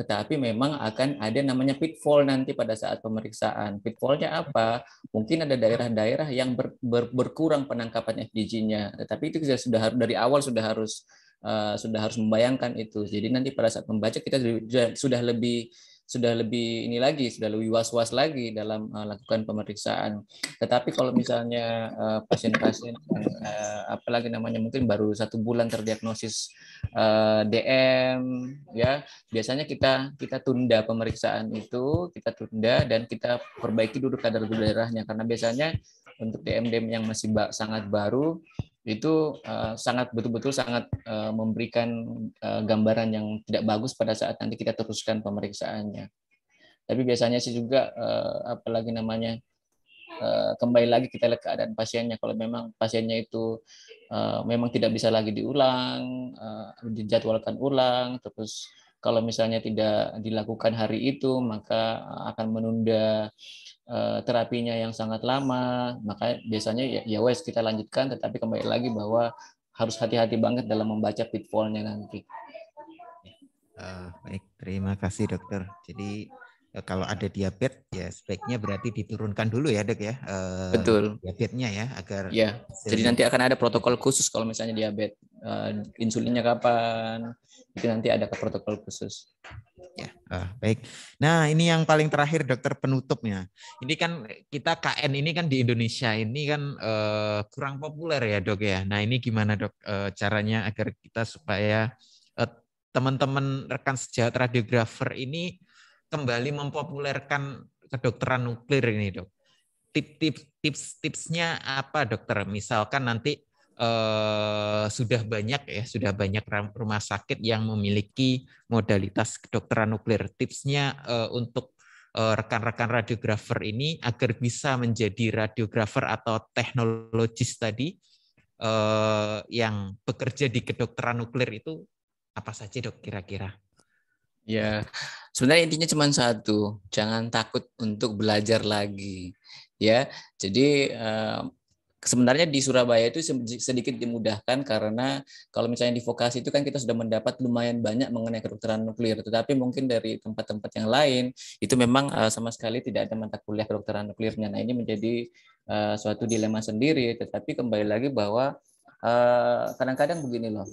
Tetapi memang akan ada namanya pitfall nanti pada saat pemeriksaan. Pitfallnya apa? Mungkin ada daerah-daerah yang ber, ber, berkurang penangkapan FDG-nya. Tetapi itu sudah harus dari awal sudah harus uh, sudah harus membayangkan itu. Jadi nanti pada saat membaca kita sudah lebih sudah lebih ini lagi, sudah lebih was-was lagi dalam uh, pemeriksaan. Tetapi kalau misalnya eh, pasien-pasien uh, uh, apalagi namanya mungkin baru satu bulan terdiagnosis uh, DM, ya biasanya kita kita tunda pemeriksaan itu, kita tunda dan kita perbaiki dulu kadar gula darahnya karena biasanya untuk DM-DM yang masih sangat baru itu uh, sangat betul-betul sangat uh, memberikan uh, gambaran yang tidak bagus pada saat nanti kita teruskan pemeriksaannya. Tapi biasanya sih juga uh, apalagi namanya uh, kembali lagi kita lihat keadaan pasiennya. Kalau memang pasiennya itu uh, memang tidak bisa lagi diulang, uh, dijadwalkan ulang, terus kalau misalnya tidak dilakukan hari itu maka akan menunda Eh, terapinya yang sangat lama, maka biasanya ya, ya wes kita lanjutkan, tetapi kembali lagi bahwa harus hati-hati banget dalam membaca pitfallnya nanti. Eh, baik, terima kasih dokter. Jadi eh, kalau ada diabetes ya speknya berarti
diturunkan dulu ya dok ya. Betul. Diabetesnya ya agar. Ya. Jadi nanti akan ada protokol
khusus kalau misalnya diabetes uh, insulinnya kapan itu nanti ada ke protokol khusus ya
ah, baik nah ini yang paling terakhir dokter penutupnya ini kan kita KN ini kan di Indonesia ini kan uh, kurang populer ya dok ya nah ini gimana dok uh, caranya agar kita supaya teman-teman uh, rekan sejawat radiografer ini kembali mempopulerkan kedokteran nuklir ini dok tips tips-tipsnya apa dokter misalkan nanti eh, sudah banyak ya, sudah banyak rumah sakit yang memiliki modalitas kedokteran nuklir. Tipsnya eh, untuk eh, rekan-rekan eh, radiografer ini agar bisa menjadi radiografer atau teknologis tadi eh, yang bekerja di kedokteran nuklir itu apa saja dok kira-kira?
Ya, sebenarnya intinya cuma satu, jangan takut untuk belajar lagi. Ya, jadi eh, sebenarnya di Surabaya itu sedikit dimudahkan karena kalau misalnya di vokasi itu kan kita sudah mendapat lumayan banyak mengenai kedokteran nuklir, tetapi mungkin dari tempat-tempat yang lain itu memang eh, sama sekali tidak ada mata kuliah kedokteran nuklirnya. Nah ini menjadi eh, suatu dilema sendiri, tetapi kembali lagi bahwa eh, kadang-kadang begini loh,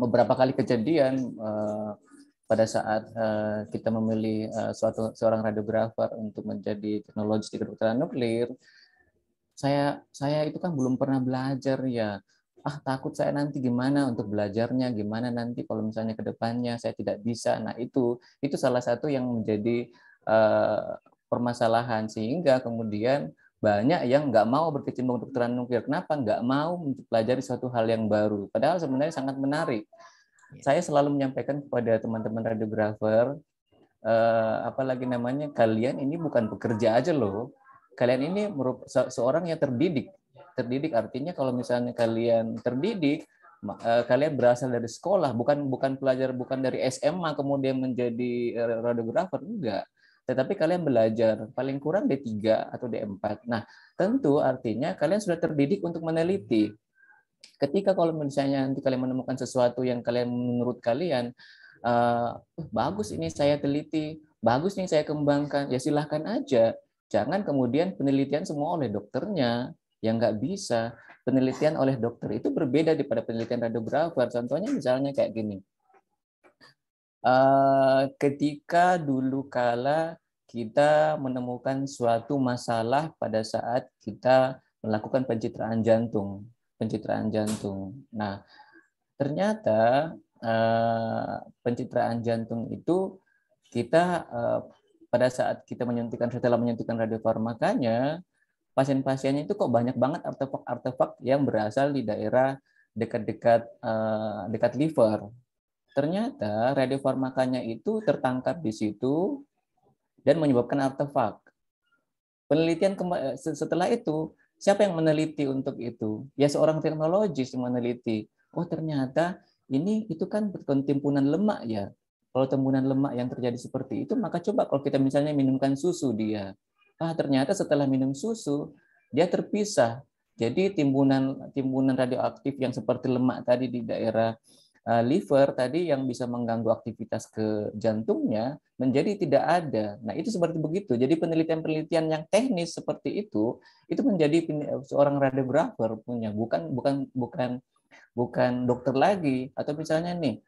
beberapa kali kejadian pada saat uh, kita memilih uh, suatu seorang radiografer untuk menjadi teknologis di kedokteran nuklir saya saya itu kan belum pernah belajar ya ah takut saya nanti gimana untuk belajarnya gimana nanti kalau misalnya kedepannya saya tidak bisa nah itu itu salah satu yang menjadi uh, permasalahan sehingga kemudian banyak yang nggak mau berkecimpung untuk nuklir kenapa nggak mau mempelajari suatu hal yang baru padahal sebenarnya sangat menarik iya. saya selalu menyampaikan kepada teman-teman radiografer uh, eh, apalagi namanya kalian ini bukan pekerja aja loh kalian ini seorang yang terdidik. Terdidik artinya kalau misalnya kalian terdidik, eh, kalian berasal dari sekolah, bukan bukan pelajar, bukan dari SMA kemudian menjadi eh, radiografer, enggak. Tetapi kalian belajar paling kurang D3 atau D4. Nah, tentu artinya kalian sudah terdidik untuk meneliti. Ketika kalau misalnya nanti kalian menemukan sesuatu yang kalian menurut kalian eh, bagus ini saya teliti, bagus ini saya kembangkan, ya silahkan aja Jangan kemudian penelitian semua oleh dokternya yang nggak bisa. Penelitian oleh dokter itu berbeda daripada penelitian radiografer. Contohnya misalnya kayak gini. Eh, ketika dulu kala kita menemukan suatu masalah pada saat kita melakukan pencitraan jantung, pencitraan jantung. Nah, ternyata eh, pencitraan jantung itu kita eh, pada saat kita menyuntikkan setelah menyuntikkan radiofarmakanya, pasien-pasiennya itu kok banyak banget artefak-artefak yang berasal di daerah dekat-dekat eh, dekat liver. Ternyata radiofarmakanya itu tertangkap di situ dan menyebabkan artefak. Penelitian eh, setelah itu, siapa yang meneliti untuk itu? Ya seorang teknologis yang meneliti. Oh ternyata ini itu kan pertimpunan lemak ya. Kalau tembunan lemak yang terjadi seperti itu, maka coba kalau kita misalnya minumkan susu dia. Ah, ternyata setelah minum susu, dia terpisah. Jadi timbunan timbunan radioaktif yang seperti lemak tadi di daerah eh, liver tadi yang bisa mengganggu aktivitas ke jantungnya menjadi tidak ada. Nah, itu seperti begitu. Jadi penelitian-penelitian yang teknis seperti itu itu menjadi eh, seorang radiografer punya, bukan bukan bukan bukan dokter lagi atau misalnya nih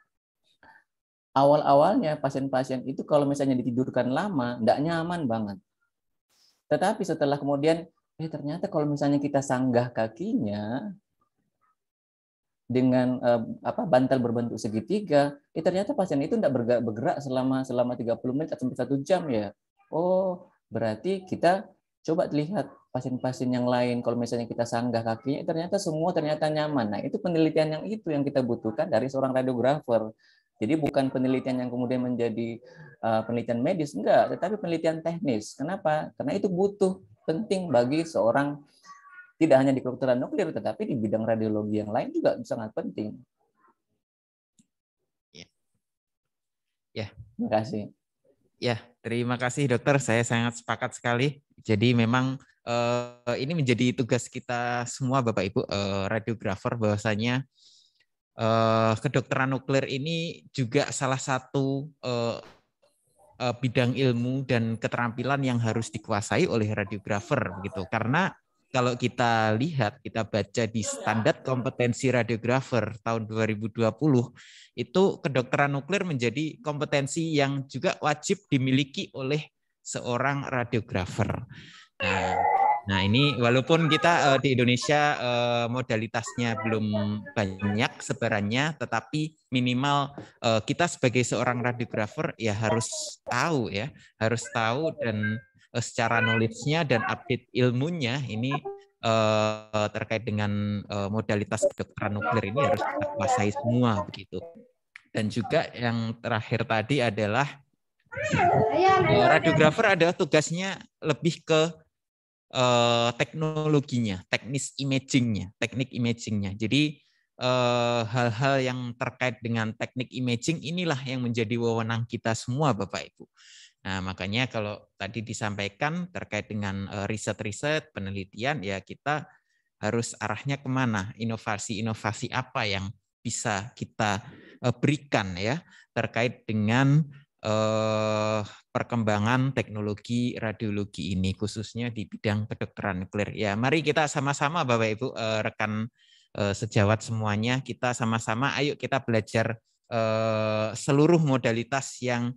awal-awalnya pasien-pasien itu kalau misalnya ditidurkan lama, tidak nyaman banget. Tetapi setelah kemudian, eh ternyata kalau misalnya kita sanggah kakinya dengan eh, apa bantal berbentuk segitiga, eh ternyata pasien itu tidak bergerak, bergerak selama selama 30 menit atau satu jam ya. Oh, berarti kita coba lihat pasien-pasien yang lain kalau misalnya kita sanggah kakinya ternyata semua ternyata nyaman. Nah, itu penelitian yang itu yang kita butuhkan dari seorang radiografer. Jadi bukan penelitian yang kemudian menjadi uh, penelitian medis, enggak, tetapi penelitian teknis. Kenapa? Karena itu butuh penting bagi seorang tidak hanya di kedokteran nuklir, tetapi di bidang radiologi yang lain
juga sangat penting. Ya, ya. terima kasih.
Ya, terima kasih dokter. Saya sangat sepakat sekali. Jadi memang uh, ini menjadi tugas kita semua, Bapak Ibu, uh, eh, radiografer, bahwasanya eh, kedokteran nuklir ini juga salah satu eh, eh, bidang ilmu dan keterampilan yang harus dikuasai oleh radiografer begitu karena kalau kita lihat kita baca di standar kompetensi radiografer tahun 2020 itu kedokteran nuklir menjadi kompetensi yang juga wajib dimiliki oleh seorang radiografer. Nah, Nah ini walaupun kita uh, di Indonesia uh, modalitasnya belum banyak sebarannya, tetapi minimal uh, kita sebagai seorang radiografer ya harus tahu ya, harus tahu dan uh, secara knowledge-nya dan update ilmunya ini uh, terkait dengan uh, modalitas kedokteran nuklir ini harus kita semua begitu. Dan juga yang terakhir tadi adalah
radiografer
adalah tugasnya lebih ke uh, teknologinya, teknis imagingnya, teknik imagingnya. Jadi hal eh, hal-hal yang terkait dengan teknik imaging inilah yang menjadi wewenang kita semua, Bapak Ibu. Nah, makanya kalau tadi disampaikan terkait dengan eh, riset-riset, penelitian, ya kita harus arahnya kemana, inovasi-inovasi apa yang bisa kita berikan ya terkait dengan eh, perkembangan teknologi radiologi ini khususnya di bidang kedokteran nuklir. Ya, mari kita sama-sama Bapak Ibu eh, rekan eh, sejawat semuanya kita sama-sama ayo kita belajar eh, seluruh modalitas yang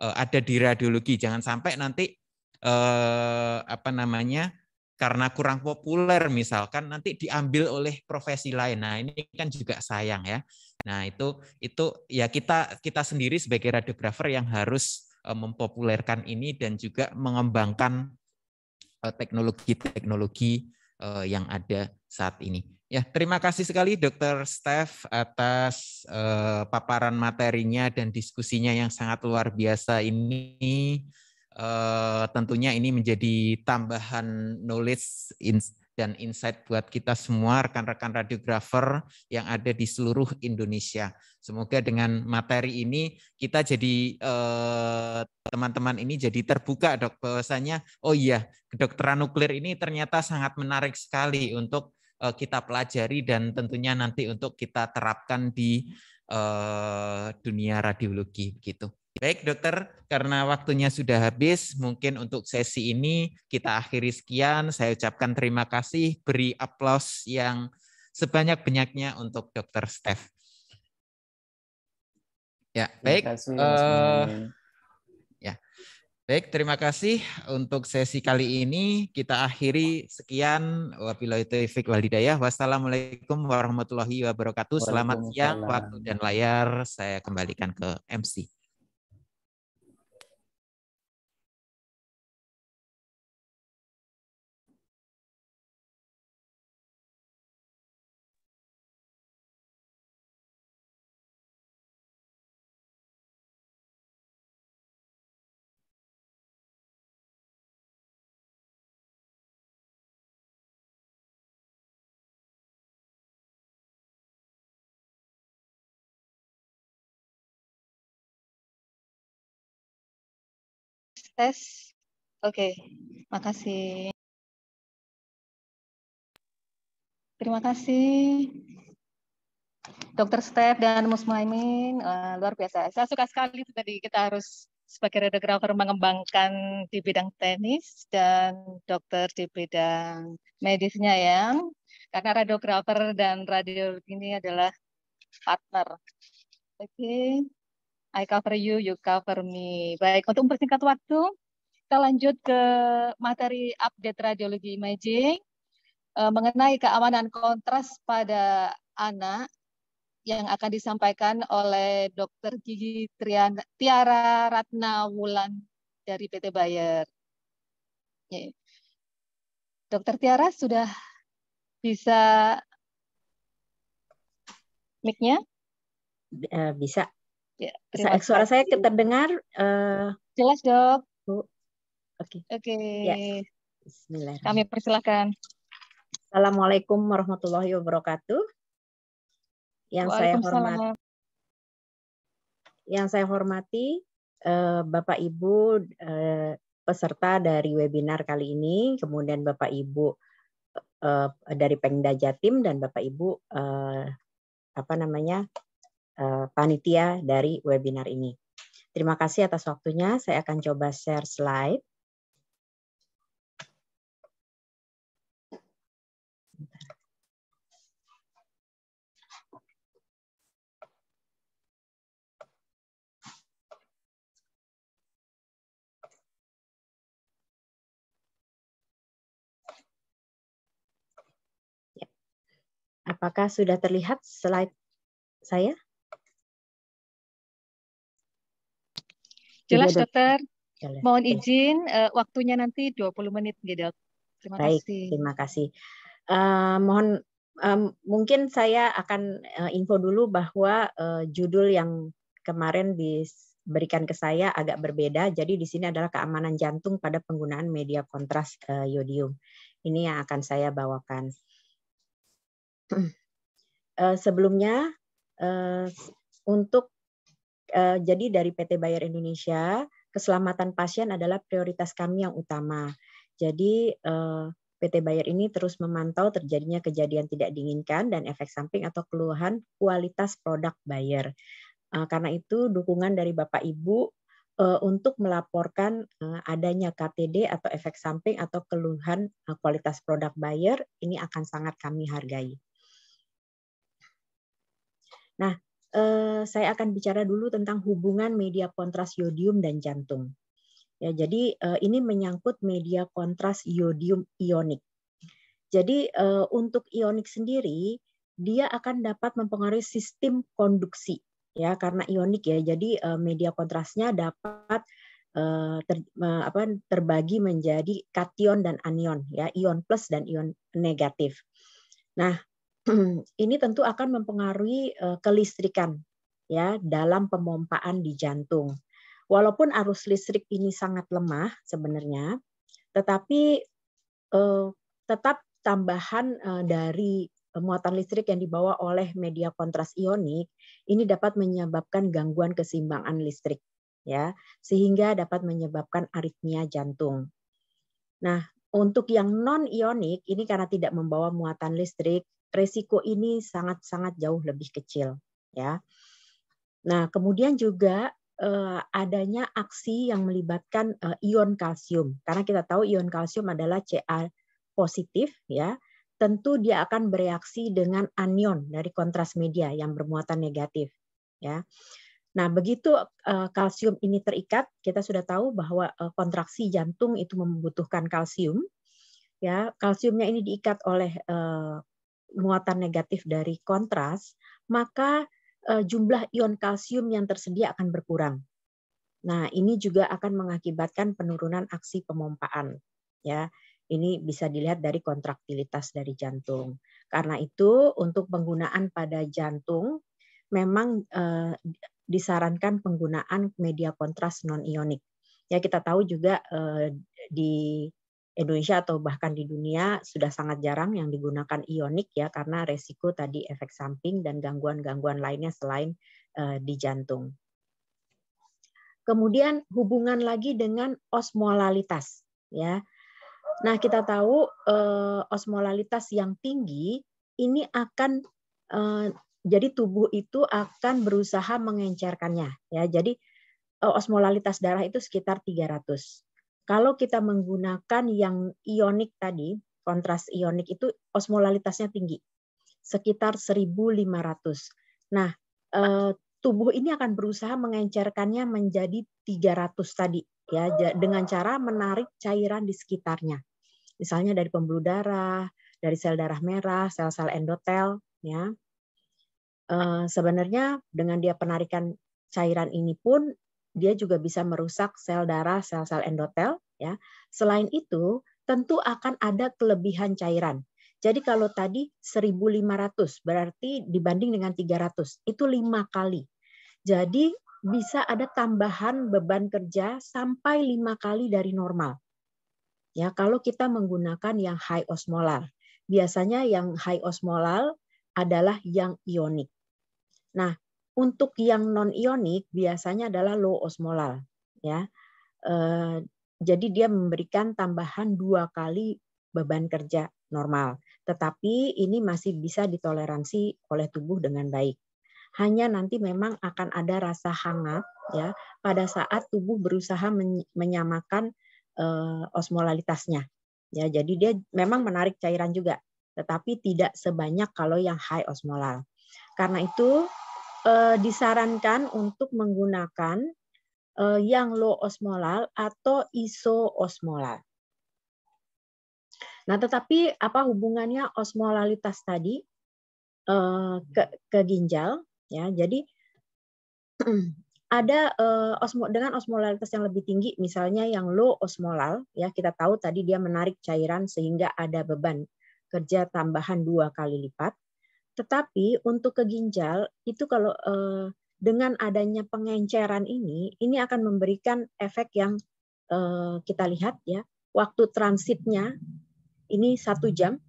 eh, ada di radiologi. Jangan sampai nanti eh, apa namanya? karena kurang populer misalkan nanti diambil oleh profesi lain. Nah, ini kan juga sayang ya. Nah, itu itu ya kita kita sendiri sebagai radiografer yang harus eh, mempopulerkan ini dan juga mengembangkan eh, teknologi-teknologi eh, yang ada saat ini. Ya, terima kasih sekali Dr. Steph atas paparan materinya dan diskusinya yang sangat luar biasa ini uh, tentunya ini menjadi tambahan knowledge dan insight buat kita semua rekan-rekan radiografer yang ada di seluruh Indonesia. Semoga dengan materi ini kita jadi eh, teman-teman eh, ini jadi terbuka dok bahwasanya oh iya kedokteran nuklir ini ternyata sangat menarik sekali untuk eh, kita pelajari dan tentunya nanti untuk kita terapkan di eh, dunia radiologi begitu. Baik dokter, karena waktunya sudah habis, mungkin untuk sesi ini kita akhiri sekian. Saya ucapkan terima kasih, beri aplaus yang sebanyak-banyaknya untuk dokter Steph.
Ya, baik. kasih, uh,
ya. Baik, terima kasih untuk sesi kali ini. Kita akhiri sekian. Wabillahi Wassalamualaikum warahmatullahi
wabarakatuh. Selamat siang, waktu dan layar. Saya kembalikan ke MC.
tes. Oke, okay. makasih.
Terima kasih. Dokter Step dan Mus Muhaimin, uh, eh, luar biasa. Saya suka sekali tadi kita harus sebagai radiografer mengembangkan di bidang tenis dan dokter di bidang medisnya ya. Karena radiografer dan radiologi ini adalah partner. Oke. Okay. I cover you, you cover me. Baik, untuk mempersingkat waktu, kita lanjut ke materi update radiologi imaging eh, mengenai keamanan kontras pada anak yang akan disampaikan oleh Dr. Gigi Triana, Tiara Ratna Wulan dari PT Bayer. Dokter Tiara sudah bisa
mic-nya? Eh, bisa. Ya, terima Suara saya terdengar? Uh... Jelas dok. Oke. Oke. Ya. Kami persilahkan. Assalamualaikum warahmatullahi wabarakatuh. Yang saya hormati, yang saya hormati uh, Bapak Ibu uh, peserta dari webinar kali ini, kemudian Bapak Ibu uh, dari Pengda Jatim dan Bapak Ibu apa namanya Eh, panitia dari webinar ini. Terima kasih atas waktunya. Saya akan coba share slide.
Ya. Apakah sudah terlihat
slide saya?
Jelas iya, dokter. Jelas. Mohon iya. izin uh, waktunya nanti 20 menit ya dok. Terima Baik, kasih. Terima kasih. Uh, mohon um, mungkin saya akan uh, info dulu bahwa uh, judul yang kemarin diberikan ke saya agak berbeda. Jadi di sini adalah keamanan jantung pada penggunaan media kontras uh, yodium. Ini yang akan saya bawakan. sebelumnya untuk Eh, jadi dari PT Bayer Indonesia, keselamatan pasien adalah prioritas kami yang utama. Jadi eh, PT Bayer ini terus memantau terjadinya kejadian tidak diinginkan dan efek samping atau keluhan kualitas produk Bayer. Eh, karena itu dukungan dari Bapak Ibu untuk melaporkan adanya KTD atau efek samping atau keluhan kualitas produk Bayer ini akan sangat kami hargai. Nah, Eh, saya akan bicara dulu tentang hubungan media kontras yodium dan jantung. Ya, jadi eh, ini menyangkut media kontras yodium ionik. Jadi eh, untuk ionik sendiri dia akan dapat mempengaruhi sistem konduksi ya karena ionik ya. Jadi media kontrasnya dapat ter, apa, terbagi menjadi kation dan anion ya ion plus dan ion negatif. Nah ini tentu akan mempengaruhi eh, kelistrikan ya dalam pemompaan di jantung. Walaupun arus listrik ini sangat lemah sebenarnya, tetapi eh, tetap tambahan eh, dari muatan listrik yang dibawa oleh media kontras ionik ini dapat menyebabkan gangguan keseimbangan listrik ya, sehingga dapat menyebabkan aritmia jantung. Nah, untuk yang non ionik ini karena tidak membawa muatan listrik resiko ini sangat-sangat jauh lebih kecil ya. Nah, kemudian juga eh, adanya aksi yang melibatkan eh, ion kalsium karena kita tahu ion kalsium adalah Ca positif ya. Tentu dia akan bereaksi dengan anion dari kontras media yang bermuatan negatif ya. Nah, begitu eh, kalsium ini terikat, kita sudah tahu bahwa kontraksi jantung itu membutuhkan kalsium. Ya, kalsiumnya ini diikat oleh muatan negatif dari kontras, maka eh, jumlah ion kalsium yang tersedia akan berkurang. Nah, ini juga akan mengakibatkan penurunan aksi pemompaan. Ya, ini bisa dilihat dari kontraktilitas dari jantung. Karena itu, untuk penggunaan pada jantung memang eh, disarankan penggunaan media kontras non ionik. Ya, kita tahu juga eh, di Indonesia atau bahkan di dunia sudah sangat jarang yang digunakan ionik ya karena resiko tadi efek samping dan gangguan-gangguan lainnya selain uh, di jantung. Kemudian hubungan lagi dengan osmolalitas ya. Nah, kita tahu uh, osmolalitas yang tinggi ini akan uh, jadi tubuh itu akan berusaha mengencerkannya ya. Jadi osmolalitas darah itu sekitar 300. Kalau kita menggunakan yang ionik tadi, kontras ionik itu osmolalitasnya tinggi, sekitar 1.500. Nah, eh, tubuh ini akan berusaha mengencerkannya menjadi 300 tadi, ya dengan cara menarik cairan di sekitarnya. Misalnya dari pembuluh darah, dari sel darah merah, sel-sel endotel, ya. Eh, sebenarnya dengan dia penarikan cairan ini pun dia juga bisa merusak sel darah, sel-sel endotel. Ya. Selain itu, tentu akan ada kelebihan cairan. Jadi kalau tadi 1.500 berarti dibanding dengan 300 itu lima kali. Jadi bisa ada tambahan beban kerja sampai lima kali dari normal. Ya kalau kita menggunakan yang high osmolar, biasanya yang high osmolar adalah yang ionik. Nah untuk yang non ionik biasanya adalah low osmolal, ya. Eh, jadi dia memberikan tambahan dua kali beban kerja normal, tetapi ini masih bisa ditoleransi oleh tubuh dengan baik. Hanya nanti memang akan ada rasa hangat ya pada saat tubuh berusaha menyamakan eh, osmolalitasnya. Ya, jadi dia memang menarik cairan juga, tetapi tidak sebanyak kalau yang high osmolal. Karena itu eh, disarankan untuk menggunakan eh, yang low osmolal atau iso isoosmolal. Nah, tetapi apa hubungannya osmolalitas tadi eh, ke, ke ginjal? Ya, jadi ada eh, osmo, dengan osmolalitas yang lebih tinggi, misalnya yang low osmolal, ya kita tahu tadi dia menarik cairan sehingga ada beban kerja tambahan dua kali lipat. Tetapi untuk ke ginjal itu kalau uh, dengan adanya pengenceran ini, ini akan memberikan efek yang uh, kita lihat ya. Waktu transitnya ini satu jam.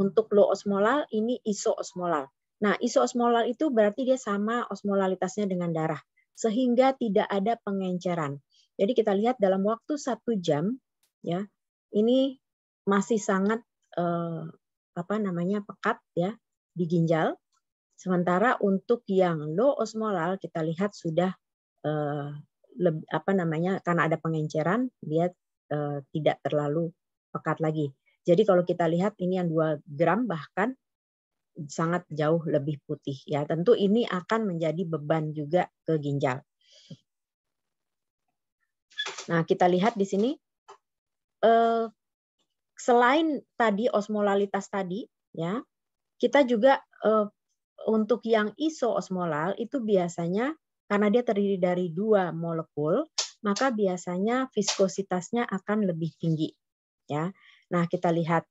Untuk low osmolal ini iso osmolal. Nah, iso osmolal itu berarti dia sama osmolalitasnya dengan darah, sehingga tidak ada pengenceran. Jadi kita lihat dalam waktu satu jam, ya, ini masih sangat eh, apa namanya pekat ya di ginjal. Sementara untuk yang low osmolar kita lihat sudah eh, lebih, apa namanya karena ada pengenceran dia eh, tidak terlalu pekat lagi. Jadi kalau kita lihat ini yang 2 gram bahkan sangat jauh lebih putih ya. Tentu ini akan menjadi beban juga ke ginjal. Nah, kita lihat di sini eh, selain tadi osmolalitas tadi ya kita juga uh, untuk yang iso isoosmolal itu biasanya karena dia terdiri dari dua molekul, maka biasanya viskositasnya akan lebih tinggi. Ya, nah kita lihat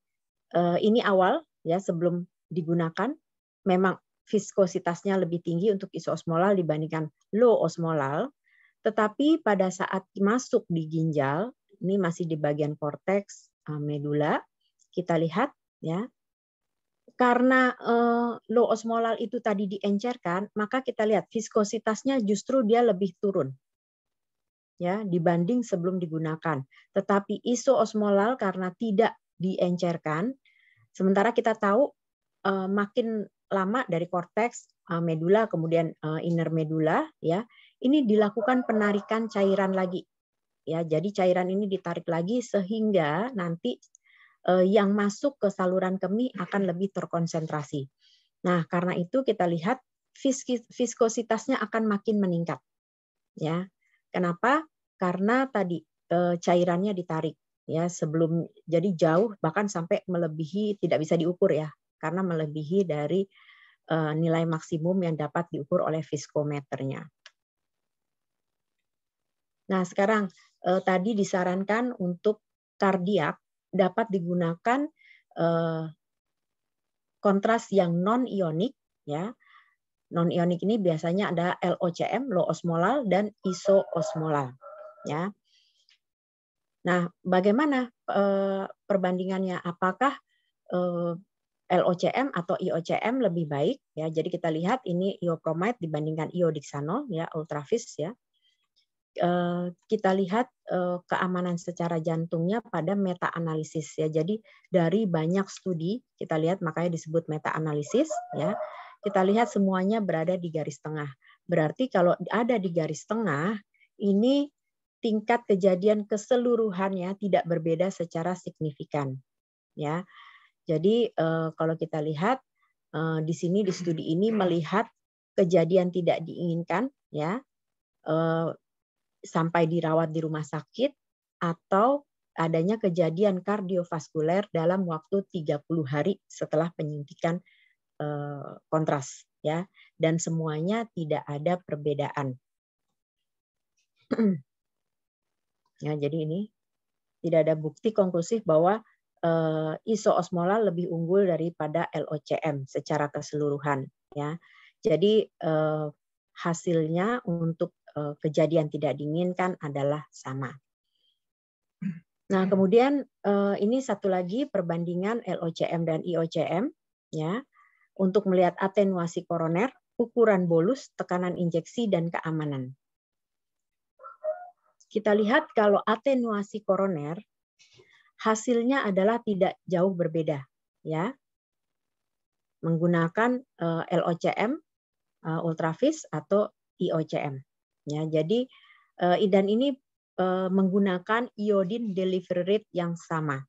uh, ini awal ya sebelum digunakan memang viskositasnya lebih tinggi untuk iso isoosmolal dibandingkan low osmolal. Tetapi pada saat masuk di ginjal, ini masih di bagian korteks eh, medula, kita lihat ya karena uh, eh, low osmolal itu tadi diencerkan, maka kita lihat viskositasnya justru dia lebih turun ya dibanding sebelum digunakan. Tetapi iso osmolal karena tidak diencerkan, sementara kita tahu uh, makin lama dari korteks, uh, eh, medula kemudian uh, inner medula ya, ini dilakukan penarikan cairan lagi. Ya, jadi cairan ini ditarik lagi sehingga nanti Eh, yang masuk ke saluran kemih akan lebih terkonsentrasi. Nah, karena itu kita lihat viskositasnya akan makin meningkat. Ya. Kenapa? Karena tadi eh, cairannya ditarik ya sebelum jadi jauh bahkan sampai melebihi tidak bisa diukur ya karena melebihi dari eh, nilai maksimum yang dapat diukur oleh viskometernya. Nah, sekarang tadi disarankan untuk kardiak dapat digunakan eh, kontras yang non ionik ya. Non ionik ini biasanya ada LOCM, low osmolal dan iso osmolar ya. Nah, bagaimana eh, perbandingannya? Apakah eh, LOCM atau IOCM lebih baik ya. Jadi kita lihat ini iopromide dibandingkan iodixanol ya ultravis ya Eh, kita lihat eh, keamanan secara jantungnya pada meta analisis ya. Jadi dari banyak studi kita lihat makanya disebut meta analisis ya. Kita lihat semuanya berada di garis tengah. Berarti kalau ada di garis tengah ini tingkat kejadian keseluruhannya tidak berbeda secara signifikan ya. Jadi eh, kalau kita lihat di sini di studi ini melihat kejadian tidak diinginkan ya sampai dirawat di rumah sakit atau adanya kejadian kardiovaskuler dalam waktu 30 hari setelah penyuntikan eh, kontras ya dan semuanya tidak ada perbedaan. ya, jadi ini tidak ada bukti konklusif bahwa eh, ISO osmola lebih unggul daripada LOCM secara keseluruhan ya. Jadi eh, hasilnya untuk Eh, kejadian tidak diinginkan adalah sama. Nah, hmm. kemudian eh, ini satu lagi perbandingan LOCM dan IOCM ya untuk melihat atenuasi koroner, ukuran bolus, tekanan injeksi dan keamanan. Kita lihat kalau atenuasi koroner hasilnya adalah tidak jauh berbeda ya. Menggunakan eh, LOCM ultrafis atau IOCM. Ya, jadi eh, IDAN ini eh, menggunakan iodin delivery rate yang sama.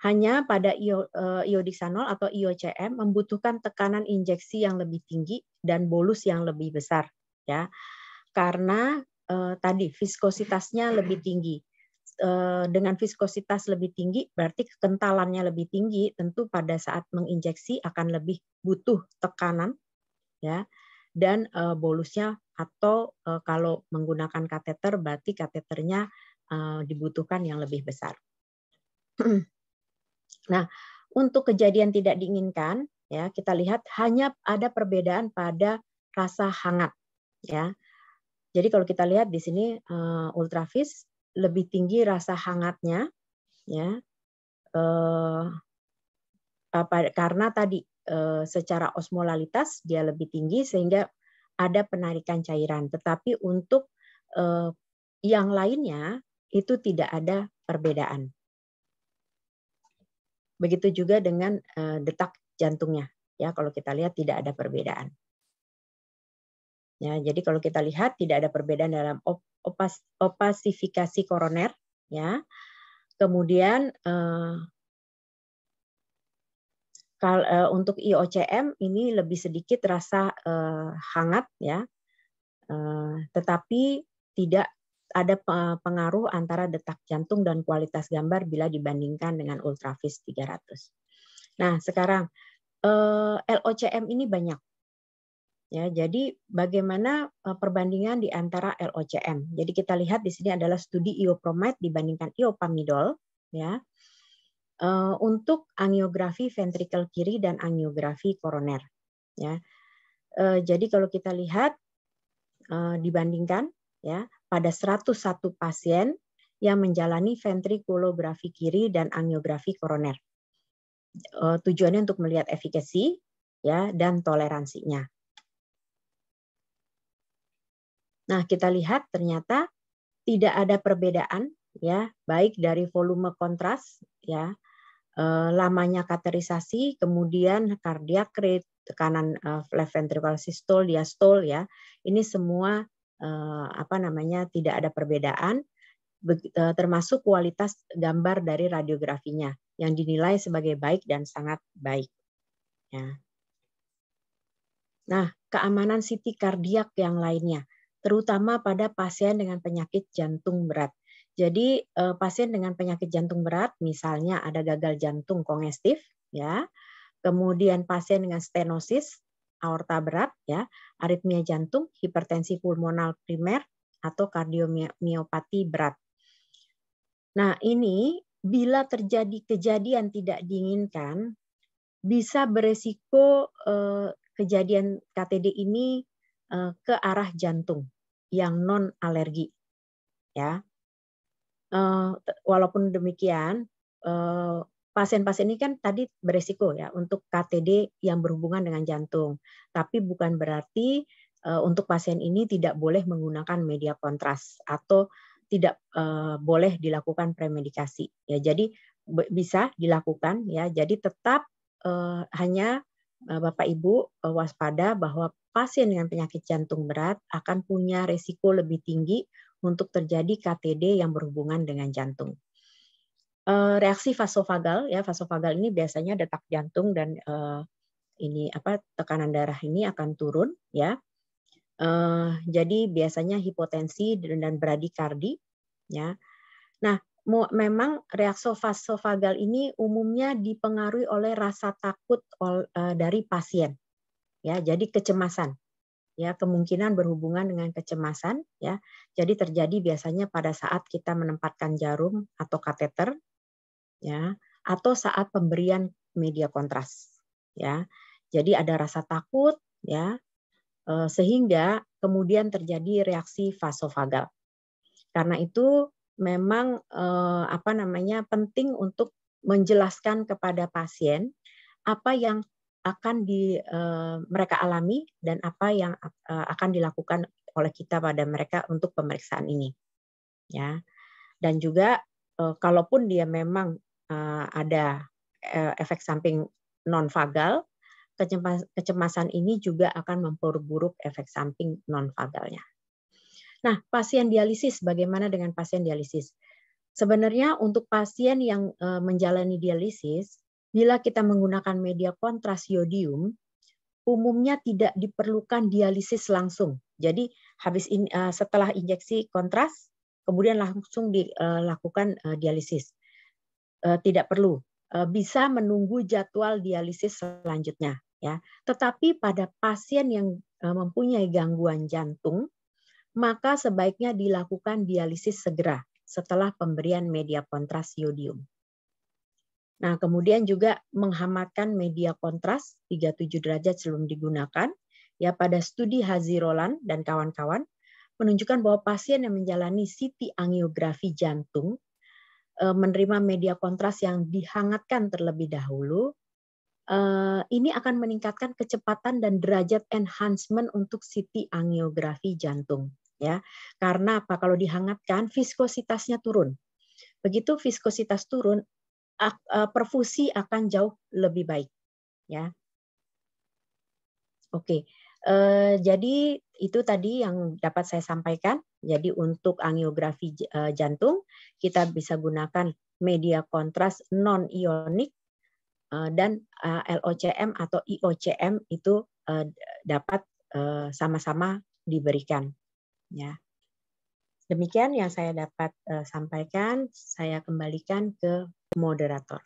Hanya pada eh, iodisanol atau IOCM membutuhkan tekanan injeksi yang lebih tinggi dan bolus yang lebih besar, ya. Karena eh, tadi viskositasnya lebih tinggi. dengan viskositas lebih tinggi berarti kentalannya lebih tinggi, tentu pada saat menginjeksi akan lebih butuh tekanan, ya dan uh, eh, bolusnya atau uh, kalau menggunakan kateter berarti kateternya uh, dibutuhkan yang lebih besar. nah, untuk kejadian tidak diinginkan ya kita lihat hanya ada perbedaan pada rasa hangat ya. Jadi kalau kita lihat di sini uh, ultrafis lebih tinggi rasa hangatnya ya. Uh, karena tadi Eh, secara osmolalitas dia lebih tinggi sehingga ada penarikan cairan. Tetapi untuk eh, yang lainnya itu tidak ada perbedaan. Begitu juga dengan eh, detak jantungnya. Ya, kalau kita lihat tidak ada perbedaan. Ya, jadi kalau kita lihat tidak ada perbedaan dalam opas, opasifikasi koroner, ya. Kemudian eh, kalau uh, eh, untuk IOCM ini lebih sedikit rasa uh, hangat ya, uh, tetapi tidak ada pengaruh antara detak jantung dan kualitas gambar bila dibandingkan dengan ultravis 300. Nah sekarang uh, LOCM ini banyak. Ya, jadi bagaimana perbandingan di antara LOCM? Jadi kita lihat di sini adalah studi iopromide dibandingkan iopamidol, ya. Eh, untuk angiografi ventrikel kiri dan angiografi koroner. Ya, eh, jadi kalau kita lihat eh, dibandingkan ya pada 101 pasien yang menjalani ventrikulografi kiri dan angiografi koroner. Tujuannya untuk melihat efikasi ya dan toleransinya. Nah, kita lihat ternyata tidak ada perbedaan ya baik dari volume kontras ya Eh, lamanya katerisasi, kemudian kardiak rate, tekanan eh, left ventricular systole, diastol ya. Ini semua eh, apa namanya tidak ada perbedaan termasuk kualitas gambar dari radiografinya yang dinilai sebagai baik dan sangat baik. Ya. Nah, keamanan CT kardiak yang lainnya, terutama pada pasien dengan penyakit jantung berat. Jadi eh, pasien dengan penyakit jantung berat, misalnya ada gagal jantung kongestif, ya, kemudian pasien dengan stenosis aorta berat, ya, aritmia jantung, hipertensi pulmonal primer, atau kardiomiopati berat. Nah ini bila terjadi kejadian tidak diinginkan, bisa beresiko eh, kejadian KTD ini eh, ke arah jantung yang non alergi, ya Eh, walaupun demikian eh, pasien-pasien ini kan tadi beresiko ya untuk KTD yang berhubungan dengan jantung. Tapi bukan berarti eh, untuk pasien ini tidak boleh menggunakan media kontras atau tidak boleh dilakukan premedikasi. Ya, jadi bisa dilakukan ya. Jadi tetap hanya Bapak Ibu waspada bahwa pasien dengan penyakit jantung berat akan punya resiko lebih tinggi untuk terjadi KTD yang berhubungan dengan jantung. Eh, reaksi vasovagal ya vasovagal ini biasanya detak jantung dan eh, ini apa tekanan darah ini akan turun ya. Eh, jadi biasanya hipotensi dan bradikardi ya. Nah memang reaksi vasovagal ini umumnya dipengaruhi oleh rasa takut dari pasien ya jadi kecemasan ya kemungkinan berhubungan dengan kecemasan ya. Jadi terjadi biasanya pada saat kita menempatkan jarum atau kateter ya atau saat pemberian media kontras ya. Jadi ada rasa takut ya eh, sehingga kemudian terjadi reaksi vasovagal. Karena itu memang eh, apa namanya penting untuk menjelaskan kepada pasien apa yang akan di uh, mereka alami dan apa yang uh, akan dilakukan oleh kita pada mereka untuk pemeriksaan ini ya dan juga uh, kalaupun dia memang uh, ada uh, efek samping non fagal kecemasan ini juga akan memperburuk efek samping non fagalnya nah pasien dialisis bagaimana dengan pasien dialisis sebenarnya untuk pasien yang menjalani dialisis Bila kita menggunakan media kontras yodium, umumnya tidak diperlukan dialisis langsung. Jadi habis in, eh, setelah injeksi kontras, kemudian langsung dilakukan eh, eh, dialisis. tidak perlu. bisa menunggu jadwal dialisis selanjutnya. Ya, tetapi pada pasien yang mempunyai gangguan jantung, maka sebaiknya dilakukan dialisis segera setelah pemberian media kontras yodium. Nah, kemudian juga menghamatkan media kontras 37 derajat sebelum digunakan. Ya, pada studi Hazirolan dan kawan-kawan menunjukkan bahwa pasien yang menjalani CT angiografi jantung eh, menerima media kontras yang dihangatkan terlebih dahulu, eh, ini akan meningkatkan kecepatan dan derajat enhancement untuk CT angiografi jantung. Ya, karena apa? Kalau dihangatkan, viskositasnya turun. Begitu viskositas turun, Eh, perfusi akan jauh lebih baik ya. Oke. Eh, jadi itu tadi yang dapat saya sampaikan. Jadi untuk angiografi eh, jantung kita bisa gunakan media kontras non ionik dan LOCM atau IOCM itu dapat sama-sama diberikan ya. Demikian yang saya dapat uh, sampaikan. Saya kembalikan ke moderator.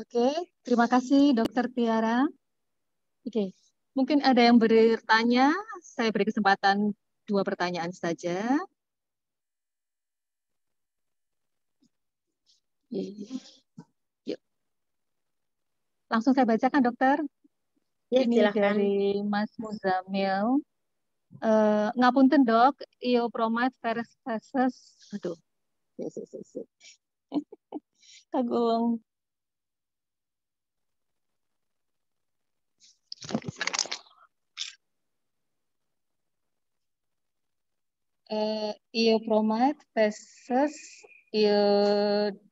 Oke, terima kasih Dokter Tiara. Oke, mungkin ada yang bertanya. Saya beri kesempatan dua pertanyaan saja. Oke. Langsung saya bacakan dokter. Ya, Ini silakan. dari Mas Muzamil. Uh, ngapunten dok, iopromide versus, versus aduh. Yes, ya, yes, yes. Kagulung. Uh, eh, iopromide versus Iya,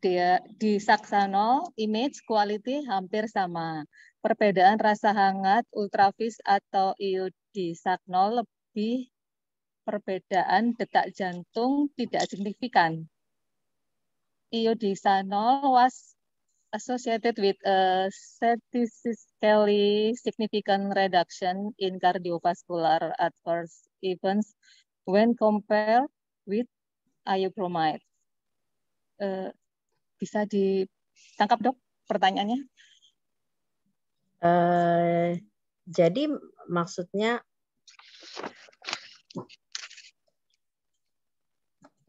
dia di Saksano, image quality hampir sama. Perbedaan rasa hangat ultravis atau iodisaknol lebih perbedaan detak jantung tidak signifikan. Iodisanol was associated with a statistically significant reduction in cardiovascular adverse events when compared with iopromide. Eh, bisa ditangkap dok
pertanyaannya? Uh, jadi maksudnya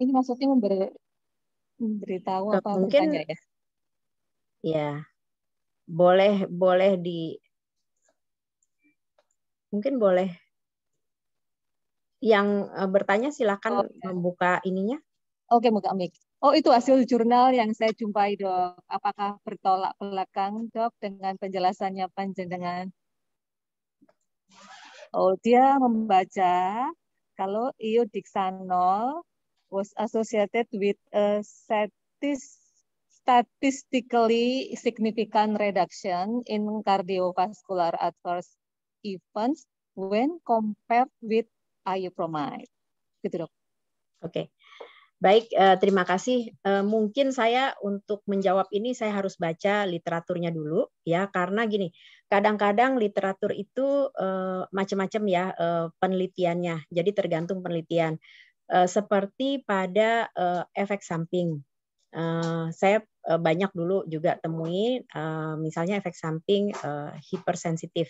ini
maksudnya memberi memberitahu apa mungkin ya?
Ya, boleh boleh di mungkin boleh yang eh, bertanya silakan oh, membuka ininya.
Oke, okay, buka mic. Oh, itu hasil jurnal yang saya jumpai, Dok. Apakah bertolak belakang, Dok, dengan penjelasannya panjang dengan? Oh, dia membaca kalau iodixanol was associated with a statistically significant reduction in cardiovascular adverse events when
compared with iopromide. Gitu, Dok. Oke. Okay. Baik, eh, terima kasih. Eh, mungkin saya untuk menjawab ini saya harus baca literaturnya dulu ya karena gini, kadang-kadang literatur itu eh, macam-macam ya penelitiannya. Jadi tergantung penelitian. seperti pada efek samping. saya banyak dulu juga temui misalnya efek samping eh, hipersensitif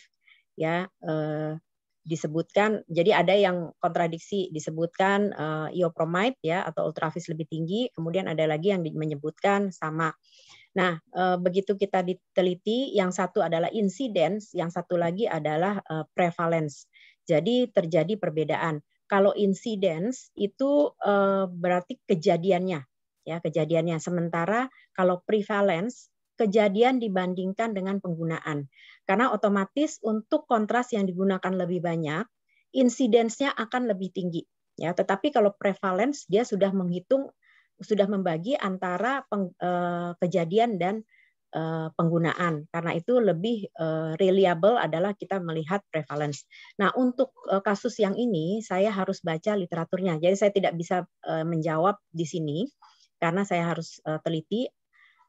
ya disebutkan jadi ada yang kontradiksi disebutkan uh, eh, iopromide ya atau ultrafis lebih tinggi kemudian ada lagi yang menyebutkan sama nah uh, begitu kita diteliti yang satu adalah incidence yang satu lagi adalah uh, prevalence jadi terjadi perbedaan kalau incidence itu uh, berarti kejadiannya ya kejadiannya sementara kalau prevalence kejadian dibandingkan dengan penggunaan. Karena otomatis untuk kontras yang digunakan lebih banyak, insidensnya akan lebih tinggi. Ya, tetapi kalau prevalence dia sudah menghitung sudah membagi antara peng, eh, kejadian dan eh, penggunaan. Karena itu lebih eh, reliable adalah kita melihat prevalence. Nah, untuk eh, kasus yang ini saya harus baca literaturnya. Jadi saya tidak bisa eh, menjawab di sini karena saya harus eh, teliti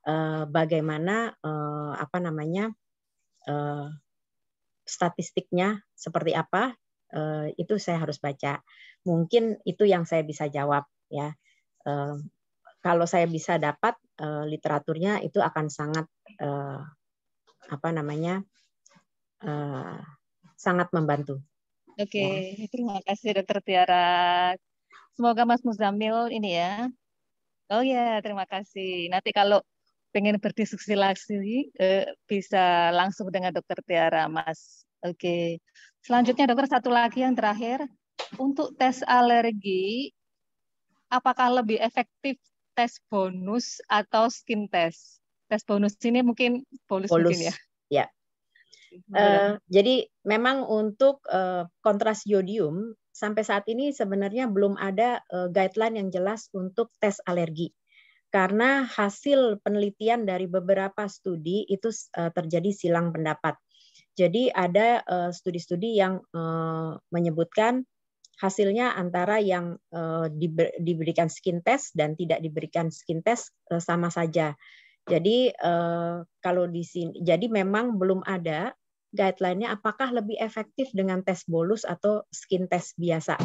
Eh, bagaimana uh, apa namanya uh, statistiknya seperti apa uh, itu saya harus baca. Mungkin itu yang saya bisa jawab ya. Uh, kalau saya bisa dapat uh, literaturnya itu akan sangat uh, apa namanya uh, sangat membantu.
Oke, ya. terima kasih Dokter Tiara. Semoga Mas Muzamil ini ya. Oh ya, terima kasih. Nanti kalau pengen berdiskusi lagi eh, bisa langsung dengan dokter Tiara Mas. Oke. Selanjutnya dokter satu lagi yang terakhir untuk tes alergi apakah lebih efektif tes bonus atau skin test? Tes bonus ini mungkin
bonus mungkin ya. Ya. Uh, jadi memang untuk uh, kontras yodium sampai saat ini sebenarnya belum ada uh, guideline yang jelas untuk tes alergi karena hasil penelitian dari beberapa studi itu eh, terjadi silang pendapat. Jadi ada eh, studi-studi yang eh, menyebutkan hasilnya antara yang diberikan skin test dan tidak diberikan skin test sama saja. Jadi kalau di sini, jadi memang belum ada guideline-nya apakah lebih efektif dengan tes bolus atau skin test biasa.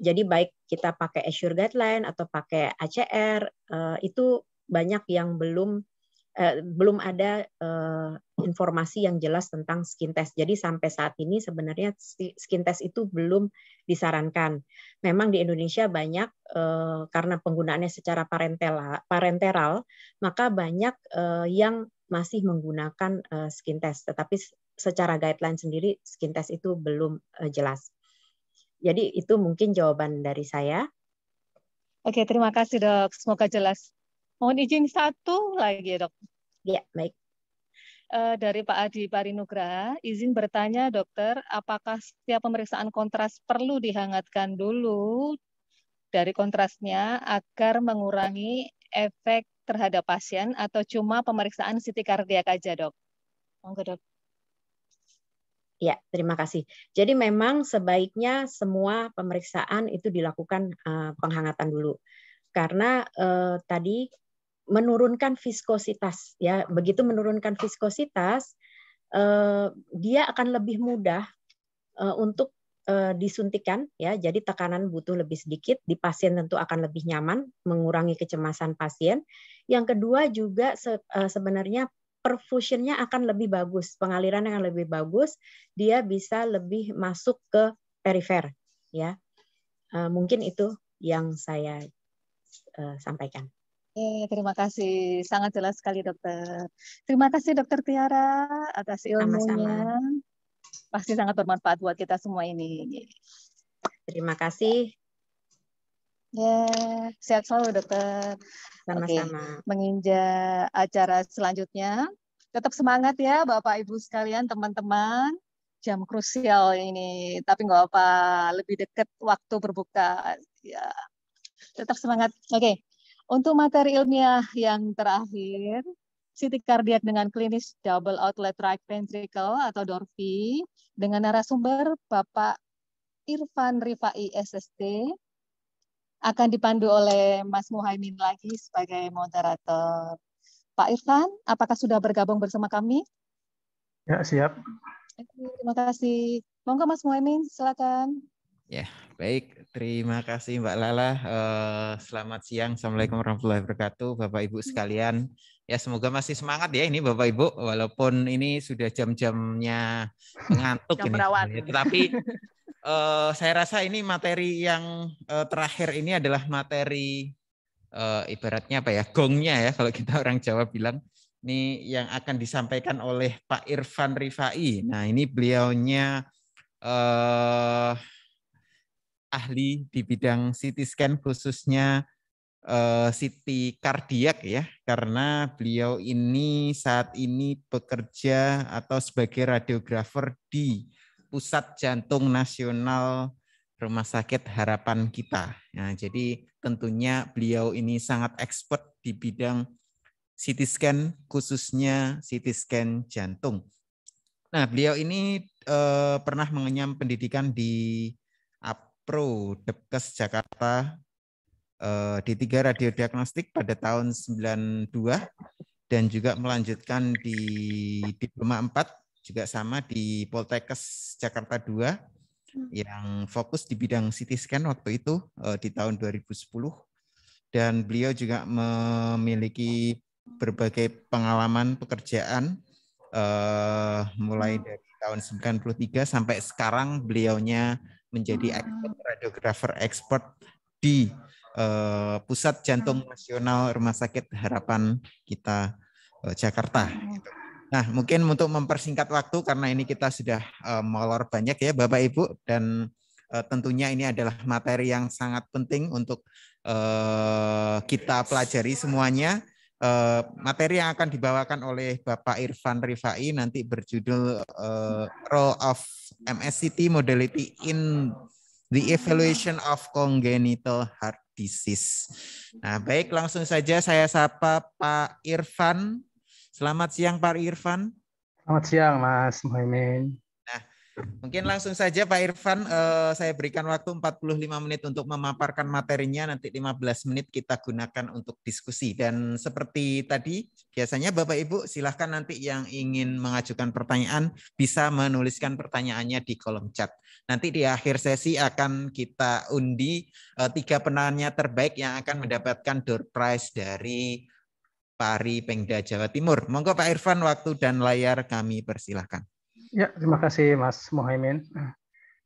Jadi baik kita pakai Azure Guideline atau pakai ACR eh, itu banyak yang belum eh, belum ada eh, informasi yang jelas tentang skin test. Jadi sampai saat ini sebenarnya skin test itu belum disarankan. Memang di Indonesia banyak karena penggunaannya secara parenteral, maka banyak yang masih menggunakan skin test. Tetapi secara guideline sendiri skin test itu belum jelas. Jadi itu mungkin jawaban dari saya. Oke, terima kasih dok. Semoga jelas. Mohon izin satu lagi dok. Ya, baik.
Eh, dari Pak Adi Parinugra, izin bertanya dokter, apakah setiap pemeriksaan kontras perlu dihangatkan dulu dari kontrasnya agar mengurangi efek terhadap pasien atau cuma pemeriksaan CT kardiak aja dok? Monggo dok.
Ya, terima kasih. Jadi memang sebaiknya semua pemeriksaan itu dilakukan eh, penghangatan dulu. Karena eh, tadi menurunkan viskositas ya. Begitu menurunkan viskositas eh, dia akan lebih mudah eh, untuk eh, disuntikan ya. Jadi tekanan butuh lebih sedikit di pasien tentu akan lebih nyaman, mengurangi kecemasan pasien. Yang kedua juga se eh, sebenarnya perfusionnya akan lebih bagus, pengaliran yang lebih bagus, dia bisa lebih masuk ke perifer, ya. Eh, mungkin itu yang saya eh, sampaikan.
Eh, terima kasih, sangat jelas sekali dokter. Terima kasih dokter Tiara atas ilmunya. Sama-sama. Pasti sangat bermanfaat buat kita semua ini.
Terima kasih
Ya, yeah. sehat selalu dokter. Sama-sama. Okay. Menginjak acara selanjutnya, tetap semangat ya Bapak Ibu sekalian, teman-teman. Jam krusial ini, tapi nggak apa, lebih dekat waktu berbuka. Ya, tetap semangat. Oke, okay. untuk materi ilmiah yang terakhir, Siti kardiak dengan klinis double outlet right ventricle atau DORVI dengan narasumber Bapak Irfan Rifai SST akan dipandu oleh Mas Muhaimin lagi sebagai moderator. Pak Irfan, apakah sudah bergabung bersama kami? Ya, siap. Terima kasih. Monggo Mas Muhaimin, silakan.
Ya, baik. Terima kasih Mbak Lala. Uh, selamat siang. Assalamualaikum warahmatullahi wabarakatuh, Bapak Ibu hmm. sekalian. Ya, semoga masih semangat ya ini Bapak Ibu, walaupun ini sudah jam-jamnya ngantuk Jam ini. Ya, Tetapi uh, saya rasa ini materi yang uh, terakhir ini adalah materi uh, ibaratnya apa ya gongnya ya kalau kita orang Jawa bilang ini yang akan disampaikan oleh Pak Irfan Rifai. Nah ini beliaunya uh, ahli di bidang CT scan khususnya uh, CT kardiak ya karena beliau ini saat ini bekerja atau sebagai radiografer di Pusat Jantung Nasional Rumah Sakit Harapan Kita. Nah, jadi tentunya beliau ini sangat expert di bidang CT scan khususnya CT scan jantung. Nah, beliau ini eh, pernah mengenyam pendidikan di APRO Depkes Jakarta eh, di tiga radio diagnostik pada tahun 92 dan juga melanjutkan di diploma 4 juga sama di Poltekkes Jakarta 2 hmm. yang fokus di bidang CT scan waktu itu eh, di tahun 2010 dan beliau juga memiliki berbagai pengalaman pekerjaan eh, mulai hmm. dari tahun 93 sampai sekarang beliaunya menjadi hmm. expert, radiografer expert di eh, Pusat Jantung Nasional Rumah Sakit Harapan kita Jakarta. Gitu. Nah, mungkin untuk mempersingkat waktu karena ini kita sudah eh, molor banyak ya Bapak Ibu dan eh, tentunya ini adalah materi yang sangat penting untuk eh, kita pelajari semuanya. materi yang akan dibawakan oleh Bapak Irfan Rifai nanti berjudul uh, Role of MSCT Modality in the Evaluation of Congenital Heart Disease. Nah, baik langsung saja saya sapa Pak Irfan Selamat siang Pak Irfan.
Selamat siang Mas Muhammad. Nah,
mungkin langsung saja Pak Irfan, eh, saya berikan waktu 45 menit untuk memaparkan materinya, nanti 15 menit kita gunakan untuk diskusi. Dan seperti tadi, biasanya Bapak Ibu silahkan nanti yang ingin mengajukan pertanyaan bisa menuliskan pertanyaannya di kolom chat. Nanti di akhir sesi akan kita undi eh, tiga penanya terbaik yang akan mendapatkan door prize dari Pari Pengda Jawa Timur. Monggo Pak Irfan, waktu dan layar kami persilahkan.
Ya, terima kasih Mas Mohaimin.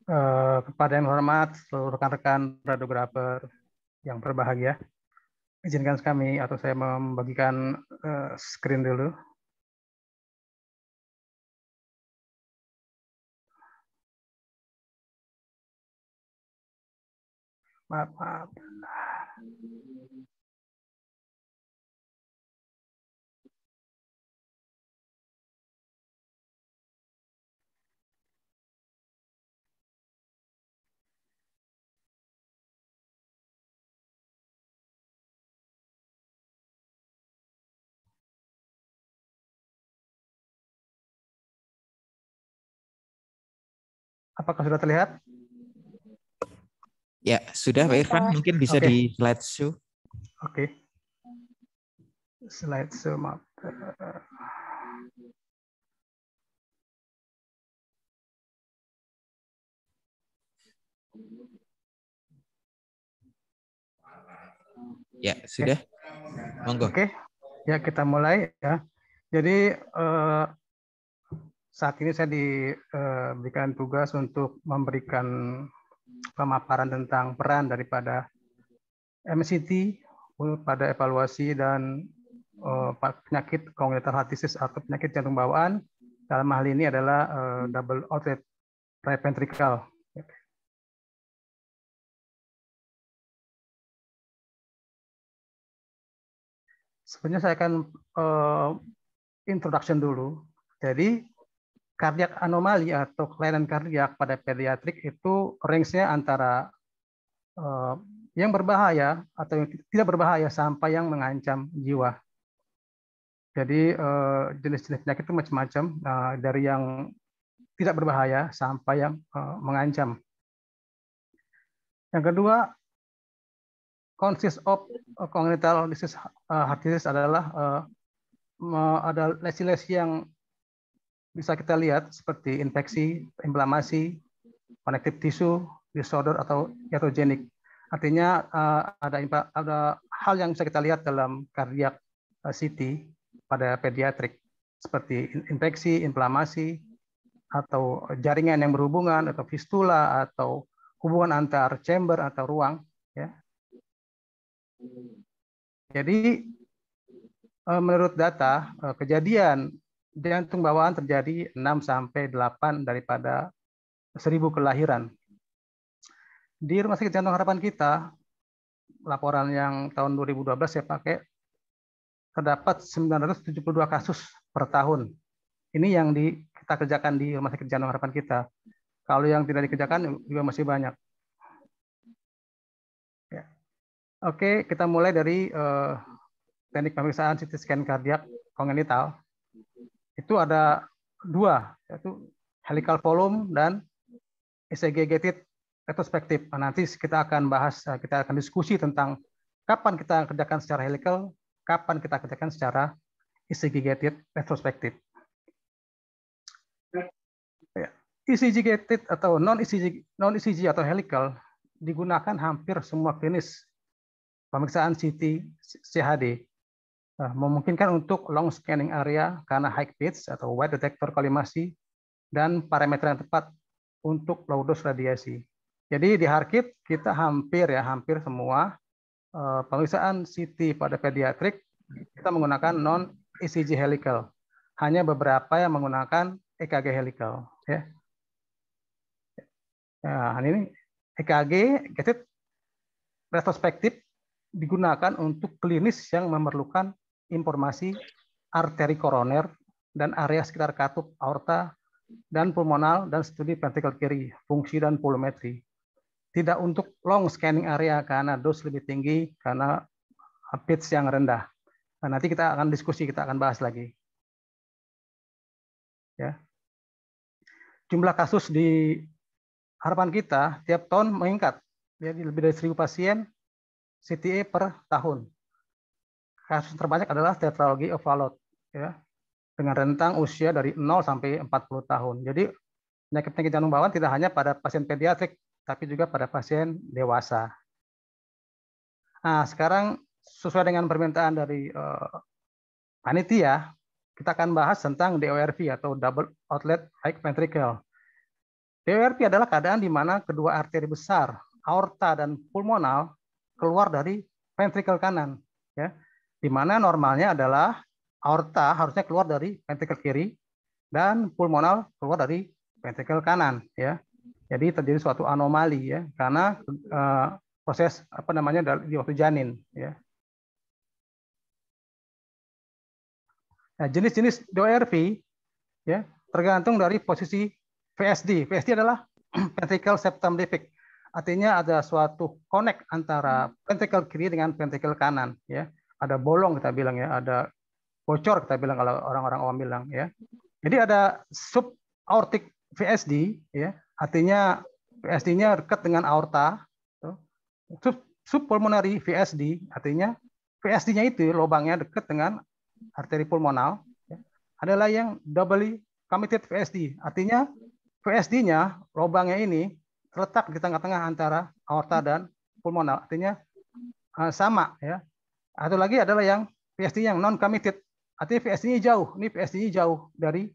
Eh, kepada yang hormat, seluruh rekan-rekan radiografer yang berbahagia, izinkan kami atau saya membagikan eh, screen
dulu. Maaf, maaf.
Apakah sudah terlihat?
Ya, sudah Pak Irfan. Mungkin bisa
okay. di show. Oke. Okay. show, maaf.
Ya, sudah. Monggo. Oke. Okay.
Ya, kita mulai ya. Jadi eh, saat ini saya diberikan eh, tugas untuk memberikan pemaparan tentang peran daripada MCT pada evaluasi dan eh, penyakit congenital heart disease atau penyakit jantung bawaan dalam hal ini adalah eh, double outlet
right ventricle.
Sebenarnya saya akan introduction dulu. Jadi kardiak anomali atau kelainan kardiak pada pediatrik itu range-nya antara eh, yang berbahaya atau yang tidak berbahaya sampai yang mengancam jiwa. Jadi eh, jenis-jenis penyakit itu macam-macam eh, dari yang tidak berbahaya sampai yang mengancam. Yang kedua, consist of congenital disease heart disease adalah ada lesi-lesi yang bisa kita lihat seperti infeksi, inflamasi, connective tissue, disorder atau iatrogenik. Artinya eh, ada ada hal yang bisa kita lihat dalam kardiak eh, CT pada pediatrik seperti infeksi, inflamasi atau jaringan yang berhubungan atau fistula atau hubungan antar chamber atau ruang ya. Jadi eh, menurut data kejadian jantung bawaan terjadi 6 sampai 8 daripada 1000 kelahiran. Di Rumah Sakit Jantung Harapan kita, laporan yang tahun 2012 saya pakai terdapat 972 kasus per tahun. Ini yang di, kita kerjakan di Rumah Sakit Jantung Harapan kita. Kalau yang tidak dikerjakan juga masih banyak. Ya. Oke, kita mulai dari uh, teknik pemeriksaan CT scan kardiak kongenital itu ada dua, yaitu helical volume dan e gated retrospektif. Nah, nanti kita akan bahas, eh, kita akan diskusi tentang kapan kita kerjakan secara helical, kapan kita kerjakan secara e gated retrospektif. Ya. ECG gated atau non ECG non ECG atau helical digunakan hampir semua klinis pemeriksaan CT CHD Nah, memungkinkan untuk long scanning area karena high pitch atau wide detector kolimasi dan parameter yang tepat untuk low dose radiasi. Jadi di Harkit kita hampir ya hampir semua uh, pemeriksaan CT pada pediatrik kita menggunakan non ECG helical. Hanya beberapa yang menggunakan EKG helical ya. Nah, ini EKG retrospektif digunakan untuk klinis yang memerlukan informasi arteri koroner dan area sekitar katup aorta dan pulmonal dan studi ventrikel kiri, fungsi dan volumetri. Tidak untuk long scanning area karena dos lebih tinggi karena pitch yang rendah. Nah, nanti kita akan diskusi, kita akan bahas lagi. Ya. Jumlah kasus di harapan kita tiap tahun meningkat. Jadi lebih dari 1000 pasien CTA e per tahun. Kasus terbanyak adalah tetralogi Fallot, ya dengan rentang usia dari 0 sampai 40 tahun. Jadi penyakit-penyakit jantung bawaan tidak hanya pada pasien pediatrik tapi juga pada pasien dewasa. Nah, sekarang sesuai dengan permintaan dari uh, panitia, kita akan bahas tentang DORV atau double outlet right ventricle. DORV adalah keadaan di mana kedua arteri besar, aorta dan pulmonal keluar dari ventrikel kanan, ya di mana normalnya adalah aorta harusnya keluar dari ventrikel kiri dan pulmonal keluar dari ventrikel kanan ya. Jadi terjadi suatu anomali ya karena uh, proses apa namanya di waktu janin ya. Nah, jenis-jenis DORV ya tergantung dari posisi VSD. VSD adalah ventricle septum defect. Artinya ada suatu connect antara ventricle kiri dengan ventricle kanan ya ada bolong kita bilang ya, ada bocor kita bilang kalau orang-orang awam bilang ya. Jadi ada sub subaortic VSD ya, artinya VSD-nya dekat dengan aorta. Sub subpulmonary VSD artinya VSD-nya itu lubangnya dekat dengan arteri pulmonal. Ya. Adalah yang doubly committed VSD artinya VSD-nya lubangnya ini terletak di tengah-tengah antara aorta dan pulmonal artinya eh, sama ya atau lagi adalah yang PSD yang non committed. Artinya PSD-nya jauh. Ini PSD-nya jauh dari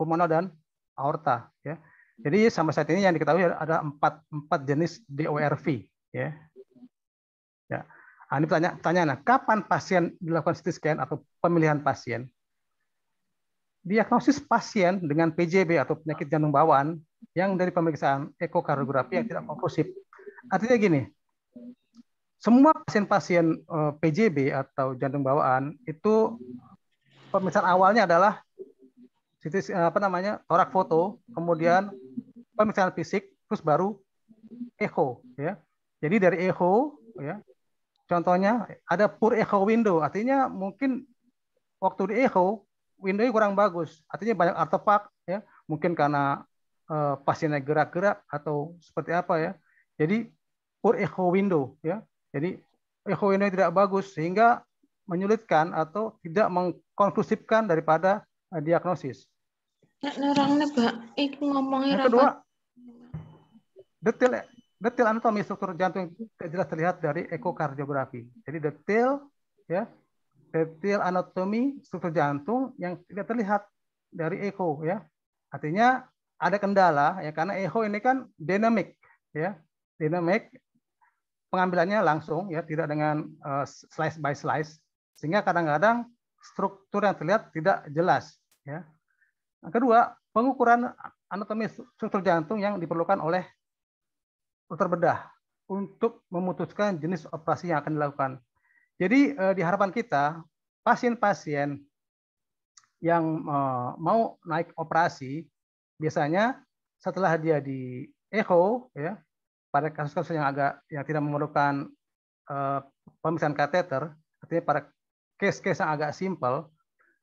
pulmonal dan aorta. Ya. Jadi sampai saat ini yang diketahui ada empat, empat jenis DORV. Ya. Ya. Ah, nah, ini pertanyaan, pertanyaan, kapan pasien dilakukan CT scan atau pemilihan pasien? Diagnosis pasien dengan PJB atau penyakit jantung bawaan yang dari pemeriksaan ekokardiografi yang tidak konklusif. Artinya gini, semua pasien-pasien eh, PJB atau jantung bawaan itu pemeriksaan awalnya adalah eh, apa namanya torak foto, kemudian pemeriksaan fisik, terus baru echo ya. Jadi dari echo ya. Contohnya ada poor echo window, artinya mungkin waktu di echo window kurang bagus, artinya banyak artefak ya, mungkin karena eh, pasiennya gerak-gerak atau seperti apa ya. Jadi poor echo window ya. Jadi echo ini tidak bagus sehingga menyulitkan atau tidak mengkonklusifkan daripada eh, diagnosis.
Nek ngomongnya
kedua,
detail detail anatomi struktur jantung tidak jelas terlihat dari ekokardiografi. Jadi detail ya detail anatomi struktur jantung yang tidak terlihat dari echo, ya. Artinya ada kendala ya karena echo ini kan dinamik ya. Dinamik pengambilannya langsung ya tidak dengan uh, slice by slice sehingga kadang-kadang struktur yang terlihat tidak jelas ya. Yang kedua, pengukuran anatomi struktur jantung yang diperlukan oleh dokter bedah untuk memutuskan jenis operasi yang akan dilakukan. Jadi uh, di harapan kita pasien-pasien yang uh, mau naik operasi biasanya setelah dia di echo ya pada kasus-kasus yang agak yang tidak memerlukan uh, pemisahan kateter, artinya pada case-case yang agak simpel,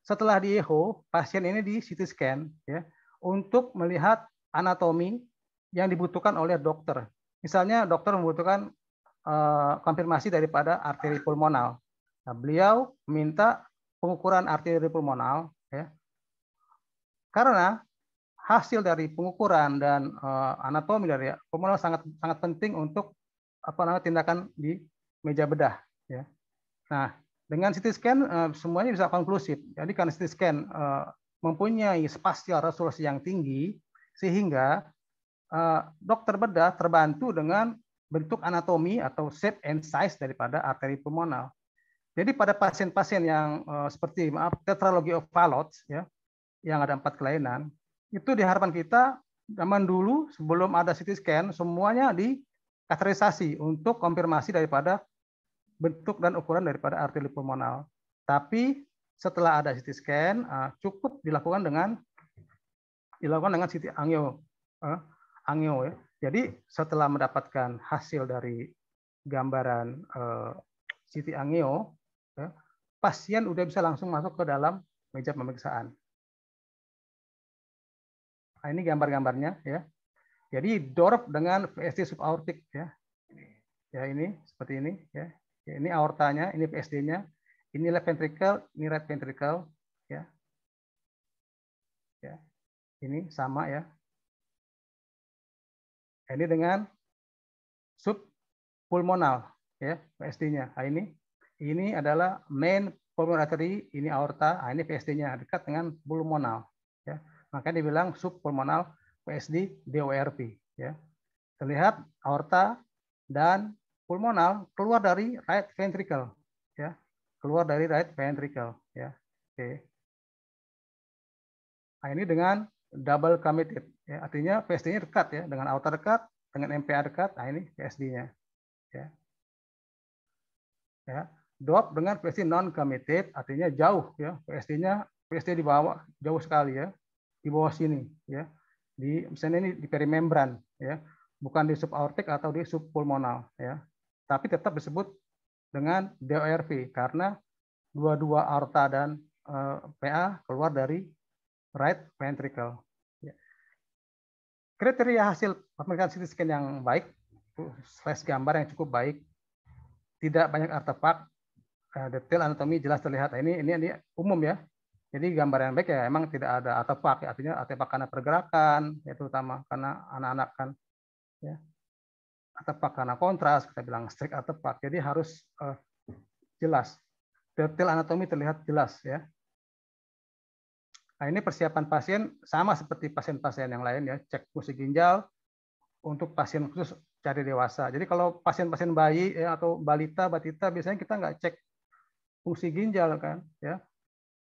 setelah di ECHO, pasien ini di CT scan ya untuk melihat anatomi yang dibutuhkan oleh dokter. Misalnya dokter membutuhkan uh, konfirmasi daripada arteri pulmonal. Nah, beliau minta pengukuran arteri pulmonal ya. Karena hasil dari pengukuran dan uh, anatomi dari pemula sangat sangat penting untuk apa namanya tindakan di meja bedah ya. Nah, dengan CT scan uh, semuanya bisa konklusif. Jadi kan CT scan uh, mempunyai spasial resolusi yang tinggi sehingga uh, dokter bedah terbantu dengan bentuk anatomi atau shape and size daripada arteri pulmonal. Jadi pada pasien-pasien yang uh, seperti maaf tetralogi of Fallot ya yang ada empat kelainan itu di harapan kita zaman dulu sebelum ada CT scan semuanya katerisasi untuk konfirmasi daripada bentuk dan ukuran daripada arteri pulmonal. Tapi setelah ada CT scan ah, cukup dilakukan dengan dilakukan dengan CT angio ah, angio ya. Jadi setelah mendapatkan hasil dari gambaran eh, CT angio ya, pasien udah bisa langsung masuk ke dalam meja pemeriksaan. Nah, ini gambar-gambarnya ya. Jadi dorp dengan PST subaortik ya. Ya ini seperti ini ya. ya ini aortanya, ini PST nya ini left ventricle, ini right ventricle ya. Ya. Ini sama ya. Nah, ini dengan sub pulmonal ya, PST nya Nah, ini ini adalah main pulmonary artery, ini aorta, nah, ini PST nya dekat dengan pulmonal ya. Makanya dibilang subpulmonal PSD DORP. Ya. Terlihat aorta dan pulmonal keluar dari right ventricle. Ya. Keluar dari right ventricle. Ya. Oke. Nah, ini dengan double committed. Ya. Artinya PSD-nya dekat ya. Dengan aorta dekat, dengan MPA dekat. Nah, ini PSD-nya. Ya. Ya. Drop dengan PSD non committed artinya jauh ya. PSD-nya PSD di bawah jauh sekali ya di bawah sini ya di misalnya ini di perimembran ya bukan di subaortik atau di subpulmonal ya tapi tetap disebut dengan DORV karena dua-dua aorta dan eh, PA keluar dari right ventricle. Ya. Kriteria hasil pemeriksaan CT scan yang baik, flash uh, gambar yang cukup baik, tidak banyak artefak, eh, detail anatomi jelas terlihat. Ini ini, ini umum ya, jadi gambar yang baik ya emang tidak ada artefak, ya, artinya artefak karena pergerakan, ya terutama karena anak-anak kan, ya artefak karena kontras kita bilang strik artefak. Jadi harus uh, jelas, detail anatomi terlihat jelas ya. Nah ini persiapan pasien sama seperti pasien-pasien yang lain ya, cek fungsi ginjal untuk pasien khusus cari dewasa. Jadi kalau pasien-pasien bayi ya, atau balita, batita biasanya kita nggak cek fungsi ginjal kan, ya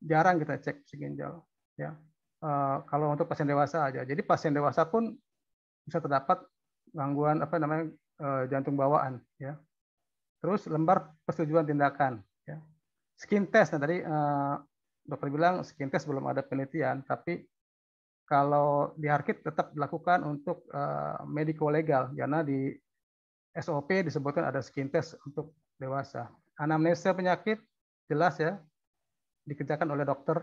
jarang kita cek fungsi ginjal ya uh, kalau untuk pasien dewasa aja jadi pasien dewasa pun bisa terdapat gangguan apa namanya uh, jantung bawaan ya terus lembar persetujuan tindakan ya skin test nah tadi uh, dokter bilang skin test belum ada penelitian tapi kalau di Harkit tetap dilakukan untuk uh, medico legal karena di SOP disebutkan ada skin test untuk dewasa anamnesa penyakit jelas ya dikerjakan oleh dokter.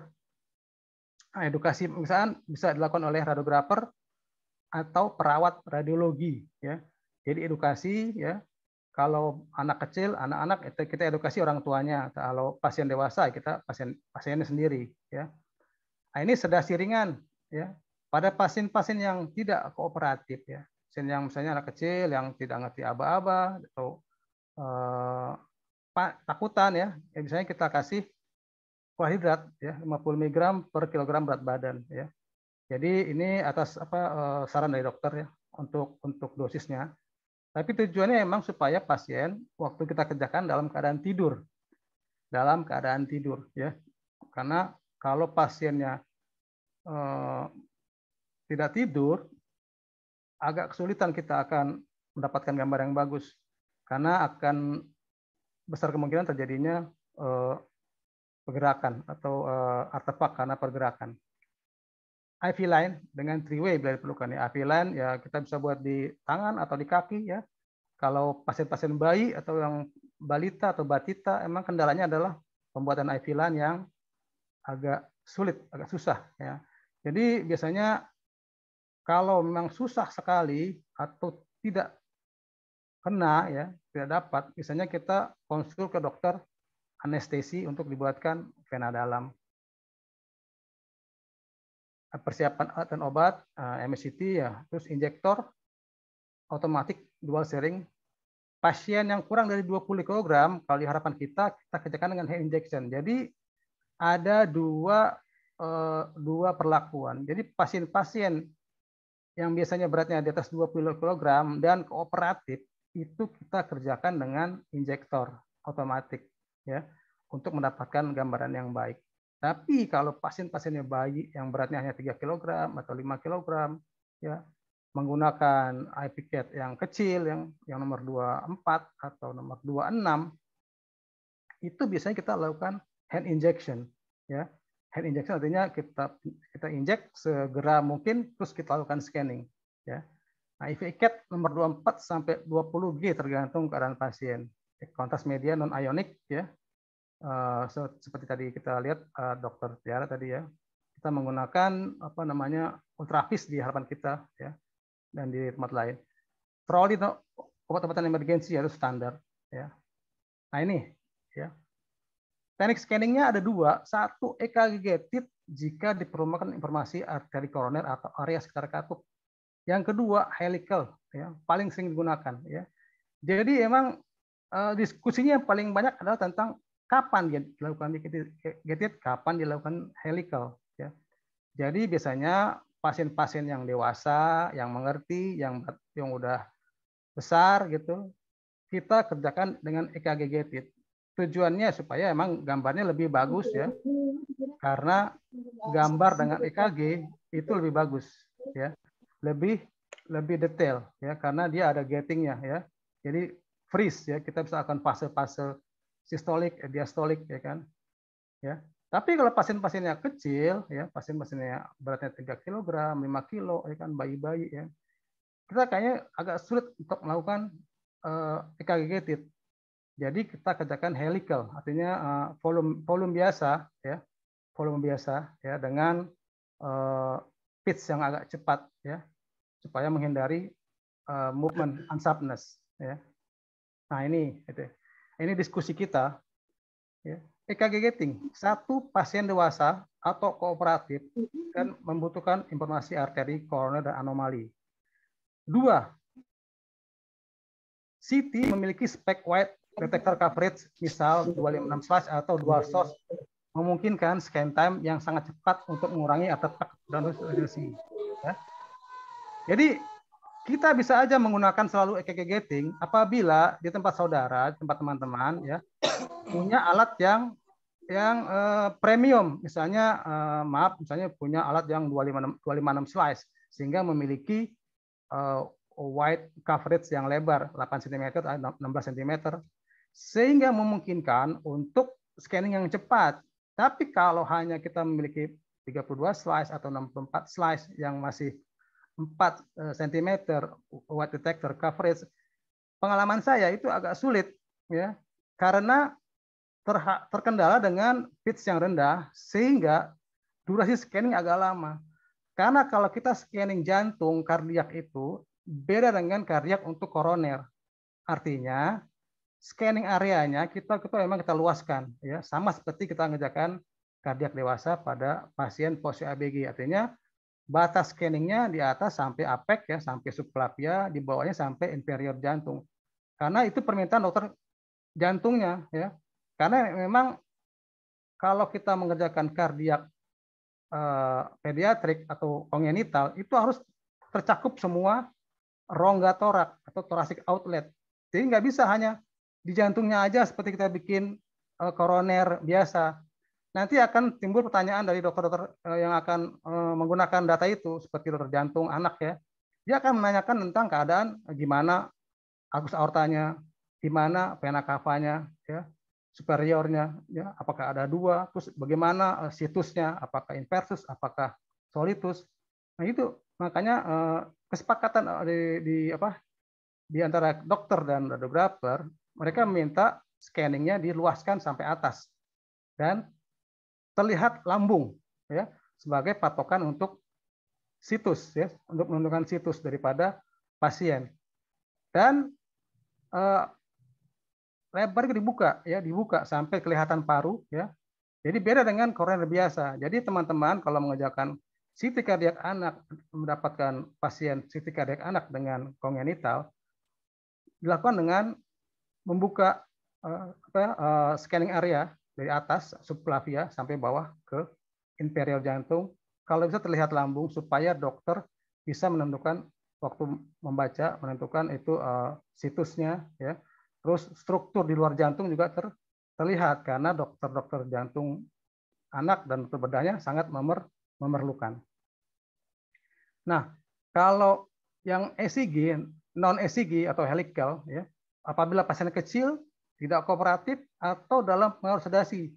Ah, edukasi pemeriksaan bisa dilakukan oleh radiografer atau perawat radiologi ya. Jadi edukasi ya. Kalau anak kecil, anak-anak kita edukasi orang tuanya. Kalau pasien dewasa kita pasien pasiennya sendiri ya. Nah, ini sedasi ringan ya. Pada pasien-pasien yang tidak kooperatif ya. Pasien yang misalnya anak kecil yang tidak ngerti aba-aba atau eh, takutan ya. ya. Misalnya kita kasih karbohidrat ya 50 mg per kilogram berat badan ya. Jadi ini atas apa eh, saran dari dokter ya untuk untuk dosisnya. Tapi tujuannya memang supaya pasien waktu kita kerjakan dalam keadaan tidur. Dalam keadaan tidur ya. Karena kalau pasiennya eh, tidak tidur agak kesulitan kita akan mendapatkan gambar yang bagus karena akan besar kemungkinan terjadinya eh, pergerakan atau uh, artefak karena pergerakan. IV line dengan three way bila diperlukan ya. IV line ya kita bisa buat di tangan atau di kaki ya. Kalau pasien-pasien bayi atau yang balita atau batita emang kendalanya adalah pembuatan IV line yang agak sulit, agak susah ya. Jadi biasanya kalau memang susah sekali atau tidak kena ya, tidak dapat, misalnya kita konsul ke dokter anestesi untuk dibuatkan vena dalam. Persiapan alat dan obat, eh, MSCT ya, terus injektor, otomatik dual sharing. Pasien yang kurang dari 20 kg, kalau harapan kita, kita kerjakan dengan hand injection. Jadi ada dua, eh, dua perlakuan. Jadi pasien-pasien yang biasanya beratnya di atas 20 kg dan kooperatif, itu kita kerjakan dengan injektor otomatik ya untuk mendapatkan gambaran yang baik. Tapi kalau pasien-pasiennya bayi yang beratnya hanya 3 kg atau 5 kg ya menggunakan eye yang kecil yang yang nomor 24 atau nomor 26 itu biasanya kita lakukan hand injection ya. Hand injection artinya kita kita injek segera mungkin terus kita lakukan scanning ya. Nah, IV CAT nomor 24 sampai 20G tergantung keadaan pasien. Kontras media non ionik ya, Eh, seperti tadi kita lihat uh, Dokter Tiara tadi ya, kita menggunakan apa namanya ultravis di harapan kita ya dan di tempat lain. Proli obat-obatan emergensi harus standar ya. Nah ini ya. Teknik scanningnya ada dua, satu EKG tip jika diperlukan informasi arteri koroner atau area sekitar katup. Yang kedua helical ya, paling sering digunakan ya. Jadi emang eh, diskusinya yang paling banyak adalah tentang Kapan dilakukan gated? Kapan dilakukan helical? Ya. Jadi biasanya pasien-pasien yang dewasa, yang mengerti, yang yang udah besar gitu, kita kerjakan dengan EKG gated. Tujuannya supaya emang gambarnya lebih bagus ya, karena
gambar dengan
EKG itu lebih bagus ya, lebih lebih detail ya, karena dia ada gatingnya ya. Jadi freeze ya, kita bisa akan fase-fase sistolik, eh, diastolik ya kan. Ya. Tapi kalau pasien-pasiennya kecil ya, pasien-pasiennya beratnya 3 kg, 5 kilo ya kan bayi-bayi ya. Kita kayaknya agak sulit untuk melakukan uh, eh, EKG Jadi kita kerjakan helical, artinya uh, volume volume biasa ya, volume biasa ya dengan uh, pitch yang agak cepat ya, supaya menghindari uh, movement unsubness ya. Nah ini itu ini diskusi kita, ya. EKG getting satu pasien dewasa atau kooperatif dan membutuhkan informasi arteri, koroner, dan anomali. Dua, CT memiliki spek wide detector coverage, misal 256 slash atau dual source, memungkinkan scan time yang sangat cepat untuk mengurangi atau dan resolusi. Ya. Jadi kita bisa aja menggunakan selalu EKG getting apabila di tempat saudara, di tempat teman-teman ya punya alat yang yang eh, premium, misalnya eh, maaf, misalnya punya alat yang 256 256 slice sehingga memiliki eh, wide coverage yang lebar 8 cm 16 cm sehingga memungkinkan untuk scanning yang cepat. Tapi kalau hanya kita memiliki 32 slice atau 64 slice yang masih 4 cm eh, watt detector coverage. Pengalaman saya itu agak sulit ya karena terkendala dengan pitch yang rendah sehingga durasi scanning agak lama. Karena kalau kita scanning jantung kardiak itu beda dengan kardiak untuk koroner. Artinya scanning areanya kita kita memang kita luaskan ya sama seperti kita ngejakan kardiak dewasa pada pasien posio ABG artinya batas scanningnya di atas sampai apex ya sampai subclavia di bawahnya sampai inferior jantung karena itu permintaan dokter jantungnya ya karena memang kalau kita mengerjakan kardiak eh, pediatrik atau kongenital itu harus tercakup semua rongga torak atau thoracic outlet jadi nggak bisa hanya di jantungnya aja seperti kita bikin eh, koroner biasa nanti akan timbul pertanyaan dari dokter-dokter eh, yang akan eh, menggunakan data itu seperti dokter jantung anak ya dia akan menanyakan tentang keadaan eh, gimana agus aortanya gimana vena cavanya ya superiornya ya apakah ada dua terus bagaimana situsnya apakah inversus apakah solitus nah itu makanya kesepakatan di, di apa di antara dokter dan radiografer mereka minta scanningnya diluaskan sampai atas dan terlihat lambung ya sebagai patokan untuk situs ya untuk menentukan situs daripada pasien dan eh, lebar dibuka ya dibuka sampai kelihatan paru ya jadi beda dengan koroner biasa jadi teman-teman kalau mengerjakan CT kardiak anak mendapatkan pasien CT kardiak anak dengan kongenital dilakukan dengan membuka uh, apa, uh, scanning area dari atas subclavia sampai bawah ke imperial jantung. Kalau bisa terlihat lambung supaya dokter bisa menentukan waktu membaca menentukan itu uh, situsnya ya. Terus struktur di luar jantung juga ter, terlihat karena dokter-dokter jantung anak dan dokter bedahnya sangat memer, memerlukan. Nah, kalau yang ECG non ECG atau helical ya, apabila pasien kecil tidak kooperatif atau dalam pengaruh sedasi,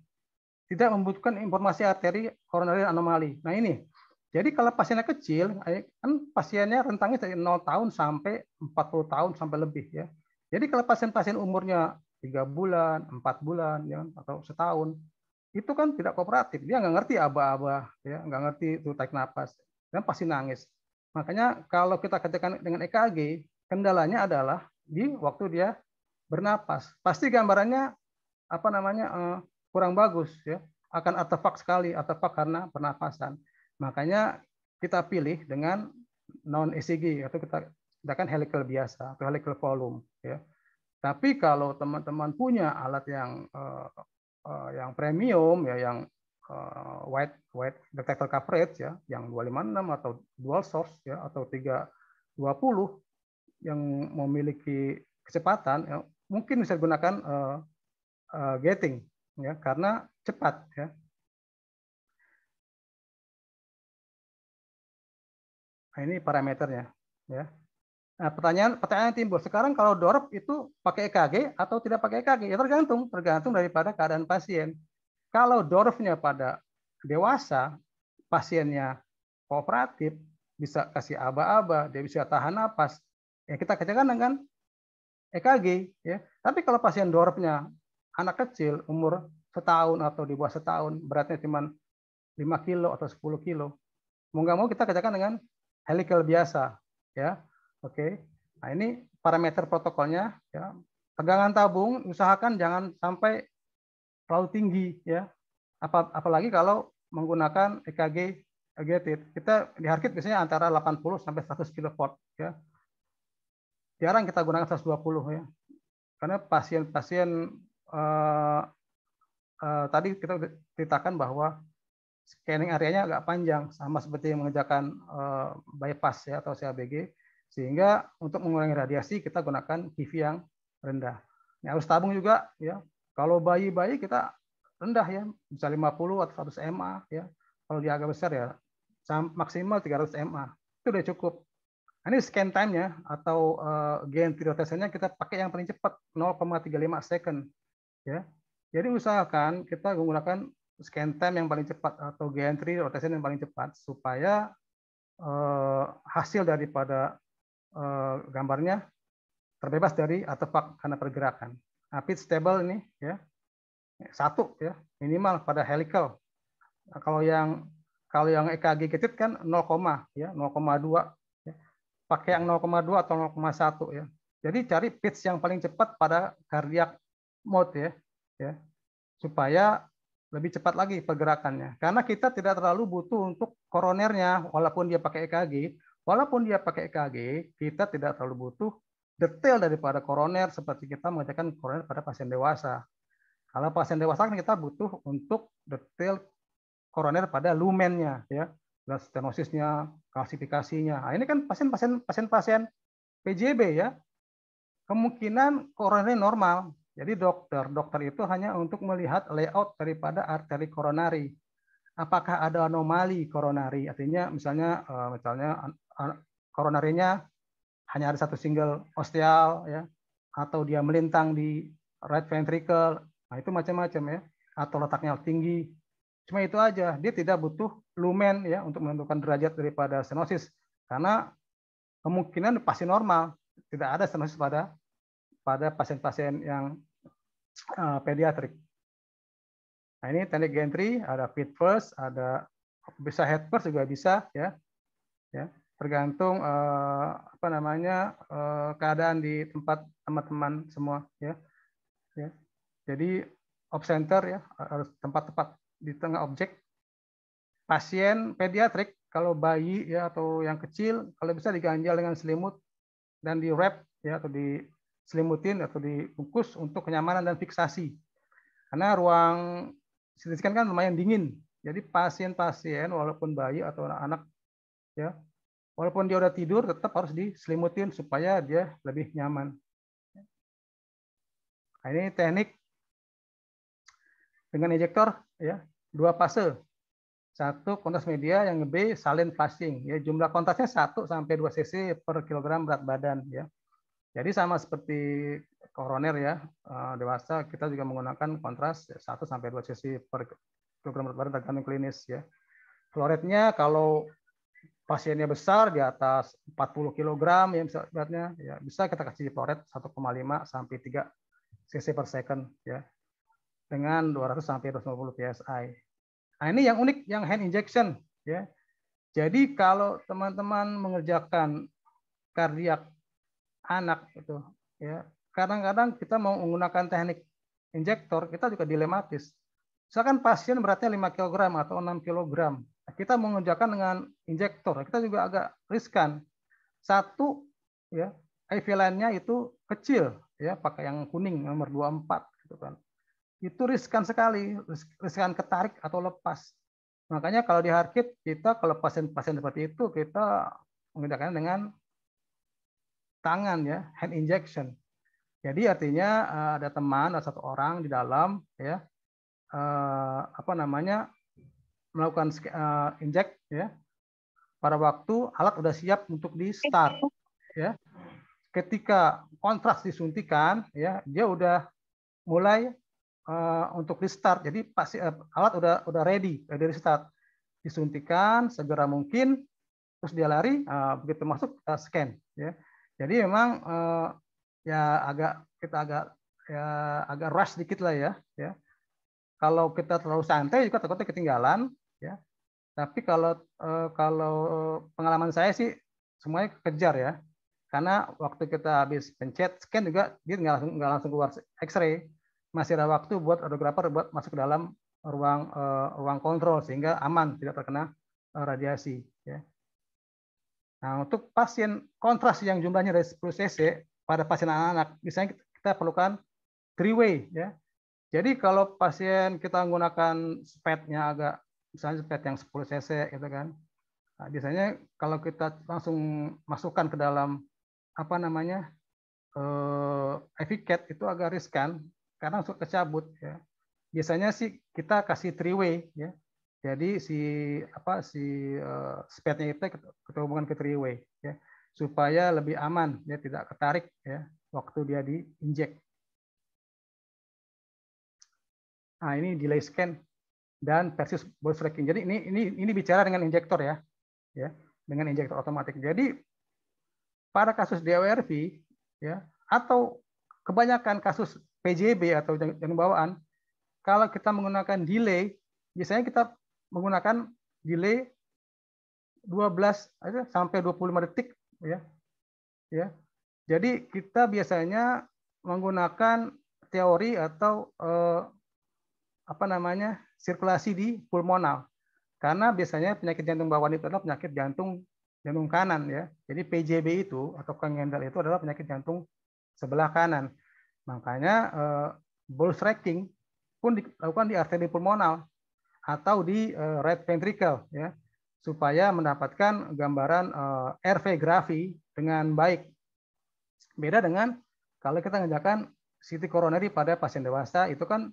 tidak membutuhkan informasi arteri koroner anomali. Nah ini, jadi kalau pasiennya kecil, eh, kan pasiennya rentangnya dari 0 tahun sampai 40 tahun sampai lebih ya. Jadi kalau pasien-pasien umurnya tiga bulan, empat bulan, ya, atau setahun, itu kan tidak kooperatif. Dia nggak ngerti aba-aba, ya, nggak ngerti itu tarik nafas, dan pasti nangis. Makanya kalau kita kerjakan dengan EKG, kendalanya adalah di waktu dia bernapas, pasti gambarannya apa namanya uh, kurang bagus ya, akan artefak sekali, artefak karena pernapasan. Makanya kita pilih dengan non ECG atau kita gunakan helical biasa atau helical volume ya. Tapi kalau teman-teman punya alat yang uh, uh, yang premium ya yang uh, wide wide detector coverage ya yang 256 atau dual source ya atau 320 yang memiliki kecepatan ya, mungkin bisa digunakan uh, eh, uh, eh, getting ya karena cepat ya. Nah, ini parameternya ya. Nah, pertanyaan pertanyaan yang timbul sekarang kalau dorp itu pakai EKG atau tidak pakai EKG ya tergantung tergantung daripada keadaan pasien. Kalau dorfnya pada dewasa pasiennya kooperatif bisa kasih aba-aba dia bisa tahan napas ya kita kerjakan dengan EKG ya. Tapi kalau pasien dorpnya anak kecil umur setahun atau di bawah setahun beratnya cuma 5 kilo atau 10 kilo. Mau nggak mau kita kerjakan dengan helical biasa ya. Oke. Okay. Nah, ini parameter protokolnya ya. Tegangan tabung usahakan jangan sampai terlalu tinggi ya. apalagi kalau menggunakan EKG aggregated. E kita di biasanya antara 80 sampai 100 kV ya jarang kita gunakan 120 ya. Karena pasien-pasien uh, uh, tadi kita ceritakan bahwa scanning areanya agak panjang sama seperti yang mengerjakan uh, bypass ya atau CABG sehingga untuk mengurangi radiasi kita gunakan TV yang rendah. Ini harus tabung juga ya. Kalau bayi-bayi kita rendah ya, bisa 50 atau 100 MA ya. Kalau dia agak besar ya maksimal 300 MA. Itu sudah cukup Nah, ini scan time-nya atau uh, gain prioritasnya kita pakai yang paling cepat 0,35 second. Ya. Jadi usahakan kita menggunakan scan time yang paling cepat atau gain tree rotation yang paling cepat supaya eh, hasil daripada eh, gambarnya terbebas dari artefak karena pergerakan. Nah, pitch stable ini ya satu ya minimal pada helical. Nah, kalau yang kalau yang EKG gadget kan 0, ya 0,2 pakai yang 0,2 atau 0,1 ya. Jadi cari pitch yang paling cepat pada cardiac mode ya, ya. Supaya lebih cepat lagi pergerakannya. Karena kita tidak terlalu butuh untuk koronernya walaupun dia pakai EKG, walaupun dia pakai EKG, kita tidak terlalu butuh detail daripada koroner seperti kita mengerjakan koroner pada pasien dewasa. Kalau pasien dewasa kan kita butuh untuk detail koroner pada lumennya ya jelas nah, stenosisnya, kalsifikasinya. Nah, ini kan pasien-pasien pasien-pasien PJB ya. Kemungkinan koronernya normal. Jadi dokter, dokter itu hanya untuk melihat layout daripada arteri koronari. Apakah ada anomali koronari? Artinya misalnya eh, misalnya koronarinya hanya ada satu single osteal ya atau dia melintang di right ventricle. Nah, itu macam-macam ya. Atau letaknya tinggi Cuma itu aja, dia tidak butuh lumen ya untuk menentukan derajat daripada stenosis karena kemungkinan pasti normal, tidak ada stenosis pada pada pasien-pasien yang uh, pediatrik. Nah, ini teknik gantry ada feed first, ada bisa head first juga bisa ya. Ya, tergantung uh, apa namanya uh, keadaan di tempat teman-teman semua ya. Ya. Jadi op center ya harus tempat tepat di tengah objek. Pasien pediatrik kalau bayi ya atau yang kecil kalau bisa diganjal dengan selimut dan di wrap ya atau di selimutin atau dibungkus untuk kenyamanan dan fiksasi. Karena ruang CT kan lumayan dingin. Jadi pasien-pasien walaupun bayi atau anak-anak ya walaupun dia udah tidur tetap harus diselimutin supaya dia lebih nyaman. Nah, ini teknik dengan ejektor ya dua fase. Satu kontras media, yang B salin flushing. Ya, jumlah kontrasnya 1 sampai 2 cc per kilogram berat badan. Ya. Jadi sama seperti koroner ya, eh, dewasa kita juga menggunakan kontras 1 sampai 2 cc per kilogram berat badan tergantung klinis ya. Kloretnya kalau pasiennya besar di atas 40 kg ya bisa beratnya ya bisa kita kasih kloret 1,5 sampai 3 cc per second ya dengan 200 sampai 250 psi. Nah, ini yang unik yang hand injection ya. Jadi kalau teman-teman mengerjakan kardiak anak itu ya, kadang-kadang kita mau menggunakan teknik injektor, kita juga dilematis. Misalkan pasien beratnya 5 kg atau 6 kg. Kita mengerjakan dengan injektor, kita juga agak riskan. Satu ya, IV nya itu kecil ya, pakai yang kuning nomor 24 gitu kan itu riskan sekali, riskan ketarik atau lepas. Makanya kalau di Harkit kita kalau pasien-pasien seperti itu kita mengerjakannya dengan tangan ya, hand injection. Jadi artinya eh, ada teman, ada satu orang di dalam ya eh, apa namanya melakukan eh, inject ya pada waktu alat sudah siap untuk di start ya ketika kontras disuntikan ya dia udah mulai Eh, untuk restart. Jadi pasti eh, alat udah udah ready, ready restart. Disuntikan segera mungkin, terus dia lari, eh, begitu masuk uh, scan. Ya. Jadi memang ya agak kita agak ya, agak rush dikit lah ya. ya. Kalau kita terlalu santai juga takutnya ketinggalan. Ya. Tapi kalau kalau pengalaman saya sih semuanya kejar ya. Karena waktu kita habis pencet scan juga dia nggak langsung nggak langsung keluar X-ray masih ada waktu buat radiografer buat masuk ke dalam ruang uh, ruang kontrol sehingga aman tidak terkena uh, radiasi ya. Nah, untuk pasien kontras yang jumlahnya dari 10 cc pada pasien anak-anak misalnya kita perlukan three way ya. Jadi kalau pasien kita menggunakan spetnya agak misalnya spet yang 10 cc gitu kan. Nah, biasanya kalau kita langsung masukkan ke dalam apa namanya eh, uh, itu agak riskan karena langsung kecabut ya. Biasanya sih kita kasih three way ya. Jadi si apa si uh, eh, spednya itu keterhubungan ke three way ya supaya lebih aman ya tidak ketarik ya waktu dia di diinjek. Nah, ini delay scan dan versus ball tracking. Jadi ini ini ini bicara dengan injektor ya. Ya, dengan injektor otomatis. Jadi pada kasus DWRV ya atau kebanyakan kasus PJB atau jantung bawaan, kalau kita menggunakan delay, biasanya kita menggunakan delay 12 eh, sampai 25 detik ya. Ya. Jadi kita biasanya menggunakan teori atau eh, apa namanya? sirkulasi di pulmonal. Karena biasanya penyakit jantung bawaan itu adalah penyakit jantung jantung kanan ya. Jadi PJB itu atau congenital itu adalah penyakit jantung sebelah kanan. Makanya eh, bolus tracking pun dilakukan di arteri pulmonal atau di eh, right ventricle ya supaya mendapatkan gambaran eh, RV grafi dengan baik. Beda dengan kalau kita ngejakan CT koroneri pada pasien dewasa itu kan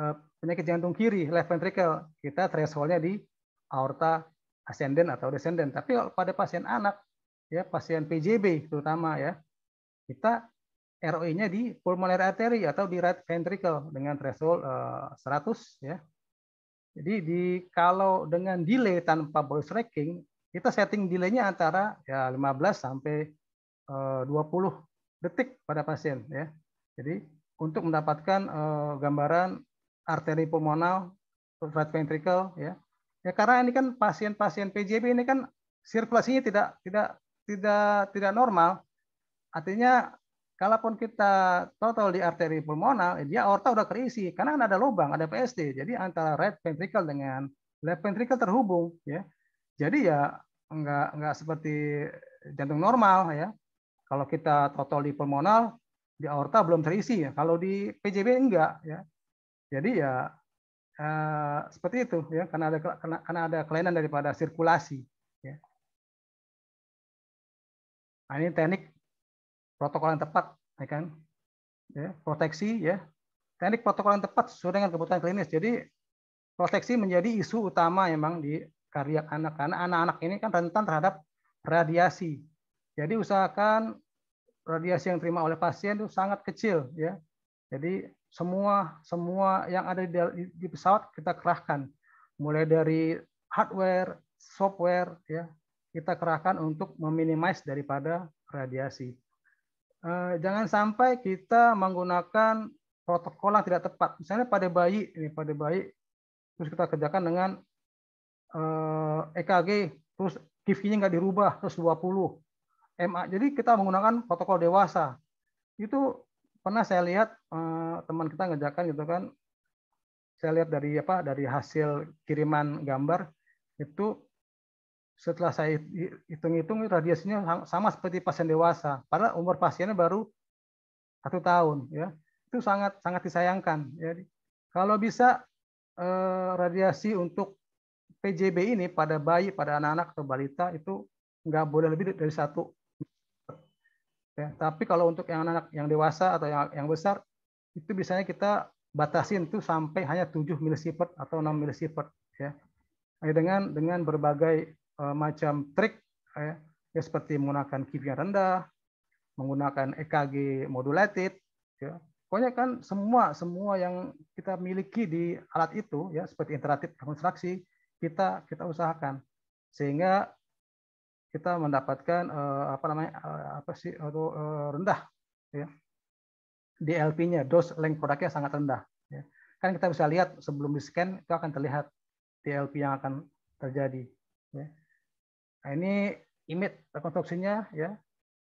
eh, penyakit jantung kiri left ventricle kita thresholdnya di aorta ascenden atau descendent. Tapi pada pasien anak ya pasien PJB terutama ya kita ROI-nya di pulmoner arteri atau di right ventricle dengan threshold 100 eh, ya. Jadi di kalau dengan delay tanpa bolus tracking, kita setting delay-nya antara ya 15 sampai 20 eh, detik pada pasien ya. Jadi untuk mendapatkan eh, gambaran arteri pulmonal right ventricle ya. Ya karena ini kan pasien-pasien PJB ini kan sirkulasinya tidak tidak tidak tidak normal. Artinya Kalaupun kita total di arteri pulmonal, eh, dia aorta udah terisi karena kan ada lubang, ada PST, Jadi antara right ventricle dengan left ventricle terhubung, ya. Jadi ya nggak nggak seperti jantung normal, ya. Kalau kita total di pulmonal, di aorta belum terisi ya. Kalau di PJB enggak, ya. Jadi ya eh, seperti itu, ya. Karena ada karena, karena ada kelainan daripada sirkulasi. Ya. Nah, ini teknik protokol yang tepat, ya kan? Ya, proteksi, ya. Teknik protokol yang tepat sesuai dengan kebutuhan klinis. Jadi proteksi menjadi isu utama memang di karya anak karena anak-anak ini kan rentan terhadap radiasi. Jadi usahakan radiasi yang terima oleh pasien itu sangat kecil, ya. Jadi semua semua yang ada di, di pesawat kita kerahkan, mulai dari hardware, software, ya kita kerahkan untuk meminimais daripada radiasi. Eh, jangan sampai kita menggunakan protokol yang tidak tepat. Misalnya pada bayi, ini pada bayi terus kita kerjakan dengan EKG, eh, e terus KIF-nya nggak dirubah, terus 20 MA. Jadi kita menggunakan protokol dewasa. Itu pernah saya lihat eh, teman kita ngejakan gitu kan. Saya lihat dari apa dari hasil kiriman gambar itu setelah saya hitung-hitung radiasinya sama seperti pasien dewasa. Padahal umur pasiennya baru satu tahun, ya itu sangat sangat disayangkan. Jadi ya. kalau bisa eh, radiasi untuk PJB ini pada bayi, pada anak-anak atau balita itu nggak boleh lebih dari satu. Ya, tapi kalau untuk yang anak, anak yang dewasa atau yang, yang besar itu biasanya kita batasin itu sampai hanya 7 milisievert atau 6 milisievert ya. Dengan dengan berbagai Eh, macam trik ya, ya seperti menggunakan KIF yang rendah, menggunakan EKG modulated, ya. pokoknya kan semua semua yang kita miliki di alat itu ya seperti interaktif konstruksi kita kita usahakan sehingga kita mendapatkan eh, apa namanya eh, apa sih atau eh, rendah ya DLP-nya dose length produknya sangat rendah ya. kan kita bisa lihat sebelum di scan itu akan terlihat DLP yang akan terjadi ya. Nah, ini image rekonstruksinya ya.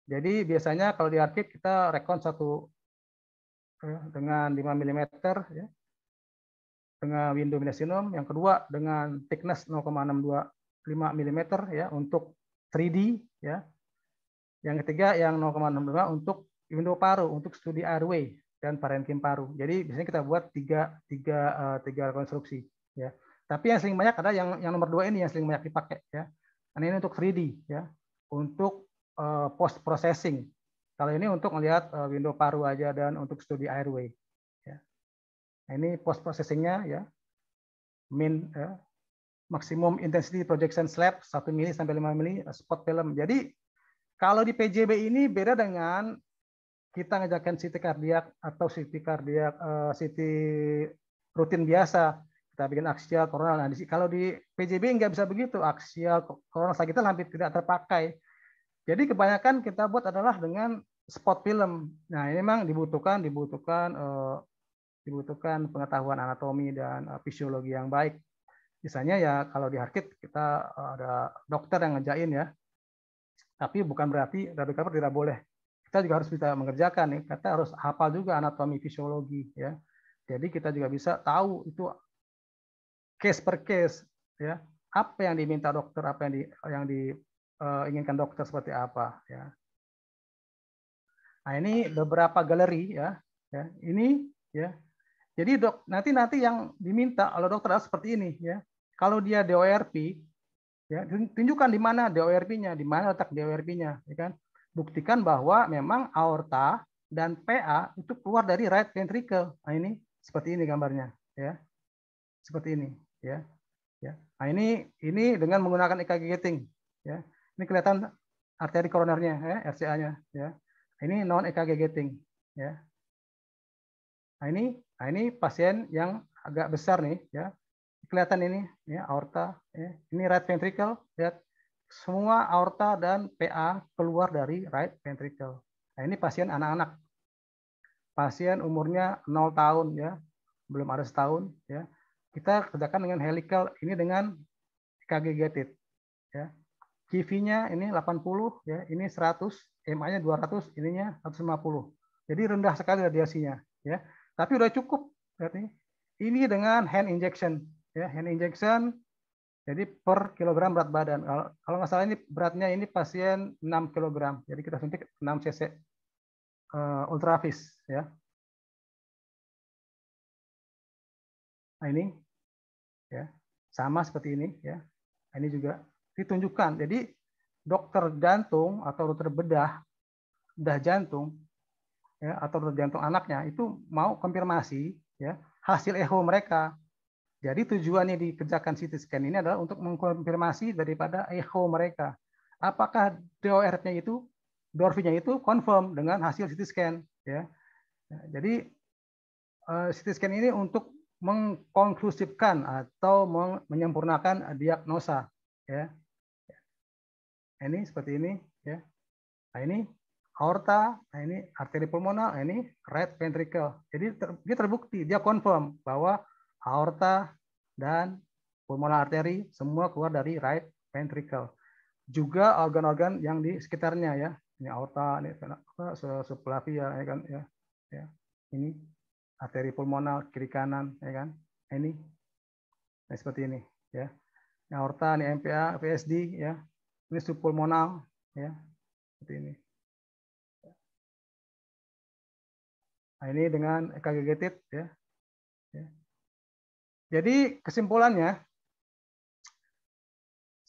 Jadi biasanya kalau di arkit kita rekon satu eh, dengan 5 mm ya. Dengan window minimum. yang kedua dengan thickness 0,625 mm ya untuk 3D ya. Yang ketiga yang 0,65 untuk window paru untuk studi airway dan parenkim paru. Jadi biasanya kita buat tiga tiga uh, tiga rekonstruksi ya. Tapi yang sering banyak ada yang yang nomor dua ini yang sering banyak dipakai ya ini untuk 3D ya, untuk eh, post processing. Kalau ini untuk melihat eh, window paru aja dan untuk studi airway. Ya. Nah, ini post processingnya ya, min ya, maksimum intensity projection slab 1 mili sampai 5 mili eh, spot film. Jadi kalau di PJB ini beda dengan kita ngejakan CT kardiak atau CT kardiak uh, CT rutin biasa kita bikin aksial koronal. Nah, kalau di PJB nggak bisa begitu, aksial koronal kita hampir tidak terpakai. Jadi kebanyakan kita buat adalah dengan spot film. Nah, ini memang dibutuhkan dibutuhkan eh, dibutuhkan pengetahuan anatomi dan eh, fisiologi yang baik. Misalnya ya kalau di Harkit kita eh, ada dokter yang ngejain ya. Tapi bukan berarti radiografer tidak boleh. Kita juga harus bisa mengerjakan nih, kita harus hafal juga anatomi fisiologi ya. Jadi kita juga bisa tahu itu case per case ya apa yang diminta dokter apa yang di yang diinginkan eh, uh, dokter seperti apa ya nah ini beberapa galeri ya ya ini ya jadi dok nanti nanti yang diminta oleh dokter adalah seperti ini ya kalau dia DORP ya tunjukkan di mana DORP-nya di mana letak DORP-nya ya kan buktikan bahwa memang aorta dan PA itu keluar dari right ventricle nah ini seperti ini gambarnya ya seperti ini ya ya nah, ini ini dengan menggunakan EKG gating ya ini kelihatan arteri koronernya ya RCA-nya ya ini non EKG gating ya nah ini nah ini pasien yang agak besar nih ya kelihatan ini ya aorta ya. ini right ventricle lihat semua aorta dan PA keluar dari right ventricle nah ini pasien anak-anak pasien umurnya 0 tahun ya belum ada setahun ya kita kerjakan dengan helical ini dengan EKG gated ya CV-nya ini 80 ya ini 100 MA-nya 200 ininya 150 jadi rendah sekali radiasinya ya tapi udah cukup berarti ini dengan hand injection ya hand injection jadi per kilogram berat badan kalau nggak salah ini beratnya ini pasien 6 kg. jadi kita suntik 6 cc uh, eh, ultravis ya nah, ini sama seperti ini ya. Nah, ini juga ditunjukkan. Jadi dokter jantung atau dokter bedah bedah jantung ya, atau dokter jantung anaknya itu mau konfirmasi ya hasil echo mereka. Jadi tujuannya dikerjakan CT scan ini adalah untuk mengkonfirmasi daripada echo mereka. Apakah DOR-nya itu Dorfinya itu confirm dengan hasil CT scan ya. Nah, jadi eh, CT scan ini untuk mengkonklusifkan atau menyempurnakan diagnosa ya. Nah, ini seperti ini ya. Nah, ini aorta, nah ini arteri pulmonal, nah ini red ventricle. Jadi ter, dia terbukti, dia confirm bahwa aorta dan pulmonal arteri semua keluar dari right ventricle. Juga organ-organ yang di sekitarnya ya. Ini aorta, ini apa, sebelah ya kan ya. ya ini arteri pulmonal kiri kanan, ya kan? Nah, ini, nah, seperti ini, ya. Aorta, ini MPA, PSD, ya. Ini subpulmonal, ya, seperti ini.
Nah, ini dengan ekagregated, ya.
ya.
Jadi kesimpulannya,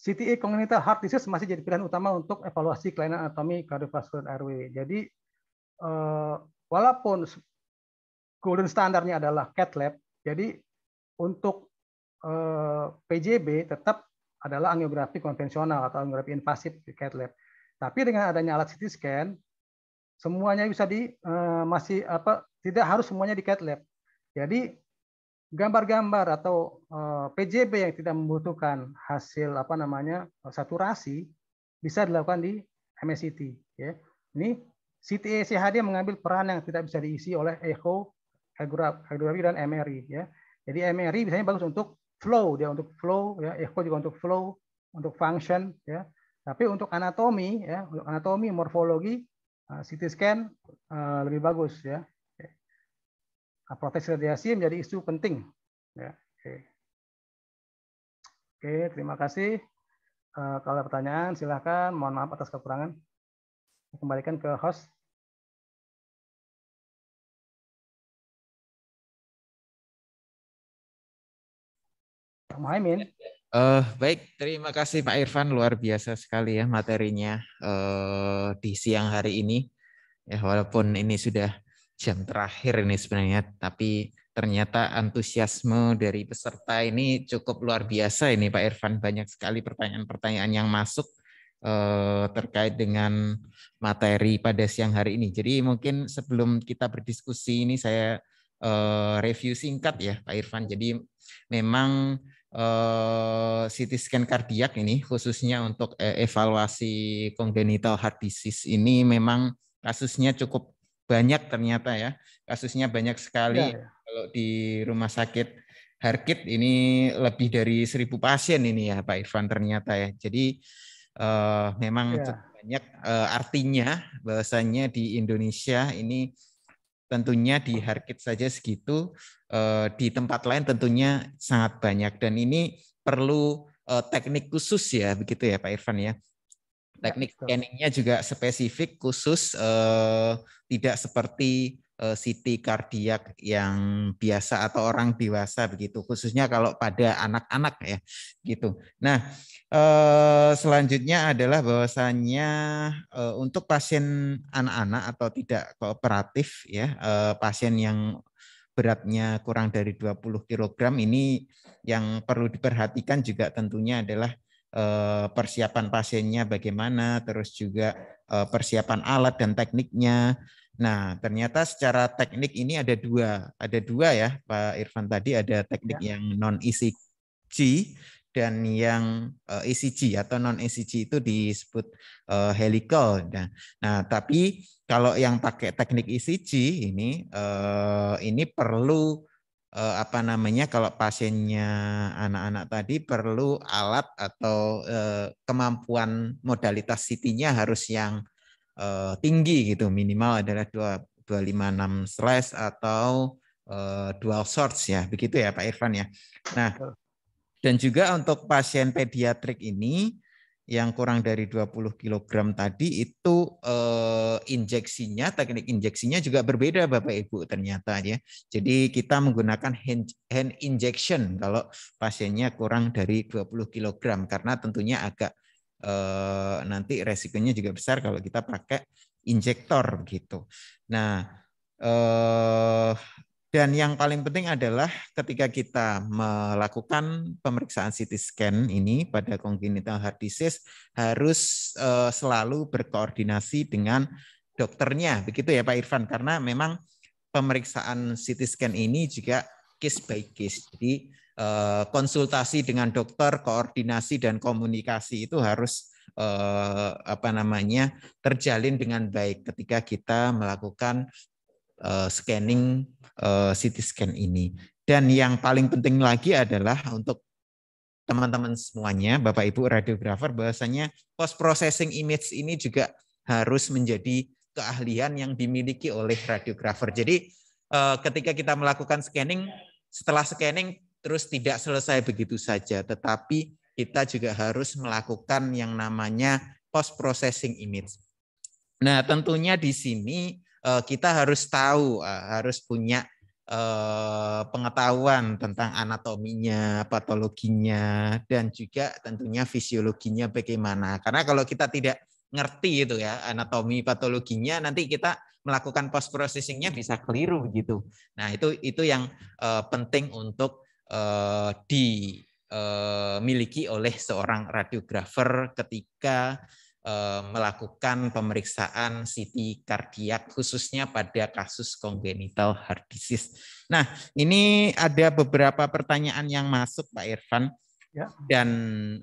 CTE congenital heart disease masih jadi pilihan utama untuk evaluasi kelainan anatomi kardiovaskular RW. Jadi eh, walaupun golden standarnya adalah cat lab. Jadi untuk eh, PJB tetap adalah angiografi konvensional atau angiografi invasif di cat lab. Tapi dengan adanya alat CT scan, semuanya bisa di eh, masih apa tidak harus semuanya di cat lab. Jadi gambar-gambar atau eh, PJB yang tidak membutuhkan hasil apa namanya saturasi bisa dilakukan di MSCT. Ya. Ini CT ECHD mengambil peran yang tidak bisa diisi oleh echo hydrografi dan MRI ya. Jadi MRI biasanya bagus untuk flow dia untuk flow ya, echo juga untuk flow, untuk function ya. Tapi untuk anatomi ya, untuk anatomi morfologi eh, CT scan uh, lebih bagus ya. Okay. Nah, proteksi radiasi menjadi isu penting ya. Oke. Oke, terima kasih. Uh, kalau ada pertanyaan silahkan, mohon maaf atas kekurangan. Kembalikan ke host. Pak
Uh, eh, baik, terima kasih
Pak Irfan. Luar biasa sekali ya materinya uh, di siang hari ini. Ya, walaupun ini sudah jam terakhir ini sebenarnya, tapi ternyata antusiasme dari peserta ini cukup luar biasa ini Pak Irfan. Banyak sekali pertanyaan-pertanyaan yang masuk uh, terkait dengan materi pada siang hari ini. Jadi mungkin sebelum kita berdiskusi ini saya uh, review singkat ya Pak Irfan. Jadi memang uh, eh, CT scan kardiak ini khususnya untuk eh, evaluasi congenital heart disease ini memang kasusnya cukup banyak ternyata ya. Kasusnya banyak sekali ya, ya. kalau di rumah sakit Harkit ini lebih dari seribu pasien ini ya Pak Irfan ternyata ya. Jadi uh, memang ya. banyak uh, artinya bahwasanya di Indonesia ini tentunya di Harkit saja segitu eh, di tempat lain tentunya sangat banyak dan ini perlu eh, teknik khusus ya begitu ya Pak Irfan ya, ya teknik scanningnya juga spesifik khusus eh, tidak seperti Eh, CT kardiak yang biasa atau orang dewasa begitu khususnya kalau pada anak-anak ya gitu. Nah, eh, selanjutnya adalah bahwasannya eh, untuk pasien anak-anak atau tidak kooperatif ya pasien yang beratnya kurang dari 20 kg ini yang perlu diperhatikan juga tentunya adalah persiapan pasiennya bagaimana terus juga persiapan alat dan tekniknya Nah, ternyata secara teknik ini ada dua, ada dua ya, Pak Irfan tadi ada iya. teknik ya. yang non ECG dan yang ECG eh, e atau non ECG itu disebut eh, helical. Nah, nah, tapi kalau yang pakai teknik ECG ini eh, ini perlu apa namanya kalau pasiennya anak-anak tadi perlu alat atau kemampuan modalitas CT-nya harus yang uh, tinggi gitu minimal adalah dua lima enam slash atau uh, dual source ya begitu ya Pak Irfan ya. Nah dan juga untuk pasien pediatrik ini yang kurang dari 20 kg tadi itu eh, injeksinya teknik injeksinya juga berbeda Bapak Ibu ternyata ya. Jadi kita menggunakan hand, hand injection kalau pasiennya kurang dari 20 kg karena tentunya agak eh, nanti resikonya juga besar kalau kita pakai injektor gitu. Nah, eh, dan yang paling penting adalah ketika kita melakukan pemeriksaan CT scan ini pada congenital heart disease harus eh, selalu berkoordinasi dengan dokternya, begitu ya Pak Irfan, karena memang pemeriksaan CT scan ini juga case by case. Jadi Eh, konsultasi dengan dokter, koordinasi dan komunikasi itu harus eh, apa namanya terjalin dengan baik ketika kita melakukan eh, scanning CT scan ini. Dan yang paling penting lagi adalah untuk teman-teman semuanya, Bapak Ibu radiografer, bahwasanya post processing image ini juga harus menjadi keahlian yang dimiliki oleh radiografer. Jadi ketika kita melakukan scanning, setelah scanning terus tidak selesai begitu saja, tetapi kita juga harus melakukan yang namanya post processing image. Nah, tentunya di sini eh, kita harus tahu, eh, harus punya eh, pengetahuan tentang anatominya, patologinya, dan juga tentunya fisiologinya bagaimana. Karena kalau kita tidak ngerti itu ya anatomi patologinya, nanti kita melakukan post processingnya bisa keliru begitu. Nah itu itu yang penting untuk uh, dimiliki oleh seorang radiografer ketika uh, melakukan pemeriksaan CT kardiak khususnya pada kasus congenital heart disease. Nah, ini ada beberapa pertanyaan yang masuk Pak Irfan. Ya. Dan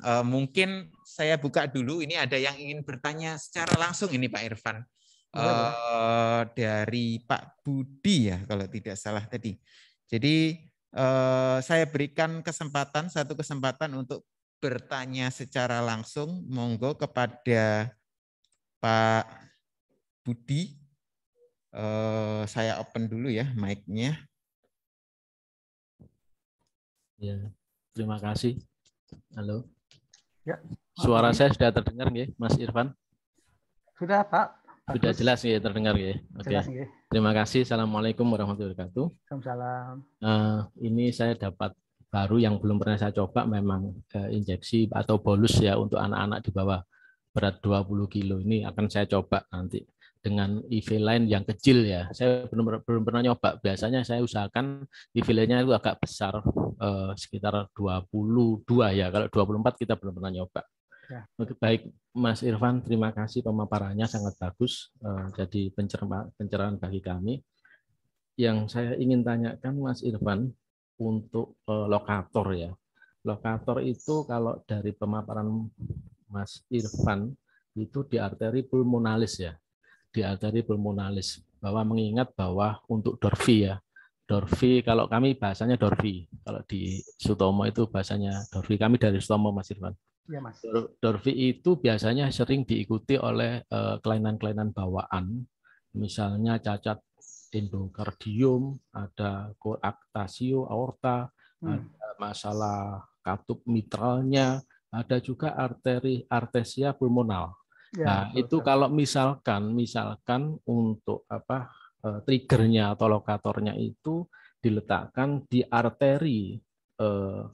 uh, mungkin saya buka dulu. Ini ada yang ingin bertanya secara langsung ini Pak Irfan ya, uh, dari Pak Budi ya kalau tidak salah tadi. Jadi Eh, saya berikan kesempatan satu kesempatan untuk bertanya secara langsung monggo kepada Pak Budi. Eh, saya open dulu ya mic-nya.
Ya, terima kasih. Halo. Ya. Suara saya sudah terdengar nggih, Mas Irfan?
Sudah, Pak. Sudah jelas
ya terdengar ya. Oke. Okay. Terima kasih. Assalamualaikum warahmatullahi wabarakatuh. Salam. Uh, eh, ini saya dapat baru yang belum pernah saya coba memang uh, injeksi atau bolus ya untuk anak-anak di bawah berat 20 kilo. Ini akan saya coba nanti dengan IV line yang kecil ya. Saya belum belum pernah nyoba. Biasanya saya usahakan IV line-nya itu agak besar eh, sekitar 22 ya. Kalau 24 kita belum pernah nyoba. Iya. Oke, baik Mas Irfan, terima kasih pemaparannya sangat bagus, eh, jadi pencerahan bagi kami. Yang saya ingin tanyakan Mas Irfan untuk eh, lokator ya. Lokator itu kalau dari pemaparan Mas Irfan itu di arteri pulmonalis ya, di arteri pulmonalis bahwa mengingat bahwa untuk Dorfi ya, Dorfi kalau kami bahasanya Dorfi, kalau di Sutomo itu bahasanya Dorfi. Kami dari Sutomo Mas Irfan. Ya, Mas. Dorfi itu biasanya sering diikuti oleh eh, kelainan-kelainan bawaan, misalnya cacat endokardium, ada koaktasio aorta, hmm. ada masalah katup mitralnya, ada juga arteri artesia pulmonal. Ya, nah, betul. itu kalau misalkan misalkan untuk apa eh, triggernya atau lokatornya itu diletakkan di arteri uh,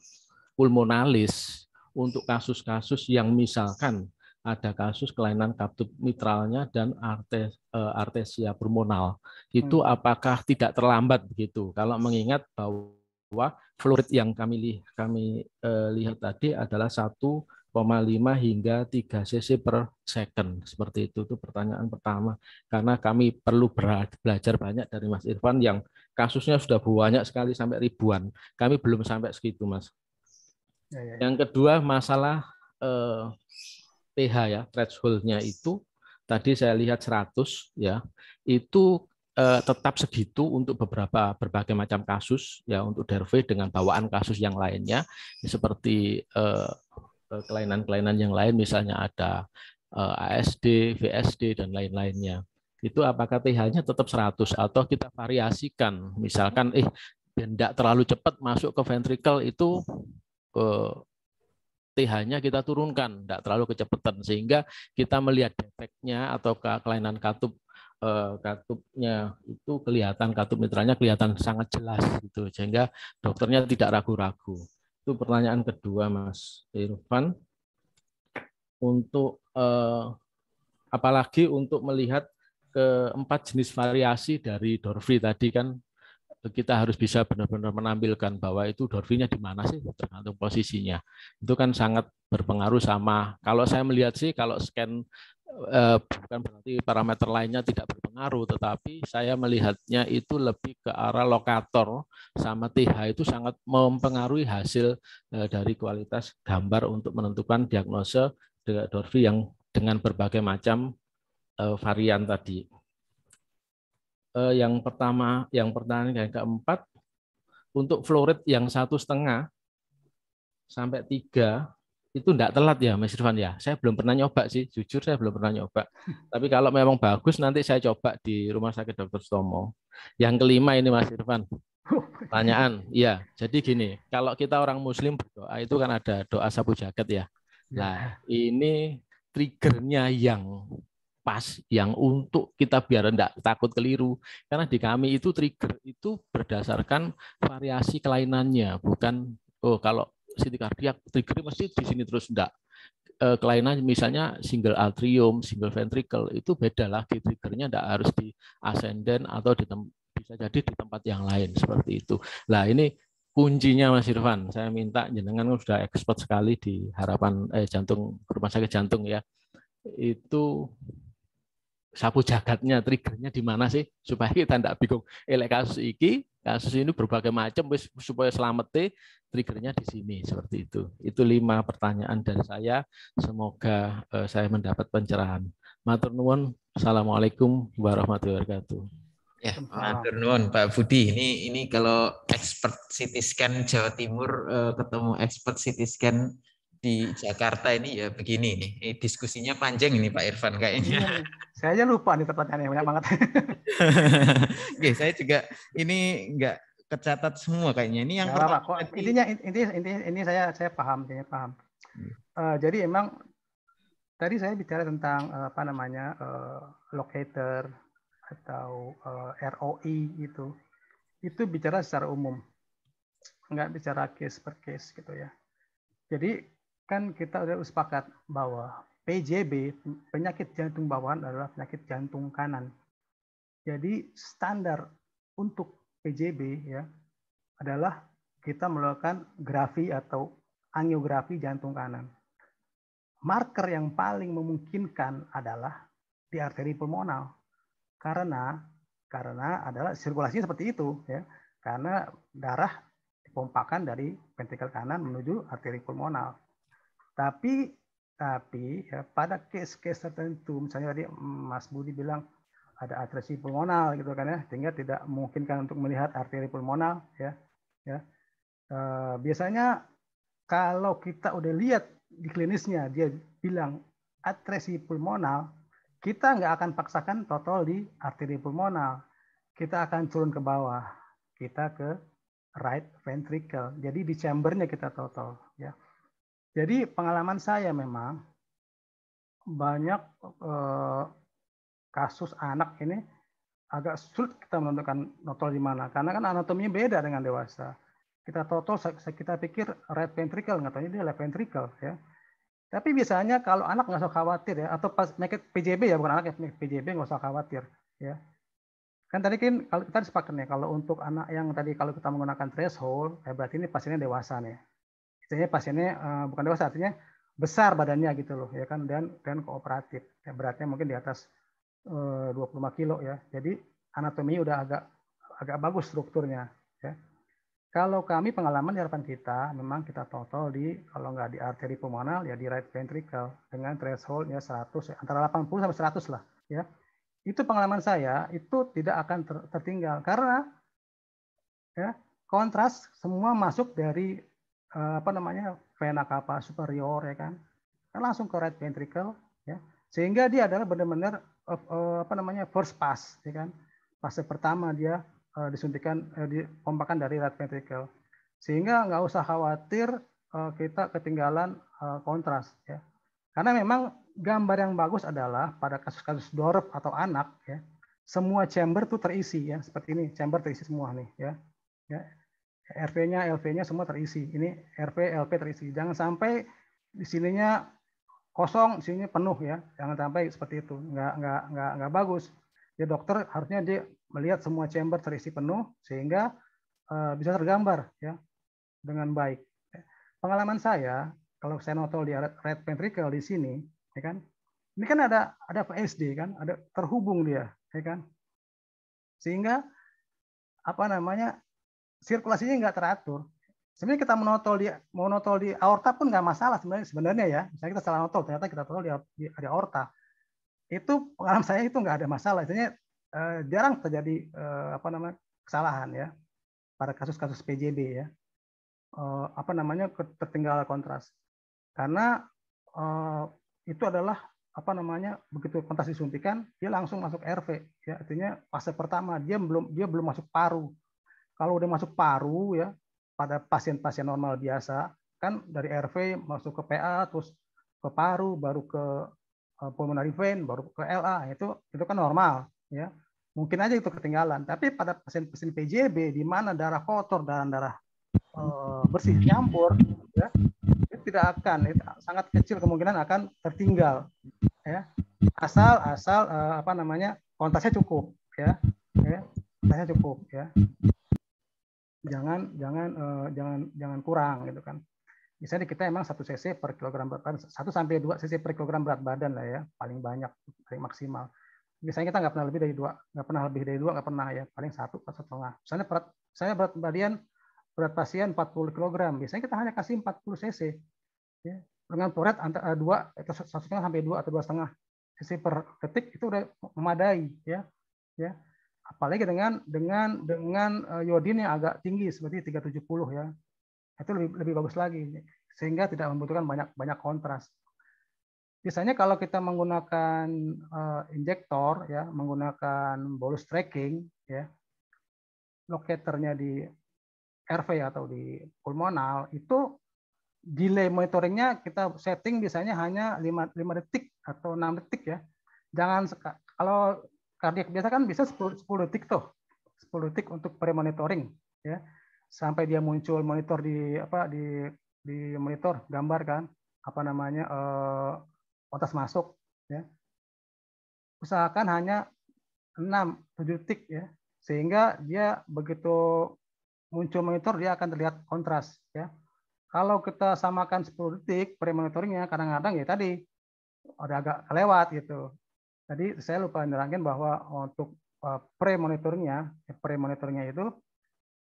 pulmonalis untuk kasus-kasus yang misalkan ada kasus kelainan katup mitralnya dan artes, e, artesia pulmonal. Itu hmm. apakah tidak terlambat begitu? Kalau mengingat bahwa fluorid yang kami kami uh, lihat tadi adalah 1,5 hingga 3 cc per second. Seperti itu itu pertanyaan pertama karena kami perlu belajar banyak dari Mas Irfan yang kasusnya sudah banyak sekali sampai ribuan. Kami belum sampai segitu, Mas. Ya, ya, ya. Yang kedua masalah eh, TH ya, threshold-nya itu tadi saya lihat 100 ya. Itu eh, tetap segitu untuk beberapa berbagai macam kasus ya untuk Derve dengan bawaan kasus yang lainnya seperti eh, eh kelainan-kelainan yang lain misalnya ada eh, ASD, VSD dan lain-lainnya itu apakah TH-nya tetap 100 atau kita variasikan misalkan eh tidak terlalu cepat masuk ke ventrikel itu TH-nya kita turunkan, tidak terlalu kecepatan sehingga kita melihat defeknya atau kelainan katup eh, katupnya itu kelihatan katup mitranya kelihatan sangat jelas gitu sehingga dokternya tidak ragu-ragu. Itu pertanyaan kedua Mas Irfan. Untuk eh, apalagi untuk melihat keempat jenis variasi dari Dorfi tadi kan kita harus bisa benar-benar menampilkan bahwa itu dorfinya di mana sih tergantung posisinya. Itu kan sangat berpengaruh sama kalau saya melihat sih kalau scan eh, bukan berarti parameter lainnya tidak berpengaruh tetapi saya melihatnya itu lebih ke arah lokator sama TH itu sangat mempengaruhi hasil eh, dari kualitas gambar untuk menentukan diagnose dorfi yang dengan berbagai macam eh, varian tadi. Eh, yang pertama, yang pertama yang keempat untuk flow rate yang satu setengah sampai tiga itu tidak telat ya Mas Irfan ya. Saya belum pernah nyoba sih, jujur saya belum pernah nyoba. Tapi kalau memang bagus nanti saya coba di Rumah Sakit Dr. Stomo. Yang kelima ini Mas Irfan.
Oh Pertanyaan,
iya. Jadi gini, kalau kita orang Muslim berdoa itu kan ada doa sapu jagat ya. ya. Nah, ini triggernya yang pas yang untuk kita biar tidak takut keliru karena di kami itu trigger itu berdasarkan variasi kelainannya bukan oh kalau siti kardiak trigger mesti di sini terus tidak e, kelainan misalnya single atrium, single ventricle itu beda lagi triggernya tidak harus di ascendant atau di bisa jadi di tempat yang lain seperti itu. lah ini kuncinya Mas Irfan. Saya minta jenengan sudah expert sekali di harapan eh, jantung rumah sakit jantung ya. Itu sapu jagatnya, triggernya di mana sih supaya kita tidak bingung. Elek eh, kasus iki, kasus ini berbagai macam supaya selamat triggernya di sini seperti itu. Itu lima pertanyaan dari saya. Semoga eh, saya mendapat pencerahan. Matur nuwun. Assalamualaikum warahmatullahi wabarakatuh.
Ya, matur nuwun Pak Budi. Ini ini kalau expert CT scan Jawa Timur eh, ketemu expert CT scan di Jakarta ini ya begini nih. Ini eh, diskusinya panjang ini Pak Irfan kayaknya. Iya,
saya aja lupa nih pertanyaannya banyak banget.
Oke, saya juga ini nggak kecatat semua kayaknya. Ini yang pertama, kok,
intinya intinya inti, ini saya saya paham, saya paham. Uh, jadi emang tadi saya bicara tentang uh, apa namanya uh, locator atau uh, ROI itu. Itu bicara secara umum. Nggak bicara case per case gitu ya. Jadi kan kita sudah sepakat bahwa PJB penyakit jantung bawaan adalah penyakit jantung kanan. Jadi standar untuk PJB ya adalah kita melakukan grafi atau angiografi jantung kanan. Marker yang paling memungkinkan adalah di arteri pulmonal. Karena karena adalah sirkulasinya seperti itu ya. Karena darah dipompakan dari ventrikel kanan menuju arteri pulmonal tapi tapi ya, pada case-case tertentu, misalnya tadi Mas Budi bilang ada atresi pulmonal gitu kan ya, sehingga tidak memungkinkan untuk melihat arteri pulmonal ya. Ya. E, biasanya kalau kita udah lihat di klinisnya dia bilang atresi pulmonal, kita nggak akan paksakan total di arteri pulmonal. Kita akan turun ke bawah, kita ke right ventricle. Jadi di chambernya kita total jadi pengalaman saya memang banyak eh, kasus anak ini agak sulit kita menentukan notol di mana karena kan anatominya beda dengan dewasa. Kita total kita pikir right ventricle nggak tahu dia left ventricle ya. Tapi biasanya kalau anak nggak usah khawatir ya atau pas make PJB ya bukan anak ya, penyakit PJB nggak usah khawatir ya. Kan tadi kan kalau kita sepakat nih kalau untuk anak yang tadi kalau kita menggunakan threshold ya berarti ini pasiennya dewasa nih Istilahnya pasiennya uh, bukan dewasa artinya besar badannya gitu loh ya kan dan dan kooperatif. Ya, beratnya mungkin di atas eh, uh, 25 kilo ya. Jadi anatomi udah agak agak bagus strukturnya ya. Kalau kami pengalaman di harapan kita, memang kita total di kalau nggak di arteri pulmonal ya di right ventricle dengan thresholdnya 100 ya, antara 80 sampai 100 lah ya. Itu pengalaman saya itu tidak akan tertinggal karena ya kontras semua masuk dari Eh, apa namanya vena cava superior ya kan, kan langsung ke right ventricle ya sehingga dia adalah benar-benar eh, eh, apa namanya first pass ya kan fase pertama dia disuntikan dipompakan dari right ventricle sehingga nggak usah khawatir kita ketinggalan kontras ya karena memang gambar yang bagus adalah pada kasus-kasus dorf atau anak ya semua chamber tuh terisi ya seperti ini chamber terisi semua nih ya ya RP-nya, lv nya semua terisi. Ini RP, LP terisi. Jangan sampai di sininya kosong, di sininya penuh ya. Jangan sampai seperti itu. Nggak nggak nggak nggak bagus. Ya dokter harusnya dia melihat semua chamber terisi penuh sehingga uh, bisa tergambar ya dengan baik. Pengalaman saya kalau saya notol di red ventricle di sini, ya kan? Ini kan ada ada PSD kan, ada terhubung dia, ya kan? Sehingga apa namanya sirkulasinya nggak teratur. Sebenarnya kita menotol di menotol di aorta pun nggak masalah sebenarnya sebenarnya ya. Misalnya kita salah notol, ternyata kita notol di, di, di aorta. Itu pengalaman saya itu nggak ada masalah. Sebenarnya eh, jarang terjadi eh, apa namanya kesalahan ya pada kasus-kasus PJB ya. Eh, apa namanya tertinggal kontras. Karena itu adalah apa namanya begitu kontras disuntikan dia langsung masuk RV ya artinya fase pertama dia belum dia belum masuk paru kalau udah masuk paru ya, pada pasien-pasien normal biasa, kan dari RV masuk ke PA, terus ke paru, baru ke eh, pulmonary vein, baru ke LA, itu itu kan normal ya. Mungkin aja itu ketinggalan. Tapi pada pasien-pasien PJB di mana darah kotor dan darah, e, bersih nyampur ya, itu tidak akan itu sangat kecil kemungkinan akan tertinggal ya. Asal asal e, apa namanya? kontasnya cukup ya. ya cukup ya jangan jangan uh, jangan jangan kurang gitu kan. Biasanya kita emang satu cc per kilogram berat badan, satu sampai dua cc per kilogram berat badan lah ya, paling banyak, paling maksimal. Biasanya kita nggak pernah lebih dari dua, nggak pernah lebih dari dua, nggak pernah ya, paling satu atau setengah. Misalnya berat, saya berat badan berat pasien 40 kg, biasanya kita hanya kasih 40 cc. Ya. Dengan berat antara eh, dua atau satu setengah sampai dua atau dua setengah cc per detik itu udah memadai ya. Ya, apalagi dengan dengan dengan yodin eh, yang agak tinggi seperti 370 ya itu lebih lebih bagus lagi sehingga tidak membutuhkan banyak banyak kontras biasanya kalau kita menggunakan uh, injektor ya menggunakan bolus tracking ya locatornya di RV atau di pulmonal itu delay monitoringnya kita setting biasanya hanya 5, 5 detik atau 6 detik ya jangan kalau kardiak biasa kan bisa 10, 10 detik tuh. 10 detik untuk pre-monitoring ya. Sampai dia muncul monitor di apa di di monitor gambar kan apa namanya eh, otas masuk ya. Usahakan hanya 6 7 detik ya. Sehingga dia begitu muncul monitor dia akan terlihat kontras ya. Kalau kita samakan 10 detik pre-monitoringnya kadang-kadang ya tadi ada agak kelewat gitu. Tadi saya lupa nerangin bahwa untuk eh, pre monitornya, eh, pre monitornya itu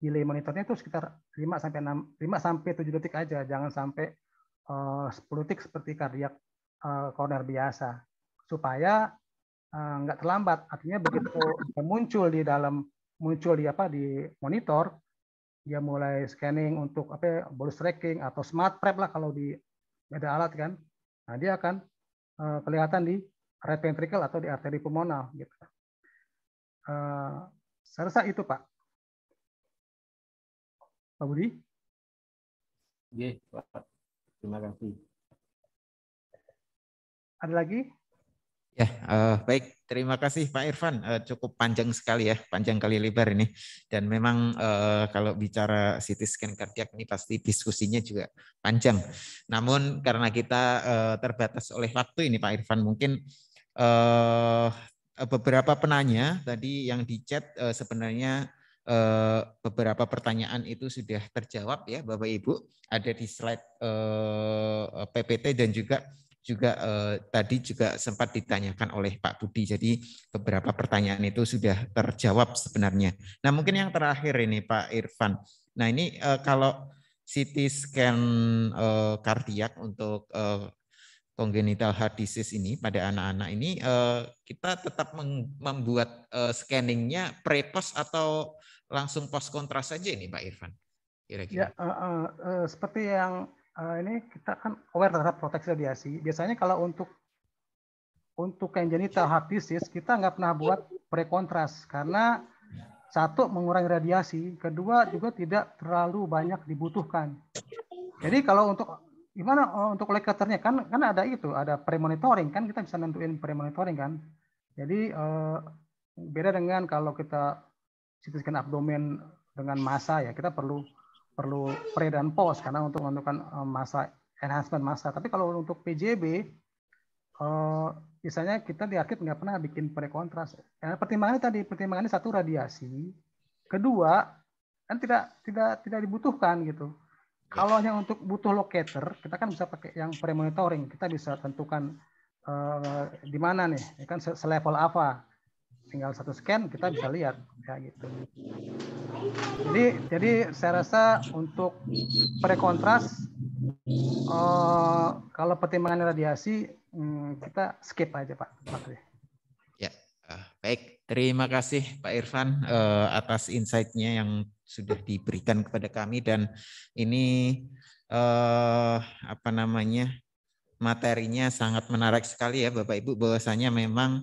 delay monitornya itu sekitar 5 sampai 6 5 sampai 7 detik aja, jangan sampai 10 eh, detik seperti kardiak koroner biasa. Supaya nggak terlambat. Artinya begitu muncul di dalam muncul di apa di monitor, dia mulai scanning untuk apa ya, bolus tracking atau smart prep lah kalau di beda alat kan. Nah, dia akan kelihatan di right ventricle atau di arteri pulmonal gitu. Uh, saya rasa itu Pak. Pak Budi?
Iya, Pak. Terima kasih.
Ada lagi?
Ya, uh, baik. Terima kasih Pak Irfan. Uh, cukup panjang sekali ya, panjang kali lebar ini. Dan memang uh, kalau bicara CT scan kardiak ini pasti diskusinya juga panjang. Namun karena kita uh, terbatas oleh waktu ini Pak Irfan, mungkin Eh, beberapa penanya tadi yang di chat eh, sebenarnya eh, beberapa pertanyaan itu sudah terjawab ya Bapak Ibu ada di slide PPT dan juga juga tadi juga sempat ditanyakan oleh Pak Budi. Jadi beberapa pertanyaan itu sudah terjawab sebenarnya. Nah mungkin yang terakhir ini Pak Irfan. Nah ini kalau CT scan eh, kardiak untuk Kongenital heart disease ini pada anak-anak ini eh, kita tetap membuat eh, scanningnya pre-post atau langsung post kontras saja ini Pak Irfan? Kira-kira.
Ya, uh, uh, seperti yang uh, ini kita kan aware terhadap proteksi radiasi. Biasanya kalau untuk untuk kongenital genital heart disease kita nggak pernah buat pre-kontras karena satu mengurangi radiasi, kedua juga tidak terlalu banyak dibutuhkan. Jadi kalau untuk gimana eh, untuk lekaternya kan kan ada itu ada premonitoring kan kita bisa nentuin premonitoring kan jadi eh, beda dengan kalau kita CT abdomen dengan masa ya kita perlu perlu pre dan post karena untuk menentukan eh, masa enhancement masa tapi kalau untuk PJB eh, biasanya kita di arkit nggak pernah bikin pre kontras eh, pertimbangannya tadi pertimbangannya satu radiasi kedua kan tidak tidak tidak dibutuhkan gitu kalau yang untuk butuh locator, kita kan bisa pakai yang pre-monitoring. Kita bisa tentukan uh, di mana nih, ya kan selevel apa. Tinggal satu scan kita bisa lihat kayak gitu. Jadi jadi saya rasa untuk pre-kontras uh, kalau pertimbangan radiasi hmm, kita skip aja Pak.
Ya, uh, baik. Terima kasih Pak Irfan uh, atas insight-nya yang sudah diberikan kepada kami dan ini eh, apa namanya materinya sangat menarik sekali ya Bapak Ibu bahwasanya memang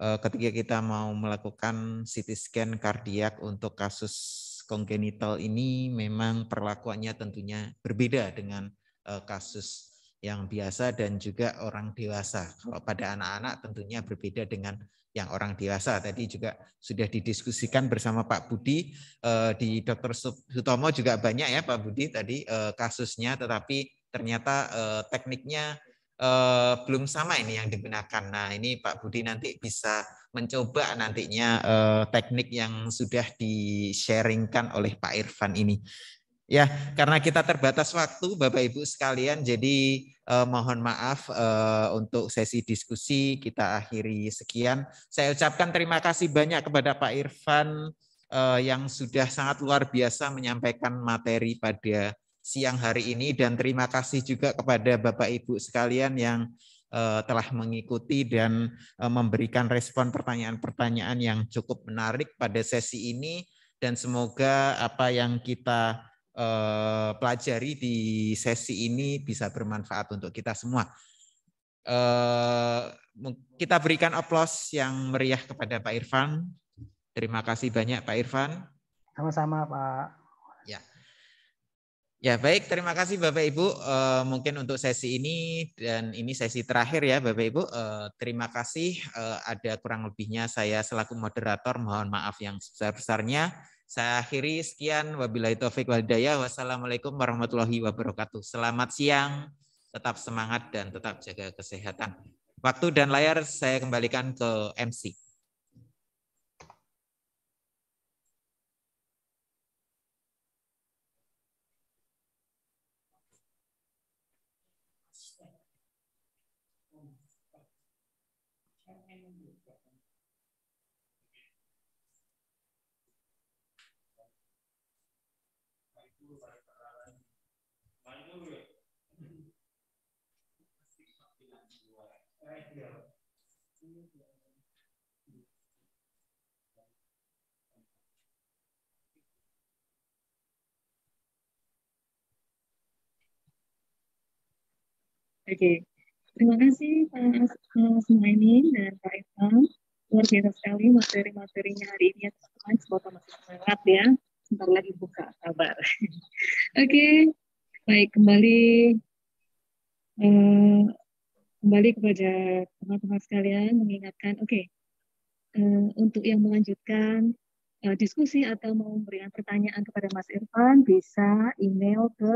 eh, ketika kita mau melakukan CT scan kardiak untuk kasus kongenital ini memang perlakuannya tentunya berbeda dengan eh, kasus yang biasa dan juga orang dewasa. Kalau pada anak-anak tentunya berbeda dengan yang orang dewasa. Tadi juga sudah didiskusikan bersama Pak Budi eh, di Dr. Sutomo juga banyak ya Pak Budi tadi eh, kasusnya, tetapi ternyata eh, tekniknya belum sama ini yang digunakan. Nah ini Pak Budi nanti bisa mencoba nantinya teknik yang sudah di-sharingkan oleh Pak Irfan ini. Ya, karena kita terbatas waktu, Bapak Ibu sekalian, jadi eh, mohon maaf eh, untuk sesi diskusi kita akhiri sekian. Saya ucapkan terima kasih banyak kepada Pak Irfan eh, yang sudah sangat luar biasa menyampaikan materi pada siang hari ini dan terima kasih juga kepada Bapak Ibu sekalian yang eh, telah mengikuti dan eh, memberikan respon pertanyaan-pertanyaan yang cukup menarik pada sesi ini dan semoga apa yang kita Eh, pelajari di sesi ini bisa bermanfaat untuk kita semua. Eh, kita berikan aplaus yang meriah kepada Pak Irfan. Terima kasih banyak Pak Irfan.
Sama-sama Pak. Ya.
Ya baik, terima kasih Bapak Ibu. Eh, mungkin untuk sesi ini dan ini sesi terakhir ya Bapak Ibu. terima kasih. ada kurang lebihnya saya selaku moderator mohon maaf yang sebesar besarnya. Saya akhiri sekian. Wabillahi taufik walhidayah. Wassalamualaikum warahmatullahi wabarakatuh. Selamat siang, tetap semangat dan tetap jaga kesehatan. Waktu dan layar saya kembalikan ke MC.
Oke, okay. terima kasih
Pak Semaimin dan Pak Irfan. Luar biasa sekali materi-materinya hari ini ya teman-teman. Semoga masih semangat ya. Sebentar lagi buka kabar. Oke, okay. baik kembali uh, kembali kepada teman-teman sekalian mengingatkan. Oke, okay. uh, eh, untuk yang melanjutkan eh, diskusi atau mau memberikan pertanyaan kepada Mas Irfan bisa email ke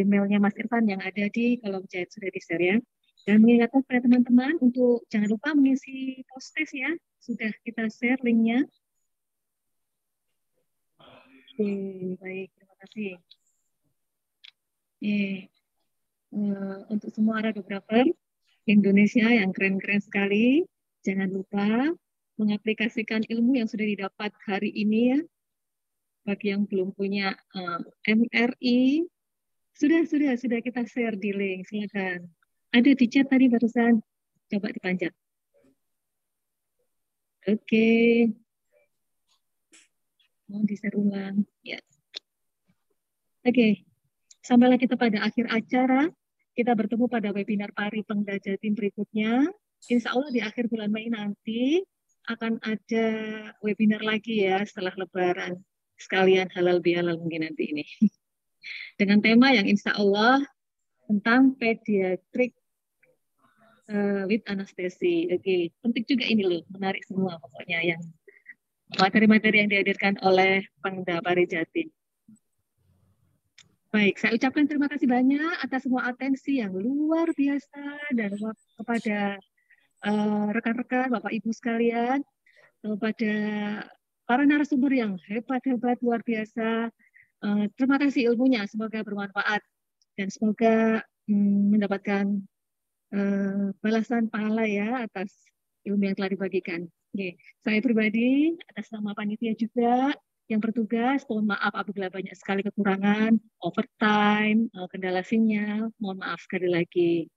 emailnya Mas Irfan yang ada di kolom chat sudah di share ya. Dan mengingatkan kepada teman-teman untuk jangan lupa mengisi post test ya. Sudah kita share linknya.
Oke, baik. Terima kasih.
Oke. Eh, untuk semua ada beberapa Indonesia yang keren-keren sekali, jangan lupa mengaplikasikan ilmu yang sudah didapat hari ini ya. Bagi yang belum punya eh, MRI, sudah, sudah, sudah kita share di link. Silakan. Ada di chat tadi barusan. Coba dipanjat. Oke. Okay. Mau di share ulang. Ya. Oke. Okay. Sampailah kita pada akhir acara. Kita bertemu pada webinar pari pengdajatin berikutnya. Insya Allah di akhir bulan Mei nanti akan ada webinar lagi ya setelah lebaran. Sekalian halal bihalal mungkin nanti ini. dengan tema yang insya Allah tentang pediatrik uh, eh, with anestesi. Oke, okay. penting juga ini loh, menarik semua pokoknya yang materi-materi yang dihadirkan oleh pengda Jatim. Baik, saya ucapkan terima kasih banyak atas semua atensi yang luar biasa dan kepada eh, rekan-rekan, uh, rekan -rekan, Bapak Ibu sekalian, kepada para narasumber yang hebat-hebat luar biasa, Eh, terima kasih ilmunya, semoga bermanfaat dan semoga hmm, mendapatkan uh, balasan pahala ya atas ilmu yang telah dibagikan. Okay. Saya pribadi atas nama panitia juga yang bertugas, mohon maaf apabila banyak sekali kekurangan, overtime, uh, kendala sinyal, mohon maaf sekali lagi.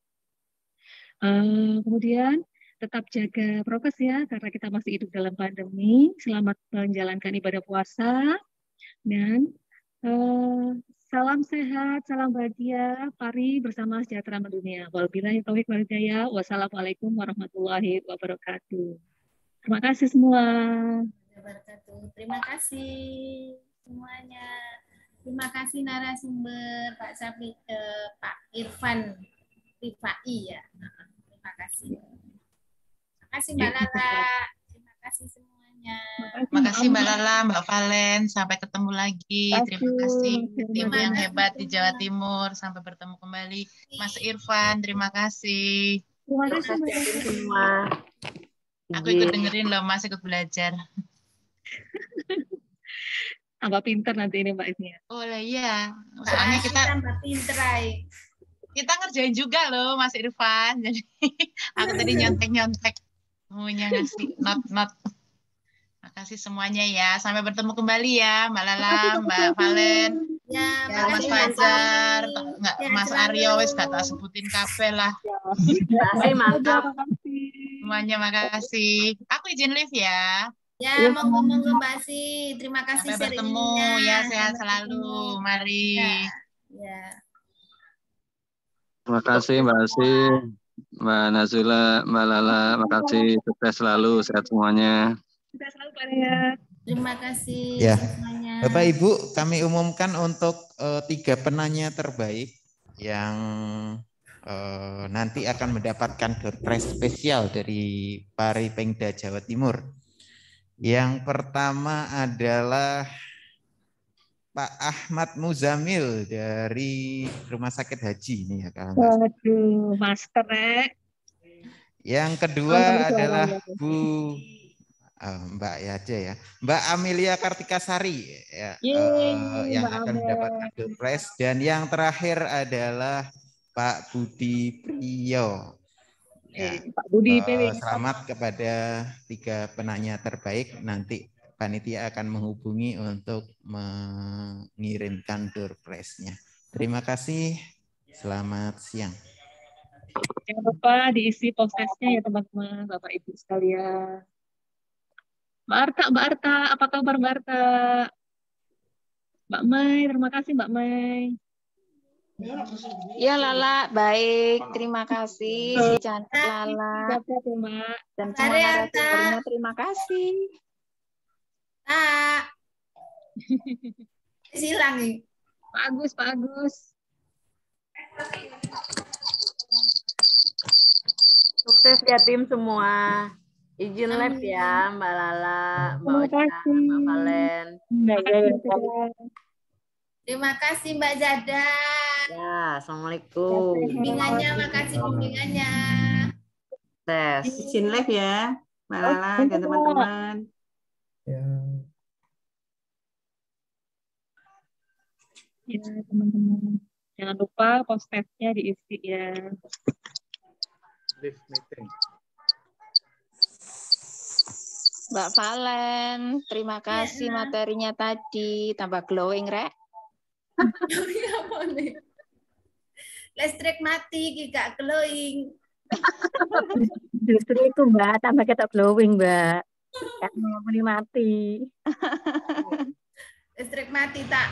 Uh, kemudian tetap jaga prokes ya karena kita masih hidup dalam pandemi. Selamat menjalankan ibadah puasa dan Eh, salam sehat, salam bahagia, pari bersama sejahtera mendunia. Wabillahi taufiq walhidayah. Wassalamualaikum warahmatullahi wabarakatuh. Terima kasih semua.
Terima kasih semuanya. Terima kasih narasumber Pak Sapi eh, Pak Irfan Rifai ya.
Terima kasih.
Terima kasih Mbak Lala. Iya, terima kasih semua. Makasih Mbak Lala,
Mbak Valen. Sampai ketemu lagi. Terima kasih tim yang hebat di Jawa Timur. Sampai bertemu kembali. Mas Irfan, terima kasih. Terima kasih semua. Aku ikut dengerin loh Mas, ikut belajar. Tambah pinter nanti ini Mbak Isnya? Oh lah iya. Soalnya kita tambah pinter Kita ngerjain juga loh Mas Irfan. Jadi aku tadi iya. nyontek-nyontek. Maunya ngasih not-not. Terima kasih semuanya ya. Sampai bertemu kembali ya, Mbak Lala, Mbak, Valen, ya, ya, Mas Fajar, enggak ya, Mas Aryo wes kata sebutin kafe lah. Ya, mantap. Semuanya makasih. Aku izin live ya. Ya, iya. monggo monggo Mbak Si. Terima kasih Sampai bertemu ya, sehat selalu. Mari. Ya.
ya.
Terima kasih Mbak Si. Mbak Nazila, Mbak Lala, makasih sukses selalu, sehat semuanya
kita selalu Pak
Terima kasih ya. semuanya. Bapak Ibu,
kami umumkan untuk uh, tiga penanya terbaik yang uh, nanti akan mendapatkan doorprize spesial dari Pari Pengda Jawa Timur. Yang pertama adalah Pak Ahmad Muzamil dari Rumah Sakit Haji ini ya Kak.
Waduh, master.
Yang kedua adalah Bu Eh, Mbak ya aja ya. Mbak Amelia Kartikasari ya, Yeay, uh, yang Mbak akan Amel. mendapatkan The dan yang terakhir adalah Pak Budi Priyo.
Ya, eh, Pak Budi uh,
Selamat kepada tiga penanya terbaik. Nanti panitia akan menghubungi untuk mengirimkan door prize-nya. Terima kasih. Selamat siang.
Jangan lupa diisi prosesnya ya teman-teman, Bapak Ibu sekalian. Mbak Arta, Mbak Arta, apa kabar Mbak Arta? Mbak Mai, terima kasih Mbak Mai. Ya Lala,
baik. Terima kasih si cantik Lala. Dan semua terima kasih. Tak. Silang nih. Pak Agus, Pak Agus. Sukses ya tim semua. Izin live lab ya Mbak Lala, Mbak Ocha,
Mbak Valen. Mbak
Terima kasih Mbak Zada.
Ya, Assalamualaikum. Bimbingannya,
makasih bimbingannya. Tes. Izin lab ya Mbak Lala oh, dan teman-teman.
Ya.
Ya, teman-teman. Jangan lupa post testnya diisi ya. Live meeting. Mbak Valen.
Terima kasih yeah. materinya tadi. Tambah glowing, Rek. Iya, Listrik mati, gak glowing.
Justru itu, Mbak. Tambah kita glowing, Mbak. Kan mau mati.
Listrik mati, tak.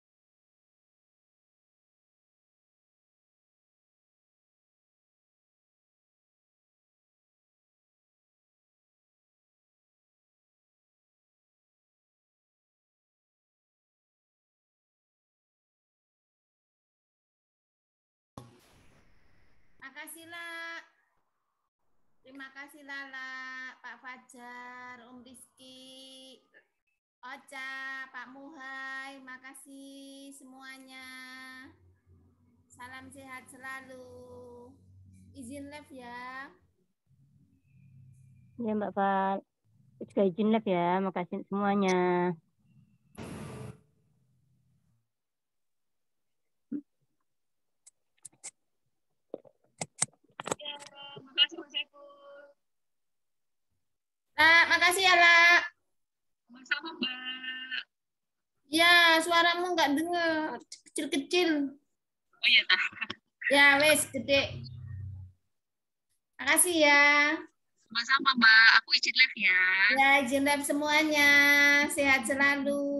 Mbak Val. Sudah izin lab ya. Makasih semuanya.
Ya, makasih Mas
Nah, makasih ya, Lak. sama Mbak. Ya, suaramu nggak dengar. Kecil-kecil. Oh iya, tak. Ya, wes, gede. Makasih ya. Sama-sama Mbak, aku izin live ya. Ya, izin live semuanya. Sehat selalu.